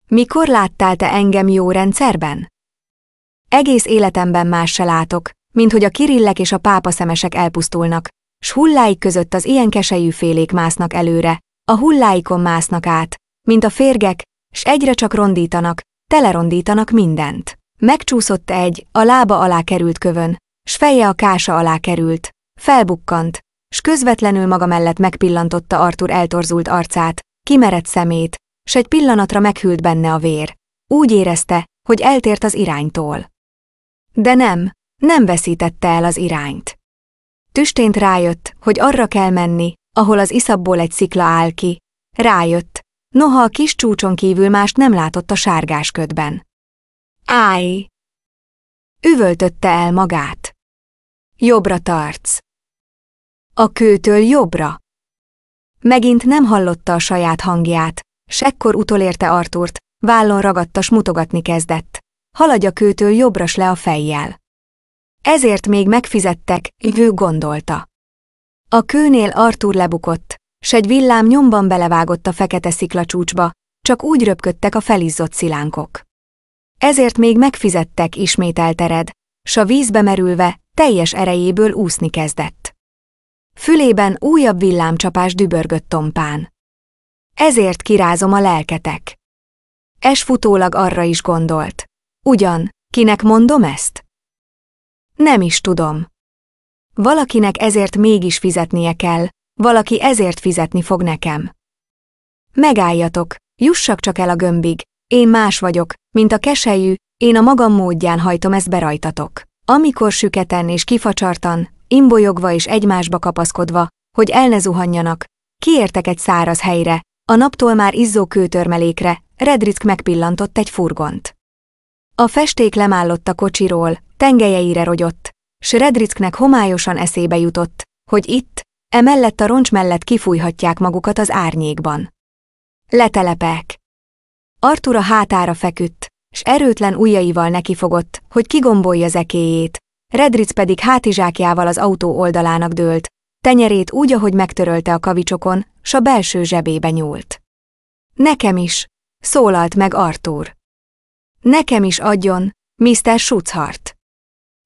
Mikor láttál te engem jó rendszerben? Egész életemben más se látok, mint hogy a kirillek és a pápa szemesek elpusztulnak, s hulláik között az ilyen kesejű félék másznak előre, a hulláikon másznak át, mint a férgek, s egyre csak rondítanak, telerondítanak mindent. Megcsúszott egy, a lába alá került kövön, s feje a kása alá került, felbukkant, s közvetlenül maga mellett megpillantotta Artur eltorzult arcát, kimerett szemét, s egy pillanatra meghűlt benne a vér. Úgy érezte, hogy eltért az iránytól. De nem, nem veszítette el az irányt. Tüstént rájött, hogy arra kell menni, ahol az iszabból egy szikla áll ki. Rájött, noha a kis csúcson kívül mást nem látott a sárgás ködben. Áj! Üvöltötte el magát. Jobbra tartsz. A kőtől jobbra. Megint nem hallotta a saját hangját, s ekkor utolérte Artúrt, vállon ragadtas mutogatni kezdett. Haladj a kőtől jobbra s le a fejjel. Ezért még megfizettek, Vő gondolta. A kőnél Artur lebukott, s egy villám nyomban belevágott a fekete sziklacsúcsba, csak úgy röpködtek a felizzott szilánkok. Ezért még megfizettek, ismételte Red, s a vízbe merülve teljes erejéből úszni kezdett. Fülében újabb villámcsapás dübörgött tompán. Ezért kirázom a lelketek. Es futólag arra is gondolt. Ugyan, kinek mondom ezt? Nem is tudom. Valakinek ezért mégis fizetnie kell, valaki ezért fizetni fog nekem. Megálljatok, jussak csak el a gömbig, én más vagyok, mint a keselyű, én a magam módján hajtom ezt berajtatok. Amikor süketen és kifacsartan, imbolyogva és egymásba kapaszkodva, hogy el ne zuhanjanak, kiértek egy száraz helyre, a naptól már izzó kőtörmelékre, Redrick megpillantott egy furgont. A festék lemállott a kocsiról, tengelyeire rogyott, s Redricknek homályosan eszébe jutott, hogy itt, emellett a roncs mellett kifújhatják magukat az árnyékban. Letelepek. Artura a hátára feküdt, s erőtlen ujjaival nekifogott, hogy kigombolja zekéjét, Redric pedig hátizsákjával az autó oldalának dőlt, tenyerét úgy, ahogy megtörölte a kavicsokon, s a belső zsebébe nyúlt. Nekem is, szólalt meg Artur. Nekem is adjon, Mr. Schutzhart.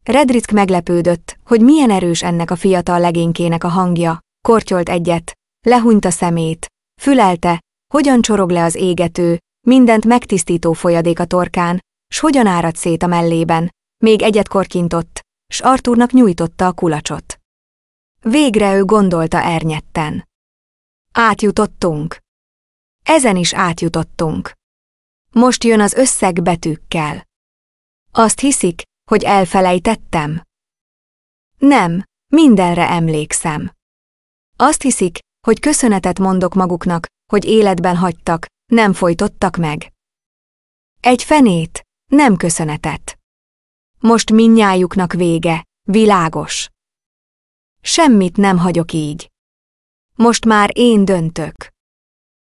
Redrick meglepődött, hogy milyen erős ennek a fiatal legénykének a hangja, kortyolt egyet, lehunyt a szemét, fülelte, hogyan csorog le az égető, mindent megtisztító folyadék a torkán, s hogyan árad szét a mellében, még egyet korkintott, s Arthurnak nyújtotta a kulacsot. Végre ő gondolta ernyetten. Átjutottunk. Ezen is átjutottunk. Most jön az összeg betűkkel. Azt hiszik, hogy elfelejtettem? Nem, mindenre emlékszem. Azt hiszik, hogy köszönetet mondok maguknak, hogy életben hagytak, nem folytottak meg. Egy fenét, nem köszönetet. Most minnyájuknak vége, világos. Semmit nem hagyok így. Most már én döntök.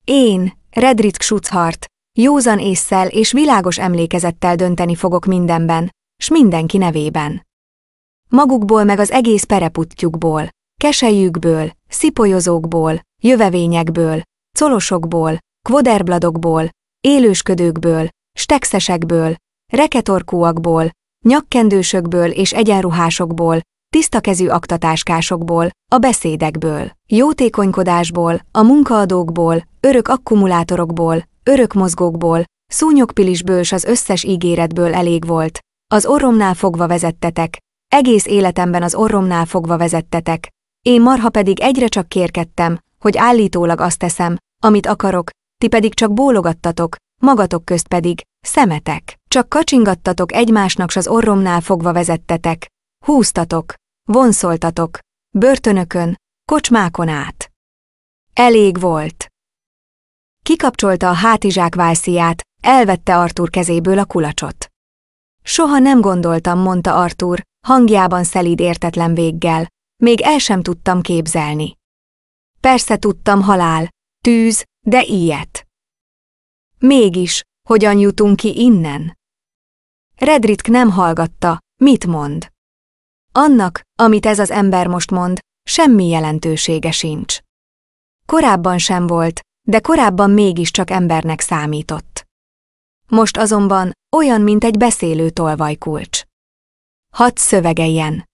Én, Redrit Schutzhart, józan észszel és világos emlékezettel dönteni fogok mindenben, s mindenki nevében. Magukból meg az egész pereputtyukból, keselyükből, szipolyozókból, jövevényekből, colosokból, kvoderbladokból, élősködőkből, stegszesekből, reketorkúakból, nyakkendősökből és egyenruhásokból, tisztakezű aktatáskásokból, a beszédekből, jótékonykodásból, a munkaadókból, örök akkumulátorokból, örök mozgókból, szúnyogpilisből s az összes ígéretből elég volt, az orromnál fogva vezettetek, egész életemben az orromnál fogva vezettetek, én marha pedig egyre csak kérkedtem, hogy állítólag azt teszem, amit akarok, ti pedig csak bólogattatok, magatok közt pedig, szemetek. Csak kacsingattatok egymásnak s az orromnál fogva vezettetek, húztatok, vonszoltatok, börtönökön, kocsmákon át. Elég volt. Kikapcsolta a hátizsák válsziját, elvette Artur kezéből a kulacsot. Soha nem gondoltam, mondta Artur, hangjában szelíd értetlen véggel. Még el sem tudtam képzelni. Persze tudtam halál, tűz, de ilyet. Mégis, hogyan jutunk ki innen? Redritk nem hallgatta, mit mond. Annak, amit ez az ember most mond, semmi jelentősége sincs. Korábban sem volt, de korábban mégiscsak embernek számított. Most azonban olyan, mint egy beszélő tolvajkulcs. Hadd szövegeljen.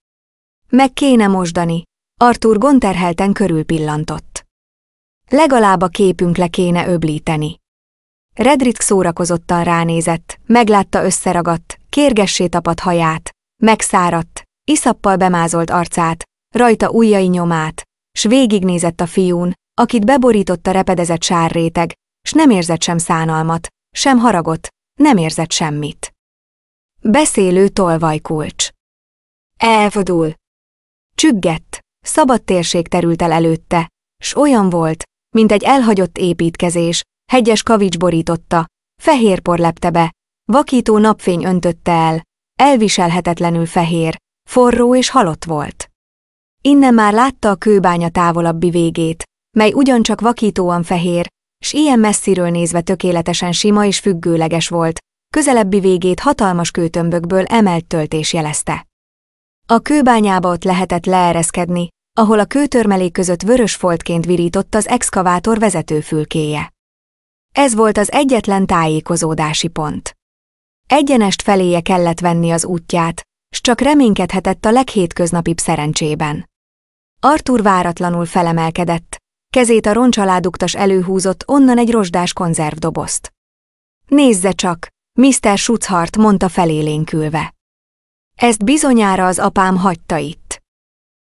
Meg kéne mosdani, Artur gonterhelten körülpillantott. Legalább a képünk le kéne öblíteni. Redrick szórakozottan ránézett, meglátta összeragadt, kérgessé tapadt haját, megszáradt, iszappal bemázolt arcát, rajta ujjai nyomát, s végignézett a fiún, akit beborított a repedezett sárréteg, s nem érzett sem szánalmat, sem haragot, nem érzett semmit. Beszélő tolvajkulcs. Elvadul. Csüggett, szabad térség terült el előtte, s olyan volt, mint egy elhagyott építkezés, hegyes kavics borította, fehér por lepte be, vakító napfény öntötte el, elviselhetetlenül fehér, forró és halott volt. Innen már látta a kőbánya távolabbi végét, mely ugyancsak vakítóan fehér, s ilyen messziről nézve tökéletesen sima és függőleges volt, közelebbi végét hatalmas kőtömbökből emelt töltés jelezte. A kőbányába ott lehetett leereszkedni, ahol a kőtörmelék között vörös foltként virított az exkavátor vezetőfülkéje. Ez volt az egyetlen tájékozódási pont. Egyenest feléje kellett venni az útját, s csak reménykedhetett a leghétköznapibb szerencsében. Artur váratlanul felemelkedett, kezét a roncsaláduktas előhúzott onnan egy rozsdás konzervdobozt. Nézze csak, Mr. Schutzhart mondta felélénkülve. Ezt bizonyára az apám hagyta itt.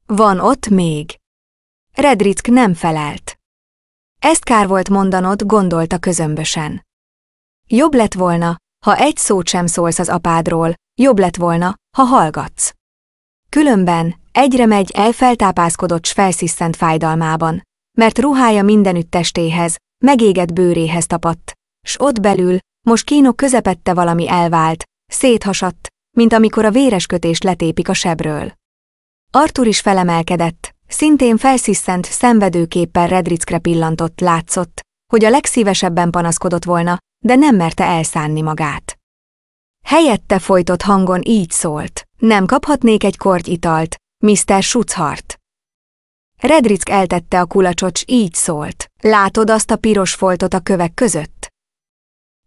Van ott még. Redrick nem felelt. Ezt kár volt mondanod, gondolta közömbösen. Jobb lett volna, ha egy szót sem szólsz az apádról, jobb lett volna, ha hallgatsz. Különben egyre megy elfeltápászkodott s felszisztent fájdalmában, mert ruhája mindenütt testéhez, megégett bőréhez tapadt, s ott belül, most kínok közepette valami elvált, széthasadt, mint amikor a véres kötést letépik a sebről. Artur is felemelkedett, szintén felsziszent, szenvedőképpen Redrickre pillantott, látszott, hogy a legszívesebben panaszkodott volna, de nem merte elszánni magát. Helyette folytott hangon így szólt, nem kaphatnék egy korty italt, Mr. Schutzhart. Redrick eltette a kulacsot, s így szólt. Látod azt a piros foltot a kövek között?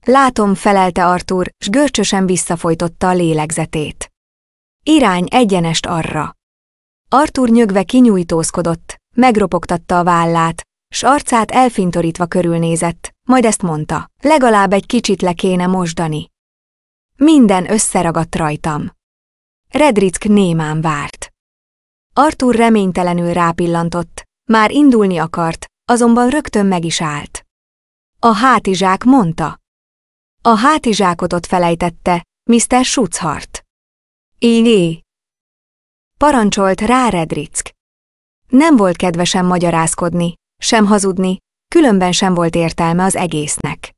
Látom, felelte Artur, s görcsösen visszafojtotta a lélegzetét. Irány egyenest arra. Artur nyögve kinyújtózkodott, megropogtatta a vállát, s arcát elfintorítva körülnézett, majd ezt mondta, legalább egy kicsit le kéne mosdani. Minden összeragadt rajtam. Redrick némán várt. Arthur reménytelenül rápillantott. Már indulni akart, azonban rögtön meg is állt. A hátizsák mondta. A hátizsákot ott felejtette, Mr. Schutzhart. Ilyé. Parancsolt rá Redrick. Nem volt kedvesen magyarázkodni, sem hazudni, különben sem volt értelme az egésznek.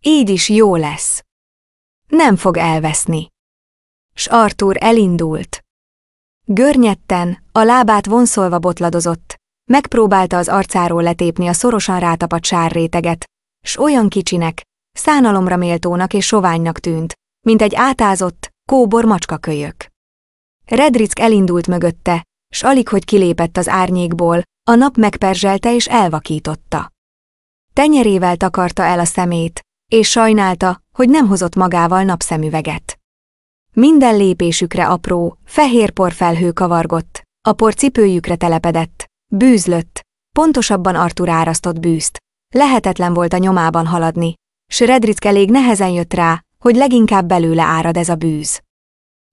Így is jó lesz. Nem fog elveszni. S Arthur elindult. Görnyetten, a lábát vonszolva botladozott, megpróbálta az arcáról letépni a szorosan rátapadt sárréteget, s olyan kicsinek, szánalomra méltónak és soványnak tűnt, mint egy átázott, kóbor macskakölyök. Redrick elindult mögötte, s alig, hogy kilépett az árnyékból, a nap megperzselte és elvakította. Tenyerével takarta el a szemét, és sajnálta, hogy nem hozott magával napszemüveget. Minden lépésükre apró, fehér porfelhő kavargott, a por cipőjükre telepedett, bűzlött, pontosabban Artur árasztott bűzt. Lehetetlen volt a nyomában haladni, s Redrick elég nehezen jött rá, hogy leginkább belőle árad ez a bűz.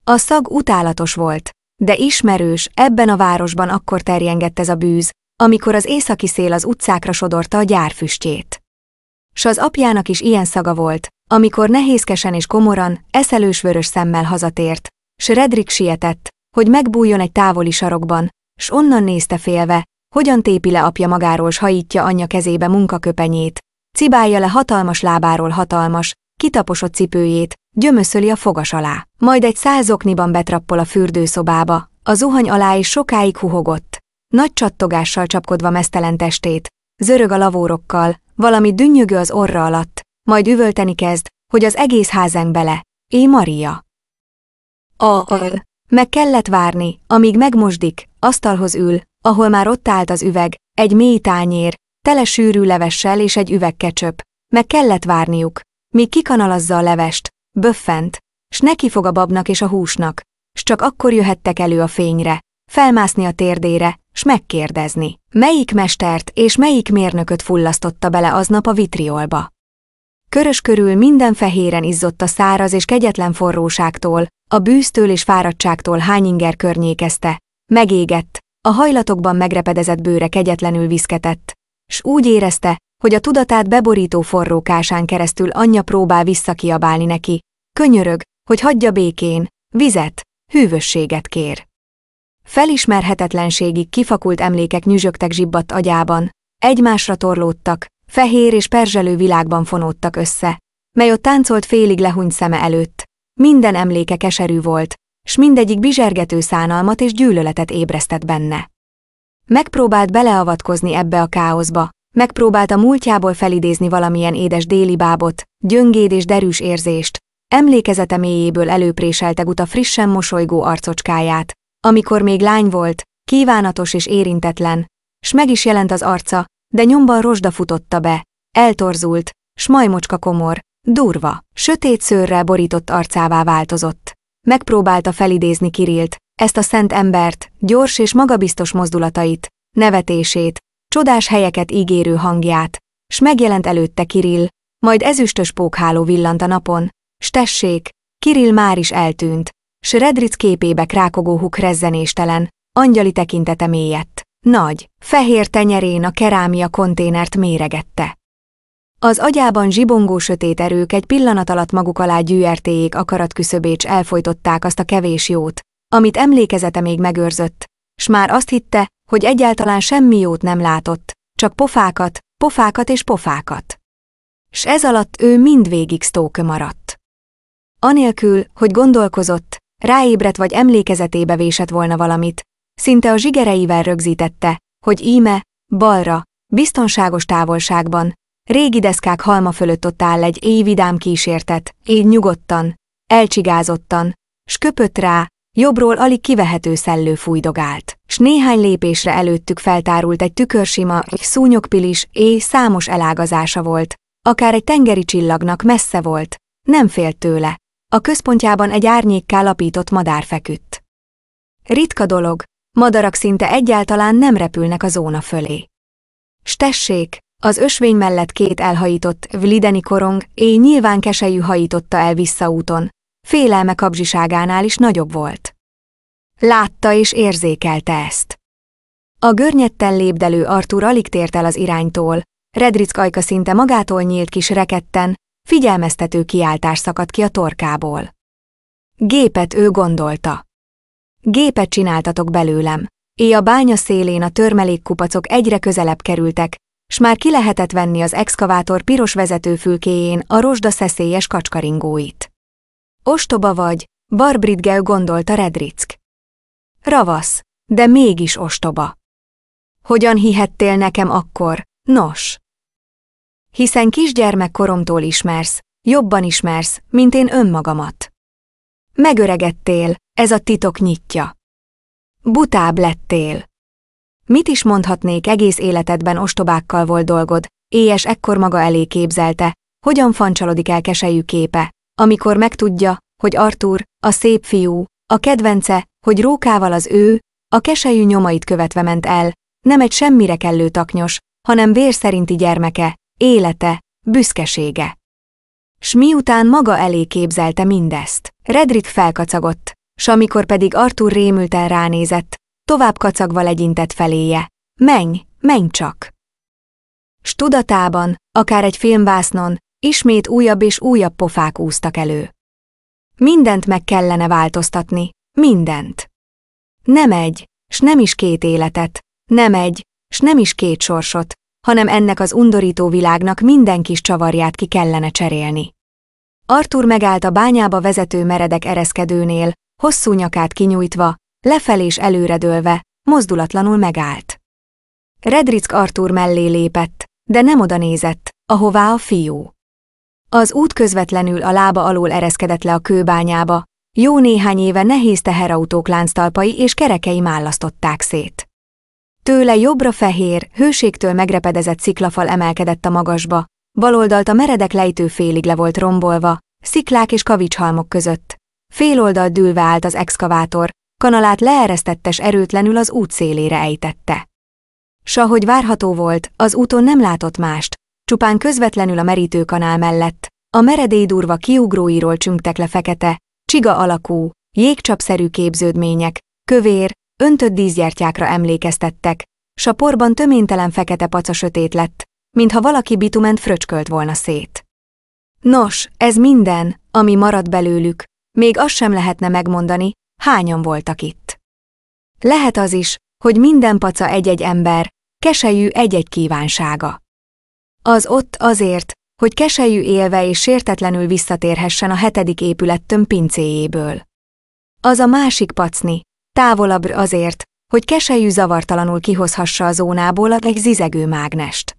A szag utálatos volt, de ismerős, ebben a városban akkor terjengett ez a bűz, amikor az északi szél az utcákra sodorta a gyárfüstjét. S az apjának is ilyen szaga volt, amikor nehézkesen és komoran, eszelős vörös szemmel hazatért, s Redrik sietett, hogy megbújjon egy távoli sarokban, s onnan nézte félve, hogyan tépi le apja magáról s hajítja anyja kezébe munkaköpenyét, cibálja le hatalmas lábáról hatalmas, kitaposott cipőjét, gyömöszöli a fogas alá. Majd egy százokniban betrappol a fürdőszobába, a zuhany alá is sokáig huhogott. Nagy csattogással csapkodva mesztelen testét, zörög a lavórokkal, valami dünnyögő az orra alatt, majd üvölteni kezd, hogy az egész házen bele. É Maria! A, a meg kellett várni, amíg megmosdik, asztalhoz ül, ahol már ott állt az üveg, egy mély tányér, tele sűrű levessel és egy üvegkecsöp. Meg kellett várniuk, míg kikanalazza a levest, böffent, s neki fog a babnak és a húsnak, s csak akkor jöhettek elő a fényre, felmászni a térdére, s megkérdezni, melyik mestert és melyik mérnököt fullasztotta bele aznap a vitriolba. Körös körül minden fehéren izzott a száraz és kegyetlen forróságtól, a bűztől és fáradtságtól hányinger környékezte. Megégett, a hajlatokban megrepedezett bőre kegyetlenül viszketett. S úgy érezte, hogy a tudatát beborító forrókásán keresztül anyja próbál visszakiabálni neki. Könyörög, hogy hagyja békén, vizet, hűvösséget kér. Felismerhetetlenségig kifakult emlékek nyüzsögtek zsibbadt agyában, egymásra torlódtak, fehér és perzselő világban fonódtak össze, mely ott táncolt félig lehúny szeme előtt. Minden emléke keserű volt, s mindegyik bizsergető szánalmat és gyűlöletet ébresztett benne. Megpróbált beleavatkozni ebbe a káoszba, megpróbált a múltjából felidézni valamilyen édes déli bábot, gyöngéd és derűs érzést, emlékezete mélyéből előpréselte guta frissen mosolygó arcocskáját, amikor még lány volt, kívánatos és érintetlen, s meg is jelent az arca, de nyomban rozsda futotta be, eltorzult, s majmocska komor, durva, sötét szőrrel borított arcává változott. Megpróbálta felidézni Kirilt, ezt a szent embert, gyors és magabiztos mozdulatait, nevetését, csodás helyeket ígérő hangját, s megjelent előtte Kirill, majd ezüstös pókháló villant a napon, s tessék, Kirill már is eltűnt, s Redric képébe krákogó huk rezzenéstelen, angyali tekintete mélyett. Nagy, fehér tenyerén a kerámia konténert méregette. Az agyában zsibongó sötét erők egy pillanat alatt maguk alá gyűertéig akaratküszöbécs elfolytották azt a kevés jót, amit emlékezete még megőrzött, s már azt hitte, hogy egyáltalán semmi jót nem látott, csak pofákat, pofákat és pofákat. S ez alatt ő mindvégig stókö maradt. Anélkül, hogy gondolkozott, ráébredt vagy emlékezetébe vésett volna valamit, Szinte a zsigereivel rögzítette, hogy íme, balra, biztonságos távolságban, régi deszkák halma fölött ott áll egy évidám kísértet, így nyugodtan, elcsigázottan, s köpött rá, jobbról alig kivehető szellő fújdogált, s néhány lépésre előttük feltárult egy tükörsima, egy szúnyogpilis, éj számos elágazása volt, akár egy tengeri csillagnak messze volt, nem félt tőle. A központjában egy árnyékká lapított madár feküdt. Ritka dolog, Madarak szinte egyáltalán nem repülnek a zóna fölé. Stessék az ösvény mellett két elhajított, vlideni korong, éj nyilván keselyű hajította el visszaúton, félelme kapzsiságánál is nagyobb volt. Látta és érzékelte ezt. A görnyetten lépdelő Artur alig tért el az iránytól, Redrick ajka szinte magától nyílt kis reketten, figyelmeztető kiáltás szakadt ki a torkából. Gépet ő gondolta. Gépet csináltatok belőlem, éj a bánya szélén a törmelékkupacok egyre közelebb kerültek, s már ki lehetett venni az exkavátor piros vezetőfülkéjén a rozsda szeszélyes kacskaringóit. Ostoba vagy, Barbridgel gondolta Redrick. Ravasz, de mégis ostoba. Hogyan hihettél nekem akkor, nos? Hiszen kisgyermekkoromtól ismersz, jobban ismersz, mint én önmagamat. Megöregedtél, ez a titok nyitja. Butább lettél. Mit is mondhatnék, egész életedben ostobákkal volt dolgod, éjes ekkor maga elé képzelte, hogyan fancsalodik el keselyű képe, amikor megtudja, hogy Artur, a szép fiú, a kedvence, hogy rókával az ő, a keselyű nyomait követve ment el, nem egy semmire kellő taknyos, hanem vér szerinti gyermeke, élete, büszkesége. S miután maga elé képzelte mindezt, Redrit felkacagott, s amikor pedig Artur rémülten ránézett, tovább kacagva legyintett feléje. Menj, menj csak! S tudatában, akár egy filmvásznon, ismét újabb és újabb pofák úztak elő. Mindent meg kellene változtatni, mindent. Nem egy, s nem is két életet, nem egy, s nem is két sorsot, hanem ennek az undorító világnak minden kis csavarját ki kellene cserélni. Artur megállt a bányába vezető meredek ereszkedőnél, hosszú nyakát kinyújtva, lefelé és előredőlve, mozdulatlanul megállt. Redrick Artur mellé lépett, de nem oda nézett, ahová a fiú. Az út közvetlenül a lába alól ereszkedett le a kőbányába, jó néhány éve nehéz teherautók lánctalpai és kerekei mállasztották szét. Tőle jobbra fehér, hőségtől megrepedezett sziklafal emelkedett a magasba, baloldalt a meredek lejtő félig le volt rombolva, sziklák és kavicshalmok között, Féloldal dűlve állt az exkavátor, kanalát leeresztettes erőtlenül az út szélére ejtette. S ahogy várható volt, az úton nem látott mást, csupán közvetlenül a merítőkanál mellett, a meredély durva kiugróiról csüngtek le fekete, csiga alakú, jégcsapszerű képződmények, kövér, öntött díszgyertyákra emlékeztettek, s a porban töménytelen fekete paca sötét lett, mintha valaki bitument fröcskölt volna szét. Nos, ez minden, ami maradt belőlük, még azt sem lehetne megmondani, hányan voltak itt. Lehet az is, hogy minden paca egy-egy ember, keselyű egy-egy kívánsága. Az ott azért, hogy keselyű élve és sértetlenül visszatérhessen a hetedik épület pincéjéből. Az a másik pacni, távolabb azért, hogy keselyű zavartalanul kihozhassa a zónából a zizegő mágnest.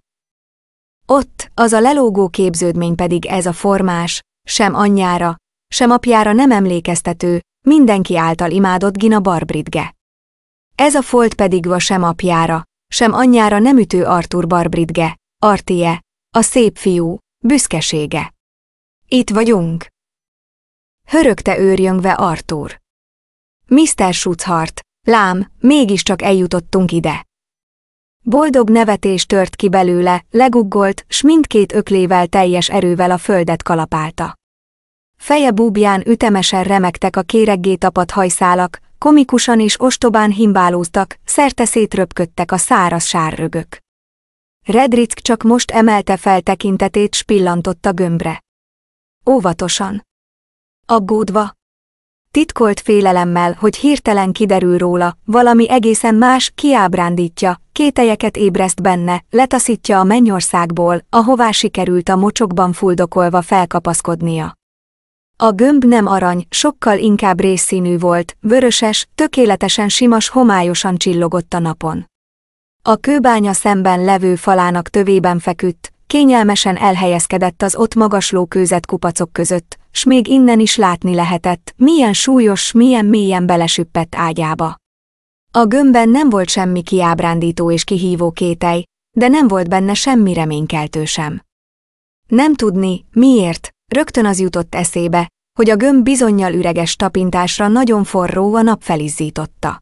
Ott, az a lelógó képződmény pedig ez a formás, sem anyjára, sem apjára nem emlékeztető, mindenki által imádott Gina Barbridge. Ez a folt pedig va sem apjára, sem anyjára nem ütő Arthur Barbridge, Artie, a szép fiú, büszkesége. Itt vagyunk. Hörögte őrjöngve Arthur. Mr. Schutzhart, lám, mégiscsak eljutottunk ide. Boldog nevetés tört ki belőle, leguggolt, s mindkét öklével teljes erővel a földet kalapálta. Feje búbján ütemesen remektek a kéreggé tapadt hajszálak, komikusan és ostobán himbálóztak, szerte szétröpködtek a száraz sárrögök. Redrick csak most emelte fel tekintetét, s pillantott a gömbre. Óvatosan. Aggódva. Titkolt félelemmel, hogy hirtelen kiderül róla, valami egészen más kiábrándítja, kételyeket ébreszt benne, letaszítja a mennyországból, ahová sikerült a mocsokban fuldokolva felkapaszkodnia. A gömb nem arany, sokkal inkább részszínű volt, vöröses, tökéletesen simas homályosan csillogott a napon. A kőbánya szemben levő falának tövében feküdt, kényelmesen elhelyezkedett az ott magasló kőzet kupacok között, s még innen is látni lehetett, milyen súlyos, milyen mélyen belesüppett ágyába. A gömbben nem volt semmi kiábrándító és kihívó kétej, de nem volt benne semmi reménykeltő sem. Nem tudni, miért, rögtön az jutott eszébe, hogy a gömb bizonyal üreges tapintásra nagyon forró a nap felizzította.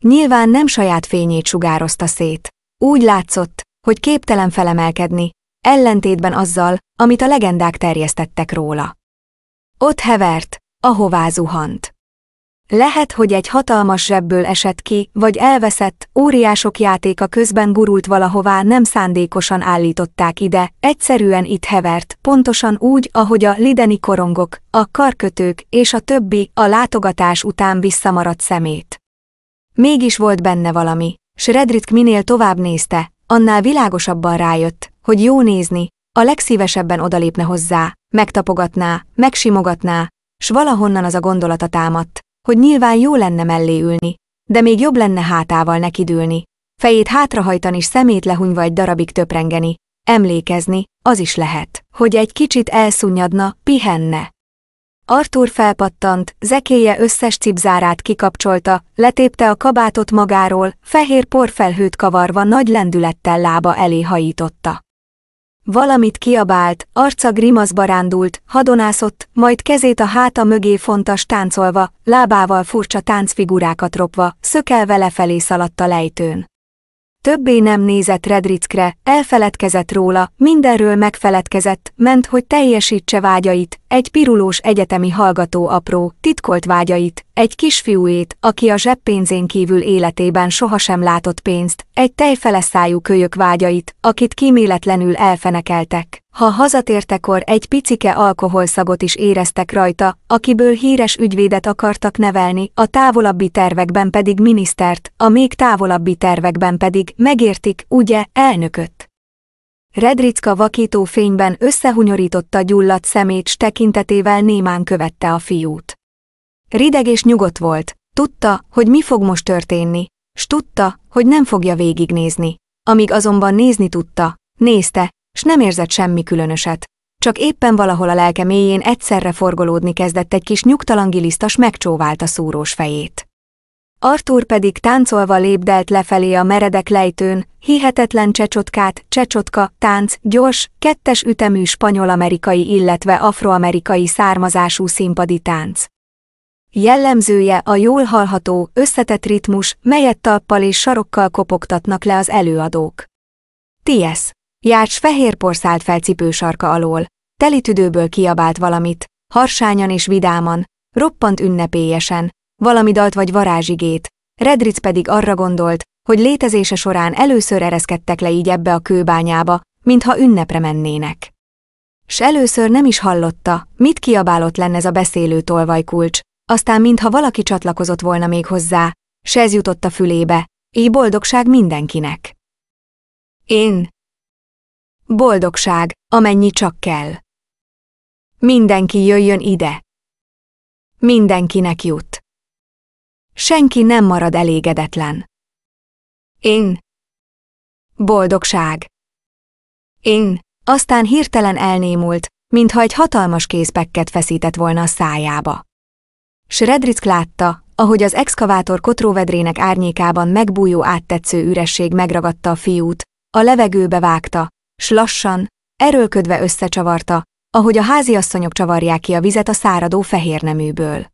Nyilván nem saját fényét sugározta szét. Úgy látszott, hogy képtelen felemelkedni, ellentétben azzal, amit a legendák terjesztettek róla. Ott hevert, ahová zuhant. Lehet, hogy egy hatalmas zsebből esett ki, vagy elveszett, óriások játéka közben gurult valahová nem szándékosan állították ide, egyszerűen itt hevert, pontosan úgy, ahogy a lideni korongok, a karkötők és a többi a látogatás után visszamaradt szemét. Mégis volt benne valami, s Redrick minél tovább nézte, annál világosabban rájött, hogy jó nézni, a legszívesebben odalépne hozzá, megtapogatná, megsimogatná, s valahonnan az a gondolata támadt, hogy nyilván jó lenne mellé ülni, de még jobb lenne hátával nekidülni, fejét hátrahajtani, és szemét lehunyva egy darabig töprengeni, emlékezni, az is lehet, hogy egy kicsit elszunnyadna, pihenne. Arthur felpattant, zekéje összes cipzárát kikapcsolta, letépte a kabátot magáról, fehér porfelhőt kavarva nagy lendülettel lába elé hajította. Valamit kiabált, arca grimaszba rándult, hadonászott, majd kezét a háta mögé fontas táncolva, lábával furcsa táncfigurákat ropva, szökelve lefelé szaladt a lejtőn. Többé nem nézett Redrickre, elfeledkezett róla, mindenről megfeledkezett, ment, hogy teljesítse vágyait, egy pirulós egyetemi hallgató apró, titkolt vágyait, egy kisfiúét, aki a zseppénzén kívül életében sohasem látott pénzt, egy tejfeleszájú kölyök vágyait, akit kíméletlenül elfenekeltek. Ha hazatértekor egy picike alkoholszagot is éreztek rajta, akiből híres ügyvédet akartak nevelni, a távolabbi tervekben pedig minisztert, a még távolabbi tervekben pedig, megértik, ugye, elnököt. Redricka vakító fényben összehunyorította gyulladt szemét s tekintetével némán követte a fiút. Rideg és nyugodt volt, tudta, hogy mi fog most történni, s tudta, hogy nem fogja végignézni. Amíg azonban nézni tudta, nézte, s nem érzett semmi különöset, csak éppen valahol a lelke mélyén egyszerre forgolódni kezdett egy kis nyugtalan gilisztas megcsóvált a szúrós fejét. Arthur pedig táncolva lépdelt lefelé a meredek lejtőn, hihetetlen csecsotkát, csecsotka, tánc, gyors, kettes ütemű spanyol-amerikai, illetve afroamerikai származású színpadi tánc. Jellemzője a jól hallható, összetett ritmus, melyet talppal és sarokkal kopogtatnak le az előadók. Tiesz. Jács fehér porszált fel cipősarka alól, teli tüdőből kiabált valamit, harsányan és vidáman, roppant ünnepélyesen, valami dalt vagy varázsigét, Redric pedig arra gondolt, hogy létezése során először ereszkedtek le így ebbe a kőbányába, mintha ünnepre mennének. S először nem is hallotta, mit kiabálott lenne ez a beszélő tolvajkulcs, aztán mintha valaki csatlakozott volna még hozzá, se ez jutott a fülébe, így boldogság mindenkinek. Én, Boldogság, amennyi csak kell. Mindenki jöjjön ide. Mindenkinek jut. Senki nem marad elégedetlen. Én. Boldogság. Én. Aztán hirtelen elnémult, mintha egy hatalmas kézpekket feszített volna a szájába. Sredrick látta, ahogy az exkavátor kotróvedrének árnyékában megbújó áttetsző üresség megragadta a fiút, a levegőbe vágta, s lassan, erőlködve összecsavarta, ahogy a háziasszonyok csavarják ki a vizet a száradó fehérneműből.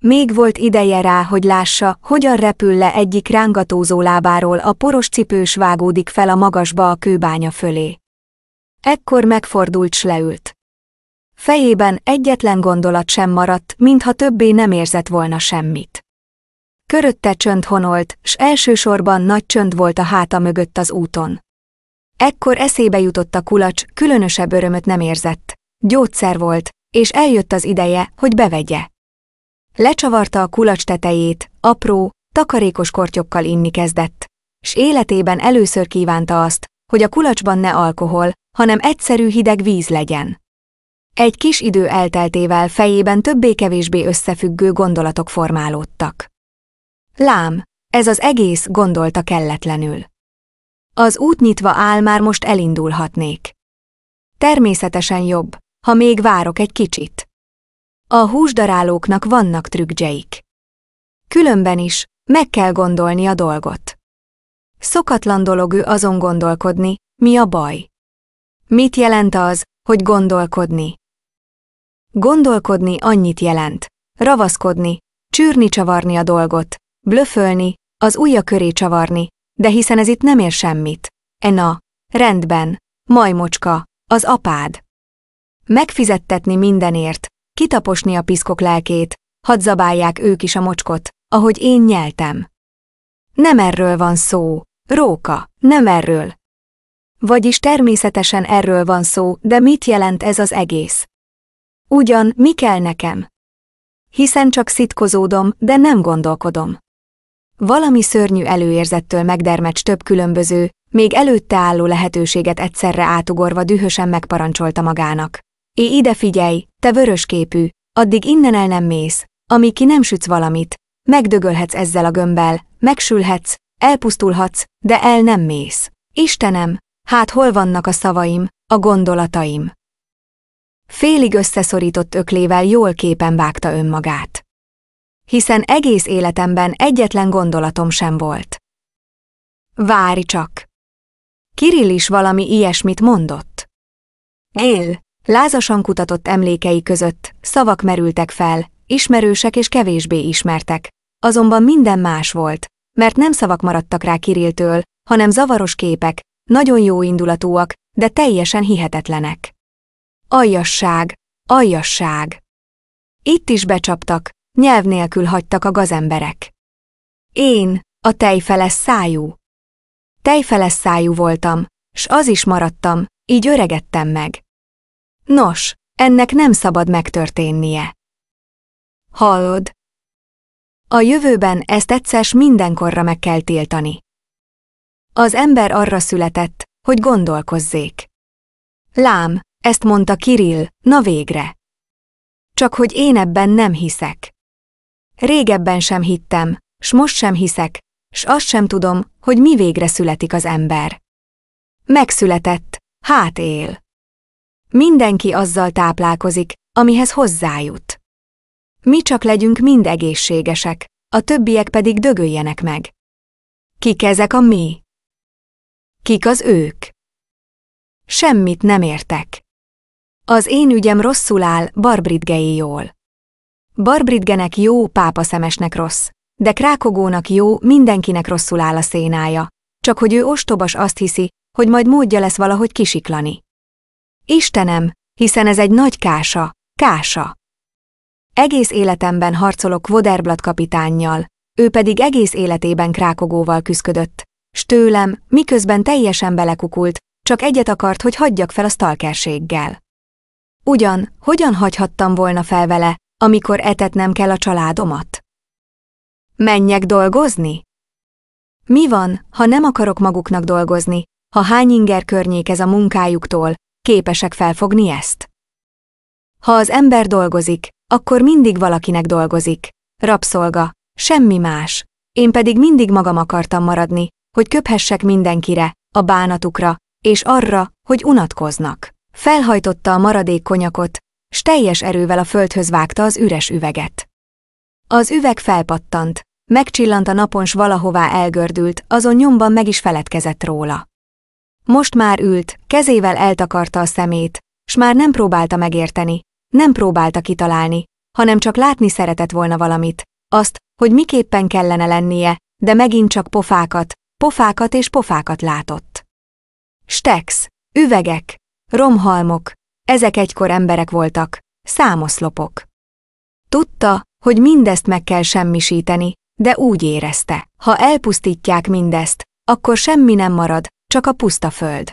Még volt ideje rá, hogy lássa, hogyan repül le egyik rángatózó lábáról a poros cipős vágódik fel a magasba a kőbánya fölé. Ekkor megfordult s leült. Fejében egyetlen gondolat sem maradt, mintha többé nem érzett volna semmit. Körötte csönd honolt, s elsősorban nagy csönd volt a háta mögött az úton. Ekkor eszébe jutott a kulacs, különösebb örömöt nem érzett. Gyógyszer volt, és eljött az ideje, hogy bevegye. Lecsavarta a kulacs tetejét, apró, takarékos kortyokkal inni kezdett, s életében először kívánta azt, hogy a kulacsban ne alkohol, hanem egyszerű hideg víz legyen. Egy kis idő elteltével fejében többé-kevésbé összefüggő gondolatok formálódtak. Lám, ez az egész gondolta kelletlenül. Az út nyitva áll, már most elindulhatnék. Természetesen jobb, ha még várok egy kicsit. A húsdarálóknak vannak trükkjeik. Különben is, meg kell gondolni a dolgot. Szokatlan dolog ő azon gondolkodni, mi a baj. Mit jelent az, hogy gondolkodni? Gondolkodni annyit jelent. Ravaszkodni, csűrni-csavarni a dolgot, blöfölni, az ujja köré csavarni, de hiszen ez itt nem ér semmit. Ena, rendben, majmocska, az apád. Megfizettetni mindenért, kitaposni a piszkok lelkét, hadd zabálják ők is a mocskot, ahogy én nyeltem. Nem erről van szó, róka, nem erről. Vagyis természetesen erről van szó, de mit jelent ez az egész? Ugyan, mi kell nekem? Hiszen csak szitkozódom, de nem gondolkodom. Valami szörnyű előérzettől megdermedt több különböző, még előtte álló lehetőséget egyszerre átugorva dühösen megparancsolta magának. É ide figyelj, te vörösképű, addig innen el nem mész, amíg ki nem sütsz valamit. Megdögölhetsz ezzel a gömbbel, megsülhetsz, elpusztulhatsz, de el nem mész. Istenem, hát hol vannak a szavaim, a gondolataim? Félig összeszorított öklével jól képen vágta önmagát hiszen egész életemben egyetlen gondolatom sem volt. Várj csak! Kirill is valami ilyesmit mondott. Él! Lázasan kutatott emlékei között, szavak merültek fel, ismerősek és kevésbé ismertek. Azonban minden más volt, mert nem szavak maradtak rá Kirilltől, hanem zavaros képek, nagyon jó indulatúak, de teljesen hihetetlenek. Aljasság, aljasság. Itt is becsaptak, Nyelv nélkül hagytak a gazemberek. Én, a tejfeles szájú. Tejfeles szájú voltam, s az is maradtam, így öregettem meg. Nos, ennek nem szabad megtörténnie. Hallod? A jövőben ezt egyszer mindenkorra meg kell tiltani. Az ember arra született, hogy gondolkozzék. Lám, ezt mondta Kirill, na végre. Csak hogy én ebben nem hiszek. Régebben sem hittem, s most sem hiszek, s azt sem tudom, hogy mi végre születik az ember. Megszületett, hát él. Mindenki azzal táplálkozik, amihez hozzájut. Mi csak legyünk mind egészségesek, a többiek pedig dögöljenek meg. Kik ezek a mi? Kik az ők? Semmit nem értek. Az én ügyem rosszul áll Barbrit jól. Barbridgenek jó, pápa szemesnek rossz, de krákogónak jó, mindenkinek rosszul áll a szénája, csak hogy ő ostobas azt hiszi, hogy majd módja lesz valahogy kisiklani. Istenem, hiszen ez egy nagy kása, kása. Egész életemben harcolok Voderblat kapitánnyal, ő pedig egész életében krákogóval küzdött. Stőlem, miközben teljesen belekukult, csak egyet akart, hogy hagyjak fel a stalkerséggel. Ugyan, hogyan hagyhattam volna fel vele, amikor etetnem kell a családomat? Menjek dolgozni? Mi van, ha nem akarok maguknak dolgozni, ha hány inger környékez a munkájuktól, képesek felfogni ezt? Ha az ember dolgozik, akkor mindig valakinek dolgozik. Rabszolga, semmi más. Én pedig mindig magam akartam maradni, hogy köphessek mindenkire, a bánatukra, és arra, hogy unatkoznak. Felhajtotta a maradék konyakot, s teljes erővel a földhöz vágta az üres üveget. Az üveg felpattant, megcsillant a napons valahová elgördült, azon nyomban meg is feledkezett róla. Most már ült, kezével eltakarta a szemét, s már nem próbálta megérteni, nem próbálta kitalálni, hanem csak látni szeretett volna valamit, azt, hogy miképpen kellene lennie, de megint csak pofákat, pofákat és pofákat látott. Stex, üvegek, romhalmok, ezek egykor emberek voltak, számoszlopok. Tudta, hogy mindezt meg kell semmisíteni, de úgy érezte, ha elpusztítják mindezt, akkor semmi nem marad, csak a puszta föld.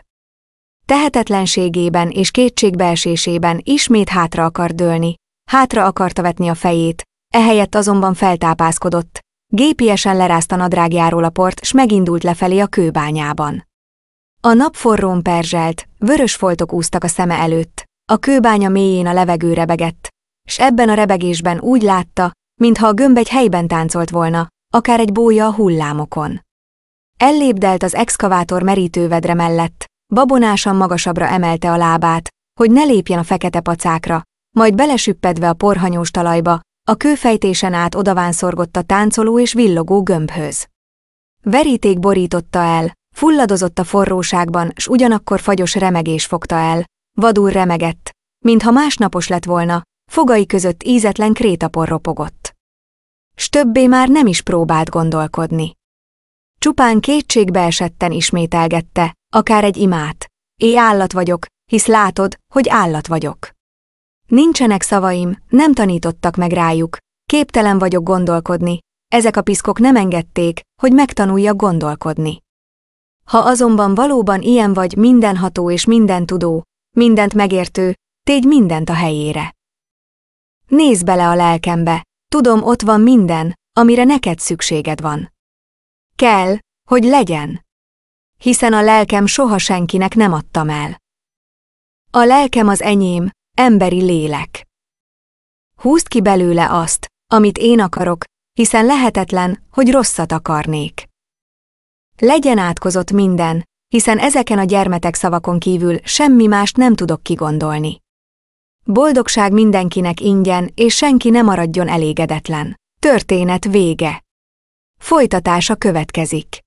Tehetetlenségében és kétségbeesésében ismét hátra akar dőlni, hátra akarta vetni a fejét, ehelyett azonban feltápászkodott, gépiesen lerázta nadrágjáról a port, s megindult lefelé a kőbányában. A nap forrón perzselt, vörös foltok úztak a szeme előtt, a kőbánya mélyén a levegő rebegett, s ebben a rebegésben úgy látta, mintha a gömb egy helyben táncolt volna, akár egy bója a hullámokon. Ellépdelt az exkavátor merítővedre mellett, babonásan magasabbra emelte a lábát, hogy ne lépjen a fekete pacákra, majd belesüppedve a porhanyós talajba, a kőfejtésen át szorgott a táncoló és villogó gömbhöz. Veríték borította el, fulladozott a forróságban, s ugyanakkor fagyos remegés fogta el, Vadul remegett, mintha másnapos lett volna, fogai között ízetlen krétapor ropogott. S többé már nem is próbált gondolkodni. Csupán kétségbe esetten ismételgette, akár egy imát. É állat vagyok, hisz látod, hogy állat vagyok. Nincsenek szavaim, nem tanítottak meg rájuk, képtelen vagyok gondolkodni, ezek a piszkok nem engedték, hogy megtanuljak gondolkodni. Ha azonban valóban ilyen vagy mindenható és mindentudó, mindent megértő, tégy mindent a helyére. Nézz bele a lelkembe, tudom, ott van minden, amire neked szükséged van. Kell, hogy legyen. Hiszen a lelkem soha senkinek nem adtam el. A lelkem az enyém, emberi lélek. Húzd ki belőle azt, amit én akarok, hiszen lehetetlen, hogy rosszat akarnék. Legyen átkozott minden, hiszen ezeken a gyermetek szavakon kívül semmi mást nem tudok kigondolni. Boldogság mindenkinek ingyen, és senki ne maradjon elégedetlen. Történet vége. Folytatása következik.